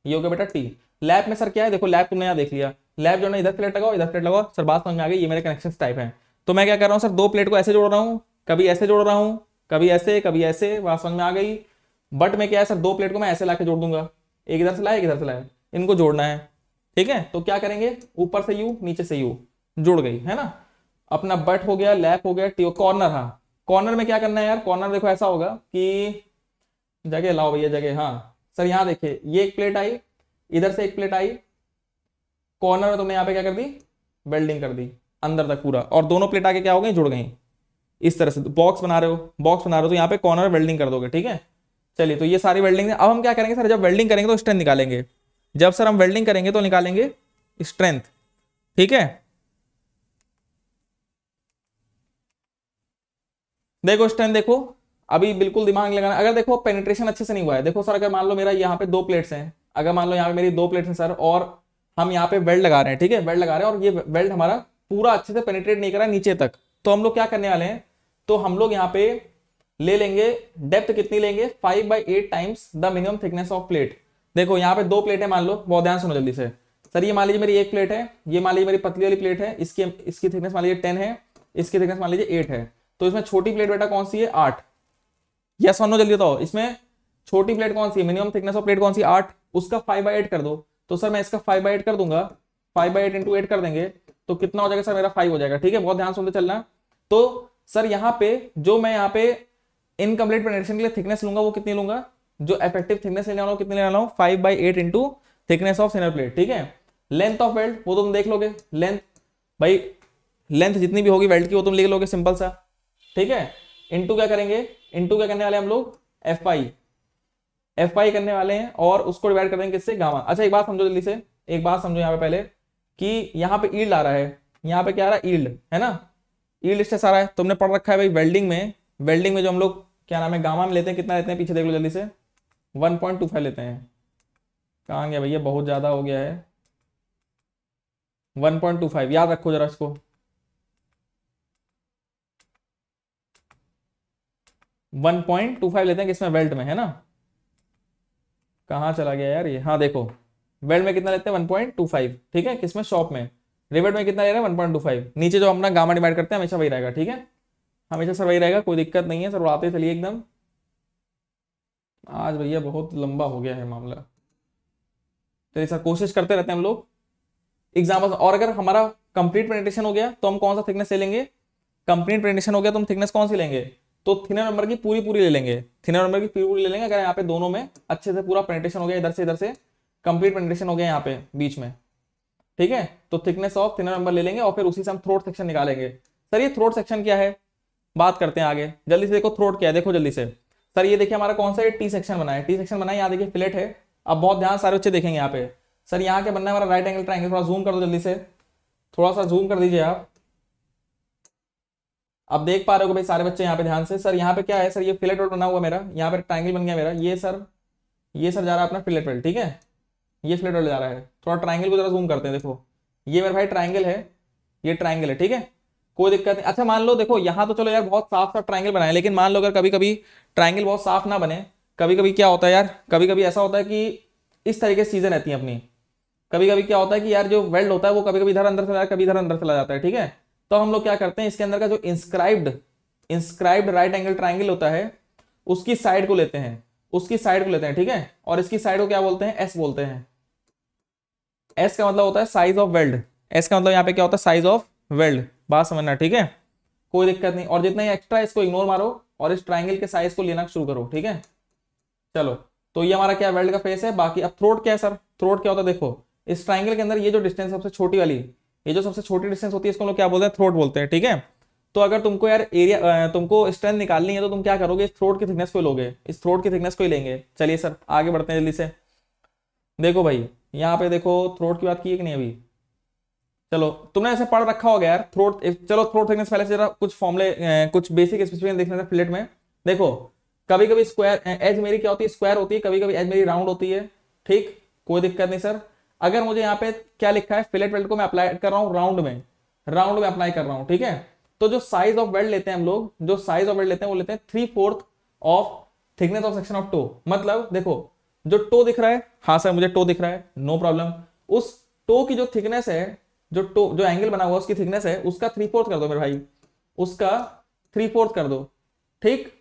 ये हो गया बेटा टी लैब में सर क्या है देखो लैब तुमने यहाँ देख लिया लैब जो है इधर प्लेट लगाओ इधर प्लेट लगाओ सर बात समझ में आ गई ये मेरे कनेक्शन टाइप है तो मैं क्या कर रहा हूँ सर दो प्लेट को ऐसे जोड़ रहा हूँ कभी ऐसे जोड़ रहा हूँ कभी ऐसे कभी ऐसे बात समझ में आ गई बट मैं क्या है सर दो प्लेट को मैं ऐसे ला जोड़ दूंगा एक इधर से लाए एक इधर से लाए इनको जोड़ना है ठीक है तो क्या करेंगे ऊपर से यू नीचे से यू जुड़ गई है ना अपना बट हो गया लैप हो गया टी कॉर्नर हाँ कॉर्नर में क्या करना है यार कॉर्नर देखो ऐसा होगा कि जगह लाओ भैया जगह हाँ सर यहां देखिए ये एक प्लेट आई इधर से एक प्लेट आई कॉर्नर में तुमने यहां पे क्या कर दी वेल्डिंग कर दी अंदर तक पूरा और दोनों प्लेट आके क्या हो गई जुड़ गई इस तरह से बॉक्स बना रहे हो बॉक्स बना रहे हो तो यहाँ पे कॉर्नर वेल्डिंग कर दोगे ठीक है चलिए तो ये सारी वेल्डिंग अब हम क्या करेंगे सर जब वेल्डिंग करेंगे तो स्ट्रेंथ निकालेंगे जब सर हम वेल्डिंग करेंगे तो निकालेंगे स्ट्रेंथ ठीक है देखो इस टाइम देखो अभी बिल्कुल दिमाग लगाना अगर देखो पेनिट्रेशन अच्छे से नहीं हुआ है देखो सर अगर मान लो मेरा यहाँ पे दो प्लेट्स हैं अगर मान लो यहाँ पे मेरी दो प्लेट्स हैं सर और हम यहाँ पे वेल्ड लगा रहे हैं ठीक है वेल्ड लगा रहे हैं और ये वेल्ड हमारा पूरा अच्छे से पेनिट्रेट नहीं करा नीचे तक तो हम लोग क्या करने वाले हैं तो हम लोग यहाँ पे ले लेंगे डेप्थ कितनी लेंगे five by eight times the minimum thickness of plate देखो यहाँ पे दो प्लेटें मान लो बहुत ध्यान सुनो जल्दी से सर ये मान लीजिए मेरी एक प्लेट है ये मान लीजिए मेरी पतली वाली प्लेट है इसकी इसकी थिकनेस मान लीजिए टेन है इसकी थिकनेस मान लीजिए एट है तो इसमें छोटी प्लेट बेटा कौन सी है आठ यस वन नो जल्दी बताओ इसमें छोटी प्लेट कौन सी है मिनिमम थिकनेस ऑफ प्लेट कौन सी आठ उसका फाइव बाई एट कर दो तो सर मैं इसका फाइव बाई एट कर दूंगा five by eight into eight कर देंगे तो कितना हो जाएगा सर मेरा फाइव हो जाएगा ठीक है बहुत ध्यान सुनते चलना तो सर यहाँ पे जो मैं यहाँ पे इनकम्प्लीट प्रेडिक्शन के लिए थिकनेस लूंगा वो कितनी लूंगा जो इफेक्टिव थिकनेस लेने वाला कितने कितनी लेने वाला हूँ five by eight into thickness of thinner plate ठीक है लेंथ ऑफ वेल्ट वो तो तुम देख लोगे लेंथ भाई लेंथ जितनी भी होगी वेल्ट की वो तुम लिख लोगे सिंपल सा ठीक है इंटू क्या करेंगे इंटू क्या करने वाले हम लोग एफ आई एफ आई करने वाले हैं और उसको डिवाइड कर देंगे किससे गामा अच्छा एक बात समझो जल्दी से एक बात समझो यहाँ पे पहले कि यहाँ पे ईल्ड आ रहा है यहाँ पे क्या आ रहा है ईल्ड है ना ईल्ड स्ट्रेस आ रहा है तुमने पढ़ रखा है भाई वेल्डिंग में वेल्डिंग में जो हम लोग क्या नाम है गामा में लेते हैं कितना लेते हैं पीछे देख लो जल्दी से 1.25 लेते हैं कहाँ गया भैया बहुत ज़्यादा हो गया है 1.25 याद रखो जरा इसको 1.25 लेते हैं किसमें वेल्ट में है ना कहा चला गया यार ये हाँ देखो वेल्ट में कितना लेते हैं 1.25 ठीक है किसमें शॉप में रिवेट में कितना ले रहा है 1.25 नीचे जो अपना गामा डिवाइड करते हैं हमेशा वही रहेगा ठीक है हमेशा सर वही रहेगा कोई दिक्कत नहीं है सर आते चलिए एकदम आज भैया बहुत लंबा हो गया है मामला चलिए तो सर कोशिश करते रहते हैं हम लोग एग्जाम्पल और अगर हमारा कंप्लीट प्रेजेंटेशन हो गया तो हम कौन सा थिकनेस ले लेंगे कंप्लीट प्रेजेंटेशन हो गया तो हम थिकनेस कौन सी लेंगे तो थिनर नंबर की पूरी पूरी ले लेंगे थिनर नंबर की पूरी पूरी ले लेंगे अगर यहाँ पे दोनों में अच्छे से पूरा पेनिट्रेशन हो गया इधर से इधर से कंप्लीट पेनिट्रेशन हो गया यहाँ पे बीच में ठीक है तो थिकनेस ऑफ थिनर नंबर ले लेंगे और फिर उसी से हम थ्रोट सेक्शन निकालेंगे सर ये थ्रोट सेक्शन क्या है बात करते हैं आगे जल्दी से देखो थ्रोट क्या है देखो जल्दी से सर ये देखिए हमारा कौन सा ये टी सेक्शन बना है टी सेक्शन बना है यहाँ देखिए फिलेट है अब बहुत ध्यान सारे बच्चे देखेंगे यहाँ पे सर यहाँ के बनना है हमारा राइट एंगल ट्राइंगल थोड़ा जूम कर दो जल्दी से थोड़ा सा जूम कर दीजिए आप अब देख पा रहे हो भाई सारे बच्चे यहाँ पे ध्यान से सर यहाँ पे क्या है सर ये फिलेट रोड बना हुआ मेरा यहाँ पे ट्राइंगल बन गया मेरा ये सर ये सर जा रहा है अपना फिलेट वेल्ट ठीक है ये फिलेट वेल जा रहा है थोड़ा ट्राइंगल को जरा जूम करते हैं देखो ये मेरा भाई ट्राइंगल है ये ट्राइंगल है ठीक है कोई दिक्कत नहीं अच्छा मान लो देखो यहाँ तो चलो यार बहुत साफ साफ ट्राइंगल बनाए लेकिन मान लो अगर कभी कभी ट्राइंगल बहुत साफ ना बने कभी कभी क्या होता है यार कभी कभी ऐसा होता है कि इस तरीके से चीज़ें रहती हैं अपनी कभी कभी क्या होता है कि यार जो वेल्ड होता है वो कभी कभी इधर अंदर चला जाता है कभी इधर अंदर चला जाता है ठीक है तो हम लोग क्या करते हैं इसके अंदर का जो inscribed inscribed right angle triangle होता है उसकी साइड को लेते हैं उसकी साइड को लेते हैं ठीक है और इसकी साइड को क्या बोलते हैं एस बोलते हैं एस का मतलब होता है साइज ऑफ वेल्ड एस का मतलब यहाँ पे क्या होता है साइज ऑफ वेल्ड बात समझना ठीक है कोई दिक्कत नहीं और जितना ही एक्स्ट्रा इसको इग्नोर मारो और इस ट्राइंगल के साइज को लेना शुरू करो ठीक है चलो तो ये हमारा क्या वेल्ड का फेस है बाकी अब थ्रोट क्या है सर थ्रोट क्या होता है देखो इस ट्राइंगल के अंदर ये जो डिस्टेंस सबसे छोटी वाली ये जो सबसे छोटी डिस्टेंस होती है इसको लोग क्या बोलते हैं थ्रोट बोलते हैं ठीक है तो अगर तुमको यार एरिया तुमको स्ट्रेंथ निकालनी है तो तुम क्या करोगे इस थ्रोट की थिकनेस को लोगे इस थ्रोट की थिकनेस को ही लेंगे चलिए सर आगे बढ़ते हैं जल्दी से देखो भाई यहाँ पे देखो थ्रोट की बात की कि नहीं अभी चलो तुमने ऐसे पढ़ रखा होगा यार थ्रोट चलो थ्रोट थिकनेस पहले से जरा कुछ फॉर्मले कुछ बेसिक स्पेसिफिक देखने से प्लेट में देखो कभी कभी स्क्वायर एज मेरी क्या होती है स्क्वायर होती है कभी कभी एज मेरी राउंड होती है ठीक कोई दिक्कत नहीं सर अगर मुझे यहाँ पे क्या लिखा है फिलेट वेल्ड को मैं अप्लाई कर रहा हूँ राउंड में राउंड में अप्लाई कर रहा हूँ ठीक है तो जो साइज ऑफ वेल्ड लेते हैं हम लोग जो साइज ऑफ वेल्ड लेते हैं वो लेते हैं three fourth of thickness of section of toe मतलब देखो जो टो दिख रहा है हाँ सर मुझे टो दिख रहा है नो no प्रॉब्लम उस टो की जो थिकनेस है जो टो जो एंगल बना हुआ उसकी थिकनेस है उसका थ्री फोर्थ कर दो मेरे भाई उसका थ्री फोर्थ कर दो ठीक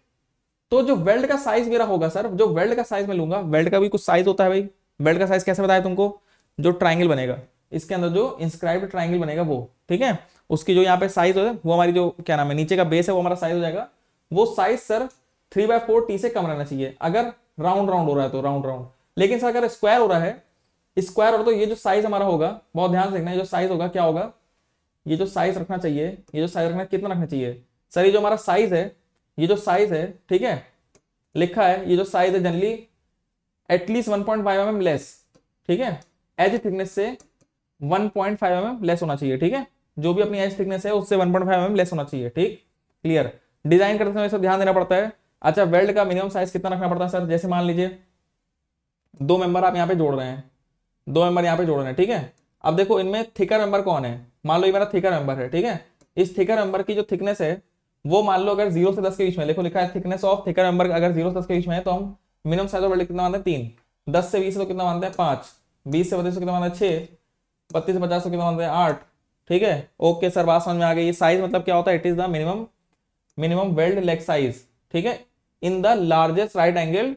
तो जो वेल्ड का साइज मेरा होगा सर जो वेल्ड का साइज मैं लूंगा वेल्ड का भी कुछ साइज होता है भाई वेल्ड का साइज कैसे बताया तुमको जो ट्राइंगल बनेगा इसके अंदर जो इंस्क्राइब ट्राइंगल बनेगा वो ठीक है उसकी जो यहाँ पे साइज हो वो हमारी जो क्या नाम है नीचे का बेस है वो हमारा साइज हो जाएगा वो size sir three by four T से कम रहना चाहिए अगर राउंड राउंड हो रहा है तो राउंड राउंड लेकिन सर अगर स्क्वायर हो रहा है स्क्वायर हो तो ये जो साइज हमारा होगा बहुत ध्यान से देखना जो साइज होगा क्या होगा ये जो साइज रखना चाहिए ये जो साइज रखना कितना रखना चाहिए सर ये जो हमारा साइज है ये जो साइज है ठीक है लिखा है ये जो साइज है generally at least one point five M less ठीक है एज थिकनेस से 1.5 पॉइंट mm लेस होना चाहिए ठीक है जो भी अपनी एज थिकनेस है उससे 1.5 पॉइंट mm लेस होना चाहिए ठीक क्लियर डिजाइन करते समय सब ध्यान देना पड़ता है अच्छा वेल्ड का मिनिमम साइज कितना रखना पड़ता है सर जैसे मान लीजिए दो मेंबर आप यहाँ पे जोड़ रहे हैं दो मेंबर यहाँ पे जोड़ रहे हैं ठीक है अब देखो इनमें थिकर मेंबर कौन है मान लो ये मेरा थिकर मेंबर है ठीक है इस थिकर मेंबर की जो थिकनेस है वो मान लो अगर जीरो से दस के बीच में देखो लिखा है थिकनेस ऑफ थिकर मेंबर अगर जीरो से दस के बीच में है तो हम मिनिमम साइज ऑफ वेल्ड कितना मानते हैं तीन दस से बीस तो कितना मानते हैं पांच बीस से बत्तीस कितना छह छः बत्तीस से पचास सौ कितना है आठ ठीक है ओके सर बात समझ में आ गई ये साइज मतलब क्या होता है it is the minimum minimum weld leg size ठीक है in the largest right angle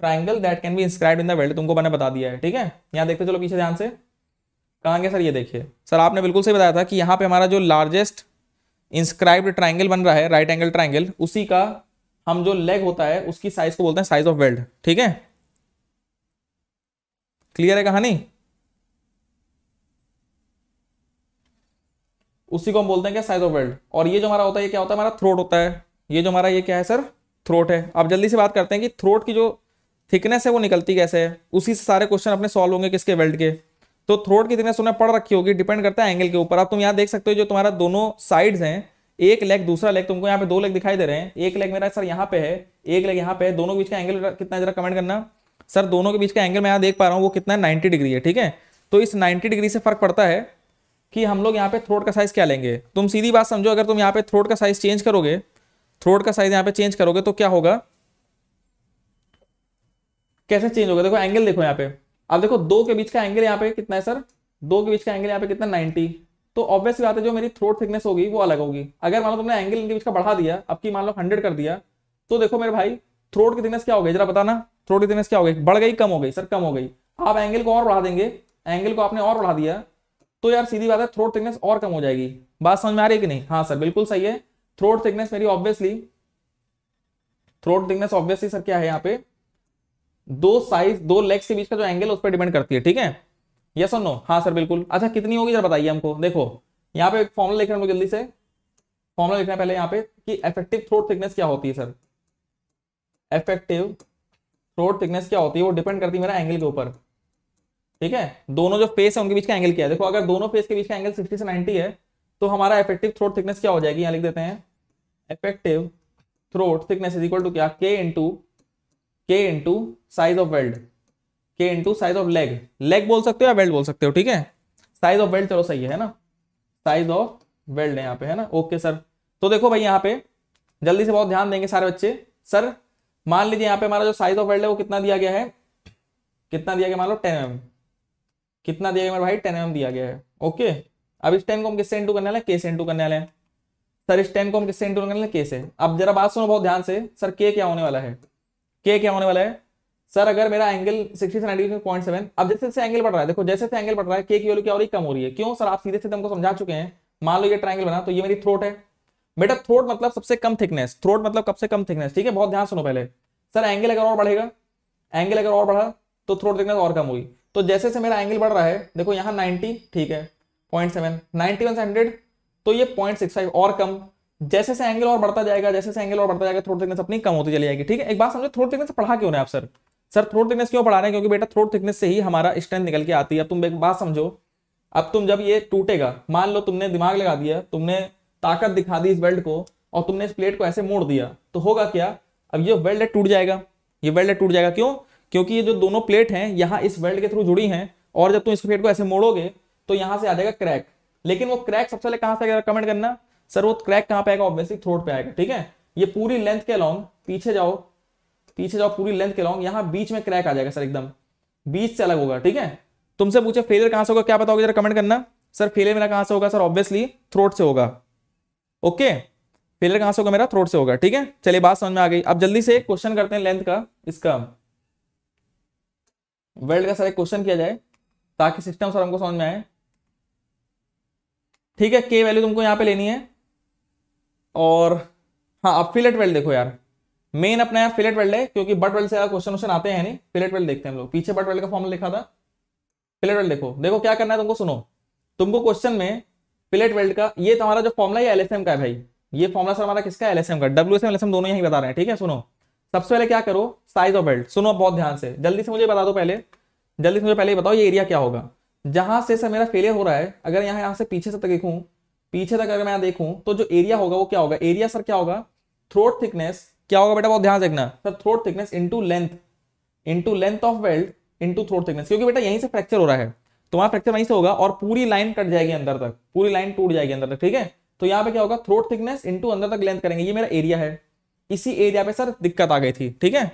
triangle that can be inscribe in the weld तुमको मैंने बता दिया है ठीक है यहाँ देखते चलो पीछे ध्यान से कहाँ सर ये देखिए सर आपने बिल्कुल सही बताया था कि यहाँ पे हमारा जो लार्जेस्ट इंस्क्राइब्ड ट्राइंगल बन रहा है राइट एंगल ट्राइंगल उसी का हम जो लेग होता है उसकी साइज को बोलते हैं साइज ऑफ वेल्ड ठीक है क्लियर है कहानी उसी को हम बोलते हैं क्या साइज ऑफ वर्ल्ड और ये जो हमारा होता है ये क्या होता है हमारा थ्रोट होता है ये जो हमारा ये क्या है सर थ्रोट है आप जल्दी से बात करते हैं कि थ्रोट की जो थिकनेस है वो निकलती कैसे है उसी से सारे क्वेश्चन अपने सॉल्व होंगे किसके वेल्ड के तो थ्रोट की थिकनेस उन्हें पढ़ रखी होगी डिपेंड करता है एंगल के ऊपर आप तुम यहाँ देख सकते हो जो तुम्हारा दोनों साइड्स हैं एक लेग दूसरा लेग तुमको यहाँ पे दो लेग दिखाई दे रहे हैं एक लेग मेरा सर यहाँ पे है एक लेग यहाँ पे है दोनों के बीच का एंगल कितना जरा कमेंट करना सर दोनों के बीच का एंगल मैं यहाँ देख पा रहा हूँ वो कितना है नाइन्टी डिग्री है ठीक है तो इस नाइन्टी डिग्री से फर्क पड़ता है कि हम लोग यहाँ पे थ्रोट का साइज क्या लेंगे तुम सीधी बात समझो अगर तुम यहाँ पे थ्रोट का साइज चेंज करोगे थ्रोट का साइज यहाँ पे चेंज करोगे तो क्या होगा कैसे चेंज होगा देखो एंगल देखो यहाँ पे अब देखो दो के बीच का एंगल यहाँ पे कितना है सर दो के बीच का एंगल यहाँ पे कितना नाइन्टी तो ऑब्वियस बात है जो मेरी थ्रोट थिकनेस होगी वो अलग होगी अगर मान लो तुमने एंगल इनके बीच का बढ़ा दिया अब की मान लो हंड्रेड कर दिया तो देखो मेरे भाई थ्रोट की थिकनेस क्या होगी जरा बताना थ्रोट डिस्टेंस क्या हो गई बढ़ गई कम हो गई सर कम हो गई आप एंगल को और बढ़ा देंगे एंगल को आपने और बढ़ा दिया तो यार सीधी बात है थ्रोट थिकनेस और कम हो जाएगी बात समझ में आ रही है कि नहीं हाँ सर बिल्कुल सही है थ्रोट थिकनेस मेरी obviously throat thickness obviously sir क्या है यहाँ पे दो साइज दो लेग्स के बीच का जो एंगल उस पर डिपेंड करती है ठीक है यस और नो हाँ सर बिल्कुल अच्छा कितनी होगी जरा बताइए हमको देखो यहाँ पे एक फॉर्मुला लिख रहे हैं जल्दी से फॉर्मुला लिखना पहले यहाँ पे कि इफेक्टिव थ्रोट थिकनेस क्या होती है सर इफेक्टिव थ्रोट थिकनेस क्या होती है वो डिपेंड करती है मेरा एंगल के ऊपर ठीक है दोनों जो फेस है उनके बीच का एंगल क्या है देखो अगर दोनों फेस के बीच का एंगल सिक्सटी से नाइन्टी है तो हमारा इफेक्टिव थ्रोट थिकनेस क्या हो जाएगी यहाँ लिख देते हैं effective throat thickness is equal to क्या K into K into size of weld K into size of leg leg बोल सकते हो या वेल्ड बोल सकते हो ठीक है साइज ऑफ वेल्ड चलो सही है ना साइज ऑफ वेल्ड है यहाँ पे है ना ओके सर तो देखो भाई यहाँ पे जल्दी से बहुत ध्यान देंगे सारे बच्चे सर मान लीजिए यहाँ पे हमारा जो साइज ऑफ वर्ल्ड है वो कितना दिया गया है कितना दिया गया मान लो टेन एम कितना दिया गया मेरे भाई टेन एम दिया गया है ओके अब इस टेन को हम किससे इंटू करने वाले के से इंटू करने वाले हैं सर इस टेन को हम किससे इंटू करने वाले के से अब जरा बात सुनो बहुत ध्यान से सर के क्या होने वाला है के क्या होने वाला है सर अगर मेरा एंगल सिक्सटी से पॉइंट सेवन अब जैसे जैसे एंगल बढ़ रहा है देखो जैसे जैसे एंगल बढ़ रहा है के की वैल्यू क्या हो रही कम हो रही है क्यों सर आप सीधे सीधे तो हमको समझा चुके हैं मान लो ये ट्राइंगल बना तो ये मेरी थ्रोट है बेटा थ्रोट मतलब सबसे कम थिकनेस थ्रोट मतलब कब से कम थिकनेस ठीक है बहुत ध्यान सुनो पहले सर एंगल अगर और बढ़ेगा एंगल अगर और बढ़ा तो थ्रोट थिकनेस और कम होगी तो जैसे जैसे मेरा एंगल बढ़ रहा है देखो यहाँ नाइनटी ठीक है point seven ninety one hundred तो ये पॉइंट सिक्स फाइव और कम जैसे से एंगल और बढ़ता जाएगा जैसे से एंगल और बढ़ता जाएगा थ्रोट थिकनेस अपनी कम होती चली जाएगी ठीक है एक बात समझो थ्रोट थिकनेस पढ़ा क्यों आप सर सर थ्रोट थिकनेस क्यों पढ़ा रहे हैं क्योंकि बेटा थ्रोट थिकनेस से ही हमारा स्ट्रेंथ निकल के आती है अब तुम एक बात समझो अब तुम जब ये टूटेगा मान लो तुमने दिमाग लगा दिया तुमने ताकत दिखा दी इस वेल्ड को और तुमने इस प्लेट को ऐसे मोड़ दिया तो होगा क्या अब ये वेल्ड टूट जाएगा ये वेल्ड टूट जाएगा क्यों क्योंकि ये जो दोनों प्लेट हैं यहाँ इस वेल्ड के थ्रू जुड़ी हैं और जब तुम इस प्लेट को ऐसे मोड़ोगे तो यहाँ से आ जाएगा क्रैक लेकिन वो क्रैक सबसे पहले कहाँ से कमेंट करना सर वो क्रैक कहाँ पे आएगा ऑब्वियसली थ्रोट पे आएगा ठीक है ये पूरी लेंथ के अलॉन्ग पीछे जाओ पीछे जाओ पूरी लेंथ के अलॉन्ग यहाँ बीच में क्रैक आ जाएगा सर एकदम बीच से अलग होगा ठीक है तुमसे पूछे फेलियर कहाँ से होगा क्या बताओगे जरा कमेंट करना सर फेलियर मेरा कहाँ से होगा सर ऑब्वियसली थ्रोट से होगा ओके फेलियर कहां से होगा मेरा थ्रोट से होगा ठीक है चलिए बात समझ में आ गई अब जल्दी से क्वेश्चन करते हैं लेंथ का इसका वर्ल्ड का सारे क्वेश्चन किया जाए ताकि सिस्टम सर हमको समझ में आए ठीक है के वैल्यू तुमको यहां पे लेनी है और हाँ अब फिलेट वेल्ड देखो यार मेन अपना यहाँ फिलेट वेल्ड है क्योंकि बट वेल्ड से क्वेश्चन क्वेश्चन आते हैं नहीं फिलेट वेल्ड देखते हैं हम लोग पीछे बट वेल्ड का फॉर्मल लिखा था फिलेट वेल्ड देखो देखो क्या करना है तुमको सुनो तुमको क्वेश्चन में प्लेट वेल्ट का ये तुम्हारा जो एल है एलएसएम का है भाई ये फॉर्मला सर हमारा किसका एलएसएम का डब्ल्यू एस एलएसएम दोनों यही बता रहे हैं ठीक है सुनो सबसे पहले क्या करो साइज ऑफ बेल्ट सुनो बहुत ध्यान से जल्दी से मुझे बता दो पहले जल्दी से मुझे पहले बताओ ये एरिया क्या होगा जहां से सर मेरा फेलियर हो रहा है अगर यहाँ यहाँ से पीछे से तक देखूँ पीछे तक अगर मैं देखूँ तो जो एरिया होगा वो क्या होगा एरिया सर क्या होगा थ्रोट थिकनेस क्या होगा बेटा बहुत ध्यान देखना sir throat thickness into length into length of weld into throat thickness क्योंकि बेटा यहीं से फ्रैक्चर हो रहा है तो वहां फ्रैक्चर वहीं से होगा और पूरी लाइन कट जाएगी अंदर तक पूरी लाइन टूट जाएगी अंदर तक ठीक है तो यहाँ पे क्या होगा थ्रोट थिकनेस इंटू अंदर तक लेंथ करेंगे ये मेरा एरिया है इसी एरिया पे सर दिक्कत आ गई थी ठीक है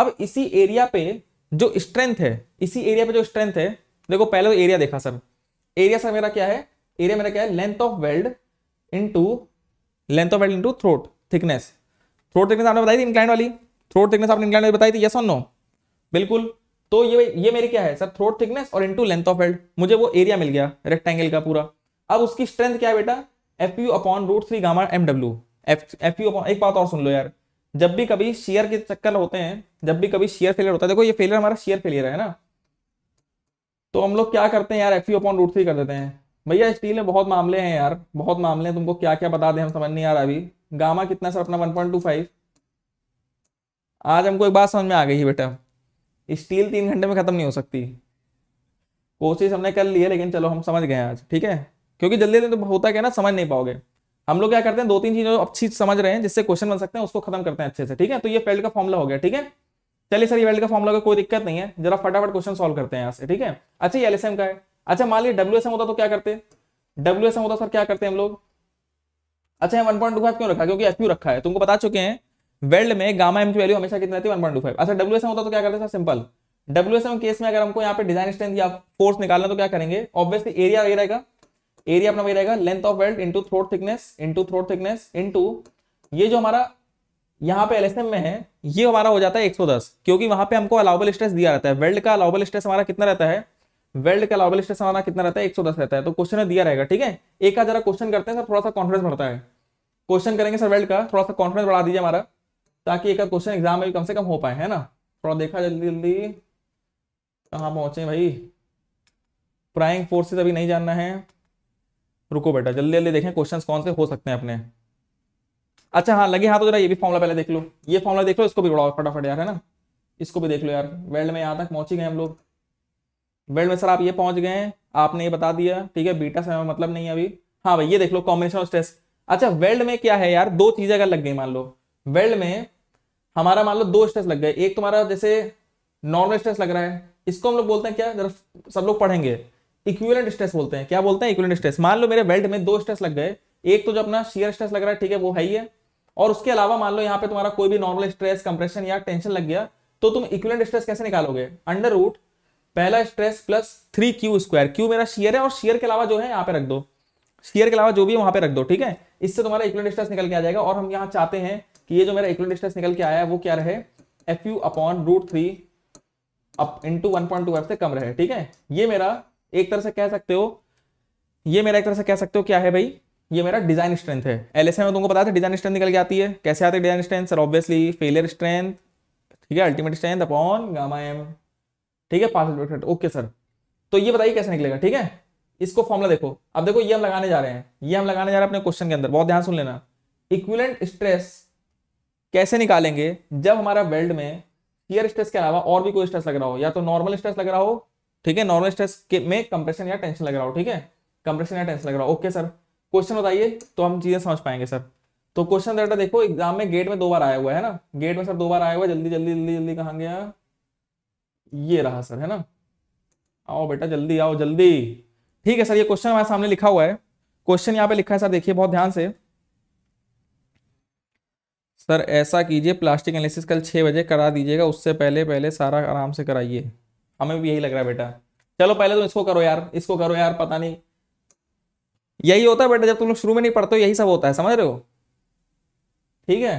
अब इसी एरिया पे जो स्ट्रेंथ है इसी एरिया पे जो स्ट्रेंथ है देखो पहले तो एरिया देखा सर एरिया सर मेरा क्या है एरिया मेरा क्या है length of weld into length of weld into throat thickness throat thickness आपने बताई थी इंक्लाइंड वाली थ्रोट थिकनेस आपने इंक्लाइंड वाली बताई थी यस और नो बिल्कुल तो ये ये मेरी क्या है सर थ्रोट थिकनेस और इनटू लेंथ ऑफ हेल्ड मुझे वो एरिया मिल गया रेक्टेंगल का पूरा अब उसकी स्ट्रेंथ क्या है बेटा F U upon root three gamma M W F U upon एक बात और सुन लो यार जब भी कभी शेयर के चक्कर होते हैं जब भी कभी शेयर फेलियर होता है देखो ये फेलियर हमारा शेयर फेलियर है ना तो हम लोग क्या करते हैं यार F U upon root three कर देते हैं भैया स्टील में बहुत मामले हैं यार बहुत मामले हैं तुमको क्या क्या बता दें हम समझ नहीं आ रहा अभी गामा कितना सर अपना 1.25 आज हमको एक बात समझ में आ गई है बेटा स्टील तीन घंटे में खत्म नहीं हो सकती कोशिश हमने कर ली है लेकिन चलो हम समझ गए आज ठीक है क्योंकि जल्दी जल्दी तो होता क्या ना समझ नहीं पाओगे हम लोग क्या करते हैं दो तीन चीजें अच्छी समझ रहे हैं जिससे क्वेश्चन बन सकते हैं उसको खत्म करते हैं अच्छे से ठीक है तो ये फेल्ड का फॉर्मला हो गया ठीक है चलिए सर ये वेल्ड का फॉर्मला का कोई दिक्कत नहीं है जरा फटाफट क्वेश्चन सोल्व करते हैं यहाँ से ठीक है अच्छा ये एलएसएम का है अच्छा मान लीजिए डब्ल्यू होता तो क्या करते डब्ल्यू होता तो सर क्या करते हैं हम लोग अच्छा वन पॉइंट टू फाइव क्यों रखा क्योंकि एफ रखा है तुमको बता चुके हैं वेल्ड में गामा एम की वैल्यू हमेशा कितनी रहती है 1.25 अच्छा डब्ल्यू होता तो क्या करते सर सिंपल डब्ल्यू केस में अगर हमको यहाँ पे डिजाइन स्ट्रेंथ या फोर्स निकालना तो क्या करेंगे ऑब्वियसली एरिया वही रहेगा एरिया अपना वही रहेगा length of weld into throat thickness into throat thickness into ये जो हमारा यहाँ पे एलएसएम में है ये हमारा हो जाता है 110 क्योंकि वहां पे हमको अलाउबल स्ट्रेस दिया रहता है वेल्ड का अलाउबल स्ट्रेस हमारा कितना रहता है वेल्ड का अलाउबल स्ट्रेस हमारा कितना रहता है 110 रहता है तो क्वेश्चन में दिया रहेगा ठीक है एक का जरा क्वेश्चन करते हैं सर थोड़ा सा कॉन्फिडेंस बढ़ता है क्वेश्चन करेंगे सर वेल्ड का थोड़ा सा कॉन्फिडेंस बढ़ा दीजिए हमारा ताकि एक क्वेश्चन एग्जाम में भी कम से कम हो पाए है ना थोड़ा देखा जल्दी जल्दी कहाँ पहुंचे भाई प्राइंग फोर्सेस अभी नहीं जानना है रुको बेटा जल्दी जल्दी देखें क्वेश्चन कौन से हो सकते हैं अपने अच्छा हाँ लगे हाँ तो जरा ये भी फॉर्मुला पहले देख लो ये फॉर्मुला देख लो इसको भी बढ़ाओ फटाफट यार है ना इसको भी देख लो यार वेल्ड में यहाँ तक पहुंच ही गए हम लोग वेल्ड में सर आप ये पहुंच गए आपने ये बता दिया ठीक है बीटा समय मतलब नहीं है अभी हाँ भाई ये देख लो कॉम्बिनेशन ऑफ स्ट्रेस अच्छा वेल्ड में क्या है यार दो चीजें अगर लग गई मान लो वेल्ड में हमारा मान लो दो स्ट्रेस लग गए एक तुम्हारा जैसे नॉर्मल स्ट्रेस लग रहा है इसको हम लोग बोलते हैं क्या जरा सब लोग पढ़ेंगे इक्विवेलेंट स्ट्रेस बोलते हैं क्या बोलते हैं इक्विवेलेंट स्ट्रेस मान लो मेरे बेल्ट में दो स्ट्रेस लग गए एक तो जो अपना शेयर स्ट्रेस लग रहा है ठीक है वो है ही है और उसके अलावा मान लो यहाँ पे तुम्हारा कोई भी नॉर्मल स्ट्रेस कंप्रेशन या टेंशन लग गया तो तुम इक्विवेलेंट स्ट्रेस कैसे निकालोगे अंडर रूट पहला stress plus three Q square Q मेरा शेयर है और शेयर के अलावा जो है यहाँ पे रख दो शेयर के अलावा जो भी है वहां पे रख दो ठीक है इससे तुम्हारा इक्विवेलेंट स्ट्रेस निकल के आ जाएगा और हम यहाँ चाहते हैं कि ये जो मेरा इक्वल डिस्टेंस निकल के आया है वो क्या रहे F U upon root three up into one point two F से कम रहे ठीक है ये मेरा एक तरह से कह सकते हो ये मेरा एक तरह से कह सकते हो क्या है भाई ये मेरा डिजाइन स्ट्रेंथ है एल एस में तुमको पता था डिजाइन स्ट्रेंथ निकल के आती है कैसे आते हैं design strength sir obviously failure strength ठीक है ultimate strength upon gamma M ठीक है पार्सल ओके सर तो ये बताइए कैसे निकलेगा ठीक है इसको फॉर्मुला देखो अब देखो ये हम लगाने जा रहे हैं ये हम लगाने जा रहे हैं अपने क्वेश्चन के अंदर बहुत ध्यान सुन लेना इक्विलेंट स्ट्रेस कैसे निकालेंगे जब हमारा वेल्ड में हियर स्ट्रेस के अलावा और भी कोई स्ट्रेस लग रहा हो या तो नॉर्मल स्ट्रेस लग रहा हो ठीक है नॉर्मल स्ट्रेस के में कंप्रेशन या टेंशन लग रहा हो ठीक है कंप्रेशन या टेंशन लग रहा हो ओके सर क्वेश्चन बताइए तो हम चीजें समझ पाएंगे सर तो क्वेश्चन डेटा देखो एग्जाम में गेट में दो बार आया हुआ है ना गेट में सर दो बार आया हुआ जल्दी जल्दी जल्दी जल्दी कहा गया ये रहा सर है ना आओ बेटा जल्दी आओ जल्दी ठीक है सर ये क्वेश्चन हमारे सामने लिखा हुआ है क्वेश्चन यहाँ पे लिखा है सर देखिए बहुत ध्यान से सर ऐसा कीजिए प्लास्टिक एनालिसिस कल छः बजे करा दीजिएगा उससे पहले पहले सारा आराम से कराइए हमें भी यही लग रहा है बेटा चलो पहले तो इसको करो यार इसको करो यार पता नहीं यही होता है बेटा जब तुम लोग शुरू में नहीं पढ़ते हो यही सब होता है समझ रहे हो ठीक है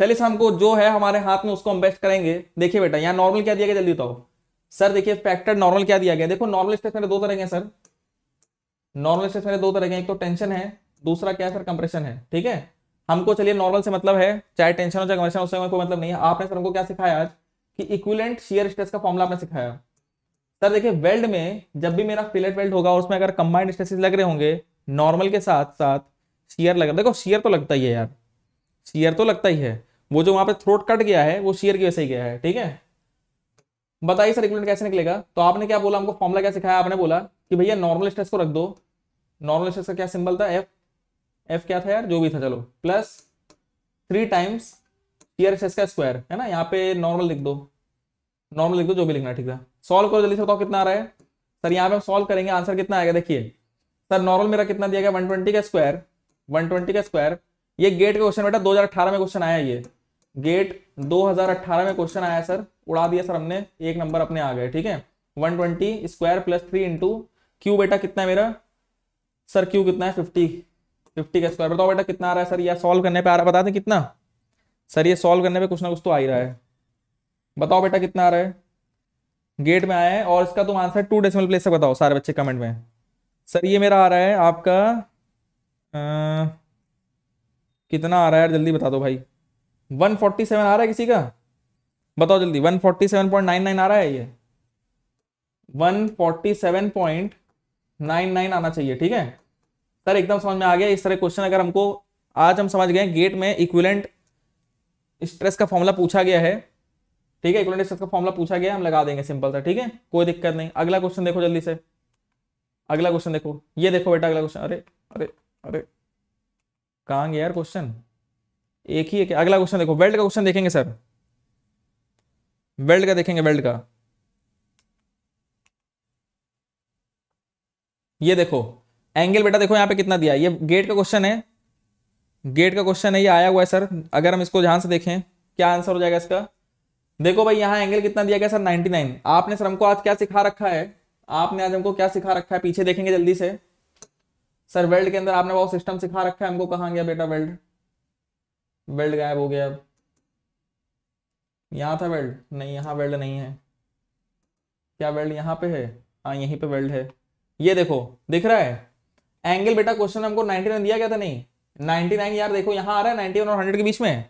चलिए सर हमको जो है हमारे हाथ में उसको हम बेस्ट करेंगे देखिए बेटा यहाँ नॉर्मल क्या दिया गया जल्दी बताओ सर देखिए फैक्टर नॉर्मल क्या दिया गया देखो नॉर्मल स्ट्रेस मेरे दो तरह के सर नॉर्मल स्ट्रेस मेरे दो तरह के एक तो टेंशन है दूसरा क्या है सर कंप्रेशन है ठीक है हमको चलिए नॉर्मल से मतलब है चाहे टेंशन हो चाहे हो उससे कोई मतलब नहीं है आपने सर हमको क्या सिखाया आज कि इक्विलेंट शेयर स्ट्रेस का फॉर्मूला आपने सिखाया सर देखिए वेल्ड में जब भी मेरा फिलेट वेल्ड होगा उसमें अगर कंबाइंड स्ट्रेसेस लग रहे होंगे नॉर्मल के साथ साथ शेयर लग रहा देखो शेयर तो लगता ही है यार शेयर तो लगता ही है वो जो वहां पर थ्रोट कट गया है वो शेयर की वजह से ही गया है ठीक है बताइए सर इक्विलेंट कैसे निकलेगा तो आपने क्या बोला हमको फॉर्मुला क्या सिखाया आपने बोला कि भैया नॉर्मल स्ट्रेस को रख दो नॉर्मल स्ट्रेस का क्या सिंबल था एफ एफ क्या था यार जो भी था चलो plus three times T R S S का स्क्वायर है ना यहाँ पे नॉर्मल लिख दो नॉर्मल लिख दो जो भी लिखना ठीक है सॉल्व करो जल्दी से बताओ कितना आ रहा है सर यहाँ पे हम सॉल्व करेंगे आंसर कितना आएगा देखिए सर नॉर्मल मेरा कितना दिया गया 120 का स्क्वायर 120 का स्क्वायर ये गेट का क्वेश्चन बेटा 2018 में क्वेश्चन आया ये गेट 2018 में क्वेश्चन आया सर उड़ा दिया सर हमने एक नंबर अपने आ गए ठीक है one twenty square plus three into Q बेटा कितना है मेरा सर क्यू कितना है फिफ्टी फिफ्टी का स्क्वायर बताओ बेटा कितना आ रहा है सर यह सॉल्व करने पर आ रहा है बता दें कितना सर ये सॉल्व करने पर कुछ ना कुछ तो आ ही रहा है बताओ बेटा कितना आ रहा है गेट में आया है और इसका तुम आंसर टू डेसिमल प्लेस से बताओ सारे बच्चे कमेंट में सर ये मेरा आ रहा है आपका आ, कितना आ रहा है जल्दी बता दो भाई 147 आ रहा है किसी का बताओ जल्दी 147.99 आ रहा है ये 147.99 आना चाहिए ठीक है सर एकदम समझ में आ गया इस तरह क्वेश्चन अगर हमको आज हम समझ गए गेट में इक्विलेंट स्ट्रेस का फॉर्मूला पूछा गया है ठीक है इक्विलेंट स्ट्रेस का फॉर्मूला पूछा गया हम लगा देंगे सिंपल सा ठीक है कोई दिक्कत नहीं अगला क्वेश्चन देखो जल्दी से अगला क्वेश्चन देखो ये देखो बेटा अगला क्वेश्चन अरे अरे अरे कहाँ गया यार क्वेश्चन एक ही है क्या अगला क्वेश्चन देखो वेल्ड का क्वेश्चन देखेंगे सर वेल्ड का देखेंगे वेल्ड का ये देखो एंगल बेटा देखो यहाँ पे कितना दिया ये गेट का क्वेश्चन है गेट का क्वेश्चन है ये आया हुआ है सर अगर हम इसको ध्यान से देखें क्या आंसर हो जाएगा इसका देखो भाई यहाँ एंगल कितना दिया गया सर 99 आपने सर हमको आज क्या सिखा रखा है आपने आज हमको क्या सिखा रखा है पीछे देखेंगे जल्दी से सर वेल्ड के अंदर आपने बहुत सिस्टम सिखा रखा है हमको कहाँ गया बेटा वेल्ड वेल्ड गायब हो गया अब यहाँ था वेल्ड नहीं यहाँ वेल्ड नहीं है क्या वेल्ड यहाँ पे है हाँ यहीं पे वेल्ड है ये देखो दिख रहा है एंगल बेटा क्वेश्चन हमको 99 दिया गया था नहीं 99 यार देखो यहाँ आ रहा है 91 और 100 के बीच में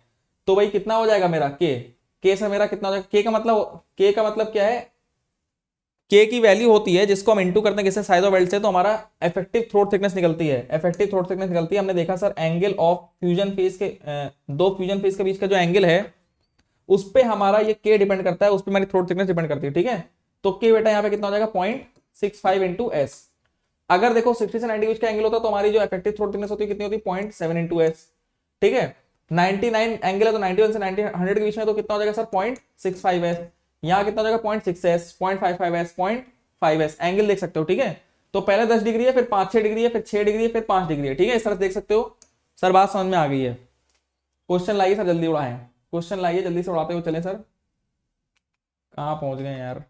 तो भाई कितना हो जाएगा मेरा के के से मेरा कितना हो जाएगा के का मतलब के का मतलब क्या है के की वैल्यू होती है जिसको हम इंटू करते हैं किससे साइज ऑफ वेल्ट से तो हमारा इफेक्टिव थ्रोट थिकनेस निकलती है इफेक्टिव थ्रोट थिकनेस निकलती है हमने देखा sir angle of fusion faces के दो फ्यूजन फेज के बीच का जो एंगल है उस पर हमारा ये के डिपेंड करता है उस पर हमारी थ्रोट थिकनेस डिपेंड करती है ठीक है तो के बेटा यहाँ पे कितना हो जाएगा point six five into S अगर देखो सिक्सटी से नाइनटी बीच का एंगल होता तो हमारी जो इफेक्टिव थ्रोट थिकनेस होती है कितनी होती है पॉइंट सेवन इंटू एस ठीक है नाइनटी नाइन एंगल है तो वन से नाइनटी हंड्रेड के बीच में तो कितना हो जाएगा sir point six five S यहाँ कितना हो जाएगा point six S point five five S point five S angle देख सकते हो ठीक है तो पहले दस डिग्री है फिर पांच छह डिग्री है फिर छह डिग्री है फिर पांच डिग्री है ठीक है इस तरह देख सकते हो सर बात समझ में आ गई है क्वेश्चन लाइए सर जल्दी उड़ाएं क्वेश्चन लाइए जल्दी से उड़ाते हुए चले सर कहाँ पहुंच गए यार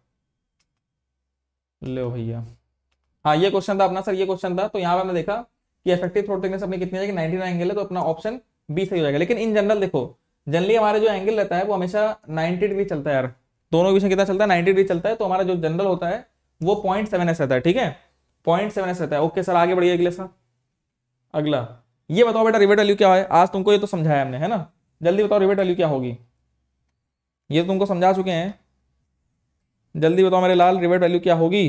लो भैया हाँ ये क्वेश्चन था अपना सर ये क्वेश्चन था तो यहाँ पे हमने देखा कि इफेक्टिव थ्रोट थिकनेस अपनी कितनी जाएगी नाइनटी एंगल है तो अपना ऑप्शन बी सही हो जाएगा लेकिन इन जनरल देखो जनरली हमारा जो एंगल रहता है वो हमेशा नाइन्टी डिग्री चलता है यार दोनों के कितना चलता है नाइन्टी डिग्री चलता है तो हमारा जो जनरल होता है वो पॉइंट सेवन एस रहता है ठीक है पॉइंट सेवन एस रहता है ओके सर आगे बढ़िए अगले सर अगला ये बताओ बेटा रिवेट वैल्यू क्या है आज तुमको ये तो समझाया हमने है ना जल्दी बताओ रिवेट वैल्यू क्या होगी ये तो तुमको समझा चुके हैं जल्दी बताओ मेरे लाल रिवेट वैल्यू क्या होगी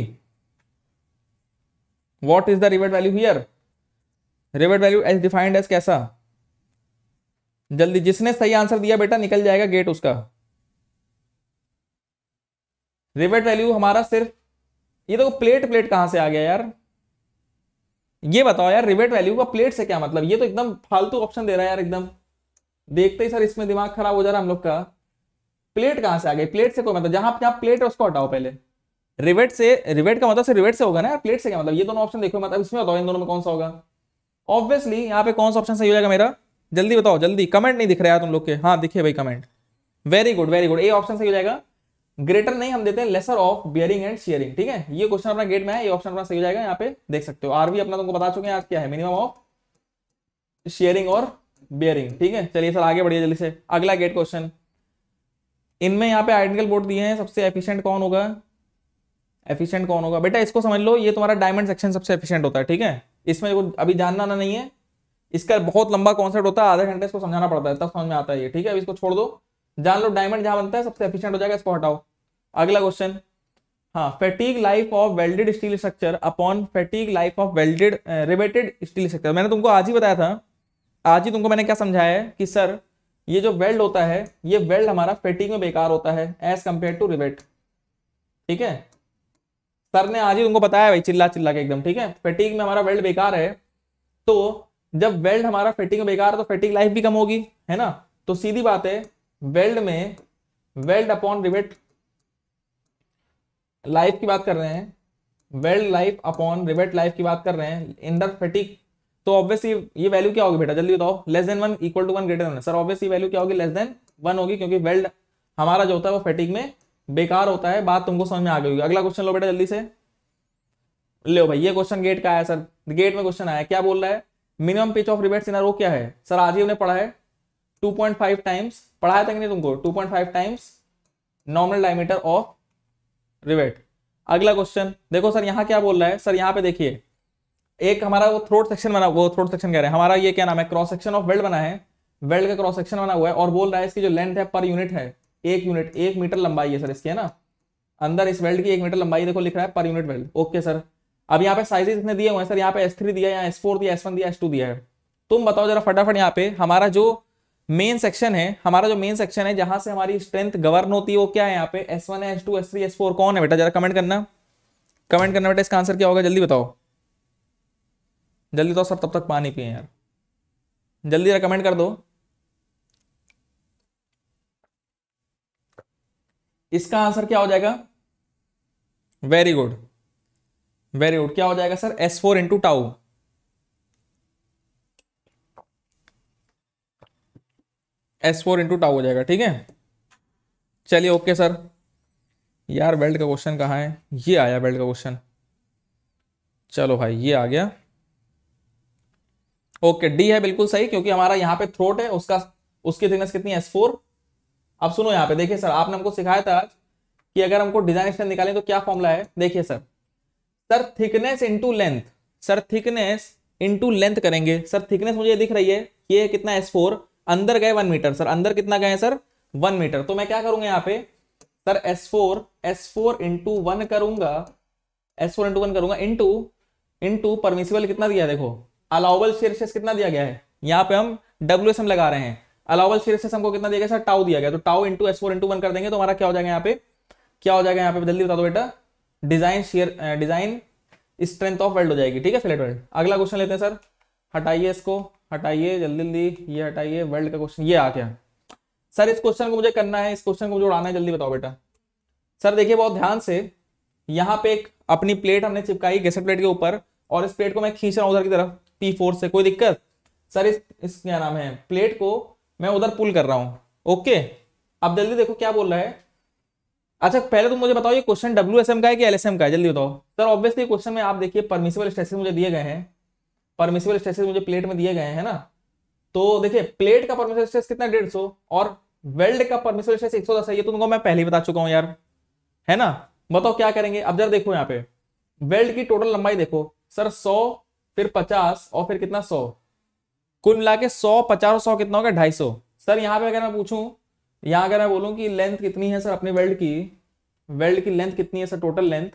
what is the rivet value here rivet value as defined as कैसा जल्दी जिसने सही आंसर दिया बेटा निकल जाएगा गेट उसका रिवर्ट वैल्यू हमारा सिर्फ ये देखो तो प्लेट प्लेट कहां से आ गया यार ये बताओ यार रिवेट वैल्यू का प्लेट से क्या मतलब ये तो एकदम फालतू ऑप्शन दे रहा है यार एकदम देखते ही सर इसमें दिमाग खराब हो जा रहा है हम लोग का प्लेट कहां से आ गई प्लेट से कोई मतलब जहां जहां प्लेट है उसको हटाओ पहले रिवेट से रिवेट का मतलब से रिवेट से होगा ना प्लेट से क्या मतलब ये दोनों ऑप्शन देखो मतलब इसमें बताओ इन दोनों में कौन सा होगा ऑब्वियसली यहाँ पे कौन सा ऑप्शन सही हो जाएगा मेरा जल्दी बताओ जल्दी कमेंट नहीं दिख रहा है तुम लोग के हाँ दिखे भाई comment very good very good ये ऑप्शन सही हो जाएगा ग्रेटर नहीं हम देते हैं lesser of bearing and shearing ठीक है ये क्वेश्चन अपना गेट में है ये ऑप्शन अपना सही हो जाएगा यहाँ पे देख सकते हो भी अपना तुमको बता चुके हैं आज क्या है मिनिमम ऑफ शेयरिंग और बियरिंग ठीक है चलिए सर आगे बढ़िए जल्दी से अगला गेट क्वेश्चन इनमें यहाँ पे आइडेंटिकल बोर्ड दिए हैं सबसे एफिशिएंट कौन होगा एफिशिएंट कौन होगा बेटा इसको समझ लो ये तुम्हारा डायमंड सेक्शन सबसे एफिशिएंट होता है ठीक है इसमें अभी जानना ना नहीं है इसका बहुत लंबा कॉन्सेप्ट होता है आधे घंटे इसको समझाना पड़ता है तब समझ में आता है ये ठीक है अब इसको छोड़ दो जान लो डायमंड जहां बनता है सबसे एफिशिएंट हो जाएगा इसको हटाओ अगला क्वेश्चन हाँ fatigue life of welded steel structure upon fatigue life of welded riveted steel structure मैंने तुमको आज ही बताया था आज ही तुमको मैंने क्या समझाया है कि सर ये जो वेल्ड होता है ये वेल्ड हमारा फेटिक में बेकार होता है एज कंपेयर टू रिवेट ठीक है सर ने आज ही उनको बताया भाई चिल्ला चिल्ला के एकदम ठीक है फेटिक में हमारा वेल्ड बेकार है तो जब वेल्ड हमारा फिटिंग बेकार है तो फेटिक लाइफ भी कम होगी है ना तो सीधी बात है वेल्ड में वेल्ड अपॉन रिवेट लाइफ की बात कर रहे हैं weld life upon rivet life की बात कर रहे हैं इंडर फेटिक तो ऑब्वियसली ये वैल्यू क्या होगी बेटा जल्दी बताओ less than one equal to one greater sir obviously value क्या होगी लेस देन वन होगी क्योंकि वेल्ड हमारा जो होता है वो फेटिक में बेकार होता है बात तुमको समझ में आ गई होगी अगला क्वेश्चन लो बेटा जल्दी से ले भाई ये क्वेश्चन गेट का आया सर गेट में क्वेश्चन आया क्या बोल रहा है minimum pitch of rivet scenario क्या है सर आज ही हमने पढ़ा है 2.5 टाइम्स पढ़ाया था कि नहीं तुमको 2.5 times normal diameter of rivet अगला क्वेश्चन देखो सर यहाँ क्या बोल रहा है सर यहाँ पे देखिए एक हमारा वो थ्रोट सेक्शन बना वो थ्रोट सेक्शन कह रहे हैं हमारा ये क्या नाम है क्रॉस सेक्शन ऑफ वेल्ड बना है वेल्ड का क्रॉस सेक्शन बना हुआ है और बोल रहा है इसकी जो लेंथ है पर यूनिट है एक यूनिट एक मीटर लंबाई है सर इसकी है ना अंदर इस वेल्ड की एक मीटर लंबाई देखो लिख रहा है per unit weld okay sir अब यहाँ पे साइजेस इतने दिए हुए हैं सर यहाँ पे एस थ्री दिया है एस फोर दिया एस वन दिया एस टू दिया है तुम बताओ जरा फटाफट यहाँ पे हमारा जो मेन सेक्शन है हमारा जो मेन सेक्शन है जहां से हमारी स्ट्रेंथ गवर्न होती है वो क्या है यहाँ पे S one S two S three S four कौन है बेटा जरा कमेंट करना कमेंट करना बेटा इसका आंसर क्या होगा जल्दी बताओ जल्दी बताओ तो सर तब तक पानी पिए यार जल्दी जरा कमेंट कर दो इसका आंसर क्या हो जाएगा वेरी गुड वेरी गुड क्या हो जाएगा sir S four into tau S four into tau हो जाएगा ठीक है चलिए ओके सर यार बेल्ट का क्वेश्चन कहाँ है ये आया बेल्ट का क्वेश्चन चलो भाई ये आ गया ओके डी है बिल्कुल सही क्योंकि हमारा यहां पे थ्रोट है उसका उसकी थिकनेस कितनी है एस फोर अब सुनो यहाँ पे देखिए सर आपने हमको सिखाया था कि अगर हमको डिजाइन एक्सटेंड निकालें तो क्या फॉर्मूला है देखिए sir sir thickness into length sir thickness into length करेंगे सर थिकनेस मुझे दिख रही है ये कितना एस फोर अंदर गए वन मीटर सर अंदर कितना गए सर वन मीटर तो मैं क्या करूंगा यहाँ पे sir S four S four into one करूंगा एस फोर इंटू वन करूंगा इंटू इंटू परमिशिबल कितना दिया देखो अलाउबल शेयर कितना दिया गया है यहाँ पे हम डब्ल्यू लगा रहे हैं अलावल शेयर से हमको कितना दिया गया सर टाउ दिया गया तो tau into S four into one कर देंगे तो हमारा क्या हो जाएगा यहाँ पे क्या हो जाएगा यहाँ पे जल्दी बता दो बेटा design shear design strength of weld हो जाएगी ठीक है फिलेट वेल्ड अगला क्वेश्चन लेते हैं सर हटाइए इसको हटाइए जल्दी जल्दी ये हटाइए वेल्ड का क्वेश्चन ये आ गया सर इस क्वेश्चन को मुझे करना है इस क्वेश्चन को मुझे उड़ाना है जल्दी बताओ बेटा सर देखिए बहुत ध्यान से यहाँ पे एक अपनी प्लेट हमने चिपकाई गैसेट प्लेट के ऊपर और इस प्लेट को मैं खींच रहा हूँ उधर की तरफ पी फोर से कोई दिक्कत सर इस, इस क्या नाम है प्लेट को मैं उधर पुल कर रहा हूं ओके अब जल्दी देखो क्या बोल रहा है अच्छा पहले तुम मुझे बताओ ये क्वेश्चन डब्ल्यू एस एम का है कि एल एस एम का है जल्दी बताओ सर ऑब्वियसली क्वेश्चन में आप देखिए परमिशिबल स्ट्रेसेस मुझे दिए गए हैं परमिशिबल स्ट्रेसेस मुझे प्लेट में दिए गए हैं ना तो देखिए प्लेट का परमिसिबल स्ट्रेस कितना डेढ़ सौ और वेल्ड का परमिशिबल स्ट्रेस एक सौ दस है ये तो तुमको मैं पहले ही बता चुका हूँ यार है ना बताओ क्या करेंगे अब जरा देखो यहाँ पे वेल्ड की टोटल लंबाई देखो सर सौ फिर पचास और फिर कितना सौ कुल मिला के सौ पचास सौ कितना होगा ढाई सौ सर यहाँ पे अगर मैं पूछूं यहाँ अगर मैं बोलूँ कि लेंथ कितनी है सर अपने वेल्ड की वेल्ड की लेंथ कितनी है sir total length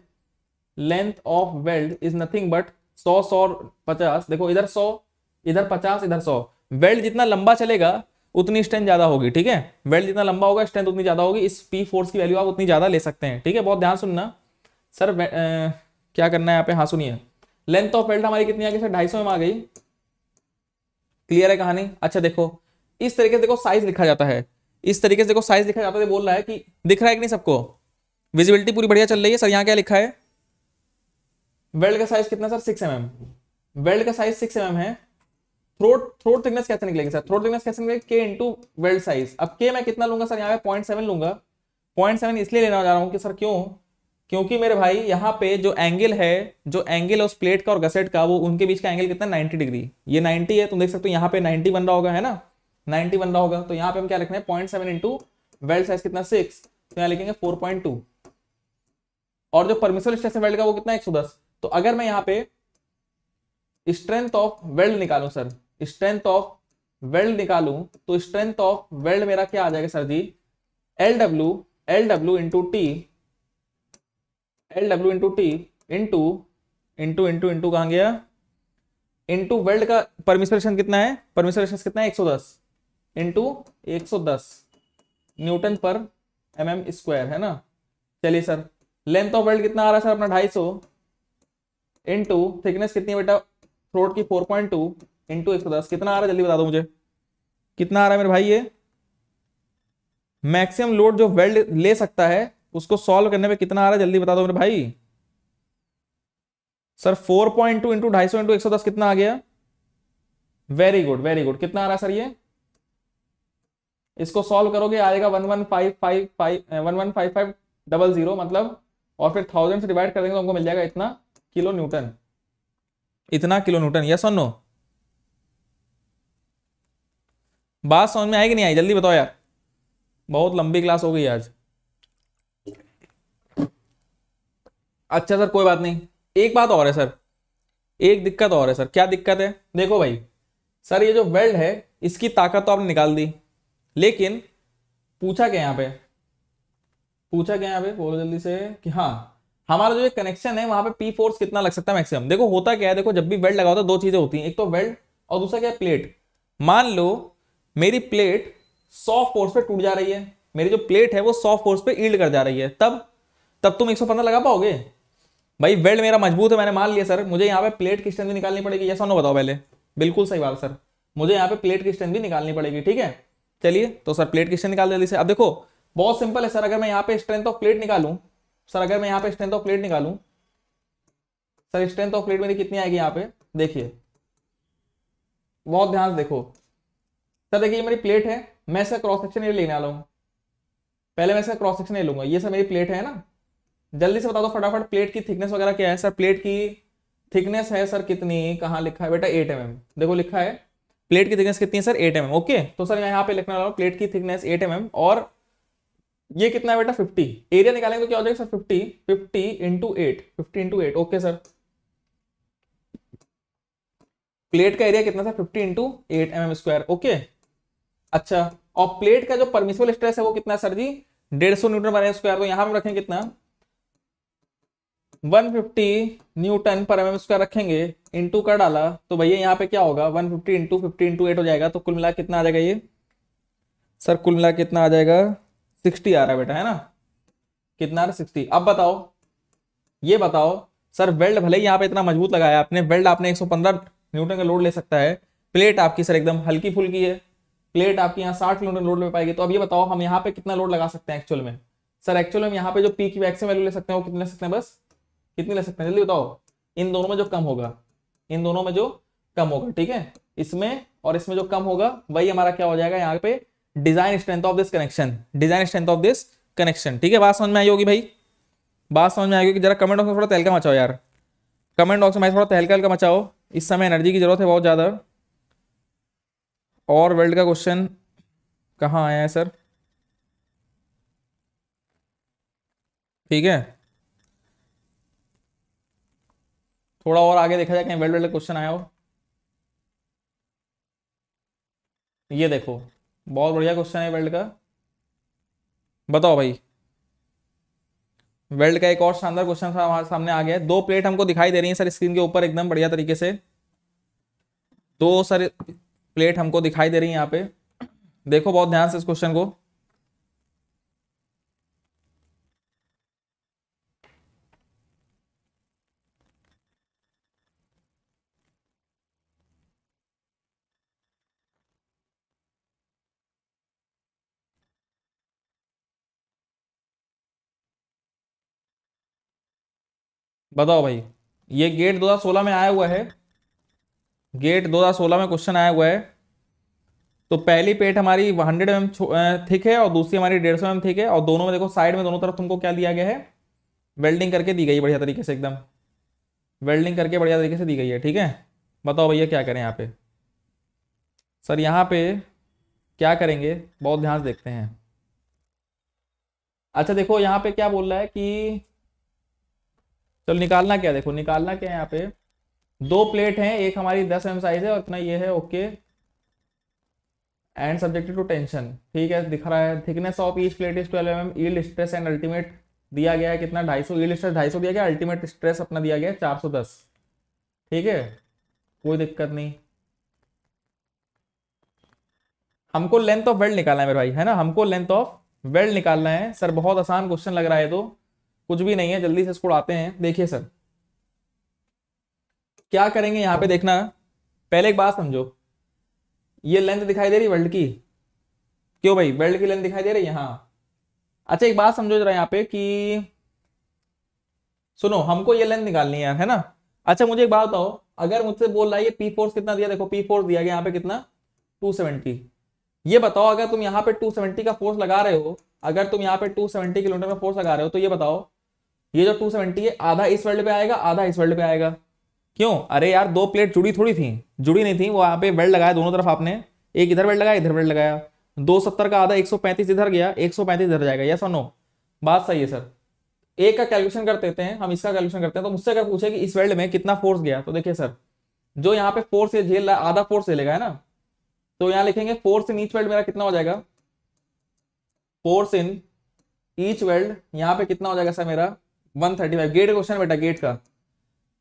length of weld is nothing but सौ सौ पचास देखो इधर सौ इधर पचास इधर सौ वेल्ड जितना लंबा चलेगा उतनी स्ट्रेंथ ज्यादा होगी ठीक है वेल्ड जितना लंबा होगा स्ट्रेंथ उतनी ज्यादा होगी इस पी फोर्स की वैल्यू आप उतनी ज्यादा ले सकते हैं ठीक है बहुत ध्यान सुनना सर आ, क्या करना है यहाँ पे हाँ सुनिए लेंथ ऑफ वेल्ड हमारी कितनी आ गई सर ढाई सौ में आ गई क्लियर है कहानी अच्छा देखो इस तरीके से देखो साइज लिखा जाता है इस तरीके से देखो साइज लिखा जाता है बोल रहा है कि दिख रहा है कि नहीं सबको विजिबिलिटी पूरी बढ़िया चल रही है सर यहाँ क्या लिखा है वेल्ड का साइज कितना sir six M M weld का साइज सिक्स एम है थ्रोट थ्रोट थिकनेस कैसे निकलेगी सर थ्रोट थिकनेस कैसे निकलेगी के इंटू वेल्ड साइज अब के मैं कितना लूंगा सर यहाँ पे पॉइंट सेवन लूंगा पॉइंट सेवन इसलिए लेना जा रहा हूँ कि सर क्यों क्योंकि मेरे भाई यहाँ पे जो एंगल है जो एंगल है उस प्लेट का और गसेट का वो उनके बीच का एंगल कितना नाइन्टी डिग्री ये नाइन्टी है तुम देख सकते हो यहाँ पे नाइन्टी बन रहा होगा है ना नाइन्टी बन रहा होगा तो यहाँ पे हम क्या लिखना है point seven into weld size कितना सिक्स तो यहाँ लिखेंगे फोर पॉइंट टू और जो परमिशन स्ट्रेस वेल्ड का वो कितना एक सौ दस तो अगर मैं यहाँ पे स्ट्रेंथ ऑफ वेल्ड निकालू सर स्ट्रेंथ ऑफ वेल्ड निकालू तो स्ट्रेंथ ऑफ वेल्ड मेरा क्या आ जाएगा sir ji L W L W into T L W into T into into into into कहाँ गया इंटू वर्ल्ड का परमिसरेशन कितना है परमिशन कितना है एक सौ दस इंटू एक सौ दस Newton per m M square है ना चलिए सर लेंथ ऑफ वर्ल्ड कितना आ रहा है सर अपना ढाई सौ इंटू थिकनेस कितनी बेटा थ्रोट की फोर पॉइंट टू इंटू एक सौ दस कितना आ रहा है जल्दी बता दो मुझे कितना आ रहा है मेरे भाई ये मैक्सिमम लोड जो वेल्ड ले सकता है उसको सॉल्व करने पे कितना आ रहा है जल्दी बता दो मेरे भाई sir four point two into ढाई सौ इंटू एक सौ दस कितना आ गया वेरी गुड वेरी गुड कितना आ रहा है सर ये इसको सॉल्व करोगे आएगा one one five five five one one five five double zero मतलब और फिर थाउजेंड से डिवाइड कर देंगे तो हमको मिल जाएगा इतना किलो न्यूटन इतना किलो न्यूटन यस और नो बात समझ में आएगी नहीं आई जल्दी बताओ यार बहुत लंबी क्लास हो गई आज अच्छा सर कोई बात नहीं एक बात और है सर एक दिक्कत और है सर क्या दिक्कत है देखो भाई सर ये जो वेल्ड है इसकी ताकत तो आपने निकाल दी लेकिन पूछा क्या यहाँ पे पूछा क्या यहाँ पे बोलो जल्दी से कि हाँ हमारा जो ये कनेक्शन है वहां पे पी फोर्स कितना लग सकता है मैक्सिमम देखो होता क्या है देखो जब भी वेल्ड लगा होता तो है दो चीजें होती हैं एक तो वेल्ड और दूसरा क्या है प्लेट मान लो मेरी प्लेट सौ फोर्स पे टूट जा रही है मेरी जो प्लेट है वो सौ फोर्स पे ईल्ड कर जा रही है तब तब तुम एक लगा पाओगे भाई वेल्ड मेरा मजबूत है मैंने मान लिया सर मुझे यहाँ पे प्लेट की स्ट्रेंथ भी निकालनी पड़ेगी ये सोनो बताओ पहले बिल्कुल सही बात सर मुझे यहाँ पे प्लेट की स्ट्रेंथ भी निकालनी पड़ेगी ठीक है चलिए तो सर प्लेट की स्ट्रेंथ निकाल जल्दी से अब देखो बहुत सिंपल है सर अगर मैं यहाँ पे स्ट्रेंथ ऑफ प्लेट निकालू सर अगर मैं यहाँ पे स्ट्रेंथ ऑफ प्लेट निकालू सर स्ट्रेंथ ऑफ प्लेट मेरी कितनी आएगी यहाँ पे देखिए बहुत ध्यान से देखो सर देखिए ये मेरी प्लेट है मैं इसका क्रॉस सेक्शन ये लेने वाला हूँ पहले मैं इसका क्रॉस सेक्शन ये लूंगा ये सर मेरी प्लेट है ना जल्दी से बता दो फटाफट प्लेट की थिकनेस वगैरह क्या है सर प्लेट की थिकनेस है सर कितनी कहाँ लिखा है बेटा एट एम mm. देखो लिखा है प्लेट की थिकनेस कितनी है sir eight M mm, okay तो सर यहाँ पे लिखने वाला हूँ प्लेट की थिकनेस एट एम mm, और ये कितना है बेटा फिफ्टी एरिया निकालेंगे तो क्या हो जाएगा sir fifty fifty into eight fifty into eight okay sir plate का एरिया कितना था fifty into eight M M square okay अच्छा और प्लेट का जो परमिसिबल स्ट्रेस है वो कितना है सर जी डेढ़ सौ न्यूटन पर स्क्वायर तो यहाँ पर रखें कितना 150 न्यूटन पर एम स्क्वायर रखेंगे इंटू कर डाला तो भैया यहाँ पे क्या होगा 150 fifty into fifty into eight हो जाएगा तो कुल मिला कितना आ जाएगा ये सर कुल मिला कितना आ जाएगा 60 आ रहा है बेटा है ना कितना आ रहा है 60 अब बताओ ये बताओ सर वेल्ड भले ही यहाँ पे इतना मजबूत लगाया आपने वेल्ड आपने एक न्यूटन का लोड ले सकता है प्लेट आपकी सर एकदम हल्की फुल्की है प्लेट आपकी यहाँ साठ न्यूटन लोड ले पाएगी तो अब ये बताओ हम यहाँ पे कितना लोड लगा सकते हैं एक्चुअल में सर एक्चुअल में यहाँ पे जो पी की वैक्सीन वैल्यू ले सकते हैं वो कितने ले सकते हैं बस कितनी ले सकते हैं जल्दी बताओ इन दोनों में जो कम होगा इन दोनों में जो कम होगा ठीक है इसमें और इसमें जो कम होगा वही हमारा क्या हो जाएगा यहाँ पे design strength of this connection design strength of this connection ठीक है बात समझ में आई होगी भाई बात समझ में आई होगी जरा कमेंट बॉक्स में थोड़ा तहलका मचाओ यार कमेंट बॉक्स में थोड़ा तहलका हल्का मचाओ इस समय एनर्जी की जरूरत है बहुत ज़्यादा और वर्ल्ड का क्वेश्चन कहाँ आया है सर ठीक है थोड़ा और आगे देखा जाए कहीं वेल्ड वाले क्वेश्चन आया हो तो ये देखो बहुत बढ़िया क्वेश्चन है वेल्ड का बताओ भाई वेल्ड का एक और शानदार क्वेश्चन हमारे सामने आ गया है दो प्लेट हमको दिखाई दे रही है सर स्क्रीन के ऊपर एकदम बढ़िया तरीके से दो सर प्लेट हमको दिखाई दे रही है यहाँ पे देखो बहुत ध्यान से इस क्वेश्चन को बताओ भाई ये गेट 2016 में आया हुआ है गेट 2016 में क्वेश्चन आया हुआ है तो पहली पेट हमारी 100 एम थिक है और दूसरी हमारी 150 एम थिक है और दोनों में देखो साइड में दोनों तरफ तुमको क्या दिया गया है वेल्डिंग करके दी गई है बढ़िया तरीके से एकदम वेल्डिंग करके बढ़िया तरीके से दी गई है ठीक है बताओ भैया क्या करें यहाँ पे सर यहाँ पे क्या करेंगे बहुत ध्यान से देखते हैं अच्छा देखो यहाँ पे क्या बोल रहा है कि चलो निकालना क्या देखो निकालना क्या है यहाँ पे दो प्लेट हैं एक हमारी दस एम साइज है और इतना ये है okay and subjected to tension ठीक है दिख रहा है thickness of each plate is twelve M M yield stress and ultimate दिया गया है कितना ढाई सौ ईल्ड स्ट्रेस ढाई सौ दिया गया अल्टीमेट स्ट्रेस अपना दिया गया चार सौ दस ठीक है कोई दिक्कत नहीं हमको लेंथ ऑफ वेल्ड निकालना है मेरे भाई है ना हमको लेंथ ऑफ वेल्ड निकालना है सर बहुत आसान क्वेश्चन लग रहा है तो कुछ भी नहीं है जल्दी से इसको उड़ाते हैं देखिए सर क्या करेंगे यहां पे देखना पहले एक बात समझो ये लेंथ दिखाई दे रही वर्ल्ड की क्यों भाई वर्ल्ड की लेंथ दिखाई दे रही यहां अच्छा एक बात समझो जरा यहाँ पे कि सुनो हमको ये लेंथ निकालनी है है ना अच्छा मुझे एक बात बताओ अगर मुझसे बोल रहा है ये पी फोर्स कितना दिया देखो पी फोर्स दिया गया यहाँ पे कितना टू सेवेंटी ये बताओ अगर तुम यहाँ पे टू सेवेंटी का फोर्स लगा रहे हो अगर तुम यहाँ पे टू सेवेंटी किलोमीटर में फोर्स लगा रहे हो तो ये बताओ ये जो 270 है आधा इस वर्ल्ड पे आएगा आधा इस वर्ल्ड पे आएगा क्यों अरे यार दो प्लेट जुड़ी थोड़ी थी जुड़ी नहीं थी वो यहाँ पे वेल्ड लगाया दोनों तरफ आपने एक इधर वेल्ड लगाया इधर वेल्ड लगाया दो सत्तर का आधा एक सौ पैंतीस इधर गया एक सौ पैंतीस इधर जाएगा यस और नो बात सही है सर एक का कैलकुलेशन कर देते हैं हम इसका कैलकुलेशन करते हैं तो मुझसे अगर पूछे कि इस वेल्ड में कितना फोर्स गया तो देखिए सर जो यहाँ पे फोर्स ये झेल रहा है आधा फोर्स झेलेगा है ना तो यहाँ लिखेंगे फोर्स इन ईच वेल्ड मेरा कितना हो जाएगा फोर्स इन ईच वेल्ड यहाँ पे कितना हो जाएगा सर मेरा one thirty five gate question बेटा गेट का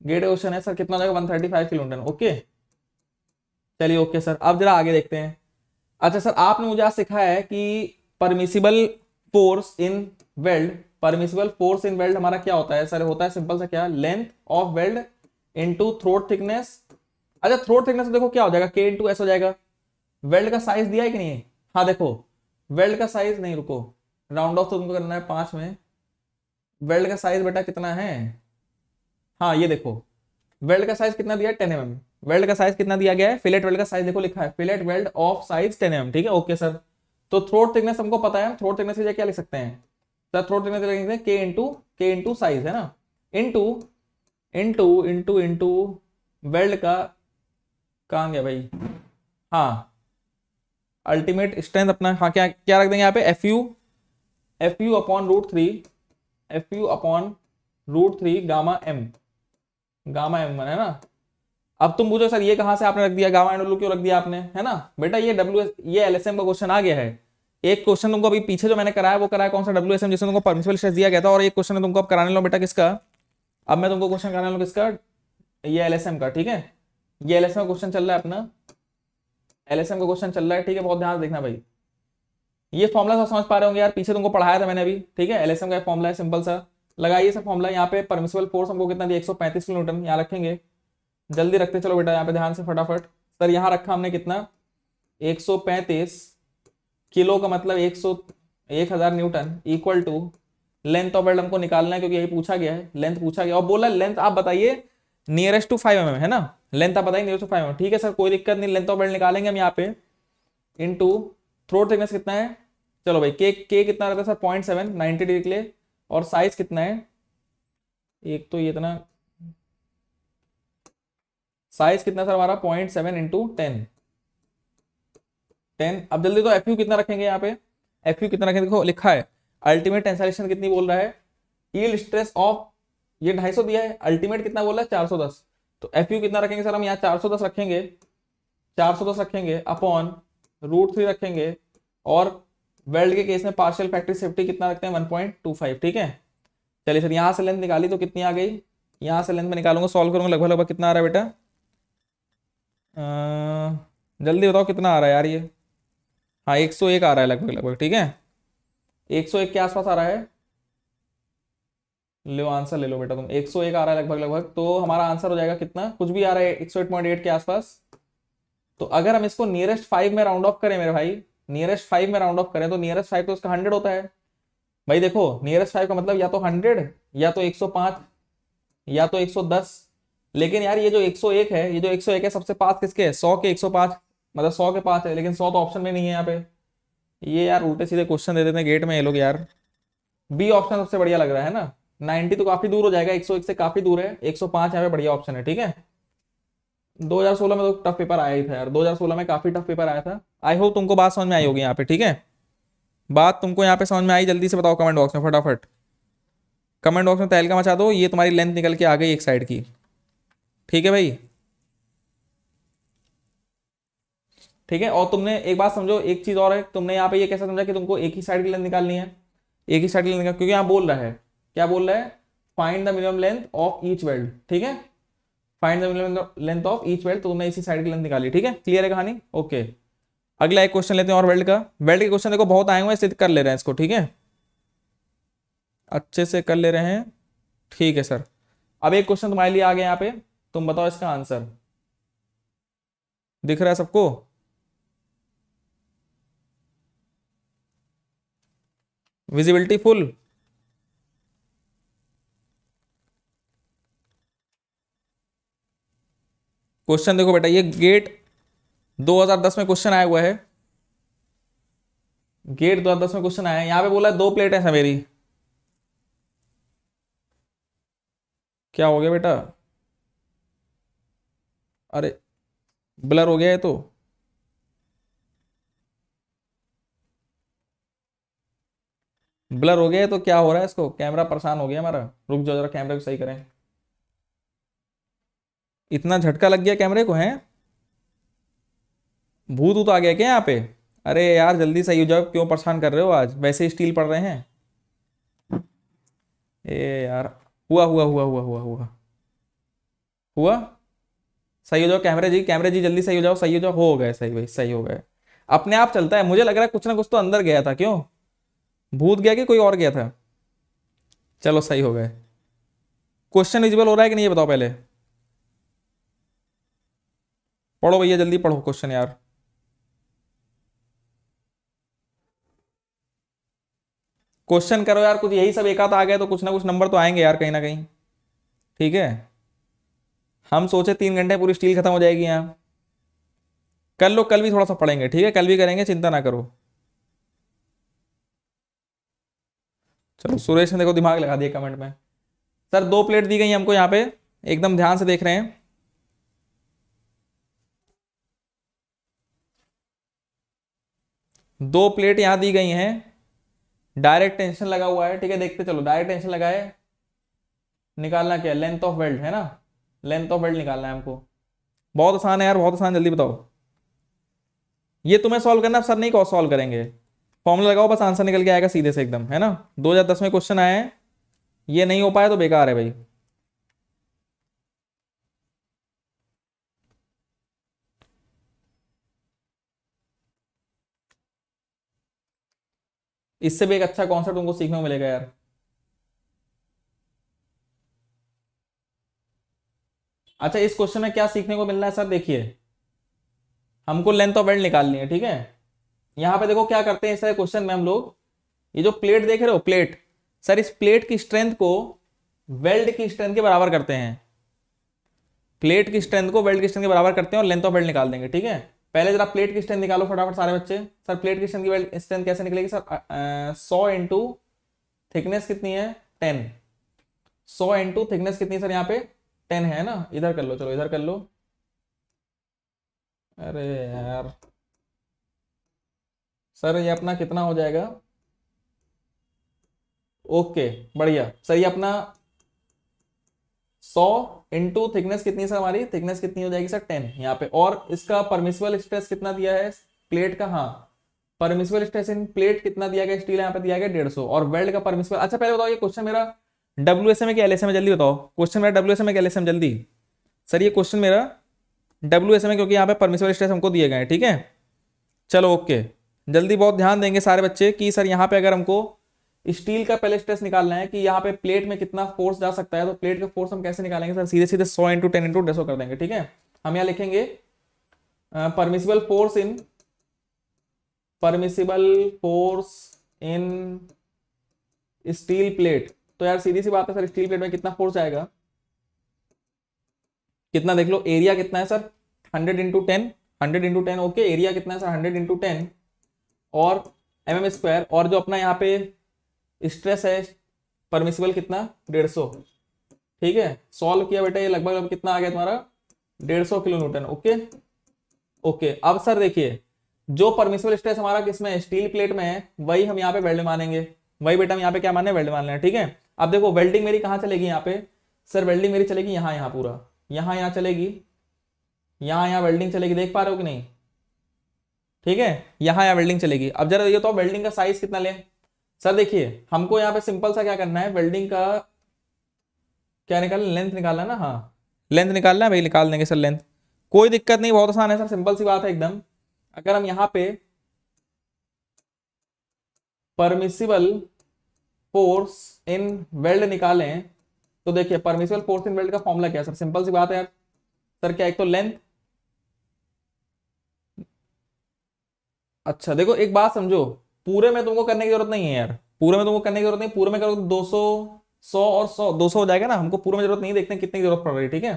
गेट क्वेश्चन है सर कितना one thirty five kilometre okay चलिए ओके सर अब जरा आगे देखते हैं अच्छा सर आपने मुझे आज सिखाया है कि permissible force in weld permissible force in weld हमारा क्या होता है सर होता है सिंपल सा क्या length of weld into throat thickness अच्छा थ्रोट थिकनेस देखो क्या हो जाएगा के इंटू एस हो जाएगा वेल्ड का साइज दिया है कि नहीं हाँ देखो वेल्ड का साइज नहीं रुको राउंड ऑफ तो तुमको करना है पांच में वेल्ड का साइज बेटा कितना है हाँ ये देखो वेल्ड का साइज कितना दिया टेन एम वेल्ड का साइज कितना दिया गया है फिलेट वेल्ड का साइज देखो लिखा है fillet weld of size ten M ठीक है ओके सर तो थ्रोट थिकनेस हमको पता है थ्रोट थिकनेस क्या लिख सकते हैं सर थ्रोट थिकनेस लिख सकते हैं के इंटू के इंटू साइज है ना into into into into weld का कहा गया भाई हाँ अल्टीमेट स्ट्रेंथ अपना हाँ क्या क्या रख देंगे यहाँ पे F U F U upon root three F U upon root three gamma M gamma M one है ना अब तुम पूछो सर ये कहां से आपने रख दिया गामा एंड क्यों रख दिया आपने है ना बेटा ये डब्ल्यू ये एल का क्वेश्चन आ गया है एक क्वेश्चन तुमको अभी पीछे जो मैंने कराया वो कराया कौन सा डब्ल्यू एस एम जिसमें तुमको प्रिंसिपल स्ट्रेस दिया गया था और एक क्वेश्चन है तो तुमको अब कराने लो बेटा किसका अब मैं तुमको क्वेश्चन कराने लो किसका ये एल का ठीक है ये एल का क्वेश्चन चल रहा है अपना एल का क्वेश्चन चल रहा है ठीक है बहुत ध्यान देखना भाई ये फॉर्मुला सब समझ पा रहे होंगे यार पीछे तुमको पढ़ाया था मैंने अभी ठीक है एलएसएम का फॉर्मुला है सिंपल सा लगाइए सर फॉर्मुला यहाँ पे परमिसिबल फोर्स हमको कितना दिया 135 किलोमीटर यहाँ रखेंगे जल्दी रखते चलो बेटा यहाँ पे ध्यान से फटाफट सर यहाँ रखा हमने कितना पैंतीस किलो का मतलब एक एक हजार newton equal to length of belt हमको निकालना है क्योंकि यही पूछा गया है लेंथ पूछा गया और बोला लेंथ आप बताइए नियरेस्ट टू फाइव एम है ना लेंथ आप बताइए नियरेस्ट टू फाइव एम ठीक है सर कोई दिक्कत नहीं लेंथ ऑफ बेल्ट निकालेंगे हम यहाँ पे टू थ्रोट थिकनेस कितना है चलो भाई के के कितना रहता है sir point seven ninety degree के लिए और साइज कितना है एक तो ये इतना साइज कितना सर हमारा point seven into ten ten अब जल्दी तो एफ यू कितना रखेंगे यहाँ पे एफ यू कितना रखेंगे देखो लिखा है अल्टीमेट टेंसाइलेशन कितनी बोल रहा है ईल स्ट्रेस ऑफ ये ढाई सौ दिया है अल्टीमेट कितना बोल रहा है चार सौ दस तो एफ यू कितना रखेंगे सर हम यहाँ चार सौ दस रखेंगे चार सौ दस रखेंगे अपॉन रूट थ्री रखेंगे और वेल्ड के केस में पार्शियल फैक्ट्री सेफ्टी कितना रखते हैं 1.25 ठीक है चलिए सर यहाँ से लेंथ निकाली तो कितनी आ गई यहाँ से लेंथ में निकालूंगा सॉल्व करूंगा लगभग लगभग कितना आ रहा है बेटा जल्दी बताओ कितना आ रहा है यार ये हाँ एक सौ एक आ रहा है लगभग लगभग ठीक है एक सौ एक के आसपास आ रहा है लो आंसर ले लो बेटा तुम एक सौ एक आ रहा है लगभग लगभग तो हमारा आंसर हो जाएगा कितना कुछ भी आ रहा है एक सौ एट पॉइंट एट के आसपास तो अगर हम इसको नियरेस्ट फाइव में राउंड ऑफ करें मेरे भाई नियरेस्ट फाइव में राउंड ऑफ करें तो नियरेस्ट फाइव तो इसका हंड्रेड होता है भाई देखो नियरेस्ट फाइव का मतलब या तो हंड्रेड या तो एक सौ पांच या तो एक सौ दस लेकिन यार ये जो एक सौ एक है ये जो एक सौ एक है सबसे पास किसके है सौ के एक सौ पांच मतलब सौ के पास है लेकिन सौ तो ऑप्शन में नहीं है यहाँ पे ये यार उल्टे सीधे क्वेश्चन दे देते हैं गेट में ये लोग यार बी ऑप्शन सबसे बढ़िया लग रहा है ना 90 तो काफी दूर हो जाएगा 101 से काफी दूर है 105 सौ यहाँ पे बढ़िया ऑप्शन है ठीक है 2016 में तो टफ पेपर आया ही था यार 2016 में काफी टफ पेपर आया था आई होप तुमको बात समझ में आई होगी यहाँ पे ठीक है बात तुमको यहाँ पे समझ में आई जल्दी से बताओ कमेंट बॉक्स में फटाफट कमेंट बॉक्स में तहलका मचा दो ये तुम्हारी लेंथ निकल के आ गई एक साइड की ठीक है भाई ठीक है और तुमने एक बात समझो एक चीज और है तुमने यहाँ पे ये कैसा समझा कि तुमको एक ही साइड की लेंथ निकालनी है एक ही साइड की लेंथ निकाल क्योंकि यहाँ बोल रहा है क्या बोल रहा है find the minimum length of each weld ठीक है find the length of each belt तो तुमने इसी साइड की लेंथ निकाली ठीक है क्लियर है कहानी ओके अगला एक क्वेश्चन लेते हैं और बेल्ट का बेल्ट के क्वेश्चन देखो बहुत आए हुए इसलिए कर ले रहे हैं इसको ठीक है अच्छे से कर ले रहे हैं ठीक है सर अब एक क्वेश्चन तुम्हारे लिए आ गया यहाँ पे तुम बताओ इसका आंसर दिख रहा है सबको विजिबिलिटी फुल क्वेश्चन देखो बेटा ये गेट 2010 में क्वेश्चन आया हुआ है गेट 2010 में क्वेश्चन आया है यहां पे बोला दो प्लेटें हैं मेरी क्या हो गया बेटा अरे ब्लर हो गया है तो ब्लर हो गया है तो क्या हो रहा है इसको कैमरा परेशान हो गया हमारा रुक जाओ जरा कैमरा भी सही करें इतना झटका लग गया कैमरे को है भूत उत आ गया क्या यहाँ पे अरे यार जल्दी सही हो जाओ क्यों परेशान कर रहे हो आज वैसे ही स्टील पड़ रहे हैं ए यार हुआ हुआ हुआ हुआ हुआ हुआ हुआ सही हो जाओ कैमरे जी कैमरे जी जल्दी सही हो जाओ सही हो जाओ हो गए सही भाई सही हो गए अपने आप चलता है मुझे लग रहा है कुछ ना कुछ तो अंदर गया था क्यों भूत गया कि कोई और गया था चलो सही हो गए क्वेश्चन विजिबल हो रहा है कि नहीं ये बताओ पहले पढ़ो भैया जल्दी पढ़ो क्वेश्चन यार क्वेश्चन करो यार कुछ यही सब एक आ गया तो कुछ ना कुछ नंबर तो आएंगे यार कहीं ना कहीं ठीक है हम सोचे तीन घंटे पूरी स्टील खत्म हो जाएगी यहाँ कल लो कल भी थोड़ा सा पढ़ेंगे ठीक है कल भी करेंगे चिंता ना करो चलो सुरेश ने देखो दिमाग लगा दिया कमेंट में सर दो प्लेट दी गई हमको यहाँ पे एकदम ध्यान से देख रहे हैं दो प्लेट यहाँ दी गई हैं डायरेक्ट टेंशन लगा हुआ है ठीक है देखते चलो डायरेक्ट टेंशन लगाए निकालना क्या है लेंथ ऑफ वेल्ट है ना लेंथ ऑफ वेल्ट निकालना है हमको बहुत आसान है यार बहुत आसान जल्दी बताओ ये तुम्हें सॉल्व करना सर नहीं सॉल्व करेंगे फॉर्मूला लगाओ बस आंसर निकल के आएगा सीधे से एकदम है ना 2010 में क्वेश्चन आए हैं ये नहीं हो पाया तो बेकार है भाई इससे भी एक अच्छा कॉन्सेप्ट तुमको सीखने को मिलेगा यार अच्छा इस क्वेश्चन में क्या सीखने को मिलना है सर देखिए हमको लेंथ ऑफ वेल्ड निकालनी है ठीक है यहां पे देखो क्या करते हैं इस क्वेश्चन में हम लोग ये जो प्लेट देख रहे हो प्लेट सर इस प्लेट की स्ट्रेंथ को वेल्ड की स्ट्रेंथ के बराबर करते हैं प्लेट की स्ट्रेंथ को वेल्ड की स्ट्रेंथ के बराबर करते हैं और लेंथ ऑफ वेल्ड निकाल देंगे ठीक है पहले जरा प्लेट की स्ट्रेंथ निकालो फटाफट सारे बच्चे सर प्लेट की स्ट्रेंथ की स्ट्रेंथ कैसे निकलेगी सर सौ इंटू थिकनेस कितनी है टेन सौ इंटू थिकनेस कितनी सर यहाँ पे टेन है ना इधर कर लो चलो इधर कर लो अरे यार सर ये अपना कितना हो जाएगा ओके बढ़िया सर ये अपना सौ इंटू थिकनेस कितनी सर हमारी थिकनेस कितनी हो जाएगी सर टेन यहाँ पे और इसका परमिसिबल स्ट्रेस कितना दिया है प्लेट का हाँ परमिसिबल स्ट्रेस इन प्लेट कितना दिया गया स्टील यहाँ पे दिया गया डेढ़ सौ और वेल्ड का परमिशल अच्छा पहले बताओ ये क्वेश्चन मेरा W S M L S M जल्दी बताओ क्वेश्चन मेरा W S M L S M जल्दी सर ये क्वेश्चन मेरा डब्ल्यू एस एम क्योंकि यहाँ पे परमिसिबल स्ट्रेस हमको दिए गए ठीक है चलो ओके जल्दी बहुत ध्यान देंगे सारे बच्चे कि सर यहाँ पे अगर हमको स्टील का पहले स्ट्रेस निकालना है कि यहाँ पे प्लेट में कितना फोर्स जा सकता है तो प्लेट का फोर्स हम कैसे निकालेंगे सर सीधे सीधे सौ इंटू टेन इंटू डेसो कर देंगे ठीक है हम यहाँ लिखेंगे permissible force in permissible force in steel plate तो यार सीधी सी बात है सर स्टील प्लेट में कितना फोर्स आएगा कितना देख लो एरिया कितना है sir hundred into ten hundred into ten okay area कितना है सर हंड्रेड इंटू टेन और एम एम स्क्वायर और जो अपना यहाँ पे स्ट्रेस है परमिशिबल कितना डेढ़ सौ ठीक है सॉल्व किया बेटा ये लगभग कितना आ गया तुम्हारा डेढ़ सौ किलो न्यूटन ओके ओके अब सर देखिए जो परमिशिबल स्ट्रेस हमारा किसमें स्टील प्लेट में है वही हम यहाँ पे वेल्ड मानेंगे वही बेटा हम यहाँ पे क्या माने वेल्ड मान लेना ठीक है अब देखो वेल्डिंग मेरी कहाँ चलेगी यहाँ पे सर वेल्डिंग मेरी चलेगी यहाँ यहाँ पूरा यहाँ यहाँ चलेगी यहाँ यहाँ वेल्डिंग चलेगी देख पा रहे हो कि नहीं ठीक है यहाँ यहाँ वेल्डिंग चलेगी अब जरा ये तो वेल्डिंग का साइज कितना लें सर देखिए हमको यहाँ पे सिंपल सा क्या करना है वेल्डिंग का क्या निकालना लेंथ निकालना ना हाँ लेंथ निकालना है भाई निकाल देंगे सर लेंथ कोई दिक्कत नहीं बहुत आसान है सर सिंपल सी बात है एकदम अगर हम यहाँ पे परमिसिबल फोर्स इन वेल्ड निकालें तो देखिए परमिसिबल फोर्स इन वेल्ड का फॉर्मूला क्या है सर सिंपल सी बात है यार सर क्या एक तो लेंथ अच्छा देखो एक बात समझो पूरे में तुमको करने की जरूरत नहीं है यार पूरे में तुमको करने की जरूरत नहीं पूरे में करो तो दो सौ सौ और सौ दो सौ हो जाएगा ना हमको पूरे में जरूरत नहीं देखते कितने की जरूरत पड़ रही है ठीक है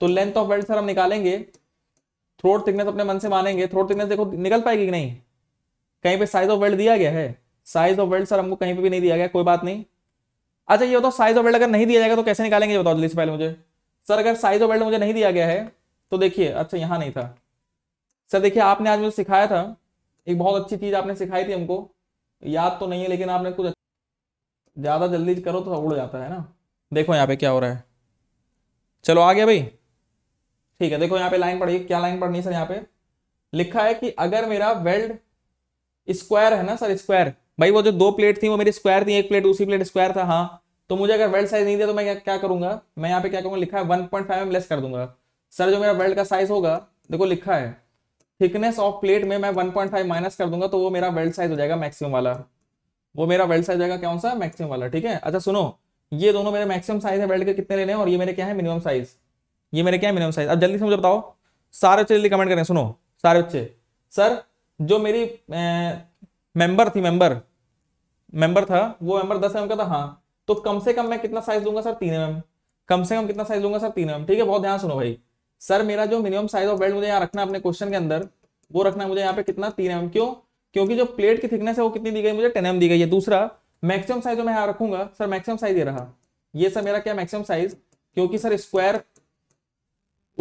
तो लेंथ ऑफ बेल्ट सर हम निकालेंगे थ्रोट थिकनेस अपने मन से मानेंगे थ्रोट थिकनेस देखो निकल पाएगी कि नहीं कहीं पे साइज ऑफ वेल्ट दिया गया है साइज ऑफ वेल्ट सर हमको कहीं पे भी नहीं दिया गया कोई बात नहीं अच्छा ये बताओ साइज ऑफ वेल्ट अगर नहीं दिया जाएगा तो कैसे निकालेंगे बताओ जल्दी से पहले मुझे सर अगर साइज ऑफ वेल्ट मुझे नहीं दिया गया है तो देखिए अच्छा यहाँ नहीं था सर देखिए आपने आज मुझे सिखाया था एक बहुत अच्छी चीज़ आपने सिखाई थी हमको याद तो नहीं है लेकिन आपने कुछ ज़्यादा जल्दी करो तो उड़ जाता है ना देखो यहाँ पे क्या हो रहा है चलो आ गया भाई ठीक है देखो यहाँ पे लाइन पढ़िए क्या लाइन पढ़नी सर यहाँ पे लिखा है कि अगर मेरा वेल्ड स्क्वायर है ना सर स्क्वायर भाई वो जो दो प्लेट थी वो मेरी स्क्वायर थी एक प्लेट दूसरी प्लेट स्क्वायर था हाँ तो मुझे अगर वेल्ड साइज नहीं दिया तो मैं क्या क्या करूंगा मैं यहाँ पे क्या करूंगा लिखा है one point five M less कर दूंगा सर जो मेरा वेल्ड का साइज होगा देखो लिखा है थिकनेस ऑफ प्लेट में मैं 1.5 माइनस कर दूंगा तो वो मेरा वेल्ड साइज हो जाएगा मैक्सिमम वाला वो मेरा वेल्ड साइज हो जाएगा कौन सा मैक्सिमम वाला ठीक है अच्छा सुनो ये दोनों मेरे मैक्सिमम साइज है वेल्ड के कितने लेने और ये मेरे क्या है मिनिमम साइज ये मेरे क्या है मिनिमम साइज अब जल्दी से मुझे बताओ सारे बच्चे जल्दी कमेंट करें सुनो सारे बच्चे सर जो मेरी मेंबर थी मेंबर मेंबर था वो मेंबर दस एम का था हाँ तो कम से कम मैं कितना साइज दूंगा सर तीन एम कम से कम कितना साइज दूंगा सर तीन एम ठीक है बहुत ध्यान सुनो भाई सर मेरा जो मिनिमम साइज ऑफ बेल्ट मुझे यहाँ रखना अपने क्वेश्चन के अंदर वो रखना मुझे यहाँ पे कितना तीन एम क्यों क्योंकि जो प्लेट की थिकनेस है वो कितनी दी गई मुझे टेन एम दी गई है दूसरा मैक्सिमम साइज जो मैं यहाँ रखूंगा सर मैक्सिमम साइज ये रहा ये सर मेरा क्या मैक्सिमम साइज क्योंकि सर स्क्वायर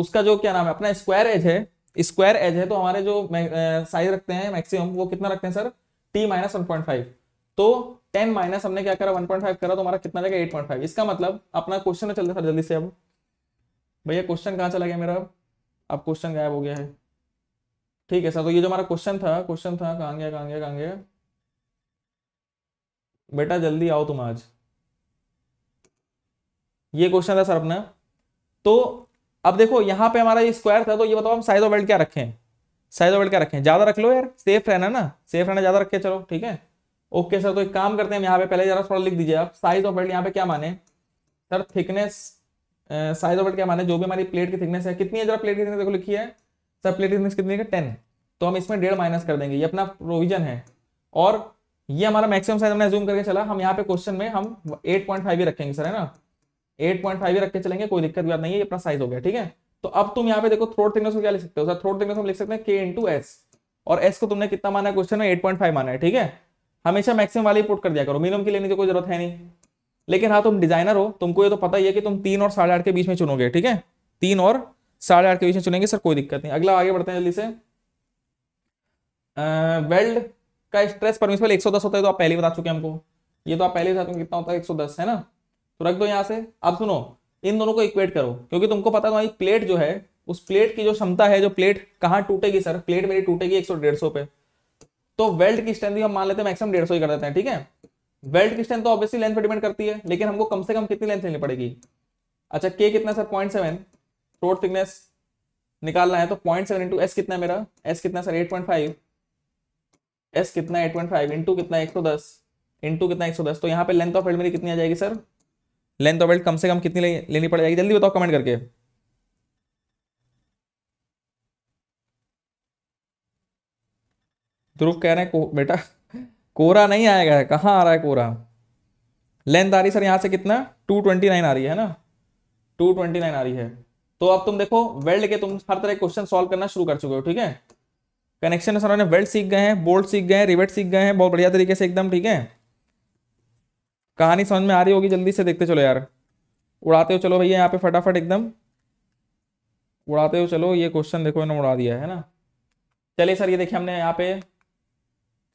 उसका जो क्या नाम है अपना स्क्वायर एज है स्क्वायर एज है तो हमारे जो साइज रखते हैं मैक्सिमम वो कितना रखते हैं sir T minus one point five तो टेन माइनस हमने क्या करा वन पॉइंट फाइव करा तो हमारा कितना जाएगा एट पॉइंट फाइव इसका मतलब अपना क्वेश्चन में चलते सर जल्दी से अब भैया क्वेश्चन कहाँ चला गया मेरा अब क्वेश्चन गायब हो गया है ठीक है सर तो ये जो हमारा क्वेश्चन था क्वेश्चन था कहाँ गया कहाँ गया कहाँ गया बेटा जल्दी आओ तुम आज ये क्वेश्चन था सर अपना तो अब देखो यहाँ पे हमारा ये स्क्वायर था तो ये बताओ हम साइज ऑफ बेल्ट क्या रखें साइज ऑफ बेल्ट क्या रखें ज्यादा रख लो यार सेफ रहना ना सेफ रहना ज्यादा रखे चलो ठीक है ओके सर तो एक काम करते हैं यहाँ पे पहले जरा थोड़ा लिख दीजिए आप साइज ऑफ बेल्ट यहाँ पे क्या माने सर थिकनेस साइज ऑफ क्या माने जो भी हमारी प्लेट की थिकनेस है कितनी है जरा प्लेट की थिकनेस देखो लिखी है सर प्लेट की थिकनेस कितनी है टेन तो हम इसमें डेढ़ माइनस कर देंगे ये अपना प्रोविजन है और ये हमारा मैक्सिमम साइज हमने जूम करके चला हम यहाँ पे क्वेश्चन में हम एट ही रखेंगे सर है ना 8.5 ही रख के चलेंगे कोई दिक्कत बात नहीं है ये अपना साइज हो गया ठीक है तो अब तुम यहाँ पे देखो थ्रोट थिकनेस को क्या लिख सकते हो सर थ्रोट थिकनेस हम लिख सकते हैं के इंटू एस और एस को तुमने कितना माना है क्वेश्चन में एट माना है ठीक है हमेशा मैक्सिमम वाली पुट कर दिया करो मिनिमम की लेने की कोई जरूरत है नहीं लेकिन हाँ तुम डिजाइनर हो तुमको ये तो पता ही है कि तुम तीन और साढ़े आठ के बीच में चुनोगे ठीक है तीन और साढ़े आठ के बीच में चुनेंगे सर कोई दिक्कत नहीं अगला आगे बढ़ते हैं जल्दी से वेल्ड का स्ट्रेस परमिशन एक सौ दस होता है तो आप पहले बता चुके हैं हमको ये तो आप पहले बता चुके कितना होता है दस है ना तो रख दो यहाँ से अब सुनो इन दोनों को इक्वेट करो क्योंकि तुमको पता तुम्हारी प्लेट जो है उस प्लेट की जो क्षमता है जो प्लेट कहाँ टूटेगी सर प्लेट मेरी टूटेगी एक सौ डेढ़ सौ पे तो वेल्ड की स्ट्रेंथ भी हम मान लेते हैं मैक्सिमम डेढ़ सौ ही कर देते हैं ठीक है वेल्ट की स्ट्रेंथ तो ऑब्वियसली लेंथ पर डिपेंड करती है लेकिन हमको कम से कम कितनी लेंथ लेनी पड़ेगी अच्छा के कितना sir point seven road thickness निकालना है तो पॉइंट सेवन इंटू एस कितना है मेरा एस कितना sir eight point five S कितना एट पॉइंट फाइव इंटू कितना एक सौ दस इंटू कितना एक सौ दस तो यहाँ पे लेंथ ऑफ वेल्ट मेरी कितनी आ जाएगी सर लेंथ ऑफ वेल्ट कम से कम कितनी ले, लेनी पड़ जाएगी जल्दी बताओ कमेंट करके ध्रुव कह रहे हैं बेटा कोरा नहीं आएगा कहाँ आ रहा है कोरा लेंथ आ रही सर यहाँ से कितना टू ट्वेंटी नाइन आ रही है ना टू ट्वेंटी नाइन आ रही है तो अब तुम देखो वेल्ड के तुम हर तरह क्वेश्चन सॉल्व करना शुरू कर चुके हो ठीक है कनेक्शन में सर उन्होंने वेल्ड सीख गए हैं बोल्ट सीख गए हैं रिवेट सीख गए हैं बहुत बढ़िया तरीके से एकदम ठीक है कहानी समझ में आ रही होगी जल्दी से देखते चलो यार उड़ाते हो चलो भैया यहाँ पे फटाफट एकदम उड़ाते हो चलो ये क्वेश्चन देखो इन्होंने उड़ा दिया है ना चलिए सर ये देखिए हमने यहाँ पे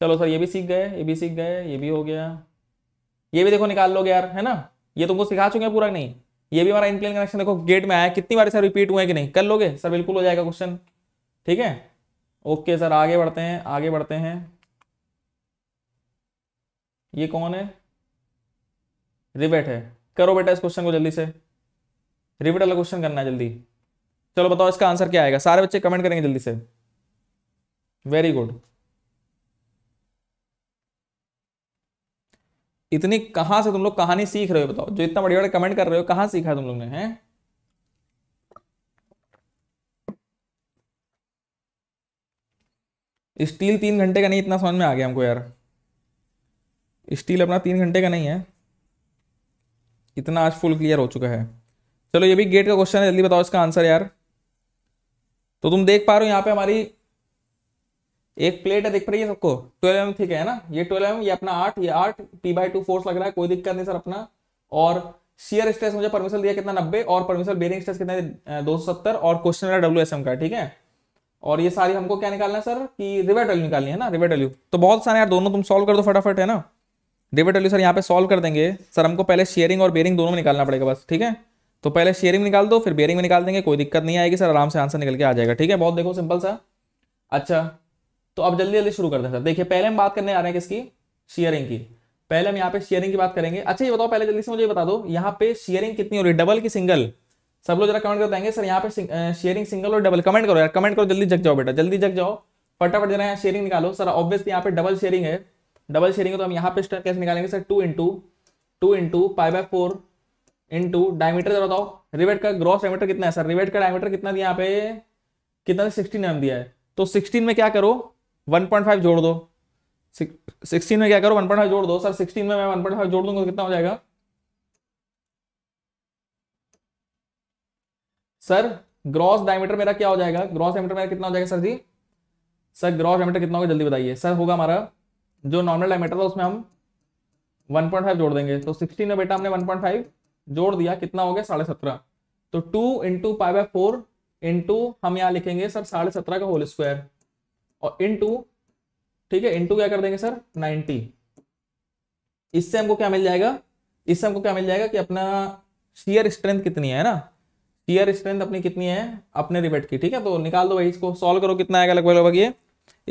चलो सर ये भी सीख गए ये भी सीख गए ये भी हो गया ये भी देखो निकाल लोगे यार है ना ये तुमको सिखा चुके हैं पूरा नहीं ये भी हमारा इनप्लेन कनेक्शन देखो गेट में आया कितनी बार सर रिपीट हुए कि नहीं कर लोगे सर बिल्कुल हो जाएगा क्वेश्चन ठीक है ओके सर आगे बढ़ते हैं आगे बढ़ते हैं ये कौन है रिवेट है करो बेटा इस क्वेश्चन को जल्दी से रिवेट वाला क्वेश्चन करना है जल्दी चलो बताओ इसका आंसर क्या आएगा सारे बच्चे कमेंट करेंगे जल्दी से वेरी गुड इतनी कहां से तुम लोग कहानी सीख रहे हो बताओ जो इतना बड़ी बड़े कमेंट कर रहे हो कहां सीखा है तुम लोग ने है स्टील तीन घंटे का नहीं इतना समझ में आ गया हमको यार स्टील अपना तीन घंटे का नहीं है इतना आज फुल क्लियर हो चुका है चलो ये भी गेट का क्वेश्चन है जल्दी बताओ इसका आंसर यार तो तुम देख पा रहे हो यहाँ पे हमारी एक प्लेट है देख पा रही है सबको ट्वेल्व एम ठीक है ना ये ट्वेल्व एम ये अपना आठ ये आठ पी बाई टू फोर्स लग रहा है कोई दिक्कत नहीं सर अपना और शेयर स्ट्रेस मुझे परमिशन दिया कितना नब्बे और परमिशन बेरिंग स्ट्रेस कितना दो सौ सत्तर और क्वेश्चन है डब्ल्यू एस एम का ठीक है और ये सारी हमको क्या निकालना है सर कि रिवेट वैल्यू निकालनी है ना रिवेट वैल्यू तो बहुत सारे यार दोनों तुम सॉल्व कर दो फटाफट है ना रिवेट वैल्यू सर यहाँ पे सॉल्व कर देंगे सर हमको पहले शेयरिंग और बेरिंग दोनों में निकालना पड़ेगा बस ठीक है तो पहले शेयरिंग निकाल दो फिर बेरिंग में निकाल देंगे कोई दिक्कत नहीं आएगी सर आराम से आंसर निकल के आ जाएगा ठीक है बहुत देखो सिंपल सा अच्छा तो अब जल्दी जल्दी शुरू करते हैं सर देखिए पहले हम बात करने आ रहे हैं किसकी शेयरिंग की पहले हम यहाँ पे शेयरिंग की बात करेंगे अच्छा ये बताओ पहले जल्दी से मुझे बता दो यहाँ पे शेयरिंग कितनी हो रही है डबल की सिंगल सब लोग जरा कमेंट कर देंगे सर यहाँ पे शेयरिंग सिंगल और डबल कमेंट करो यार कमेंट करो जल्दी जग जाओ बेटा जल्दी जग जाओ फटाफट जरा यहाँ शेयरिंग निकालो सर ऑब्वियसली यहाँ पे डबल शेयरिंग है डबल शेयरिंग है तो हम यहाँ पे कैसे निकालेंगे sir two into two into five by four into diameter जरा बताओ रिवेट का ग्रॉस डायमीटर कितना है सर रिवेट का डायमीटर कितना दिया यहाँ पे कितना सिक्सटीन एम दिया है तो सिक्सटीन में क्या करो 1.5 जोड़ दो 16 में क्या करो 1.5 जोड़ दो सर 16 में मैं 1.5 जोड़ दूंगा तो कितना हो जाएगा सर ग्रॉस डायमीटर मेरा क्या हो जाएगा ग्रॉस डायमीटर मेरा कितना हो जाएगा सर जी सर ग्रॉस डायमीटर कितना होगा जल्दी बताइए सर होगा हमारा जो नॉर्मल डायमीटर था उसमें हम 1.5 जोड़ देंगे तो 16 में बेटा हमने 1.5 जोड़ दिया कितना हो गया साढ़े सत्रह तो 2 into five by four into हम यहाँ लिखेंगे सर साढ़े सत्रह का होल स्क्वायर और इन टू ठीक है इंटू क्या कर देंगे सर 90 इससे हमको क्या मिल जाएगा इससे हमको क्या मिल जाएगा कि अपना शेयर स्ट्रेंथ कितनी है ना शेयर स्ट्रेंथ अपनी कितनी है अपने रिबेट की ठीक है तो निकाल दो भाई इसको सॉल्व करो कितना आएगा लगभग लगभग ये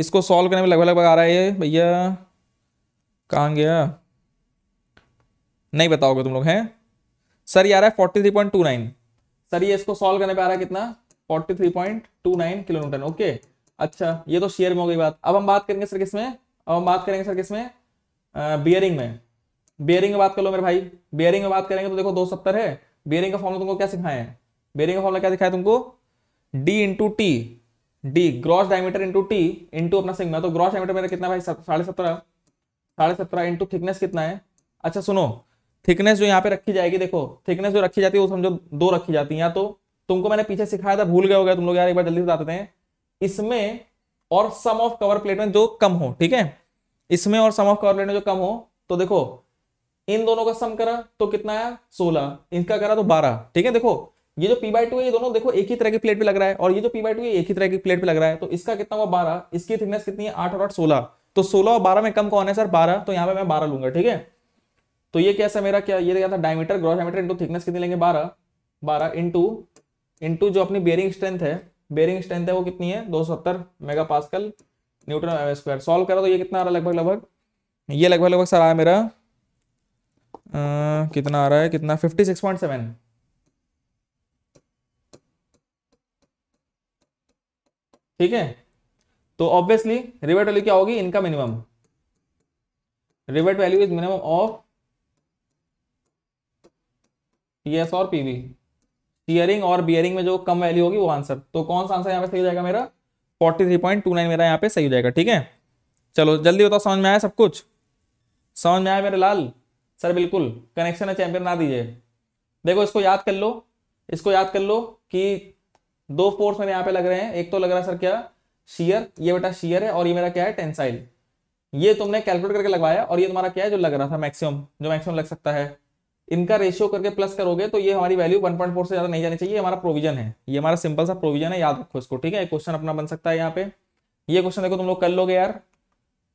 इसको सॉल्व करने में लगभग लगभग आ रहा है ये भैया कहा गया नहीं बताओगे तुम लोग हैं सर ये आ रहा है forty three point two nine sir ये इसको सॉल्व करने पे आ रहा है कितना forty three point two nine kilometre okay अच्छा ये तो शेयर में हो गई बात अब हम बात करेंगे सर किसमें अब हम बात करेंगे सर किसमें बियरिंग में बियरिंग में बात कर लो मेरे भाई बियरिंग में बात करेंगे तो देखो दो सत्तर है बियरिंग का फॉर्मला तुमको क्या सिखाए बियरिंग का फॉर्मला क्या दिखाया तुमको D into T D gross diameter into T into अपना सिग्मा तो ग्रॉस डायमीटर मेरा कितना भाई साढ़े सत्रह साढ़े सत्रह इंटू थिकनेस कितना है अच्छा सुनो थिकनेस जो यहाँ पे रखी जाएगी देखो थिकनेस जो रखी जाती है वो समझो दो रखी जाती है या तो तुमको मैंने पीछे सिखाया था भूल गए हो गया तुम लोग यार एक बार जल्दी से बताते हैं इसमें और सम ऑफ कवर प्लेट में जो कम हो ठीक है इसमें और सम ऑफ कवर प्लेट में जो कम हो तो देखो इन दोनों का सम करा तो कितना आया सोलह इनका करा तो बारह ठीक है देखो ये जो पी बाई टू है ये दोनों देखो एक ही तरह की प्लेट पे लग रहा है और ये जो पी बाई टू है एक ही तरह की प्लेट पे लग रहा है तो इसका कितना हुआ बारह इसकी थिकनेस कितनी है आठ और आठ सोलह तो सोलह और बारह में कम कौन है सर बारह तो यहाँ पे मैं बारह लूंगा ठीक है तो ये कैसा मेरा क्या ये क्या था diameter gross diameter into thickness कितनी लेंगे बारह बारह इंटू इंटू जो अपनी बेयरिंग स्ट्रेंथ है बेरिंग स्ट्रेंथ है वो कितनी है दो सत्तर mega pascal newton M square solve करो तो ये कितना आ रहा है लगभग लगभग ये लगभग लगभग सर आया मेरा आ, uh, कितना आ रहा है कितना फिफ्टी सिक्स पॉइंट सेवन ठीक है तो ऑब्वियसली रिवेट वैल्यू क्या होगी इनका minimum rivet value is minimum of PS और पीवी स्टीयरिंग और बियरिंग में जो कम वैल्यू होगी वो आंसर तो कौन सा आंसर यहाँ पे सही हो जाएगा मेरा 43.29 मेरा यहाँ पे सही हो जाएगा ठीक है चलो जल्दी बताओ समझ में आया सब कुछ समझ में आया मेरे लाल सर बिल्कुल कनेक्शन है चैंपियन ना दीजिए देखो इसको याद कर लो इसको याद कर लो कि दो फोर्स मेरे यहाँ पे लग रहे हैं एक तो लग रहा है सर क्या शीयर ये बेटा शीयर है और ये मेरा क्या है टेंसाइल ये तुमने कैलकुलेट करके लगवाया और ये तुम्हारा क्या है जो लग रहा था मैक्सिमम जो मैक्सिमम लग सकता है इनका रेशियो करके प्लस करोगे तो ये हमारी वैल्यू 1.4 से ज्यादा नहीं जानी चाहिए हमारा प्रोविजन है ये हमारा सिंपल सा प्रोविजन है याद रखो इसको ठीक है क्वेश्चन अपना बन सकता है यहाँ पे ये क्वेश्चन देखो तुम लोग कर लोगे यार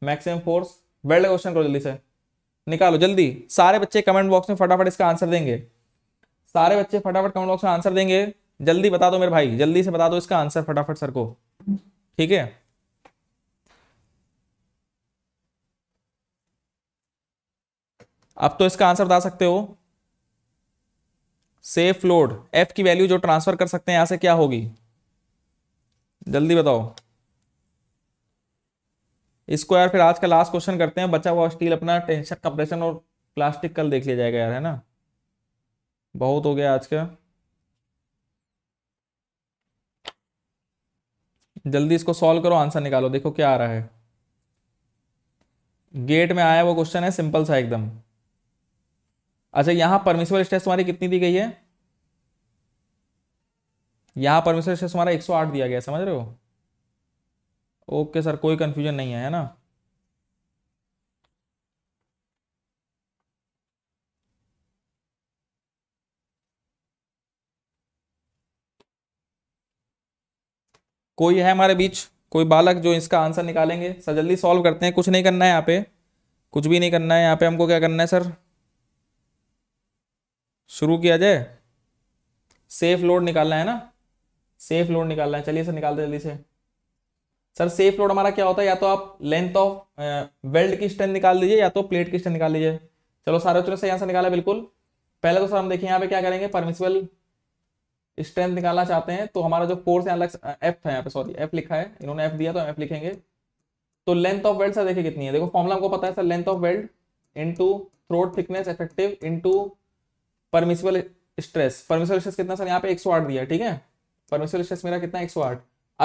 मैक्सिमम फोर्स वेल्ड क्वेश्चन करो जल्दी से निकालो जल्दी सारे बच्चे कमेंट बॉक्स में फटाफट इसका आंसर देंगे सारे बच्चे फटाफट कमेंट बॉक्स में आंसर देंगे जल्दी बता दो मेरे भाई जल्दी से बता दो इसका आंसर फटाफट सर को ठीक है अब तो इसका आंसर बता सकते हो सेफ लोड एफ की वैल्यू जो ट्रांसफर कर सकते हैं यहां से क्या होगी जल्दी बताओ इसको यार फिर आज का लास्ट क्वेश्चन करते हैं बचा हुआ स्टील अपना टेंशन कंप्रेशन और प्लास्टिक कल देख लिया जाएगा यार है ना बहुत हो गया आज का जल्दी इसको सॉल्व करो आंसर निकालो देखो क्या आ रहा है गेट में आया वो क्वेश्चन है सिंपल सा एकदम अच्छा यहां परमिसिबल स्ट्रेस हमारी कितनी दी गई है यहां परमिसिबल स्ट्रेस हमारा 108 दिया गया समझ रहे हो ओके सर कोई कंफ्यूजन नहीं है है ना कोई है हमारे बीच कोई बालक जो इसका आंसर निकालेंगे सर जल्दी सॉल्व करते हैं कुछ नहीं करना है यहाँ पे कुछ भी नहीं करना है यहाँ पे हमको क्या करना है सर शुरू किया जाए सेफ लोड निकालना है ना सेफ लोड निकालना है चलिए सर निकालते जल्दी से सर सेफ लोड हमारा क्या होता है या तो आप लेंथ ऑफ वेल्ड की स्ट्रेंथ निकाल दीजिए या तो प्लेट की स्ट्रेंथ निकाल लीजिए चलो सारे उत्तर से यहाँ से निकाला बिल्कुल पहले तो सर हम देखिए यहाँ पे क्या करेंगे परमिसिबल स्ट्रेंथ निकालना चाहते हैं तो हमारा जो फोर्स यहाँ एफ है यहाँ पे सॉरी एफ लिखा है इन्होंने एफ दिया तो एफ लिखेंगे तो लेंथ ऑफ वेल्ड सर देखिए कितनी है देखो फॉर्मला हमको पता है sir length of weld into throat thickness effective into permissible stress permissible stress कितना सर यहाँ पे 108 दिया ठीक है परमिशिबल स्ट्रेस मेरा कितना 108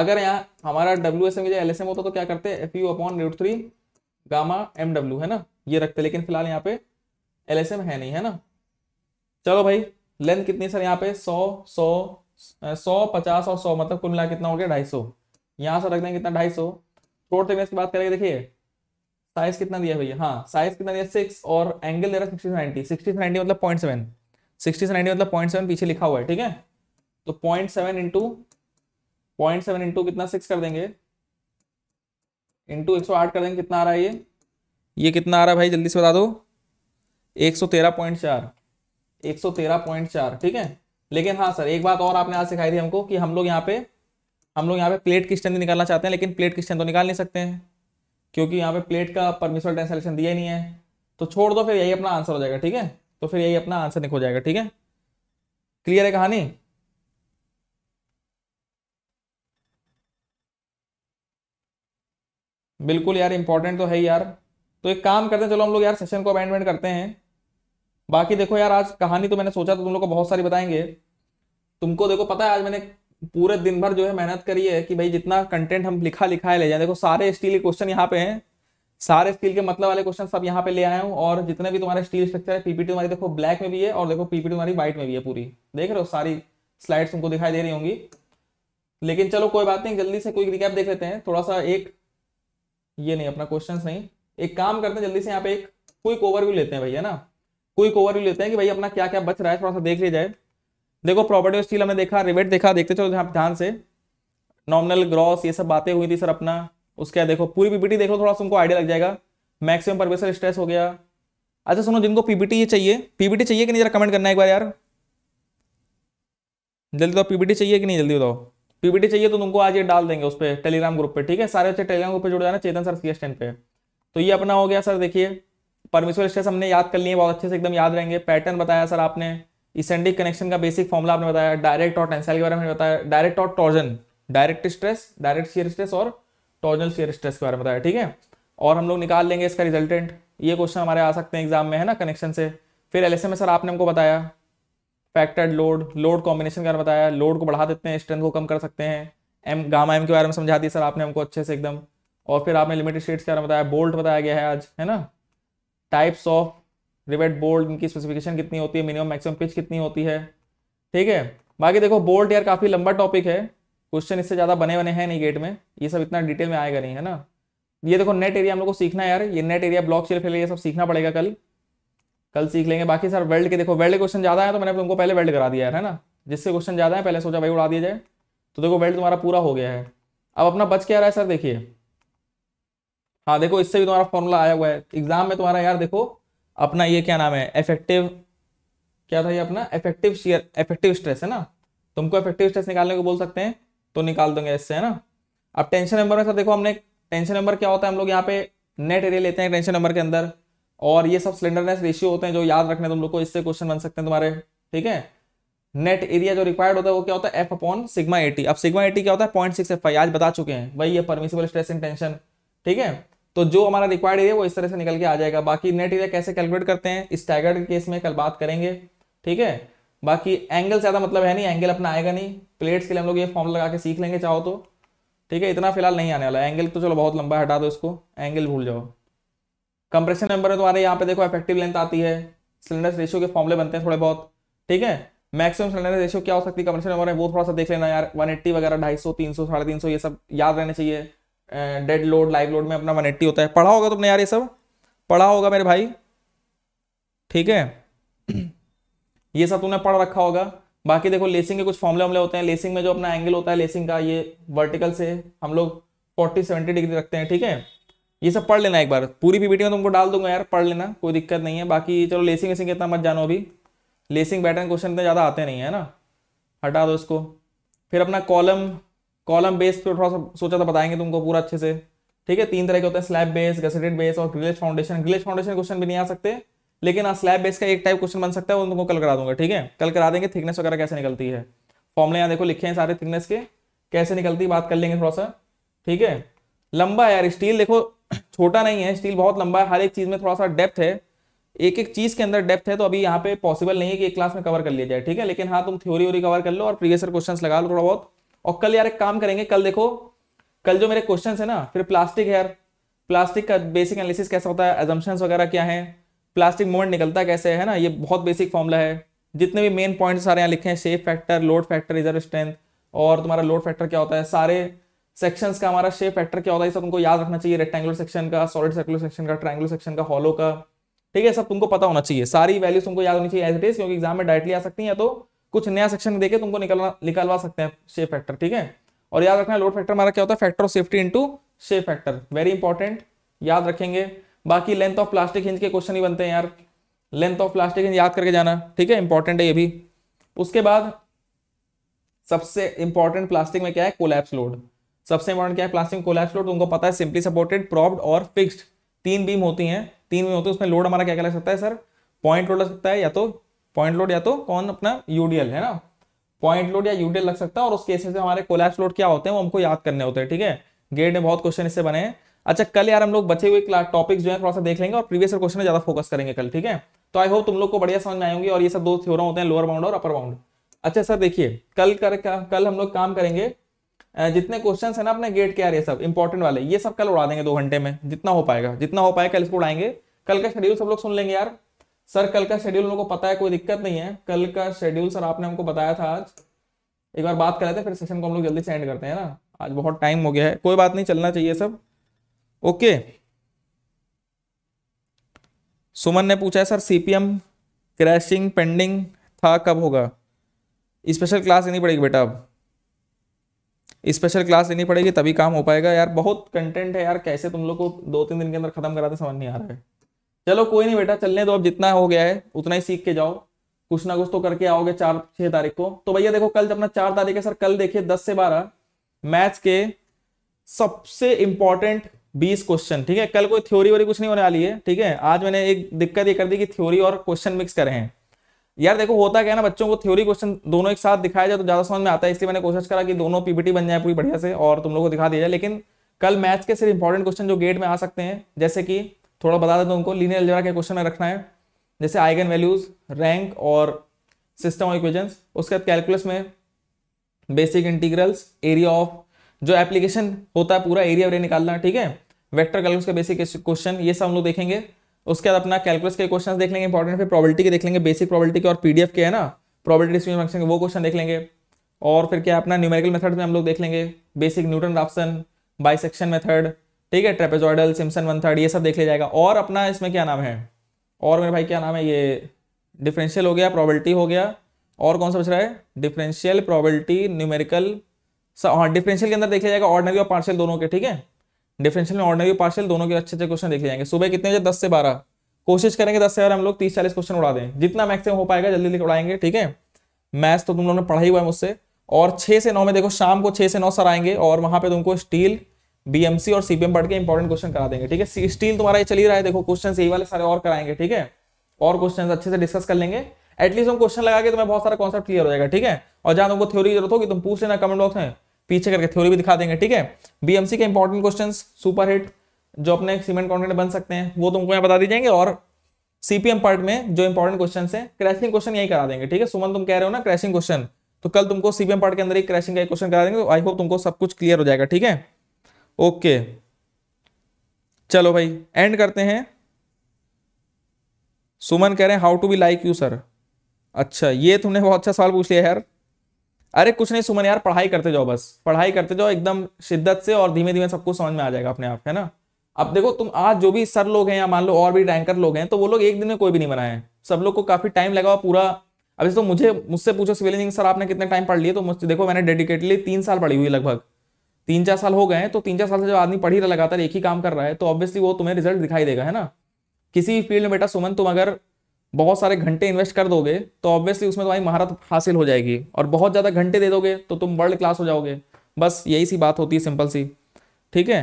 अगर यहाँ हमारा W S M L S M होता तो क्या करते F U upon root three gamma M W है ना ये रखते लेकिन फिलहाल यहाँ पे एल एस एम है नहीं है ना चलो भाई लेंथ कितनी सर यहाँ पे सौ सौ सौ पचास और सौ मतलब कुल मिला कितना हो गया ढाई सौ यहाँ से रख देंगे कितना ढाई सौ फ्लोर थिकनेस की बात करेंगे देखिए साइज कितना दिया भैया हाँ साइज कितना दिया सिक्स और एंगल दे रहा है सिक्सटी नाइनटी सिक्सटी नाइनटी मतलब पॉइंट सेवन सिक्सटी से नाइनटी मतलब पॉइंट सेवन पीछे लिखा हुआ है ठीक है तो point seven into point seven into कितना सिक्स कर देंगे इंटू एक सौ आठ कर देंगे कितना आ रहा है ये ये कितना आ रहा है भाई जल्दी से बता दो एक सौ तेरह पॉइंट चार एक सौ तेरह पॉइंट चार ठीक है लेकिन हाँ सर एक बात और आपने आज सिखाई थी हमको कि हम लोग यहाँ पे हम लोग यहाँ पे प्लेट की स्ट्रेंथ निकालना चाहते हैं लेकिन प्लेट की स्ट्रेंथ तो निकाल नहीं सकते हैं क्योंकि यहाँ पे प्लेट का परमिशनल टेंसलेशन दिया ही नहीं है तो छोड़ दो फिर यही अपना आंसर हो जाएगा ठीक है तो फिर यही अपना आंसर निकल जाएगा ठीक है क्लियर है कहानी बिल्कुल यार इंपॉर्टेंट तो है यार तो एक काम करते हैं चलो हम लोग यार सेशन को अमेंडमेंट करते हैं बाकी देखो यार आज कहानी तो मैंने सोचा था तुम लोग को बहुत सारी बताएंगे तुमको देखो पता है आज मैंने पूरे दिन भर जो है मेहनत करी है कि भाई जितना कंटेंट हम लिखा लिखा है ले जाए देखो सारे स्टील क्वेश्चन यहाँ पे हैं सारे स्टील के मतलब वाले क्वेश्चन सब यहाँ पे ले आया हूँ और जितने भी तुम्हारे स्टील स्ट्रक्चर है पीपीटी तुम्हारी देखो ब्लैक में भी है और देखो पीपीटी तुम्हारी व्हाइट में भी है पूरी देख रहे हो सारी स्लाइड्स तुमको दिखाई दे रही होंगी लेकिन चलो कोई बात नहीं जल्दी से कोई रिकैप देख लेते हैं थोड़ा सा एक ये नहीं अपना क्वेश्चन नहीं एक काम करते हैं जल्दी से यहाँ पे एक क्विक ओवरव्यू लेते हैं भैया ना क्विक ओवरव्यू लेते हैं कि भाई अपना क्या क्या बच रहा है थोड़ा सा देख लिया जाए देखो प्रॉपर्टी ऑफ स्टील हमने देखा रिवेट देखा देखते चलो ध्यान से नॉमिनल ग्रॉस ये सब बातें हुई थी सर अपना उसके बाद देखो पूरी पीपीटी देख लो थोड़ा सा उनको आइडिया लग जाएगा मैक्सिमम परमेशन स्ट्रेस हो गया अच्छा सुनो जिनको पीपीटी ये चाहिए पीपीटी चाहिए कि नहीं जरा कमेंट करना एक बार यार जल्दी बताओ पीपीटी चाहिए कि नहीं जल्दी बताओ पीपीटी चाहिए तो तुमको आज ये डाल देंगे उस पर टेलीग्राम ग्रुप पे ठीक है सारे बच्चे टेलीग्राम ग्रुप पे जुड़ जाना चेतन सर सी टेन पे तो ये अपना हो गया सर देखिए परमेश्वर स्ट्रेस हमने याद कर लिए बहुत अच्छे से एकदम याद रहेंगे पैटर्न बताया सर आपने इसेंडिक कनेक्शन का बेसिक फॉर्मुला आपने बताया डायरेक्ट और टेंसाइल के बारे में बताया डायरेक्ट और torsion direct stress direct shear stress और टॉर्जनल शेयर स्ट्रेस के बारे में बताया ठीक है और हम लोग निकाल लेंगे इसका रिजल्टेंट ये क्वेश्चन हमारे आ सकते हैं एग्जाम में है ना कनेक्शन से फिर एल में सर आपने हमको बताया फैक्टर्ड लोड लोड कॉम्बिनेशन का बताया लोड को बढ़ा देते हैं स्ट्रेंथ को कम कर सकते हैं एम गामा एम के बारे में समझा दिया सर आपने हमको अच्छे से एकदम और फिर आपने लिमिटेड स्टेट्स के बारे में बताया बोल्ट बताया गया है आज है ना टाइप्स ऑफ रिवेट बोल्ट इनकी स्पेसिफिकेशन कितनी होती है मिनिमम मैक्सिमम पिच कितनी होती है ठीक है बाकी देखो बोल्ट यार काफ़ी लंबा टॉपिक है क्वेश्चन इससे ज़्यादा बने बने हैं नहीं गेट में ये सब इतना डिटेल में आएगा नहीं है ना ये देखो नेट एरिया हम लोग को सीखना है यार ये net area block shear fail ये सब सीखना पड़ेगा कल कल सीख लेंगे बाकी सर वेल्ड के देखो वेल्ड क्वेश्चन ज़्यादा है तो मैंने तुमको पहले वेल्ड करा दिया है ना जिससे क्वेश्चन ज़्यादा है पहले सोचा भाई उड़ा दिया जाए तो देखो वेल्ड तुम्हारा पूरा हो गया है अब अपना बच क्या रहा है सर देखिए हाँ देखो इससे भी तुम्हारा फॉर्मूला आया हुआ है एग्जाम में तुम्हारा यार देखो अपना ये क्या नाम है इफेक्टिव क्या था ये अपना इफेक्टिव शेयर इफेक्टिव स्ट्रेस है ना तुमको इफेक्टिव स्ट्रेस निकालने को बोल सकते हैं तो निकाल देंगे इससे है ना अब टेंशन नंबर में सर देखो हमने टेंशन नंबर क्या होता है हम लोग यहाँ पे नेट एरिया लेते हैं टेंशन नंबर के अंदर और ये सब स्लेंडरनेस रेशियो होते हैं जो याद रखने तुम लोग को इससे क्वेश्चन बन सकते हैं तुम्हारे ठीक है नेट एरिया जो रिक्वायर्ड होता है वो क्या होता है एफ अपॉन सिग्मा एटी अब सिग्मा एटी क्या होता है पॉइंट सिक्स एफ आई आज बता चुके हैं वही ये परमिसिबल स्ट्रेस इन टेंशन ठीक है तो जो हमारा रिक्वायर्ड एरिया वो इस तरह से निकल के आ जाएगा बाकी नेट एरिया कैसे कैलकुलेट करते हैं इस टाइगर केस में कल बात करेंगे ठीक है बाकी एंगल ज़्यादा मतलब है नहीं एंगल अपना आएगा नहीं प्लेट्स के लिए हम लोग ये फॉर्म लगा के सीख लेंगे चाहो तो ठीक है इतना फिलहाल नहीं आने वाला एंगल तो चलो बहुत लंबा हटा दो इसको एंगल भूल जाओ कंप्रेशन मेंबर में तुम्हारे यहाँ पे देखो इफेक्टिव लेंथ आती है सिलेंडर रेशियो के फॉर्मले बनते हैं थोड़े बहुत ठीक है मैक्सिमम सिलेंडर रेशियो क्या हो सकती है कंप्रेशन मेंबर में वो थोड़ा सा देख लेना यार 180 वगैरह ढाई सौ तीन सौ साढ़े तीन सौ ये सब याद रहने चाहिए डेड लोड लाइव लोड में अपना 180 होता है पढ़ा होगा तुमने यार ये सब पढ़ा होगा मेरे भाई ठीक है ये सब तुमने पढ़ रखा होगा बाकी देखो लेसिंग के कुछ फॉर्मले वॉमले होते हैं लेसिंग में जो अपना एंगल होता है लेसिंग का ये वर्टिकल से हम लोग फोर्टी सेवेंटी डिग्री रखते हैं ठीक है ये सब पढ़ लेना एक बार पूरी पीपीटी में तुमको डाल दूंगा यार पढ़ लेना कोई दिक्कत नहीं है बाकी चलो लेसिंग वेसिंग इतना मत जानो अभी लेसिंग बैटर्न क्वेश्चन इतने ज़्यादा आते नहीं है ना हटा दो इसको फिर अपना कॉलम कॉलम बेस पर थोड़ा सा सोचा था बताएंगे तुमको पूरा अच्छे से ठीक है तीन तरह के होते हैं स्लैब बेस गसेटेड बेस और grillage foundation grillage foundation question भी नहीं आ सकते लेकिन हाँ स्लैब बेस का एक टाइप क्वेश्चन बन सकता है उनको कल करा दूंगा ठीक है कल करा देंगे थिकनेस वगैरह कैसे निकलती है फॉर्मले यहाँ देखो लिखे हैं सारे थिकनेस के कैसे निकलती है बात कर लेंगे थोड़ा सा ठीक है लंबा है यार स्टील देखो छोटा नहीं है स्टील बहुत लंबा है हर एक चीज में थोड़ा सा डेप्थ है एक एक चीज के अंदर डेप्थ है तो अभी यहाँ पे पॉसिबल नहीं है कि एक क्लास में कवर कर लिया जाए ठीक है लेकिन हाँ तुम थ्योरी वोरी कवर कर लो और प्रीवियस क्वेश्चन लगा लो थोड़ा बहुत और कल यार एक काम करेंगे कल देखो कल जो मेरे क्वेश्चन है ना फिर प्लास्टिक है यार प्लास्टिक का बेसिक एनालिसिस कैसा होता है एजम्पन्स वगैरह क्या है प्लास्टिक मोमेंट निकलता कैसे है ना ये बहुत बेसिक फॉर्मूला है जितने भी मेन पॉइंट सारे यहाँ लिखे हैं shape factor load factor reserve strength और तुम्हारा लोड फैक्टर क्या होता है सारे सेक्शंस का हमारा शेप फैक्टर क्या होता है सब तुमको याद रखना चाहिए रेक्टेंगुलर सेक्शन का सॉलिड सर्कुलर सेक्शन का ट्रायंगुलर सेक्शन का हॉलो का ठीक है सब तुमको पता होना चाहिए सारी वैल्यूज तुमको याद होनी चाहिए एज इट इज क्योंकि एग्जाम में डायरेक्टली आ सकती है तो कुछ नया सेक्शन देखे तुमको निकलना निकलवा सकते हैं शेप फैक्टर ठीक है और याद रखना लोड फैक्टर हमारा क्या होता है factor of safety into shape factor very important याद रखेंगे बाकी लेंथ ऑफ प्लास्टिक हिंज के क्वेश्चन ही बनते हैं यार लेंथ ऑफ प्लास्टिक हिंज याद करके जाना ठीक है इंपॉर्टेंट है ये भी उसके बाद सबसे इंपॉर्टेंट प्लास्टिक में क्या है कोलैप्स लोड सबसे इंपॉर्टेंट क्या है प्लास्टिक में कोलैप्स लोड तुमको पता है सिंपली सपोर्टेड प्रॉप्ड और फिक्स्ड तीन बीम होती हैं तीन बीम होती है उसमें लोड हमारा क्या क्या लग सकता है सर पॉइंट लोड लग सकता है या तो पॉइंट लोड या तो कौन अपना यूडीएल है ना पॉइंट लोड या यूडीएल लग सकता है और उस केसेस में हमारे कोलैप्स लोड क्या होते हैं वो हमको याद करने होते हैं ठीक है गेट में बहुत क्वेश्चन इससे बने हैं अच्छा कल यार हम लोग बचे हुए टॉपिक्स जो है थोड़ा सा देख लेंगे और प्रीवियस क्वेश्चन में ज्यादा फोकस करेंगे कल ठीक है तो आई होप तुम लोग को बढ़िया समझ में आएंगे और ये सब दो थ्योरम होते हैं लोअर बाउंड और अपर बाउंड अच्छा सर देखिए कल कर कल हम लोग काम करेंगे जितने क्वेश्चंस है ना अपने गेट के आ रहे सब इंपॉर्टेंट वाले ये सब कल उड़ा देंगे दो घंटे में जितना हो पाएगा जितना हो पाएगा कल इसको उड़ाएंगे कल का शेड्यूल सब लोग सुन लेंगे यार सर कल का शेड्यूल लोगों को पता है कोई दिक्कत नहीं है कल का शेड्यूल सर आपने हमको बताया था आज एक बार बात कर रहे थे फिर सेशन को हम लोग जल्दी एंड करते हैं ना आज बहुत टाइम हो गया है कोई बात नहीं चलना चाहिए सब ओके सुमन ने पूछा है सर सीपीएम क्रैशिंग पेंडिंग था कब होगा स्पेशल क्लास लेनी पड़ेगी बेटा अब स्पेशल क्लास लेनी पड़ेगी तभी काम हो पाएगा यार बहुत कंटेंट है यार कैसे तुम लोग को दो तीन दिन के अंदर खत्म कराते समझ नहीं आ रहा है चलो कोई नहीं बेटा चलने दो अब जितना हो गया है उतना ही सीख के जाओ कुछ ना कुछ तो करके आओगे चार छह तारीख को तो भैया देखो कल अपना चार तारीख है सर कल देखिए दस से बारह मैथ्स के सबसे इंपॉर्टेंट बीस क्वेश्चन ठीक है कल कोई थ्योरी वोरी कुछ नहीं होने वाली है ठीक है आज मैंने एक दिक्कत ये कर दी कि थ्योरी और क्वेश्चन मिक्स करे हैं यार देखो होता क्या ना बच्चों को थ्योरी क्वेश्चन दोनों एक साथ दिखाया जाए तो ज्यादा समझ में आता है इसलिए मैंने कोशिश करा कि दोनों पीपीटी बन जाए पूरी बढ़िया से और तुम लोगों को दिखा दिया जाए लेकिन कल मैथ्स के सिर्फ इंपॉर्टेंट क्वेश्चन जो गेट में आ सकते हैं जैसे कि थोड़ा बता देता हूँ उनको लीनियर अलजरा के क्वेश्चन में रखना है जैसे आइगन वैल्यूज रैंक और सिस्टम ऑफ इक्वेजन उसके बाद कैलकुलस में बेसिक इंटीग्रल्स एरिया ऑफ जो एप्लीकेशन होता है पूरा एरिया वेरिया निकालना ठीक है वेक्टर कैलकुलस के बेसिक क्वेश्चन ये सब हम लोग देखेंगे उसके बाद अपना कैलकुलस के क्वेश्चन देख लेंगे इंपॉर्टेंट फिर प्रॉबिलिटी के देख लेंगे बेसिक प्रॉबिलिटी के और पीडीएफ के है ना प्रॉबिलिटी फंक्शन के वो क्वेश्चन देख लेंगे और फिर क्या अपना न्यूमेरिकल मेथड में हम लोग देख लेंगे basic Newton bi bisection method ठीक है ट्रेपेजॉइडल सिमसन वन थर्ड ये सब देख लिया जाएगा और अपना इसमें क्या नाम है और मेरे भाई क्या नाम है ये डिफरेंशियल हो गया प्रॉबिलिटी हो गया और कौन सा बच रहा है डिफरेंशियल प्रॉबिलिटी न्यूमेरिकल हाँ डिफरेंशियल के अंदर देख लिया जाएगा ऑर्डनरी और पार्शियल दोनों के ठीक है डिफरेंशियल में ऑर्डनरी और पार्शियल दोनों के अच्छे अच्छे क्वेश्चन देख लिया जाएंगे सुबह कितने बजे दस से बारह कोशिश करेंगे दस से बारह हम लोग तीस चालीस क्वेश्चन उड़ा दें जितना मैक्सिमम हो पाएगा जल्दी जल्दी उड़ाएंगे ठीक है मैथ्स तो तुम लोगों ने पढ़ा ही हुआ है मुझसे और छः से नौ में देखो शाम को छः से नौ सर आएंगे और वहाँ पर तुमको स्टील सी और सीबीएम पढ़ के इंपॉर्टेंट क्वेश्चन करा देंगे ठीक है स्टील तुम्हारा ये चल ही रहा है देखो क्वेश्चन यही वाले सारे और कराएंगे ठीक है और क्वेश्चन अच्छे से डिस्कस कर लेंगे एटलीस्ट हम क्वेश्चन लगा के तुम्हें बहुत सारा कॉन्सेप्ट क्लियर हो जाएगा ठीक है और जहाँ तुमको थ्योरी जरूरत होगी तुम पूछ लेना कमेंट बॉक्स में पीछे करके थ्योरी भी दिखा देंगे ठीक है बीएमसी के इंपॉर्टेंट क्वेश्चंस सुपर हिट जो अपने सीमेंट कॉन्टेंट बन सकते हैं वो तुमको यहाँ बता दी जाएंगे और सीपीएम पार्ट में जो इंपॉर्टेंट क्वेश्चन है क्रैशिंग क्वेश्चन यही करा देंगे ठीक है सुमन तुम कह रहे हो ना क्रैशिंग क्वेश्चन तो कल तुमको सीपीएम पार्ट के अंदर एक क्रैशिंग का क्वेश्चन करा देंगे तो आई होप तुमको सब कुछ क्लियर हो जाएगा ठीक है ओके चलो भाई एंड करते हैं सुमन कह रहे हैं how to be like you sir अच्छा ये तुमने बहुत अच्छा सवाल पूछ लिया यार अरे कुछ नहीं सुमन यार पढ़ाई करते जाओ बस पढ़ाई करते जाओ एकदम शिद्दत से और धीमे धीमे सब कुछ समझ में आ जाएगा अपने आप है ना अब देखो तुम आज जो भी सर लोग हैं या मान लो और भी रैंकर लोग हैं तो वो लोग एक दिन में कोई भी नहीं बनाए सब लोग को काफी टाइम लगा हुआ पूरा अब तो मुझे मुझसे पूछो सिविल इंजीनियरिंग सर आपने कितना टाइम पढ़ लिया तो मुझसे देखो मैंने डेडिकेटली तीन साल पढ़ी हुई लगभग तीन चार साल हो गए हैं तो तीन चार साल से जब आदमी पढ़ ही रहा लगातार एक ही काम कर रहा है तो ऑब्वियसली वो तुम्हें रिजल्ट दिखाई देगा है ना किसी फील्ड में बेटा सुमन तुम अगर बहुत सारे घंटे इन्वेस्ट कर दोगे तो ऑब्वियसली उसमें तुम्हारी महारत हासिल हो जाएगी और बहुत ज़्यादा घंटे दे दोगे तो तुम वर्ल्ड क्लास हो जाओगे बस यही सी बात होती है सिंपल सी ठीक है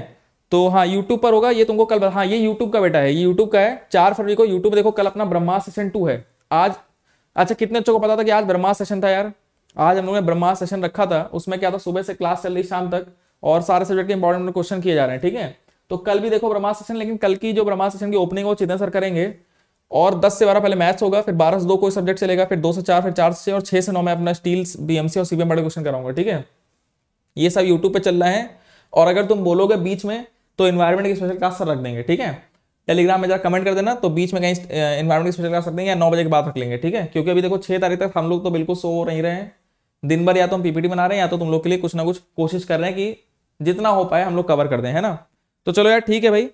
तो हाँ यूट्यूब पर होगा ये तुमको कल हाँ ये यूट्यूब का बेटा है ये यूट्यूब का है चार फरवरी को यूट्यूब देखो कल अपना ब्रह्मा सेशन टू है आज अच्छा कितने अच्छों को पता था कि आज ब्रह्मा सेशन था यार आज हम लोगों ने ब्रह्मा सेशन रखा था उसमें क्या था सुबह से क्लास चल रही शाम तक और सारे सब्जेक्ट के इंपॉर्टेंट क्वेश्चन किए जा रहे हैं ठीक है तो कल भी देखो ब्रह्मा सेशन लेकिन कल की जो ब्रह्मा सेशन की ओपनिंग है वो चिदन सर करेंगे और 10 से 12 पहले मैथ्स होगा फिर 12 से दो कोई सब्जेक्ट चलेगा फिर दो से चार फिर चार से और छः से नौ में अपना स्टील बीएमसी और सीबीएम बड़े क्वेश्चन कराऊंगा ठीक है ये सब यूट्यूब पे चल रहा है और अगर तुम बोलोगे बीच में तो इन्वायरमेंट की स्पेशल क्लास सर रख देंगे ठीक है टेलीग्राम में जरा कमेंट कर देना तो बीच में कहीं इन्वायरमेंट की स्पेशल क्लास रख देंगे या नौ बजे के बाद रख लेंगे ठीक है क्योंकि अभी देखो छः तारीख तक हम लोग तो बिल्कुल सो नहीं रहे हैं दिन भर या तो हम पीपीटी बना रहे हैं या तो तुम लोग के लिए कुछ ना कुछ कोशिश कर रहे हैं कि जितना हो पाए हम लोग कवर कर दें है ना तो चलो यार ठीक है भाई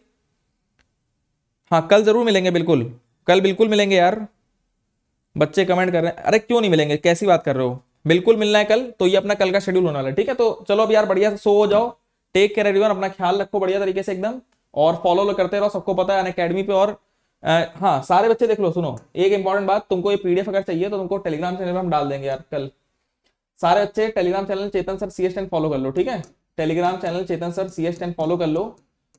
हाँ कल जरूर मिलेंगे बिल्कुल कल बिल्कुल मिलेंगे यार बच्चे कमेंट कर रहे हैं अरे क्यों नहीं मिलेंगे कैसी बात कर रहे हो बिल्कुल मिलना है कल तो ये अपना कल का शेड्यूल होने वाला है ठीक है तो चलो अब यार बढ़िया सो हो जाओ टेक केयर एवरीवन अपना ख्याल रखो बढ़िया तरीके से एकदम और फॉलो करते रहो सबको पता है अकेडमी पे और आ, हाँ सारे बच्चे देख लो सुनो एक इंपॉर्टेंट बात तुमको ये पीडीएफ अगर चाहिए तो तुमको टेलीग्राम चैनल पर हम डाल देंगे यार कल सारे बच्चे Telegram channel Chetan sir C S ten follow कर लो ठीक है Telegram channel Chetan sir C S ten follow कर लो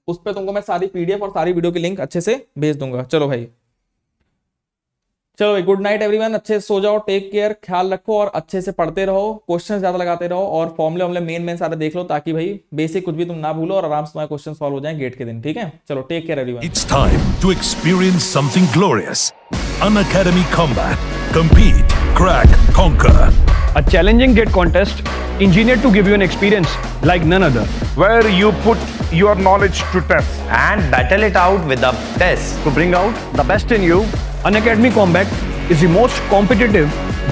उस पर तुमको मैं सारी पीडीएफ और सारी वीडियो की लिंक अच्छे से भेज दूंगा चलो भाई चलो भाई गुड नाइट एवरीवन अच्छे से सो जाओ टेक केयर ख्याल रखो और अच्छे से पढ़ते रहो क्वेश्चन ज्यादा लगाते रहो और फॉर्मले वॉमले मेन मेन सारे देख लो ताकि भाई बेसिक कुछ भी तुम ना भूलो और आराम से तुम्हारे क्वेश्चन सॉल्व हो जाएं गेट के दिन ठीक है चलो take care everyone it's time to experience something glorious Unacademy combat compete crack conquer a challenging GATE contest engineer to give you an experience like none other where you put your knowledge to test and battle it out with the test to bring out the best in you Unacademy Combat is the most competitive,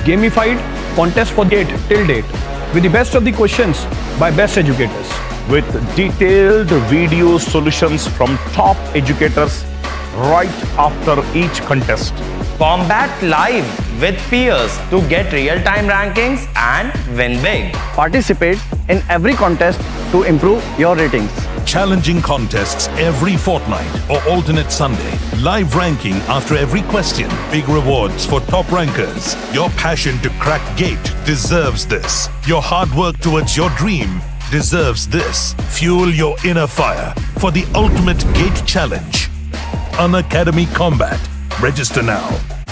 gamified contest for date till date with the best of the questions by best educators. With detailed video solutions from top educators right after each contest. Combat live with peers to get real-time rankings and win big. Participate in every contest to improve your ratings. Challenging contests every fortnight or alternate Sunday. Live ranking after every question. Big rewards for top rankers. Your passion to crack gate deserves this. Your hard work towards your dream deserves this. Fuel your inner fire for the ultimate gate challenge. Unacademy Combat. Register now.